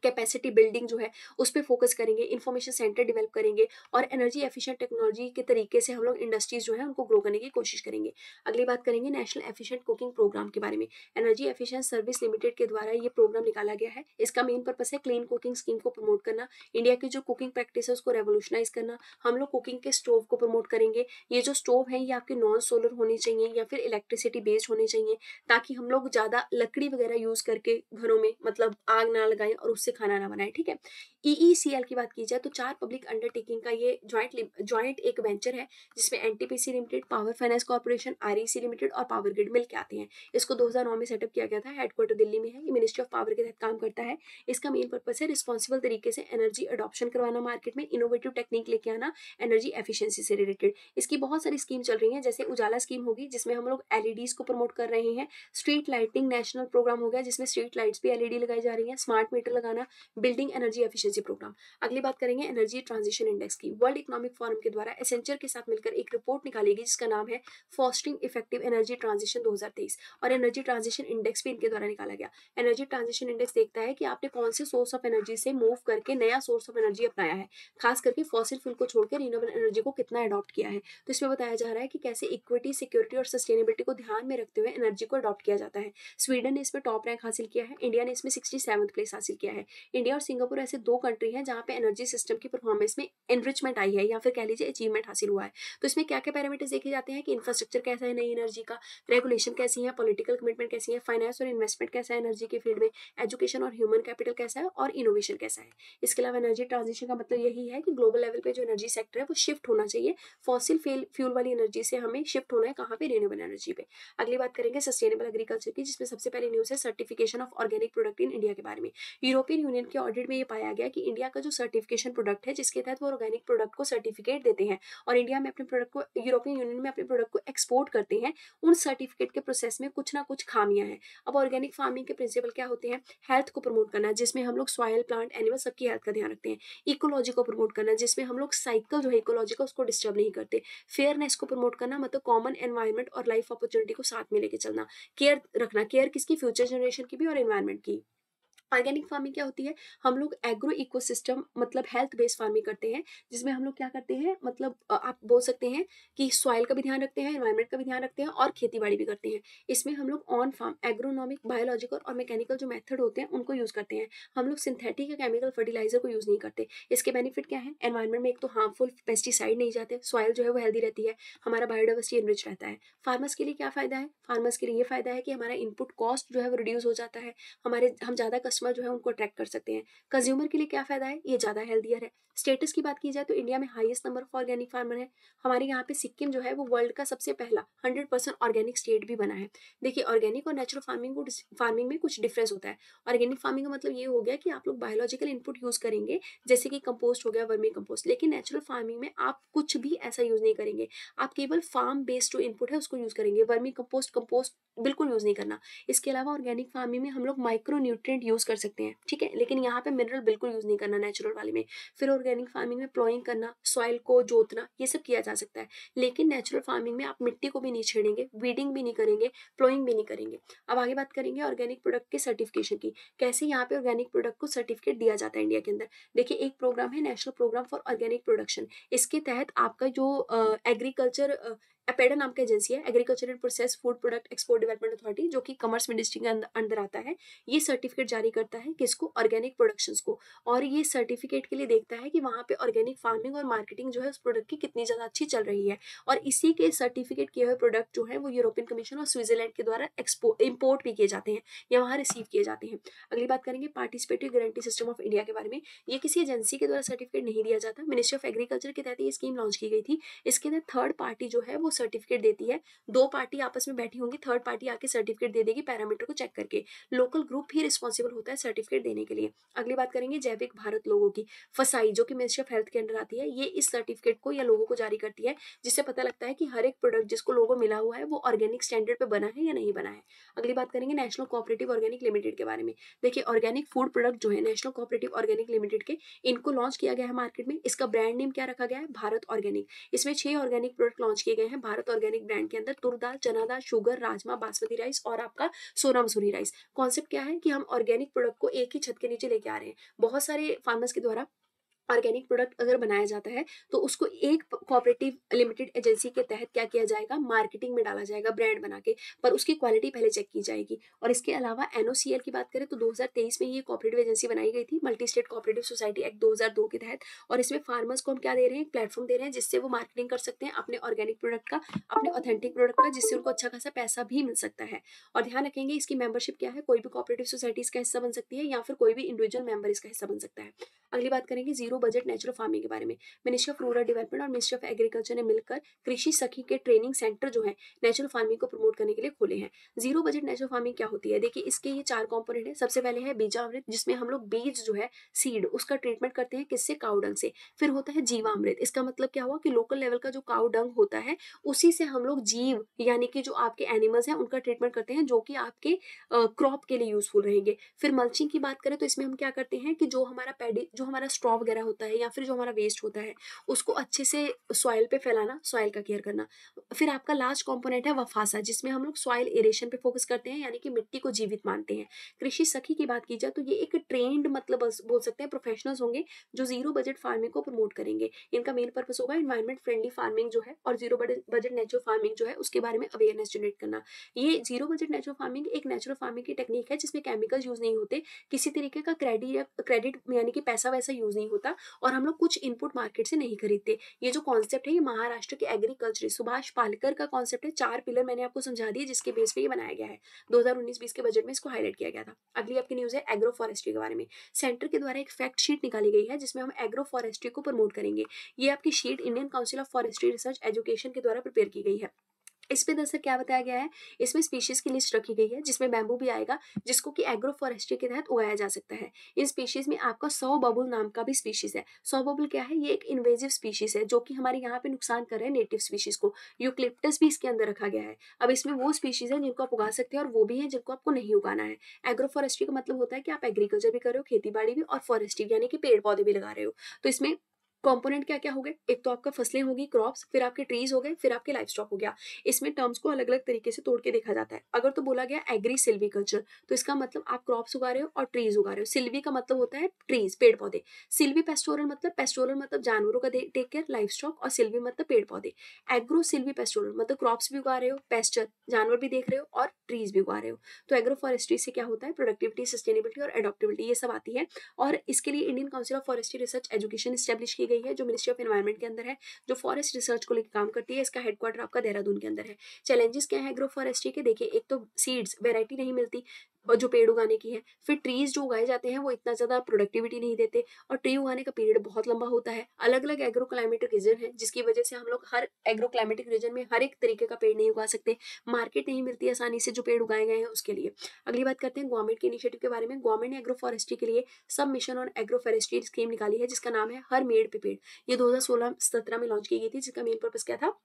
S1: कैपेसिटी बिल्डिंग जो है उस पर फोकस करेंगे इन्फॉर्मेशन सेंटर डेवलप करेंगे और एनर्जी एफिशिएंट टेक्नोलॉजी के तरीके से हम लोग इंडस्ट्रीज जो है उनको ग्रो करने की कोशिश करेंगे अगली बात करेंगे नेशनल एफिशिएंट कुकिंग प्रोग्राम के बारे में एनर्जी एफिशिएंट सर्विस लिमिटेड के द्वारा ये प्रोग्राम निकाला गया है इसका मेन पर्पज है क्लीन कुकिंग स्कीम को प्रमोट करना इंडिया की जो कुकिंग प्रैक्टिस को रेवोल्यूशनाइज करना हम लोग कुकिंग के स्टोव को प्रमोट करेंगे ये जो स्टोव है ये आपके नॉन सोलर होने चाहिए या फिर इलेक्ट्रिसिटी बेस्ड होने चाहिए ताकि हम लोग ज़्यादा लकड़ी वगैरह यूज़ करके घरों में मतलब आग ना लगाएं और उससे खाना ना बनाए ठीक है ईईसीएल e e की बात की जाए तो चार पब्लिक अंडरटेकिंग का ये ज्वाइंट ज्वाइंट एक वेंचर है जिसमें NTPC limited power finance corporation R limited और पावर ग्रिड मिल आते हैं इसको दो में सेटअप किया गया था हेडक्वार्टर दिल्ली में है ये मिनिस्ट्री ऑफ पावर के तहत काम करता है इसका मेन पर्पज है रिस्पॉन्सिबल तरीके से एनर्जी अडॉप्शन करवाना मार्केट में इनोवेटिव टेक्निक लेके आना एनर्जी एफिशियंसी से रिलेटेड इसकी बहुत सारी स्कीम चल रही है जैसे उजाला स्कीम होगी जिसमें हम लोग एलईडीज e को प्रमोट कर रहे हैं स्ट्रीट लाइटिंग नेशनल प्रोग्राम हो गया जिसमें स्ट्रीट लाइट्स भी एलईडी लगाई जा रही है स्मार्ट मीटर लगा लगाना बिल्डिंग एनर्जी एफिशिएंसी प्रोग्राम अगली बात करेंगे एनर्जी ट्रांजिशन इंडेक्स की वर्ल्ड इकोनॉमिक फोरम के द्वारा एसेंचर के साथ मिलकर एक रिपोर्ट निकालेगी जिसका नाम है फॉस्टिंग इफेक्टिव एनर्जी ट्रांजिशन दो और एनर्जी ट्रांजिशन इंडेक्स भी इनके द्वारा निकाला गया एनर्जी ट्रांजिशन इंडेक्स देखता है कि आपने कौन से सोर्स ऑफ एनर्जी से मूव करके नया सोर्स ऑफ एनर्जी अपनाया है खास करके फॉसिल फ्यूल को छोड़कर रिन्यूएबल एनर्जी को कितना अडॉप्ट किया है तो इसमें बताया जा रहा है कि कैसे इक्विटी सिक्योरिटी और सस्टेनेबिलिटी को ध्यान में रखते हुए एनर्जी को अडॉप्ट किया जाता है स्वीडन ने इसमें टॉप रैंक हासिल किया है इंडिया ने इसमें सिक्सटी प्लेस हासिल किया है है इंडिया और सिंगापुर ऐसे दो कंट्री है जहाँ पे एनर्जी सिस्टम की परफॉर्मेंस में एनरिचमेंट आई है या फिर कह लीजिए अचीवमेंट हासिल हुआ है तो इसमें क्या क्या पैरामीटर्स देखे जाते हैं कि इंफ्रास्ट्रक्चर कैसा है नई एनर्जी का रेगुलेशन कैसी है पॉलिटिकल कमिटमेंट कैसी है फाइनेंस और इन्वेस्टमेंट कैसा है एनर्जी के फील्ड में एजुकेशन और ह्यूमन कैपिटल कैसा है और इनोवेशन कैसा है इसके अलावा एनर्जी ट्रांजिशन का मतलब यही है कि ग्लोबल लेवल पर जो एनर्जी सेक्टर है वो शिफ्ट होना चाहिए फॉसिल फ्यूल वाली एनर्जी से हमें शिफ्ट होना है कहाँ पर रिन्यूएबल एनर्जी पे अगली बात करेंगे सस्टेनेबल एग्रीकल्चर की जिसमें सबसे पहले न्यूज़ है certification of organic product in India के बारे में यूरोप यूरोपियन यूनियन के ऑडिट में ये पाया गया कि इंडिया का जो सर्टिफिकेशन प्रोडक्ट है जिसके तहत वो ऑर्गेनिक प्रोडक्ट को सर्टिफिकेट देते हैं और इंडिया में अपने प्रोडक्ट को यूरोपियन यूनियन में अपने प्रोडक्ट को एक्सपोर्ट करते हैं उन सर्टिफिकेट के प्रोसेस में कुछ ना कुछ खामियां हैं अब ऑर्गेनिक फार्मिंग के प्रिंसिपल क्या होते हैं हेल्थ को प्रमोट करना जिसमें हम लोग सॉयल प्लांट एनिमल सबकी हेल्थ का ध्यान रखते हैं इकोलॉजी को प्रमोट करना जिसमें हम लोग साइकिल जो है इकोलॉजी का उसको डिस्टर्ब नहीं करते फेयरनेस को प्रमोट करना मतलब कॉमन एनवायरमेंट और लाइफ अपॉर्चुनिटी को साथ में लेके चलना केयर रखना केयर किसकी फ्यूचर जनरेशन की भी और एनवायरमेंट की ऑर्गेनिक फार्मिंग क्या होती है हम लोग एग्रो इकोसिस्टम मतलब हेल्थ बेस्ड फार्मिंग करते हैं जिसमें हम लोग क्या करते हैं मतलब आप बोल सकते हैं कि सॉइल का भी ध्यान रखते हैं इन्वायरमेंट का भी ध्यान रखते हैं और खेती बाड़ी भी करते हैं इसमें हम लोग ऑन फार्म एग्रोनॉमिक बायोलॉजिकल और मैकेनिकल जो मेथड होते हैं उनको यूज़ करते हैं हम लोग सिंथेटिक या केमिकल फर्टिलाइजर को यूज़ नहीं करते इसके बेनिफिट क्या है एनवायरमेंट में एक तो हार्मफुल पेस्टिसाइड नहीं जाते सॉइल जो है वो हेल्दी रहती है हमारा बायोडाइवर्सिटी एनरिच रहता है फार्मर्स के लिए क्या फ़ायदा है फार्मर्स के लिए ये फ़ायदा है कि हमारा इनपुट कॉस्ट जो है वो रिड्यूस हो जाता है हमारे हम ज़्यादा कस्टमर जो है उनको अट्रैक्ट कर सकते हैं कंज्यूमर के लिए क्या फायदा है ये ज़्यादा हेल्दियर है स्टेटस की बात की जाए तो इंडिया में highest number of organic farmer है हमारे यहाँ पे सिक्किम जो है वो वर्ल्ड का सबसे पहला हंड्रेड परसेंट ऑर्गेनिक स्टेट भी बना है देखिए ऑर्गेनिक और नेचुरल फार्मिंग को फार्मिंग में कुछ डिफरेंस होता है ऑर्गेनिक फार्मिंग का मतलब ये हो गया कि आप लोग बायोलॉजिकल इनपुट यूज़ करेंगे जैसे कि कंपोस्ट हो गया वर्मी कंपोस्ट लेकिन नेचुरल फार्मिंग में आप कुछ भी ऐसा यूज़ नहीं करेंगे आप केवल फार्म बेस्ड जो इनपुट है उसको यूज़ करेंगे वर्मी कंपोस्ट कंपोस्ट बिल्कुल यूज़ नहीं करना इसके अलावा ऑर्गेनिक फार्मिंग में हम लोग माइक्रो न्यूट्रेंट यूज़ कर सकते हैं ठीक है लेकिन यहाँ पे मिनरल बिल्कुल यूज़ नहीं करना नेचुरल वाले में फिर ऑर्गेनिक फार्मिंग में प्लॉइंग करना सॉइल को जोतना ये सब किया जा सकता है लेकिन नेचुरल फार्मिंग में आप मिट्टी को भी नहीं छेड़ेंगे वीडिंग भी नहीं करेंगे प्लॉइंग भी नहीं करेंगे अब आगे बात करेंगे ऑर्गेनिक प्रोडक्ट के सर्टिफिकेशन की कैसे यहाँ पे ऑर्गेनिक प्रोडक्ट को सर्टिफिकेट दिया जाता है इंडिया के अंदर देखिए एक प्रोग्राम है national programme for organic production इसके तहत आपका जो एग्रीकल्चर अपेडा नाम की एजेंसी है agriculture and process food product export development authority जो कि कमर्स मिनिस्ट्री के अंदर आता है ये सर्टिफिकेट जारी करता है किसको ऑर्गेनिक प्रोडक्शन को और ये सर्टिफिकेट के लिए देखता है कि वहाँ पे ऑर्गेनिक फार्मिंग और मार्केटिंग जो है उस प्रोडक्ट की कितनी ज़्यादा अच्छी चल रही है और इसी के सर्टिफिकेट किए हुए प्रोडक्ट जो है वो यूरोपियन कमीशन और स्विट्जरलैंड के द्वारा एक्सपोर्ट इम्पोर्ट भी किए जाते हैं या वहाँ रिसीव किए जाते हैं अगली बात करेंगे participatory guarantee system of India के बारे में ये किसी एजेंसी के द्वारा सर्टिफिकेट नहीं दिया जाता मिनिस्ट्री ऑफ एग्रीकल्चर के तहत ये स्कीम लॉन्च की गई थी इसके अंदर थर्ड पार्टी जो है वो सर्टिफिकेट देती है दो पार्टी आपस में बैठी होंगी थर्ड पार्टी आके सर्टिफिकेट दे देगी पैरामीटर को चेक करके लोकल ग्रुप ही रिस्पॉन्सिबल होता है सर्टिफिकेट देने के लिए अगली बात करेंगे जैविक भारत लोगों की फसाई जो कि मिनिस्ट्री ऑफ हेल्थ के अंडर आती है ये इस सर्टिफिकेट को या लोगों को जारी करती है जिससे पता लगता है कि हर एक प्रोडक्ट जिसको लोगों मिला हुआ है वो ऑर्गेनिक स्टैंडर्ड पर बना है या नहीं बना है अगली बात करेंगे नेशनल कोऑपरेटिव ऑर्गेनिक लिमिटेड के बारे में देखिए ऑर्गेनिक फूड प्रोडक्ट जो है नेशनल कोऑपरेटिव ऑर्गेनिक लिमिटेड के इनको लॉन्च किया गया है मार्केट में इसका ब्रांड नेम क्या रखा गया है भारत ऑर्गेनिक इसमें छह ऑर्गेनिक प्रोडक्ट लॉन्च किए गए हैं भारत ऑर्गेनिक ब्रांड के अंदर तुर दाल चना दाल शुगर राजमा बासमती राइस और आपका सोना मसूरी राइस कॉन्सेप्ट क्या है कि हम ऑर्गेनिक प्रोडक्ट को एक ही छत के नीचे लेके आ रहे हैं बहुत सारे फार्मर्स के द्वारा ऑर्गेनिक प्रोडक्ट अगर बनाया जाता है तो उसको एक कोऑपरेटिव लिमिटेड एजेंसी के तहत क्या किया जाएगा मार्केटिंग में डाला जाएगा ब्रांड बना के पर उसकी क्वालिटी पहले चेक की जाएगी और इसके अलावा एन की बात करें तो 2023 में ये कोऑपरेटिव एजेंसी बनाई गई थी multi state cooperative society act दो के तहत और इसमें फार्मर्स को हम क्या दे रहे हैं प्लेटफॉर्म दे रहे हैं जिससे वो मार्केटिंग कर सकते हैं अपने ऑर्गेनिक प्रोडक्ट का अपने ऑथेंटिक प्रोडक्ट का जिससे उनको अच्छा खासा पैसा भी मिल सकता है और ध्यान रखेंगे इसकी मेंबरशिप क्या है कोई भी कॉपरेटिव सोसाइटी इसका हिस्सा बन सकती है या फिर कोई भी इंडिविजुअल मेंबर इसका हिस्सा बन सकता है अगली बात करेंगे zero low budget natural farming के बारे में मिनिस्ट्री ऑफ रूरल डेवलपमेंट और मिनिस्ट्री ऑफ एग्रीकल्चर ने मिलकर कृषि सखी के ट्रेनिंग सेंटर जो है नेचुरल फार्मिंग को प्रमोट करने के लिए खोले हैं जीरो बजट नेचुरल फार्मिंग क्या होती है देखिए इसके ये चार कॉम्पोनेट है सबसे पहले है बीजावृत जिसमें हम लोग बीज जो है सीड उसका ट्रीटमेंट करते हैं किससे काउडंग से फिर होता है जीवामृत इसका मतलब क्या हुआ कि लोकल लेवल का जो काउडंग होता है उसी से हम लोग जीव यानी कि जो आपके एनिमल्स हैं उनका ट्रीटमेंट करते हैं जो कि आपके क्रॉप के लिए यूजफुल रहेंगे फिर मल्चिंग की बात करें तो इसमें हम क्या करते हैं कि जो हमारा पेडी जो हमारा स्ट्रॉ वगैरह होता है या फिर जो हमारा वेस्ट होता है उसको अच्छे से सॉइल पे फैलाना सॉइल का केयर करना फिर आपका लास्ट कंपोनेंट है वफासा जिसमें हम लोग सॉइल एरेशन पे फोकस करते हैं यानी कि मिट्टी को जीवित मानते हैं कृषि सखी की बात की जाए तो ये एक ट्रेंड मतलब बोल सकते हैं प्रोफेशनल्स होंगे जो जीरो बजट फार्मिंग को प्रमोट करेंगे इनका मेन पर्पज होगा इन्वायरमेंट फ्रेंडली फार्मिंग जो है और जीरो बजट नेचुरल फार्मिंग जो है उसके बारे में अवेयरनेस जनरेट करना ये जीरो बजट नेचुरल फार्मिंग एक नेचुरल फार्मिंग की टेक्निक है जिसमें केमिकल्स यूज नहीं होते किसी तरीके का क्रेडिट क्रेडिट यानी कि पैसा वैसा यूज नहीं होता और हम लोग कुछ इनपुट मार्केट से नहीं खरीदते ये जो कॉन्सेप्ट है ये महाराष्ट्र के एग्रीकल्चर सुभाष पालकर का कॉन्सेप्ट है चार पिलर मैंने आपको समझा दिए जिसके बेस पे ये बनाया गया है दो हजार के बजट में इसको हाईलाइट किया गया था अगली आपकी न्यूज है एग्रो फॉरेस्ट्री के बारे में सेंटर के द्वारा एक फैक्ट शीट निकाली गई है जिसमें हम एग्रो फॉरेस्ट्री को प्रमोट करेंगे ये आपकी sheet Indian council of forestry research education के द्वारा प्रिपेयर की गई है इसमें दरअसल क्या बताया गया है इसमें स्पीशीज की लिस्ट रखी गई है जिसमें बैम्बू भी आएगा जिसको कि एग्रो फॉरेस्ट्री के तहत उगाया जा सकता है इन स्पीशीज में आपका सौ बबुल नाम का भी स्पीशीज है सौ बबुल क्या है ये एक इन्वेजिव स्पीशीज है जो कि हमारे यहाँ पे नुकसान कर रहे हैं नेटिव स्पीशीज को यूक्लिप्टस भी इसके अंदर रखा गया है अब इसमें वो स्पीशीज है जिनको आप उगा सकते हैं और वो भी है जिनको आपको नहीं उगाना है एग्रो फॉरेस्ट्री का मतलब होता है कि आप एग्रीकल्चर भी कर रहे हो खेती बाड़ी भी और फॉरेस्ट्री यानी कि पेड़ पौधे भी लगा रहे हो तो इसमें कॉम्पोनेंट क्या क्या हो गए एक तो आपका फसलें होगी क्रॉप्स फिर आपके ट्रीज हो गए फिर आपके लाइफ स्टॉक हो गया इसमें टर्म्स को अलग अलग तरीके से तोड़ के देखा जाता है अगर तो बोला गया एग्री सिल्वीकल्चर तो इसका मतलब आप क्रॉप्स उगा रहे हो और ट्रीज उगा रहे हो सिल्वी का मतलब होता है ट्रीज पेड़ पौधे सिल्वी पेस्टोरल मतलब पेस्टोरल मतलब जानवरों का टेक केयर लाइफ स्टॉक और सिल्वी मतलब पेड़ पौधे एग्रो सिल्वी पेस्टोरल मतलब क्रॉप्स भी उगा रहे हो पेस्टर जानवर भी देख रहे हो और ट्रीज भी उगा रहे हो तो एग्रो फॉरेस्ट्री से क्या होता है प्रोडक्टिविटी सस्टेनेबिलिटी और एडोप्टिबिलिटी ये सब आती है और इसके लिए Indian council of forestry research education establish की गई है जो मिनिस्ट्री ऑफ एनवायरमेंट के अंदर है जो फॉरेस्ट रिसर्च को लेकर काम करती है इसका हेडक्वार्टर आपका देहरादून के अंदर है चैलेंजेस क्या है एग्रो फॉरेस्ट्री के देखिए एक तो सीड्स वेराइटी नहीं मिलती जो पेड़ उगाने की है फिर ट्रीज जो उगाए जाते हैं वो इतना ज़्यादा प्रोडक्टिविटी नहीं देते और ट्री उगाने का पीरियड बहुत लंबा होता है अलग अलग एग्रो क्लाइमेटिक रीजन है जिसकी वजह से हम लोग हर एग्रो क्लाइमेटिक रीजन में हर एक तरीके का पेड़ नहीं उगा सकते मार्केट नहीं मिलती आसानी से जो पेड़ उगाए गए हैं उसके लिए अगली बात करते हैं गवर्नमेंट के इनिशिएटिव के बारे में गवर्नमेंट ने एग्रो फॉरेस्ट्री के लिए सब mission on agroforestry scheme निकाली है जिसका नाम है हर मेड़ पे पेड़ ये दो हज़ार में लॉन्च की गई थी जिसका मेन पर्पज क्या था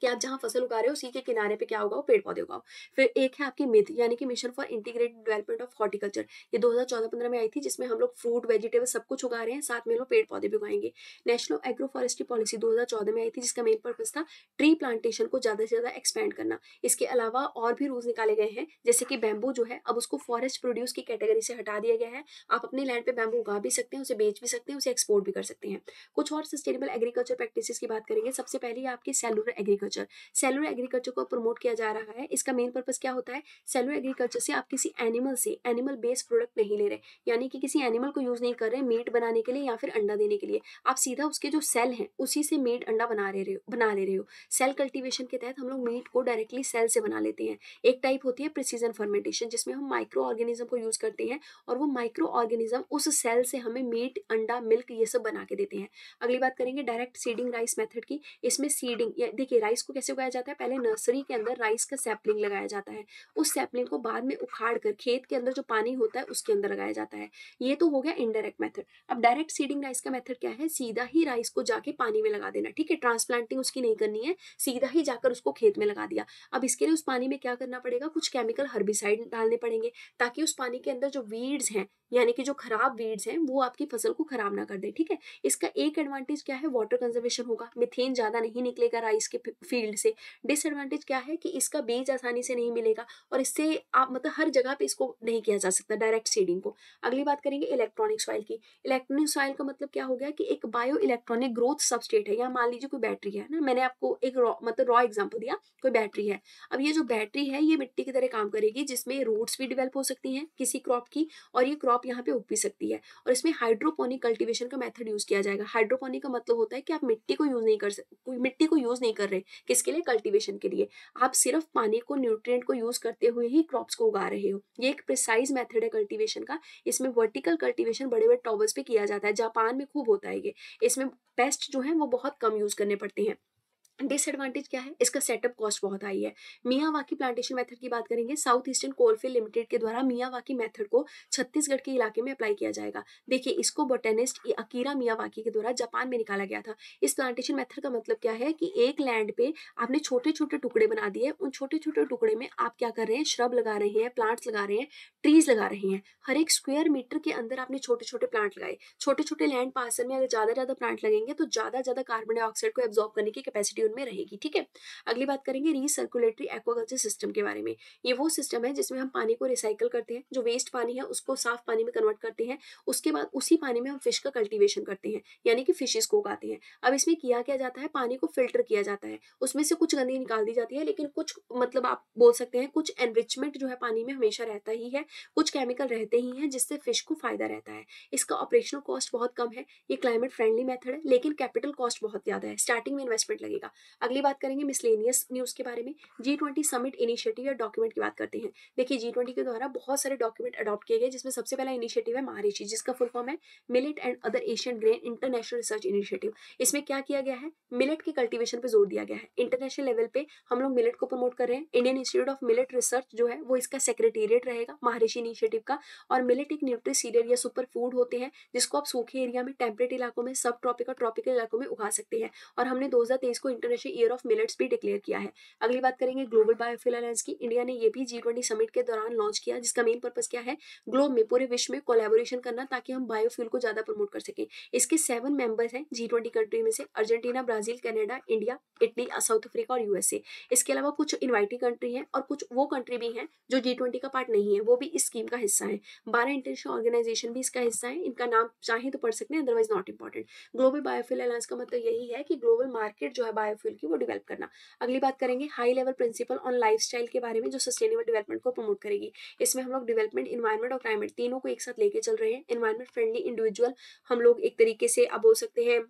S1: कि आप जहाँ फसल उगा रहे हो उसी के किनारे पे क्या उगाओ पेड़ पौधे उगाओ फिर एक है आपकी मिथ यानी कि mission for integrated development of horticulture ये 2014-15 में आई थी जिसमें हम लोग फ्रूट वेजिटेबल सब कुछ उगा रहे हैं साथ में लोग पेड़ पौधे भी उगाएंगे नेशनल एग्रो फॉरेस्ट्री पॉलिसी दो में आई थी जिसका मेन पर्पज था ट्री प्लांटेशन को ज़्यादा से ज़्यादा एक्सपेंड करना इसके अलावा और भी रूल्स निकाले गए हैं जैसे कि बैम्बू जो है अब उसको फॉरेस्ट प्रोड्यूस की कैटेगरी से हटा दिया गया है आप अपने लैंड पर बैम्बू उगा भी सकते हैं उसे बेच भी सकते हैं उसे एक्सपोर्ट भी कर सकते हैं कुछ और सस्टेनेबल एग्रीकल्चर प्रैक्टिस की बात करेंगे सबसे पहले आपकी cellular agriculture agriculture cellular agriculture को प्रमोट किया जा रहा है इसका मेन पर्पज क्या होता है सेलुलर एग्रीकल्चर से आप किसी एनिमल से एनिमल बेस्ड प्रोडक्ट नहीं ले रहे यानी कि किसी एनिमल को यूज़ नहीं कर रहे मीट बनाने के लिए या फिर अंडा देने के लिए आप सीधा उसके जो सेल हैं उसी से मीट अंडा बना रहे हो बना ले रहे हो सेल कल्टिवेशन के तहत हम लोग मीट को डायरेक्टली सेल से बना लेते हैं एक टाइप होती है प्रिसीजन फर्मेंटेशन जिसमें हम माइक्रो ऑर्गेनिज्म को यूज़ करते हैं और वो माइक्रो ऑर्गेनिज्म उस सेल से हमें मीट अंडा मिल्क ये सब बना के देते हैं अगली बात करेंगे डायरेक्ट सीडिंग राइस मेथड की इसमें सीडिंग देखिए राइस राइस को कैसे उगाया जाता है पहले नर्सरी के अंदर राइस का सैपलिंग लगाया जाता है उस सैपलिंग को बाद में उखाड़ कर खेत के अंदर जो पानी होता है उसके अंदर लगाया जाता है ये तो हो गया इनडायरेक्ट मेथड अब डायरेक्ट सीडिंग राइस का मेथड क्या है सीधा ही राइस को जाके पानी में लगा देना ठीक है ट्रांसप्लांटिंग उसकी नहीं करनी है सीधा ही जाकर उसको खेत में लगा दिया अब इसके लिए उस पानी में क्या करना पड़ेगा कुछ केमिकल हर्बिसाइड डालने पड़ेंगे ताकि उस पानी के अंदर जो वीड्स हैं यानी कि जो खराब वीड्स हैं वो आपकी फसल को खराब ना कर दे ठीक है इसका एक एडवांटेज क्या है वाटर कंजर्वेशन होगा मिथेन ज़्यादा नहीं निकलेगा राइस के फील्ड से डिसएडवांटेज क्या है कि इसका बीज आसानी से नहीं मिलेगा और इससे आप मतलब हर जगह पे इसको नहीं किया जा सकता डायरेक्ट सीडिंग को अगली बात करेंगे इलेक्ट्रॉनिक सॉइल की इलेक्ट्रॉनिक सॉइल का मतलब क्या हो गया कि एक बायो इलेक्ट्रॉनिक ग्रोथ सबस्टेट है या मान लीजिए कोई बैटरी है ना मैंने आपको एक रॉ मतलब रॉ एग्जाम्पल दिया कोई बैटरी है अब ये जो बैटरी है ये मिट्टी की तरह काम करेगी जिसमें रूट्स भी डिवेल्प हो सकती हैं किसी क्रॉप की और ये क्रॉप यहाँ पे उग भी सकती है और इसमें हाइड्रोपोनिक कल्टिवेशन का मेथड यूज किया जाएगा हाइड्रोपोनिक का मतलब होता है कि आप मिट्टी को यूज नहीं कर सकते मिट्टी को यूज नहीं कर रहे किसके लिए कल्टीवेशन के लिए आप सिर्फ पानी को न्यूट्रिएंट को यूज करते हुए ही क्रॉप्स को उगा रहे हो ये एक प्रिसाइज मेथड है कल्टीवेशन का इसमें वर्टिकल कल्टीवेशन बड़े बड़े टॉवर्स पे किया जाता है जापान में खूब होता है ये इसमें पेस्ट जो है वो बहुत कम यूज करने पड़ते हैं डिसएडवांटेज क्या है इसका सेटअप कॉस्ट बहुत हाई है मियावाकी प्लांटेशन मेथड की बात करेंगे साउथ ईस्टर्न कोलफील्ड लिमिटेड के द्वारा मियावाकी मेथड को छत्तीसगढ़ के इलाके में अप्लाई किया जाएगा देखिए इसको बोटेनिस्ट अकीरा मियावाकी के द्वारा जापान में निकाला गया था इस प्लांटेशन मेथड का मतलब क्या है कि एक लैंड पे आपने छोटे छोटे टुकड़े बना दिए उन छोटे छोटे टुकड़े में आप क्या कर रहे हैं श्रब लगा रहे हैं प्लांट्स लगा रहे हैं ट्रीज लगा रहे हैं हर एक स्क्वेयर मीटर के अंदर आपने छोटे छोटे प्लांट लगाए छोटे छोटे लैंड पार्सल में अगर ज्यादा ज्यादा प्लांट लगेंगे तो ज्यादा ज्यादा कार्बन डाइऑक्साइड को एब्जॉर्ब करने की कैपेसिटी संतुलन में रहेगी ठीक है अगली बात करेंगे रीसर्कुलेटरी एक्वाकल्चर सिस्टम के बारे में ये वो सिस्टम है जिसमें हम पानी को रिसाइकल करते हैं जो वेस्ट पानी है उसको साफ पानी में कन्वर्ट करते हैं उसके बाद उसी पानी में हम फिश का कल्टिवेशन करते हैं यानी कि फिशेज को उगाते हैं अब इसमें किया क्या जाता है पानी को फिल्टर किया जाता है उसमें से कुछ गंदगी निकाल दी जाती है लेकिन कुछ मतलब आप बोल सकते हैं कुछ एनरिचमेंट जो है पानी में हमेशा रहता ही है कुछ केमिकल रहते ही हैं जिससे फिश को फायदा रहता है इसका ऑपरेशनल कॉस्ट बहुत कम है ये क्लाइमेट फ्रेंडली मेथड है लेकिन कैपिटल कॉस्ट बहुत ज़्यादा है स्टार्टिंग में इन्वेस्टमेंट लगेगा अगली बात करेंगे मिसलेनियस न्यूज़ के बारे में जी ट्वेंटी समिट इनिशिएटिव या डॉक्यूमेंट की बात करते हैं देखिए जी ट्वेंटी के द्वारा बहुत सारे डॉक्यूमेंट अडॉप्ट किए गए जिसमें सबसे पहला इनिशिएटिव है महारेशी जिसका फुल फॉर्म है millet and other Asian grain international research initiative इसमें क्या किया गया है मिलेट के कल्टिवेशन पर जोर दिया गया है इंटरनेशनल लेवल पर हम लोग मिलेट को प्रमोट कर रहे हैं Indian institute of millet research जो है वो इसका सेक्रेटेरिएट रहेगा महारिषि इनिशिएटिव का और मिलेट एक न्यूट्री सीरियल या सुपर फूड होते हैं जिसको आप सूखे एरिया में टेम्परेट इलाकों में सब ट्रॉपिक और ट्रॉपिकल इलाकों में उगा सकते हैं और हमने दो को inter international year of millets भी डिक्लेयर किया है अगली बात करेंगे ग्लोबल बायोफिल अलायंस की इंडिया ने ये भी जी ट्वेंटी समिट के दौरान लॉन्च किया जिसका मेन पर्पज क्या है ग्लोब में पूरे विश्व में कोलेबोरेशन करना ताकि हम बायोफ्यूल को ज्यादा प्रमोट कर सकें इसके सेवन मेंबर्स हैं जी ट्वेंटी कंट्री में से Argentina Brazil Canada India Italy South Africa और यूएसए इसके अलावा कुछ इन्वाइटिंग कंट्री हैं और कुछ वो कंट्री भी हैं जो जी ट्वेंटी का पार्ट नहीं है वो भी इस स्कीम का हिस्सा है बारह इंटरनेशनल ऑर्गेनाइजेशन भी इसका हिस्सा है इनका नाम चाहे तो पढ़ सकते हैं otherwise not important global biofuel alliance का मतलब यही है कि ग्लोबल मार्केट जो है बायोफ्यूल की वो डेवलप करना अगली बात करेंगे high level principle on lifestyle के बारे में जो सस्टेनेबल डेवलपमेंट को प्रमोट करेगी इसमें हम लोग डेवलपमेंट इन्वायरमेंट और क्लाइमेट तीनों को एक साथ लेके चल रहे हैं इन्वायरमेंट फ्रेंडली इंडिविजुअल हम लोग एक तरीके से अब बोल सकते हैं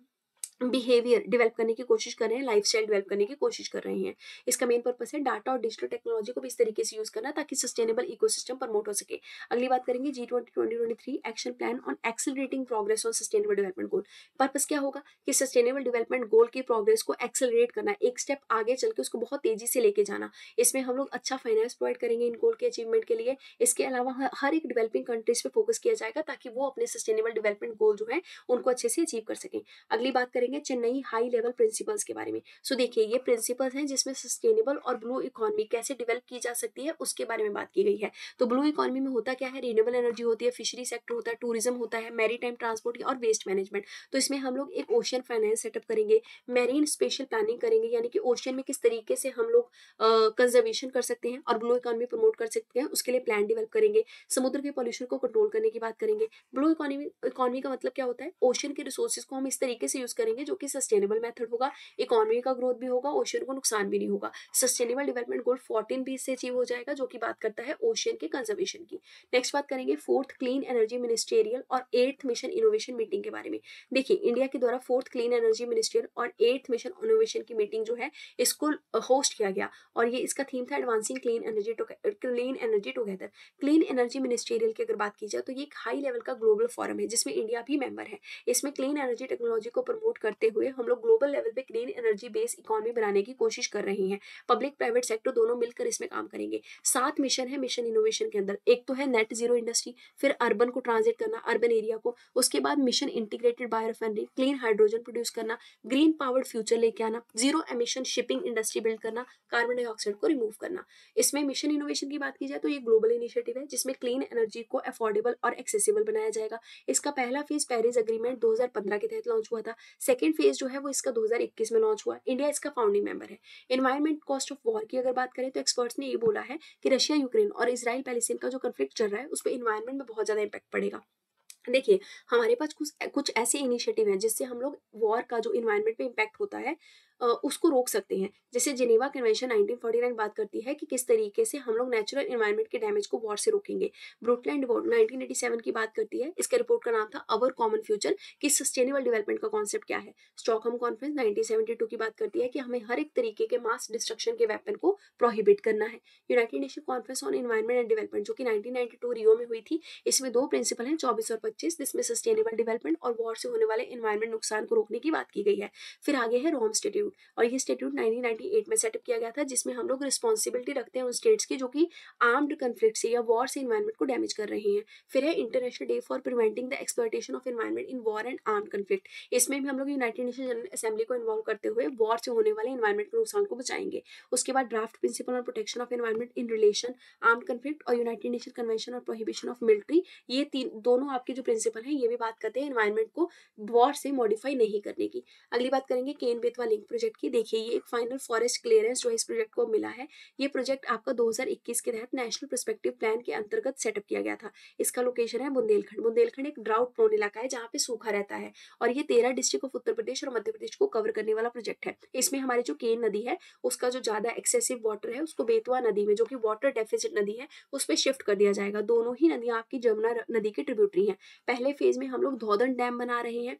S1: बिहेवियर डेवलप करने की कोशिश कर रहे हैं लाइफ स्टाइल डेवलप करने की कोशिश कर रहे हैं इसका मेन पर्पस है डाटा और डिजिटल टेक्नोलॉजी को भी इस तरीके से यूज करना ताकि सस्टेनेबल इकोसिस्टम प्रमोट हो सके अगली बात करेंगे G twenty twenty twenty three action plan on accelerating progress on sustainable development goal purpose क्या होगा कि सस्टेनेबल डेवलपमेंट गोल की प्रोग्रेस को एक्सेलरेट करना एक स्टेप आगे चल के उसको बहुत तेजी से लेके जाना इसमें हम लोग अच्छा फाइनेंस प्रोवाइड करेंगे इन गोल के अचीवमेंट के लिए इसके अलावा हर एक डेवलपिंग कंट्रीज पर फोकस किया जाएगा ताकि वो अपने सस्टेनेबल डेवलपमेंट गोल जो है उनको अच्छे से अचीव कर सकें अगली बात करेंगे करेंगे चेन्नई हाई लेवल प्रिंसिपल्स के बारे में सो देखिए ये प्रिंसिपल्स हैं जिसमें सस्टेनेबल और ब्लू इकोनॉमी कैसे डेवलप की जा सकती है उसके बारे में बात की गई है तो ब्लू इकोनॉमी में होता क्या है रिन्यूएबल एनर्जी होती है फिशरी सेक्टर होता है टूरिज्म होता है मेरी टाइम ट्रांसपोर्ट और वेस्ट मैनेजमेंट तो इसमें हम लोग एक ओशियन फाइनेंस सेटअप करेंगे मेरीन स्पेशल प्लानिंग करेंगे यानी कि ओशियन में किस तरीके से हम लोग कंजर्वेशन कर सकते हैं और ब्लू इकोनॉमी प्रमोट कर सकते हैं उसके लिए प्लान डेवलप करेंगे समुद्र के पॉल्यूशन को कंट्रोल करने की बात करेंगे ब्लू इकोनॉमी इकोनॉमी का मतलब क्या होता है ओशियन के रिसोर्सेज को हम इस तरीके से यूज करेंगे करेंगे जो कि सस्टेनेबल मेथड होगा इकोनॉमी का ग्रोथ भी होगा ओशन को नुकसान भी नहीं होगा सस्टेनेबल डेवलपमेंट गोल फोर्टीन भी इससे अचीव हो जाएगा जो कि बात करता है ओशन के कंजर्वेशन की नेक्स्ट बात करेंगे फोर्थ क्लीन एनर्जी मिनिस्टेरियल और एट्थ मिशन इनोवेशन मीटिंग के बारे में देखिए इंडिया के द्वारा फोर्थ क्लीन एनर्जी मिनिस्ट्रियल और एट्थ मिशन इनोवेशन की मीटिंग जो है इसको होस्ट किया गया और ये इसका थीम था advancing clean energy clean energy together clean energy ministerial की अगर बात की जाए तो ये एक हाई लेवल का ग्लोबल फॉरम है जिसमें इंडिया भी मेंबर है इसमें क्लीन एनर्जी टेक्नोलॉजी को प्रमोट करते हुए हम लोग ग्लोबल लेवल पे ग्रीन एनर्जी बेस्ड इकोनॉमी बनाने की कोशिश कर रहे हैं पब्लिक प्राइवेट सेक्टर दोनों मिलकर इसमें काम करेंगे सात मिशन है मिशन इनोवेशन के अंदर एक तो है नेट जीरो इंडस्ट्री फिर अर्बन को ट्रांजिट करना अर्बन एरिया को उसके बाद mission integrated biorefinery clean hydrogen produce करना ग्रीन पावर्ड फ्यूचर लेके आना zero emission shipping industry build करना कार्बन डाइऑक्साइड को रिमूव करना इसमें मिशन इनोवेशन की बात की जाए तो ये ग्लोबल इनिशिएटिव है जिसमें क्लीन एनर्जी को अफोर्डेबल और एक्सेसिबल बनाया जाएगा इसका पहला फेज पेरिस अग्रीमेंट 2015 के तहत लॉन्च हुआ था सेकेंड फेज जो है वो इसका 2021 में लॉन्च हुआ इंडिया इसका फाउंडिंग मेंबर है इन्वायरमेंट कॉस्ट ऑफ वॉर की अगर बात करें तो एक्सपर्ट्स ने ये बोला है कि रशिया यूक्रेन और इसराइल पैलेस्टीन का जो कन्फ्लिक्ट चल रहा है उस पर इन्वायरमेंट में बहुत ज़्यादा इम्पैक्ट पड़ेगा देखिए हमारे पास कुछ कुछ ऐसे इनिशिएटिव हैं जिससे हम लोग वॉर का जो इन्वायरमेंट पे इम्पैक्ट होता है उसको रोक सकते हैं जैसे जिनेवा कन्वेंशन 1949 बात करती है कि किस तरीके से हम लोग नेचुरल इन्वायरमेंट के डैमेज को वॉर से रोकेंगे ब्रुटलैंड वॉर 1987 की बात करती है इसके रिपोर्ट का नाम था अवर कॉमन फ्यूचर कि सस्टेनेबल डेवलपमेंट का कॉन्सेप्ट क्या है स्टॉकहोम कॉन्फ्रेंस 1972 की बात करती है कि हमें हर एक तरीके के मास डिस्ट्रक्शन के वेपन को प्रोहिबिट करना है United Nation conference on environment and development जो कि नाइनटीन रियो में हुई थी इसमें दो प्रिंसिपल हैं चौबीस और पच्चीस जिसमें सस्टेनेबल डेवलपमेंट और वॉर से होने वाले इन्वायरमेंट नुकसान को रोकने की बात की गई है फिर आगे है रोम इंस्टीट्यूट स्टेट्यूट और ये स्टेट्यूट 1998 में सेटअप किया गया था जिसमें हम लोग रिस्पॉन्सिबिलिटी रखते हैं उन स्टेट्स की जो कि आर्म्ड कन्फ्लिक्ट से या वॉर से इन्वायरमेंट को डैमेज कर रहे हैं फिर है international day for preventing the exploitation of environment in war and arm conflict इसमें भी हम लोग यूनाइटेड नेशन जनरल असेंबली को इन्वॉल्व करते हुए वॉर से होने वाले इन्वायरमेंट के नुकसान को बचाएंगे उसके बाद draft principle on protection of environment in relation arm conflict और यूनाइटेड नेशन कन्वेंशन और प्रोहिबिशन ऑफ मिलिट्री ये तीन दोनों आपके जो प्रिंसिपल हैं ये भी बात करते हैं इन्वायरमेंट को वॉर से मॉडिफाई नहीं करने की अगली बात करेंगे Ken Betwa link project project की देखिए ये एक फाइनल फॉरेस्ट क्लियरेंस जो है इस प्रोजेक्ट को मिला है ये प्रोजेक्ट आपका 2021 के तहत नेशनल प्रोस्पेक्टिव प्लान के अंतर्गत सेटअप किया गया था इसका लोकेशन है बुंदेलखंड बुंदेलखंड एक ड्राउट प्रोन इलाका है जहाँ पे सूखा रहता है और ये तेरह डिस्ट्रिक्ट ऑफ उत्तर प्रदेश और मध्य प्रदेश को कवर करने वाला प्रोजेक्ट है इसमें हमारी जो केन नदी है उसका जो ज्यादा एक्सेसिव वाटर है उसको बेतवा नदी में जो कि वाटर डेफिसिट नदी है उस पर शिफ्ट कर दिया जाएगा दोनों ही नदियां आपकी जमुना नदी की ट्रिब्यूटरी है पहले फेज में हम लोग धौदन डैम बना रहे हैं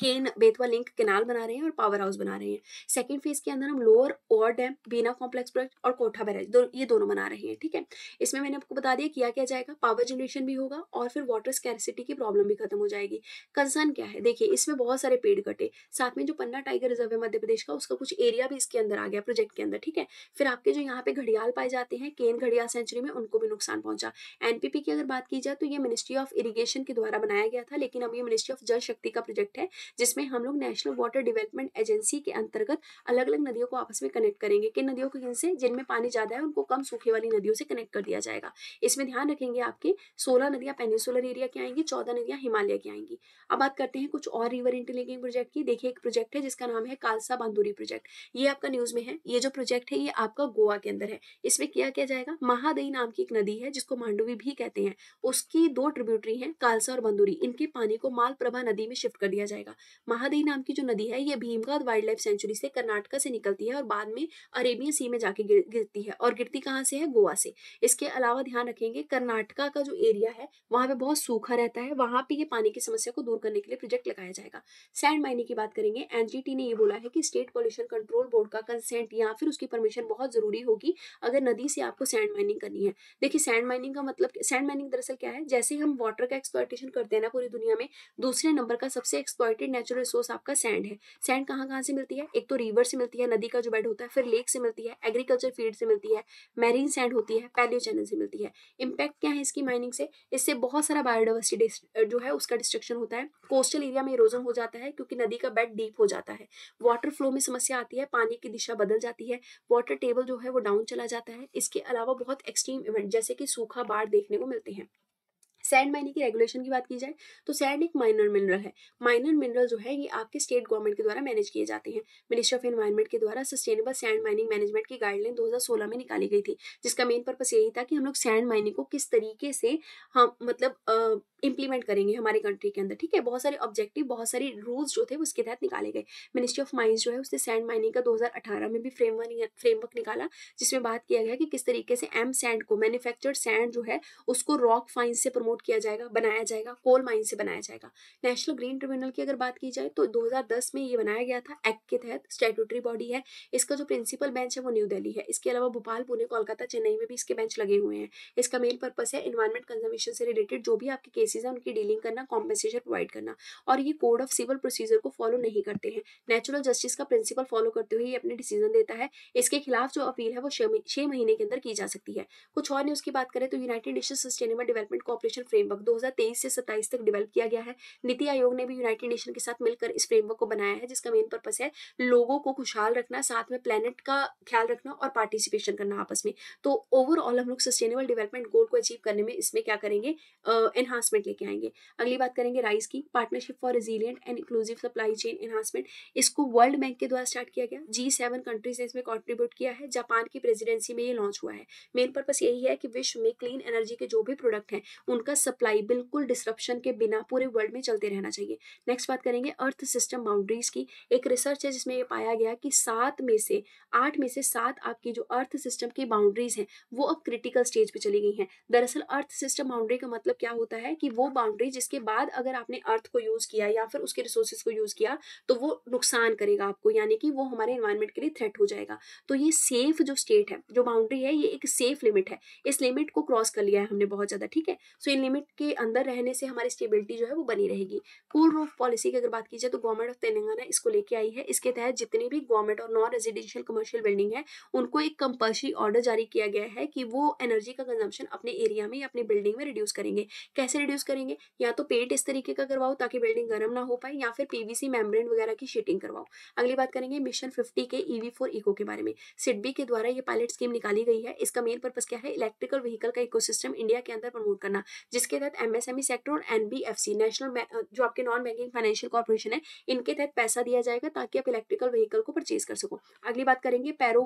S1: केन बेतवा लिंक केनाल बना रहे हैं और पावर हाउस बना रहे हैं सेकंड फेज के अंदर हम लोअर और डैम बीना कॉम्प्लेक्स प्रोजेक्ट और कोठा बैरेज दो, ये दोनों बना रहे हैं ठीक है इसमें मैंने आपको बता दिया किया क्या जाएगा पावर जनरेशन भी होगा और फिर वाटर स्कैरसिटी की प्रॉब्लम भी खत्म हो जाएगी कंसर्न क्या है देखिए इसमें बहुत सारे पेड़ कटे साथ में जो पन्ना टाइगर रिजर्व है मध्य प्रदेश का उसका कुछ एरिया भी इसके अंदर आ गया प्रोजेक्ट के अंदर ठीक है फिर आपके जो यहाँ पे घड़ियाल पाए जाते हैं केन घड़ियाल सेंचुरी में उनको भी नुकसान पहुंचा एनपीपी की अगर बात की जाए तो ये मिनिस्ट्री ऑफ इरीगेशन के द्वारा बनाया गया था लेकिन अब ये मिनिस्ट्री ऑफ जल शक्ति का प्रोजेक्ट है जिसमें हम लोग नेशनल वाटर डेवलपमेंट एजेंसी के अंतर्गत अलग अलग नदियों को आपस में कनेक्ट करेंगे किन नदियों को किनसे जिनमें पानी ज़्यादा है उनको कम सूखे वाली नदियों से कनेक्ट कर दिया जाएगा इसमें ध्यान रखेंगे आपके सोलह नदियां पेनिसुलर एरिया की आएंगी चौदह नदियां हिमालय की आएंगी अब बात करते हैं कुछ और रिवर इंटरलिंकिंग प्रोजेक्ट की देखिए एक प्रोजेक्ट है जिसका नाम है कालसा बांदूरी प्रोजेक्ट ये आपका न्यूज़ में है ये जो प्रोजेक्ट है ये आपका गोवा के अंदर है इसमें क्या किया जाएगा महादई नाम की एक नदी है जिसको मांडवी भी कहते हैं उसकी दो ट्रिब्यूटरी हैं कालसा और बंदूरी इनके पानी को मालप्रभा नदी में शिफ्ट कर दिया जाएगा जाएगा महादेवी नाम की जो नदी है ये भीमगढ़ वाइल्ड लाइफ सेंचुरी से कर्नाटका से निकलती है और बाद में अरेबियन सी में जाके गिर, गिरती है और गिरती कहाँ से है गोवा से इसके अलावा ध्यान रखेंगे कर्नाटका का जो एरिया है वहां पे बहुत सूखा रहता है वहां पे ये पानी की समस्या को दूर करने के लिए प्रोजेक्ट लगाया जाएगा सैंड माइनिंग की बात करेंगे एनजीटी ने ये बोला है कि स्टेट पॉल्यूशन कंट्रोल बोर्ड का कंसेंट या फिर उसकी परमिशन बहुत जरूरी होगी अगर नदी से आपको सैंड माइनिंग करनी है देखिए सैंड माइनिंग का मतलब सैंड माइनिंग दरअसल क्या है जैसे हम वाटर का एक्सप्लॉयटेशन करते हैं ना पूरी दुनिया में दूसरे नंबर का सबसे एक्सप्लॉय एक्सप्लॉयटेड नेचुरल रिसोर्स आपका सैंड है सैंड कहाँ कहाँ से मिलती है एक तो रिवर से मिलती है नदी का जो बेड होता है फिर लेक से मिलती है एग्रीकल्चर फील्ड से मिलती है मैरीन सैंड होती है पैलियो चैनल से मिलती है इम्पैक्ट क्या है इसकी माइनिंग से इससे बहुत सारा बायोडाइवर्सिटी जो है उसका डिस्ट्रक्शन होता है कोस्टल एरिया में इरोजन हो जाता है क्योंकि नदी का बेड डीप हो जाता है वाटर फ्लो में समस्या आती है पानी की दिशा बदल जाती है वाटर टेबल जो है वो डाउन चला जाता है इसके अलावा बहुत एक्सट्रीम इवेंट जैसे कि सूखा बाढ़ देखने को मिलते हैं सैंड माइनिंग की रेगुलेशन की बात की जाए तो सैंड एक माइनर मिनरल है माइनर मिनरल जो है ये आपके स्टेट गवर्नमेंट के द्वारा मैनेज किए जाते हैं मिनिस्ट्री ऑफ एनवायरमेंट के द्वारा सस्टेनेबल सैंड माइनिंग मैनेजमेंट की गाइडलाइन 2016 में निकाली गई थी जिसका मेन पर्पस यही था कि हम लोग सैंड माइनिंग को किस तरीके से हम मतलब इंप्लीमेंट करेंगे हमारे कंट्री के अंदर ठीक है बहुत सारे ऑब्जेक्टिव बहुत सारे रूल्स जो थे उसके तहत निकाले गए मिनिस्ट्री ऑफ माइंस जो है उसने सैंड माइनिंग का 2018 में भी फ्रेमवर्क फ्रेमवर्क निकाला जिसमें बात किया गया कि किस तरीके से एम सैंड को मैन्युफैक्चर्ड सैंड जो है उसको रॉक फाइन से प्रमोट किया जाएगा बनाया जाएगा कोल माइन से बनाया जाएगा नेशनल ग्रीन ट्रिब्यूनल की अगर बात की जाए तो दो में ये बनाया गया था एक्ट के तहत स्टेटूटरी बॉडी है इसका जो प्रिंसिपल बेंच है वो न्यू दिल्ली है इसके अलावा भोपाल पुणे कोलकाता चेन्नई में भी इसके बेंच लगे हुए हैं इसका मेन पर्पज है इन्वायरमेंट कंजर्वेशन से रिलेटेड जो भी आपके केस केसेस हैं उनकी डीलिंग करना कॉम्पेंसेशन प्रोवाइड करना और ये कोड ऑफ सिविल प्रोसीजर को फॉलो नहीं करते हैं नेचुरल जस्टिस का प्रिंसिपल फॉलो करते हुए ये अपने डिसीजन देता है इसके खिलाफ जो अपील है वो छह महीने के अंदर की जा सकती है कुछ और न्यूज़ की बात करें तो United Nation sustainable development cooperation framework दो से सत्ताईस तक डेवलप किया गया है नीति आयोग ने भी यूनाइटेड नेशन के साथ मिलकर इस फ्रेमवर्क को बनाया है जिसका मेन पर्पज है लोगों को खुशहाल रखना साथ में प्लानट का ख्याल रखना और पार्टिसिपेशन करना आपस में तो ओवरऑल हम लोग सस्टेनेबल डेवलपमेंट गोल को अचीव करने में इसमें क्या करेंगे एनहांसमेंट इनसाइट लेके आएंगे अगली बात करेंगे राइस की partnership for resilient and inclusive supply chain enhancement इसको वर्ल्ड बैंक के द्वारा स्टार्ट किया गया जी सेवन कंट्रीज ने इसमें कॉन्ट्रीब्यूट किया है जापान की प्रेजिडेंसी में ये लॉन्च हुआ है मेन पर्पस यही है कि विश्व में क्लीन एनर्जी के जो भी प्रोडक्ट हैं उनका सप्लाई बिल्कुल डिस्ट्रप्शन के बिना पूरे वर्ल्ड में चलते रहना चाहिए नेक्स्ट बात करेंगे अर्थ सिस्टम बाउंड्रीज की एक रिसर्च है जिसमें यह पाया गया कि सात में से आठ में से सात आपकी जो अर्थ सिस्टम की बाउंड्रीज हैं वो अब क्रिटिकल स्टेज पे चली गई हैं दरअसल अर्थ सिस्टम बाउंड्री का मतलब क्या होता है कि वो बाउंड्री जिसके बाद अगर आपने अर्थ को यूज़ किया या फिर उसके रिसोर्सेज को यूज़ किया तो वो नुकसान करेगा आपको यानी कि वो हमारे इन्वायरमेंट के लिए थ्रेट हो जाएगा तो ये सेफ जो स्टेट है जो बाउंड्री है ये एक सेफ लिमिट है इस लिमिट को क्रॉस कर लिया है हमने बहुत ज़्यादा ठीक है सो इन लिमिट के अंदर रहने से हमारी स्टेबिलिटी जो है वो बनी रहेगी कूल रूफ पॉलिसी की अगर बात की जाए तो गवर्नमेंट ऑफ तेलंगाना इसको लेके आई है इसके तहत जितनी भी गवर्नमेंट और नॉन रेजिडेंशियल कमर्शियल बिल्डिंग है उनको एक कंपल्सरी ऑर्डर जारी किया गया है कि वो एनर्जी का कंजम्पशन अपने एरिया में या अपनी बिल्डिंग में रिड्यूस करेंगे कैसे रिड्यूस यूज करेंगे या तो पेंट इस तरीके का करवाओ ताकि बिल्डिंग गर्म ना हो पाए या फिर पीवीसी मेम्ब्रेन वगैरह की शीटिंग करवाओ अगली बात करेंगे mission fifty K EV for eco के बारे में सिडबी के द्वारा ये पायलट स्कीम निकाली गई है इसका मेन पर्पज क्या है इलेक्ट्रिकल व्हीकल का इको इंडिया के अंदर प्रमोट करना जिसके तहत एमएसएमई सेक्टर e और एनबीएफसी नेशनल जो आपके नॉन बैंकिंग फाइनेंशियल कॉर्पोरेशन है इनके तहत पैसा दिया जाएगा ताकि आप इलेक्ट्रिकल व्हीकल को परचेज कर सको अगली बात करेंगे पैरो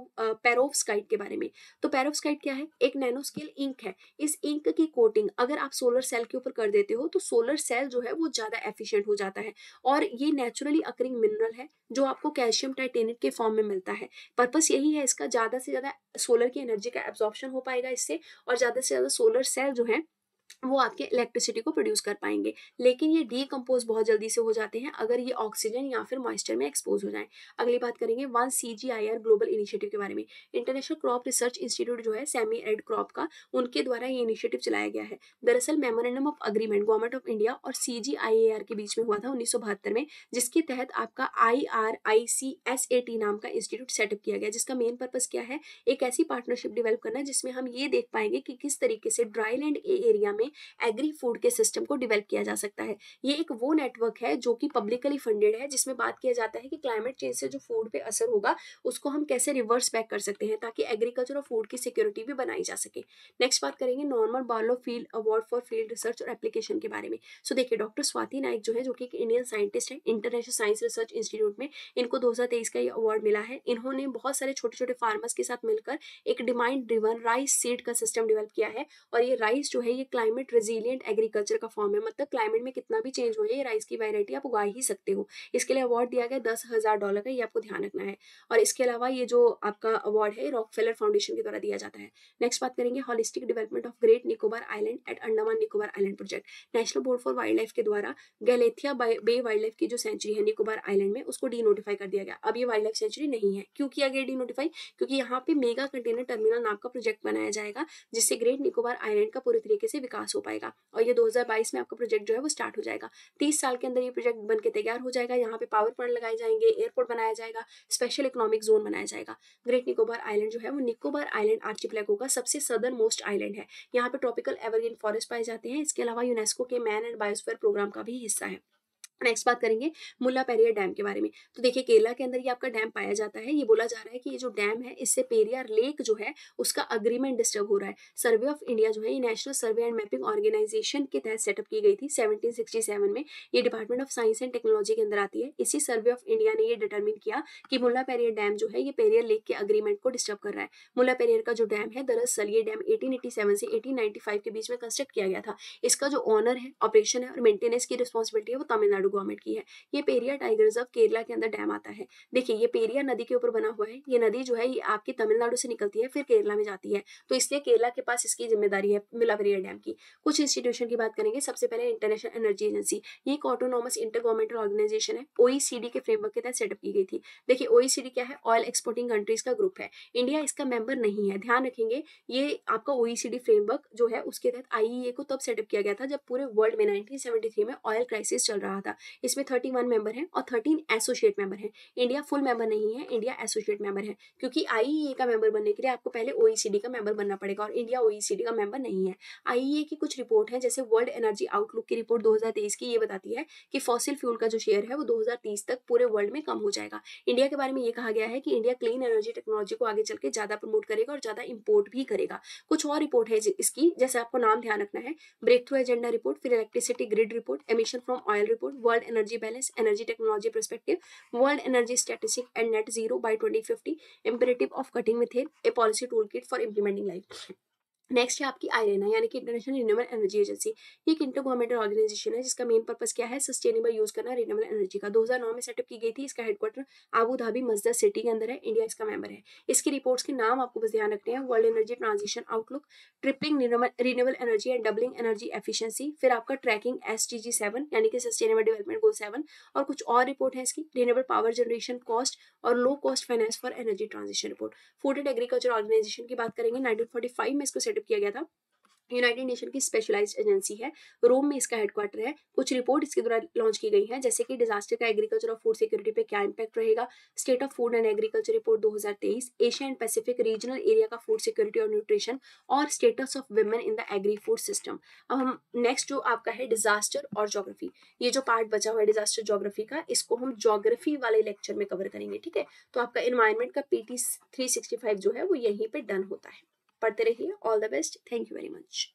S1: पैरोवस्काइट के बारे में तो पैरोवस्काइट क्या है एक नैनो स्केल इंक है इस इंक की कोटिंग अगर आप सोलर सेल के ऊपर कर देते हो तो सोलर सेल जो है वो ज़्यादा एफिशिएंट हो जाता है और ये नेचुरली अकरिंग मिनरल है जो आपको कैल्शियम टाइटेनेट के फॉर्म में मिलता है पर्पस यही है इसका ज़्यादा से ज़्यादा सोलर की एनर्जी का एब्जॉर्प्शन हो पाएगा इससे और ज़्यादा से ज़्यादा सोलर सेल जो है वो आपके इलेक्ट्रिसिटी को प्रोड्यूस कर पाएंगे लेकिन ये डीकम्पोज बहुत जल्दी से हो जाते हैं अगर ये ऑक्सीजन या फिर मॉइस्चर में एक्सपोज हो जाए अगली बात करेंगे one C G I R global initiative के बारे में इंटरनेशनल क्रॉप रिसर्च इंस्टीट्यूट जो है सेमी एड क्रॉप का उनके द्वारा ये इनिशिएटिव चलाया गया है दरअसल memorandum of agreement government of India और सी जी आई आर के बीच में हुआ था उन्नीस में जिसके तहत आपका I R I C S A T नाम का इंस्टीट्यूट सेटअप किया गया जिसका मेन पर्पज क्या है एक ऐसी पार्टनरशिप डिवेलप करना जिसमें हम ये देख पाएंगे कि किस तरीके से ड्राई लैंड एरिया में एग्री फूड के सिस्टम को डेवलप किया जा सकता है ये एक वो नेटवर्क है जो कि पब्लिकली फंडेड है जिसमें बात किया जाता है कि क्लाइमेट चेंज से जो फूड पे असर होगा उसको हम कैसे रिवर्स बैक कर सकते हैं ताकि एग्रीकल्चर और फूड की सिक्योरिटी भी बनाई जा सके नेक्स्ट बात करेंगे Norman Borlaug field award for field research और एप्लीकेशन के बारे में सो so, देखिए डॉक्टर स्वाति नायक जो है जो कि एक इंडियन साइंटिस्ट है इंटरनेशनल साइंस रिसर्च इंस्टीट्यूट में इनको दो का ये अवार्ड मिला है इन्होंने बहुत सारे छोटे छोटे फार्मर्स के साथ मिलकर एक डिमांड ड्रिवन राइस सीड का सिस्टम डेवलप किया है और ये राइस जो है ये क्लाइमेट क्लाइमेट रेजिलियंट एग्रीकल्चर का फॉर्म है मतलब क्लाइमेट में कितना भी चेंज हो जाए राइस की वैरायटी आप उगा ही सकते हो इसके लिए अवार्ड दिया गया दस हज़ार डॉलर का ये आपको ध्यान रखना है और इसके अलावा ये जो आपका अवार्ड है रॉक फेलर फाउंडेशन के द्वारा दिया जाता है नेक्स्ट बात करेंगे holistic development of great Nicobar island at Andaman Nicobar island project national board for wildlife के द्वारा गैलेथिया बे वाइल्ड लाइफ की जो सेंचुरी है निकोबार आइलैंड में उसको डीनोटिफाई कर दिया गया अब ये वाइल्ड लाइफ सेंचुरी नहीं है क्यों किया गया डीनोटिफाई क्योंकि यहाँ पे मेगा कंटेनर टर्मिनल नाम का प्रोजेक्ट बनाया जाएगा जिससे ग्रेट निकोबार आइलैंड का पूरी तरीके से विकास विकास हो पाएगा और ये 2022 में आपका प्रोजेक्ट जो है वो स्टार्ट हो जाएगा तीस साल के अंदर ये प्रोजेक्ट बन के तैयार हो जाएगा यहाँ पे पावर प्लांट लगाए जाएंगे एयरपोर्ट बनाया जाएगा स्पेशल इकोनॉमिक जोन बनाया जाएगा ग्रेट निकोबार आइलैंड जो है वो निकोबार आइलैंड आर्चिप्लेगो का सबसे सदर मोस्ट आइलैंड है यहाँ पे ट्रॉपिकल एवरग्रीन फॉरेस्ट पाए जाते हैं इसके अलावा यूनेस्को के मैन एंड बायोस्फेयर प्रोग्राम का भी हिस्सा है नेक्स्ट बात करेंगे मुला पेरियर डैम के बारे में तो देखिए केरला के अंदर ये आपका डैम पाया जाता है ये बोला जा रहा है कि ये जो डैम है इससे पेरियार लेक जो है उसका अग्रीमेंट डिस्टर्ब हो रहा है सर्वे ऑफ इंडिया जो है ये national survey and mapping organisation के तहत सेटअप की गई थी सेवनटीन में ये department of science and technology के अंदर आती है इसी सर्वे ऑफ इंडिया ने यह डिटर्मिन किया कि मुला पेरियर डैम जो है ये पेरियर लेक के अग्रीमेंट को डिस्टर्ब कर रहा है मुला पेरियर का जो डैम है दरअसल ये डैम एटीन से एटीन के बीच में कंस्ट्रक्ट किया गया था इसका जो ऑनर है ऑपरेशन है और मेंटेनेंस की रिस्पॉन्सिबिलिटी है वो तमिलनाडु तमिलनाडु गवर्नमेंट की है ये पेरिया टाइगर रिजर्व केरला के अंदर डैम आता है देखिए ये पेरिया नदी के ऊपर बना हुआ है ये नदी जो है ये आपकी तमिलनाडु से निकलती है फिर केरला में जाती है तो इसलिए केरला के पास इसकी जिम्मेदारी है मिलावरिया डैम की कुछ इंस्टीट्यूशन की बात करेंगे सबसे पहले इंटरनेशनल एनर्जी एजेंसी ये एक ऑटोनॉमस इंटर गवर्नमेंटल ऑर्गेनाइजेशन है ओईसीडी के फ्रेमवर्क के तहत सेटअप की गई थी देखिए ओईसीडी क्या है ऑयल एक्सपोर्टिंग कंट्रीज का ग्रुप है इंडिया इसका मेंबर नहीं है ध्यान रखेंगे ये आपका ओईसीडी फ्रेमवर्क जो है उसके तहत आईईए e को तब सेटअप किया गया था जब पूरे वर्ल्ड में 1973 में ऑयल क्राइसिस चल रहा था इसमें थर्टी वन मेंबर हैं और थर्टीन एसोसिएट मेंबर हैं इंडिया फुल मेंबर नहीं है इंडिया एसोसिएट मेंबर है क्योंकि आईईए e का मेंबर बनने के लिए आपको पहले ओईसीडी e का मेंबर बनना पड़ेगा और इंडिया ओईसीडी e का मेंबर नहीं है आईईए की कुछ रिपोर्ट है जैसे वर्ल्ड एनर्जी आउटलुक की रिपोर्ट 2023 की ये बताती है कि फॉसिल फ्यूल का जो शेयर है वो 2030 तक पूरे वर्ल्ड में कम हो जाएगा इंडिया के बारे में ये कहा गया है कि इंडिया क्लीन एनर्जी टेक्नोलॉजी को आगे चल के ज्यादा प्रमोट करेगा और ज्यादा इंपोर्ट भी करेगा कुछ और रिपोर्ट है इसकी जैसे आपको नाम ध्यान रखना है ब्रेक थ्रू एजेंडा रिपोर्ट फिर electricity grid report emission from oil report world energy balance energy technology perspective world energy statistic and net zero by twenty fifty imperative of cutting methane a policy toolkit for implementing life next है आपकी आईरेना यानी कि international renewable energy agency ये एक inter governmental organisation है जिसका main purpose क्या है सस्टेनेबल यूज करना रिन्यूबल एनर्जी का 2009 में सेटअप की गई थी इसका हेडक्वार्टर आबू धाबी मस्जिद सिटी के अंदर है इंडिया इसका मेंबर है इसकी रिपोर्ट्स के नाम आपको बस ध्यान रखने हैं world energy transition outlook tripling renewable energy and doubling energy efficiency फिर आपका ट्रैकिंग एस टी सेवन यानी कि सस्टेनेबल डेवलपमेंट गोल सेवन और कुछ और रिपोर्ट है इसकी रिन्यूबल पावर जनरेशन कॉस्ट और low cost finance for energy transition report food and agriculture organisation की बात करेंगे नाइनटीन में इसको सेटअप किया गया था यूनाइटेड नेशन की स्पेशलाइज एजेंसी है रोम में इसका हेडक्वार्टर है कुछ रिपोर्ट इसके द्वारा लॉन्च की गई है जैसे कि डिजास्टर का एग्रीकल्चर और फूड सिक्योरिटी पे क्या इंपैक्ट रहेगा state of food and agriculture report 2023 Asia and Pacific regional area का फूड सिक्योरिटी और न्यूट्रिशन और status of women in the agri food system अब हम नेक्स्ट जो आपका है डिजास्टर और जोग्राफी ये जो पार्ट बचा हुआ है डिजास्टर जोग्राफी का इसको हम जोग्राफी वाले लेक्चर में कवर करेंगे ठीक है तो आपका इन्वायरमेंट का पीटी थ्री जो है वो यहीं पर डन होता है पढ़ते रहिए all the best thank you very much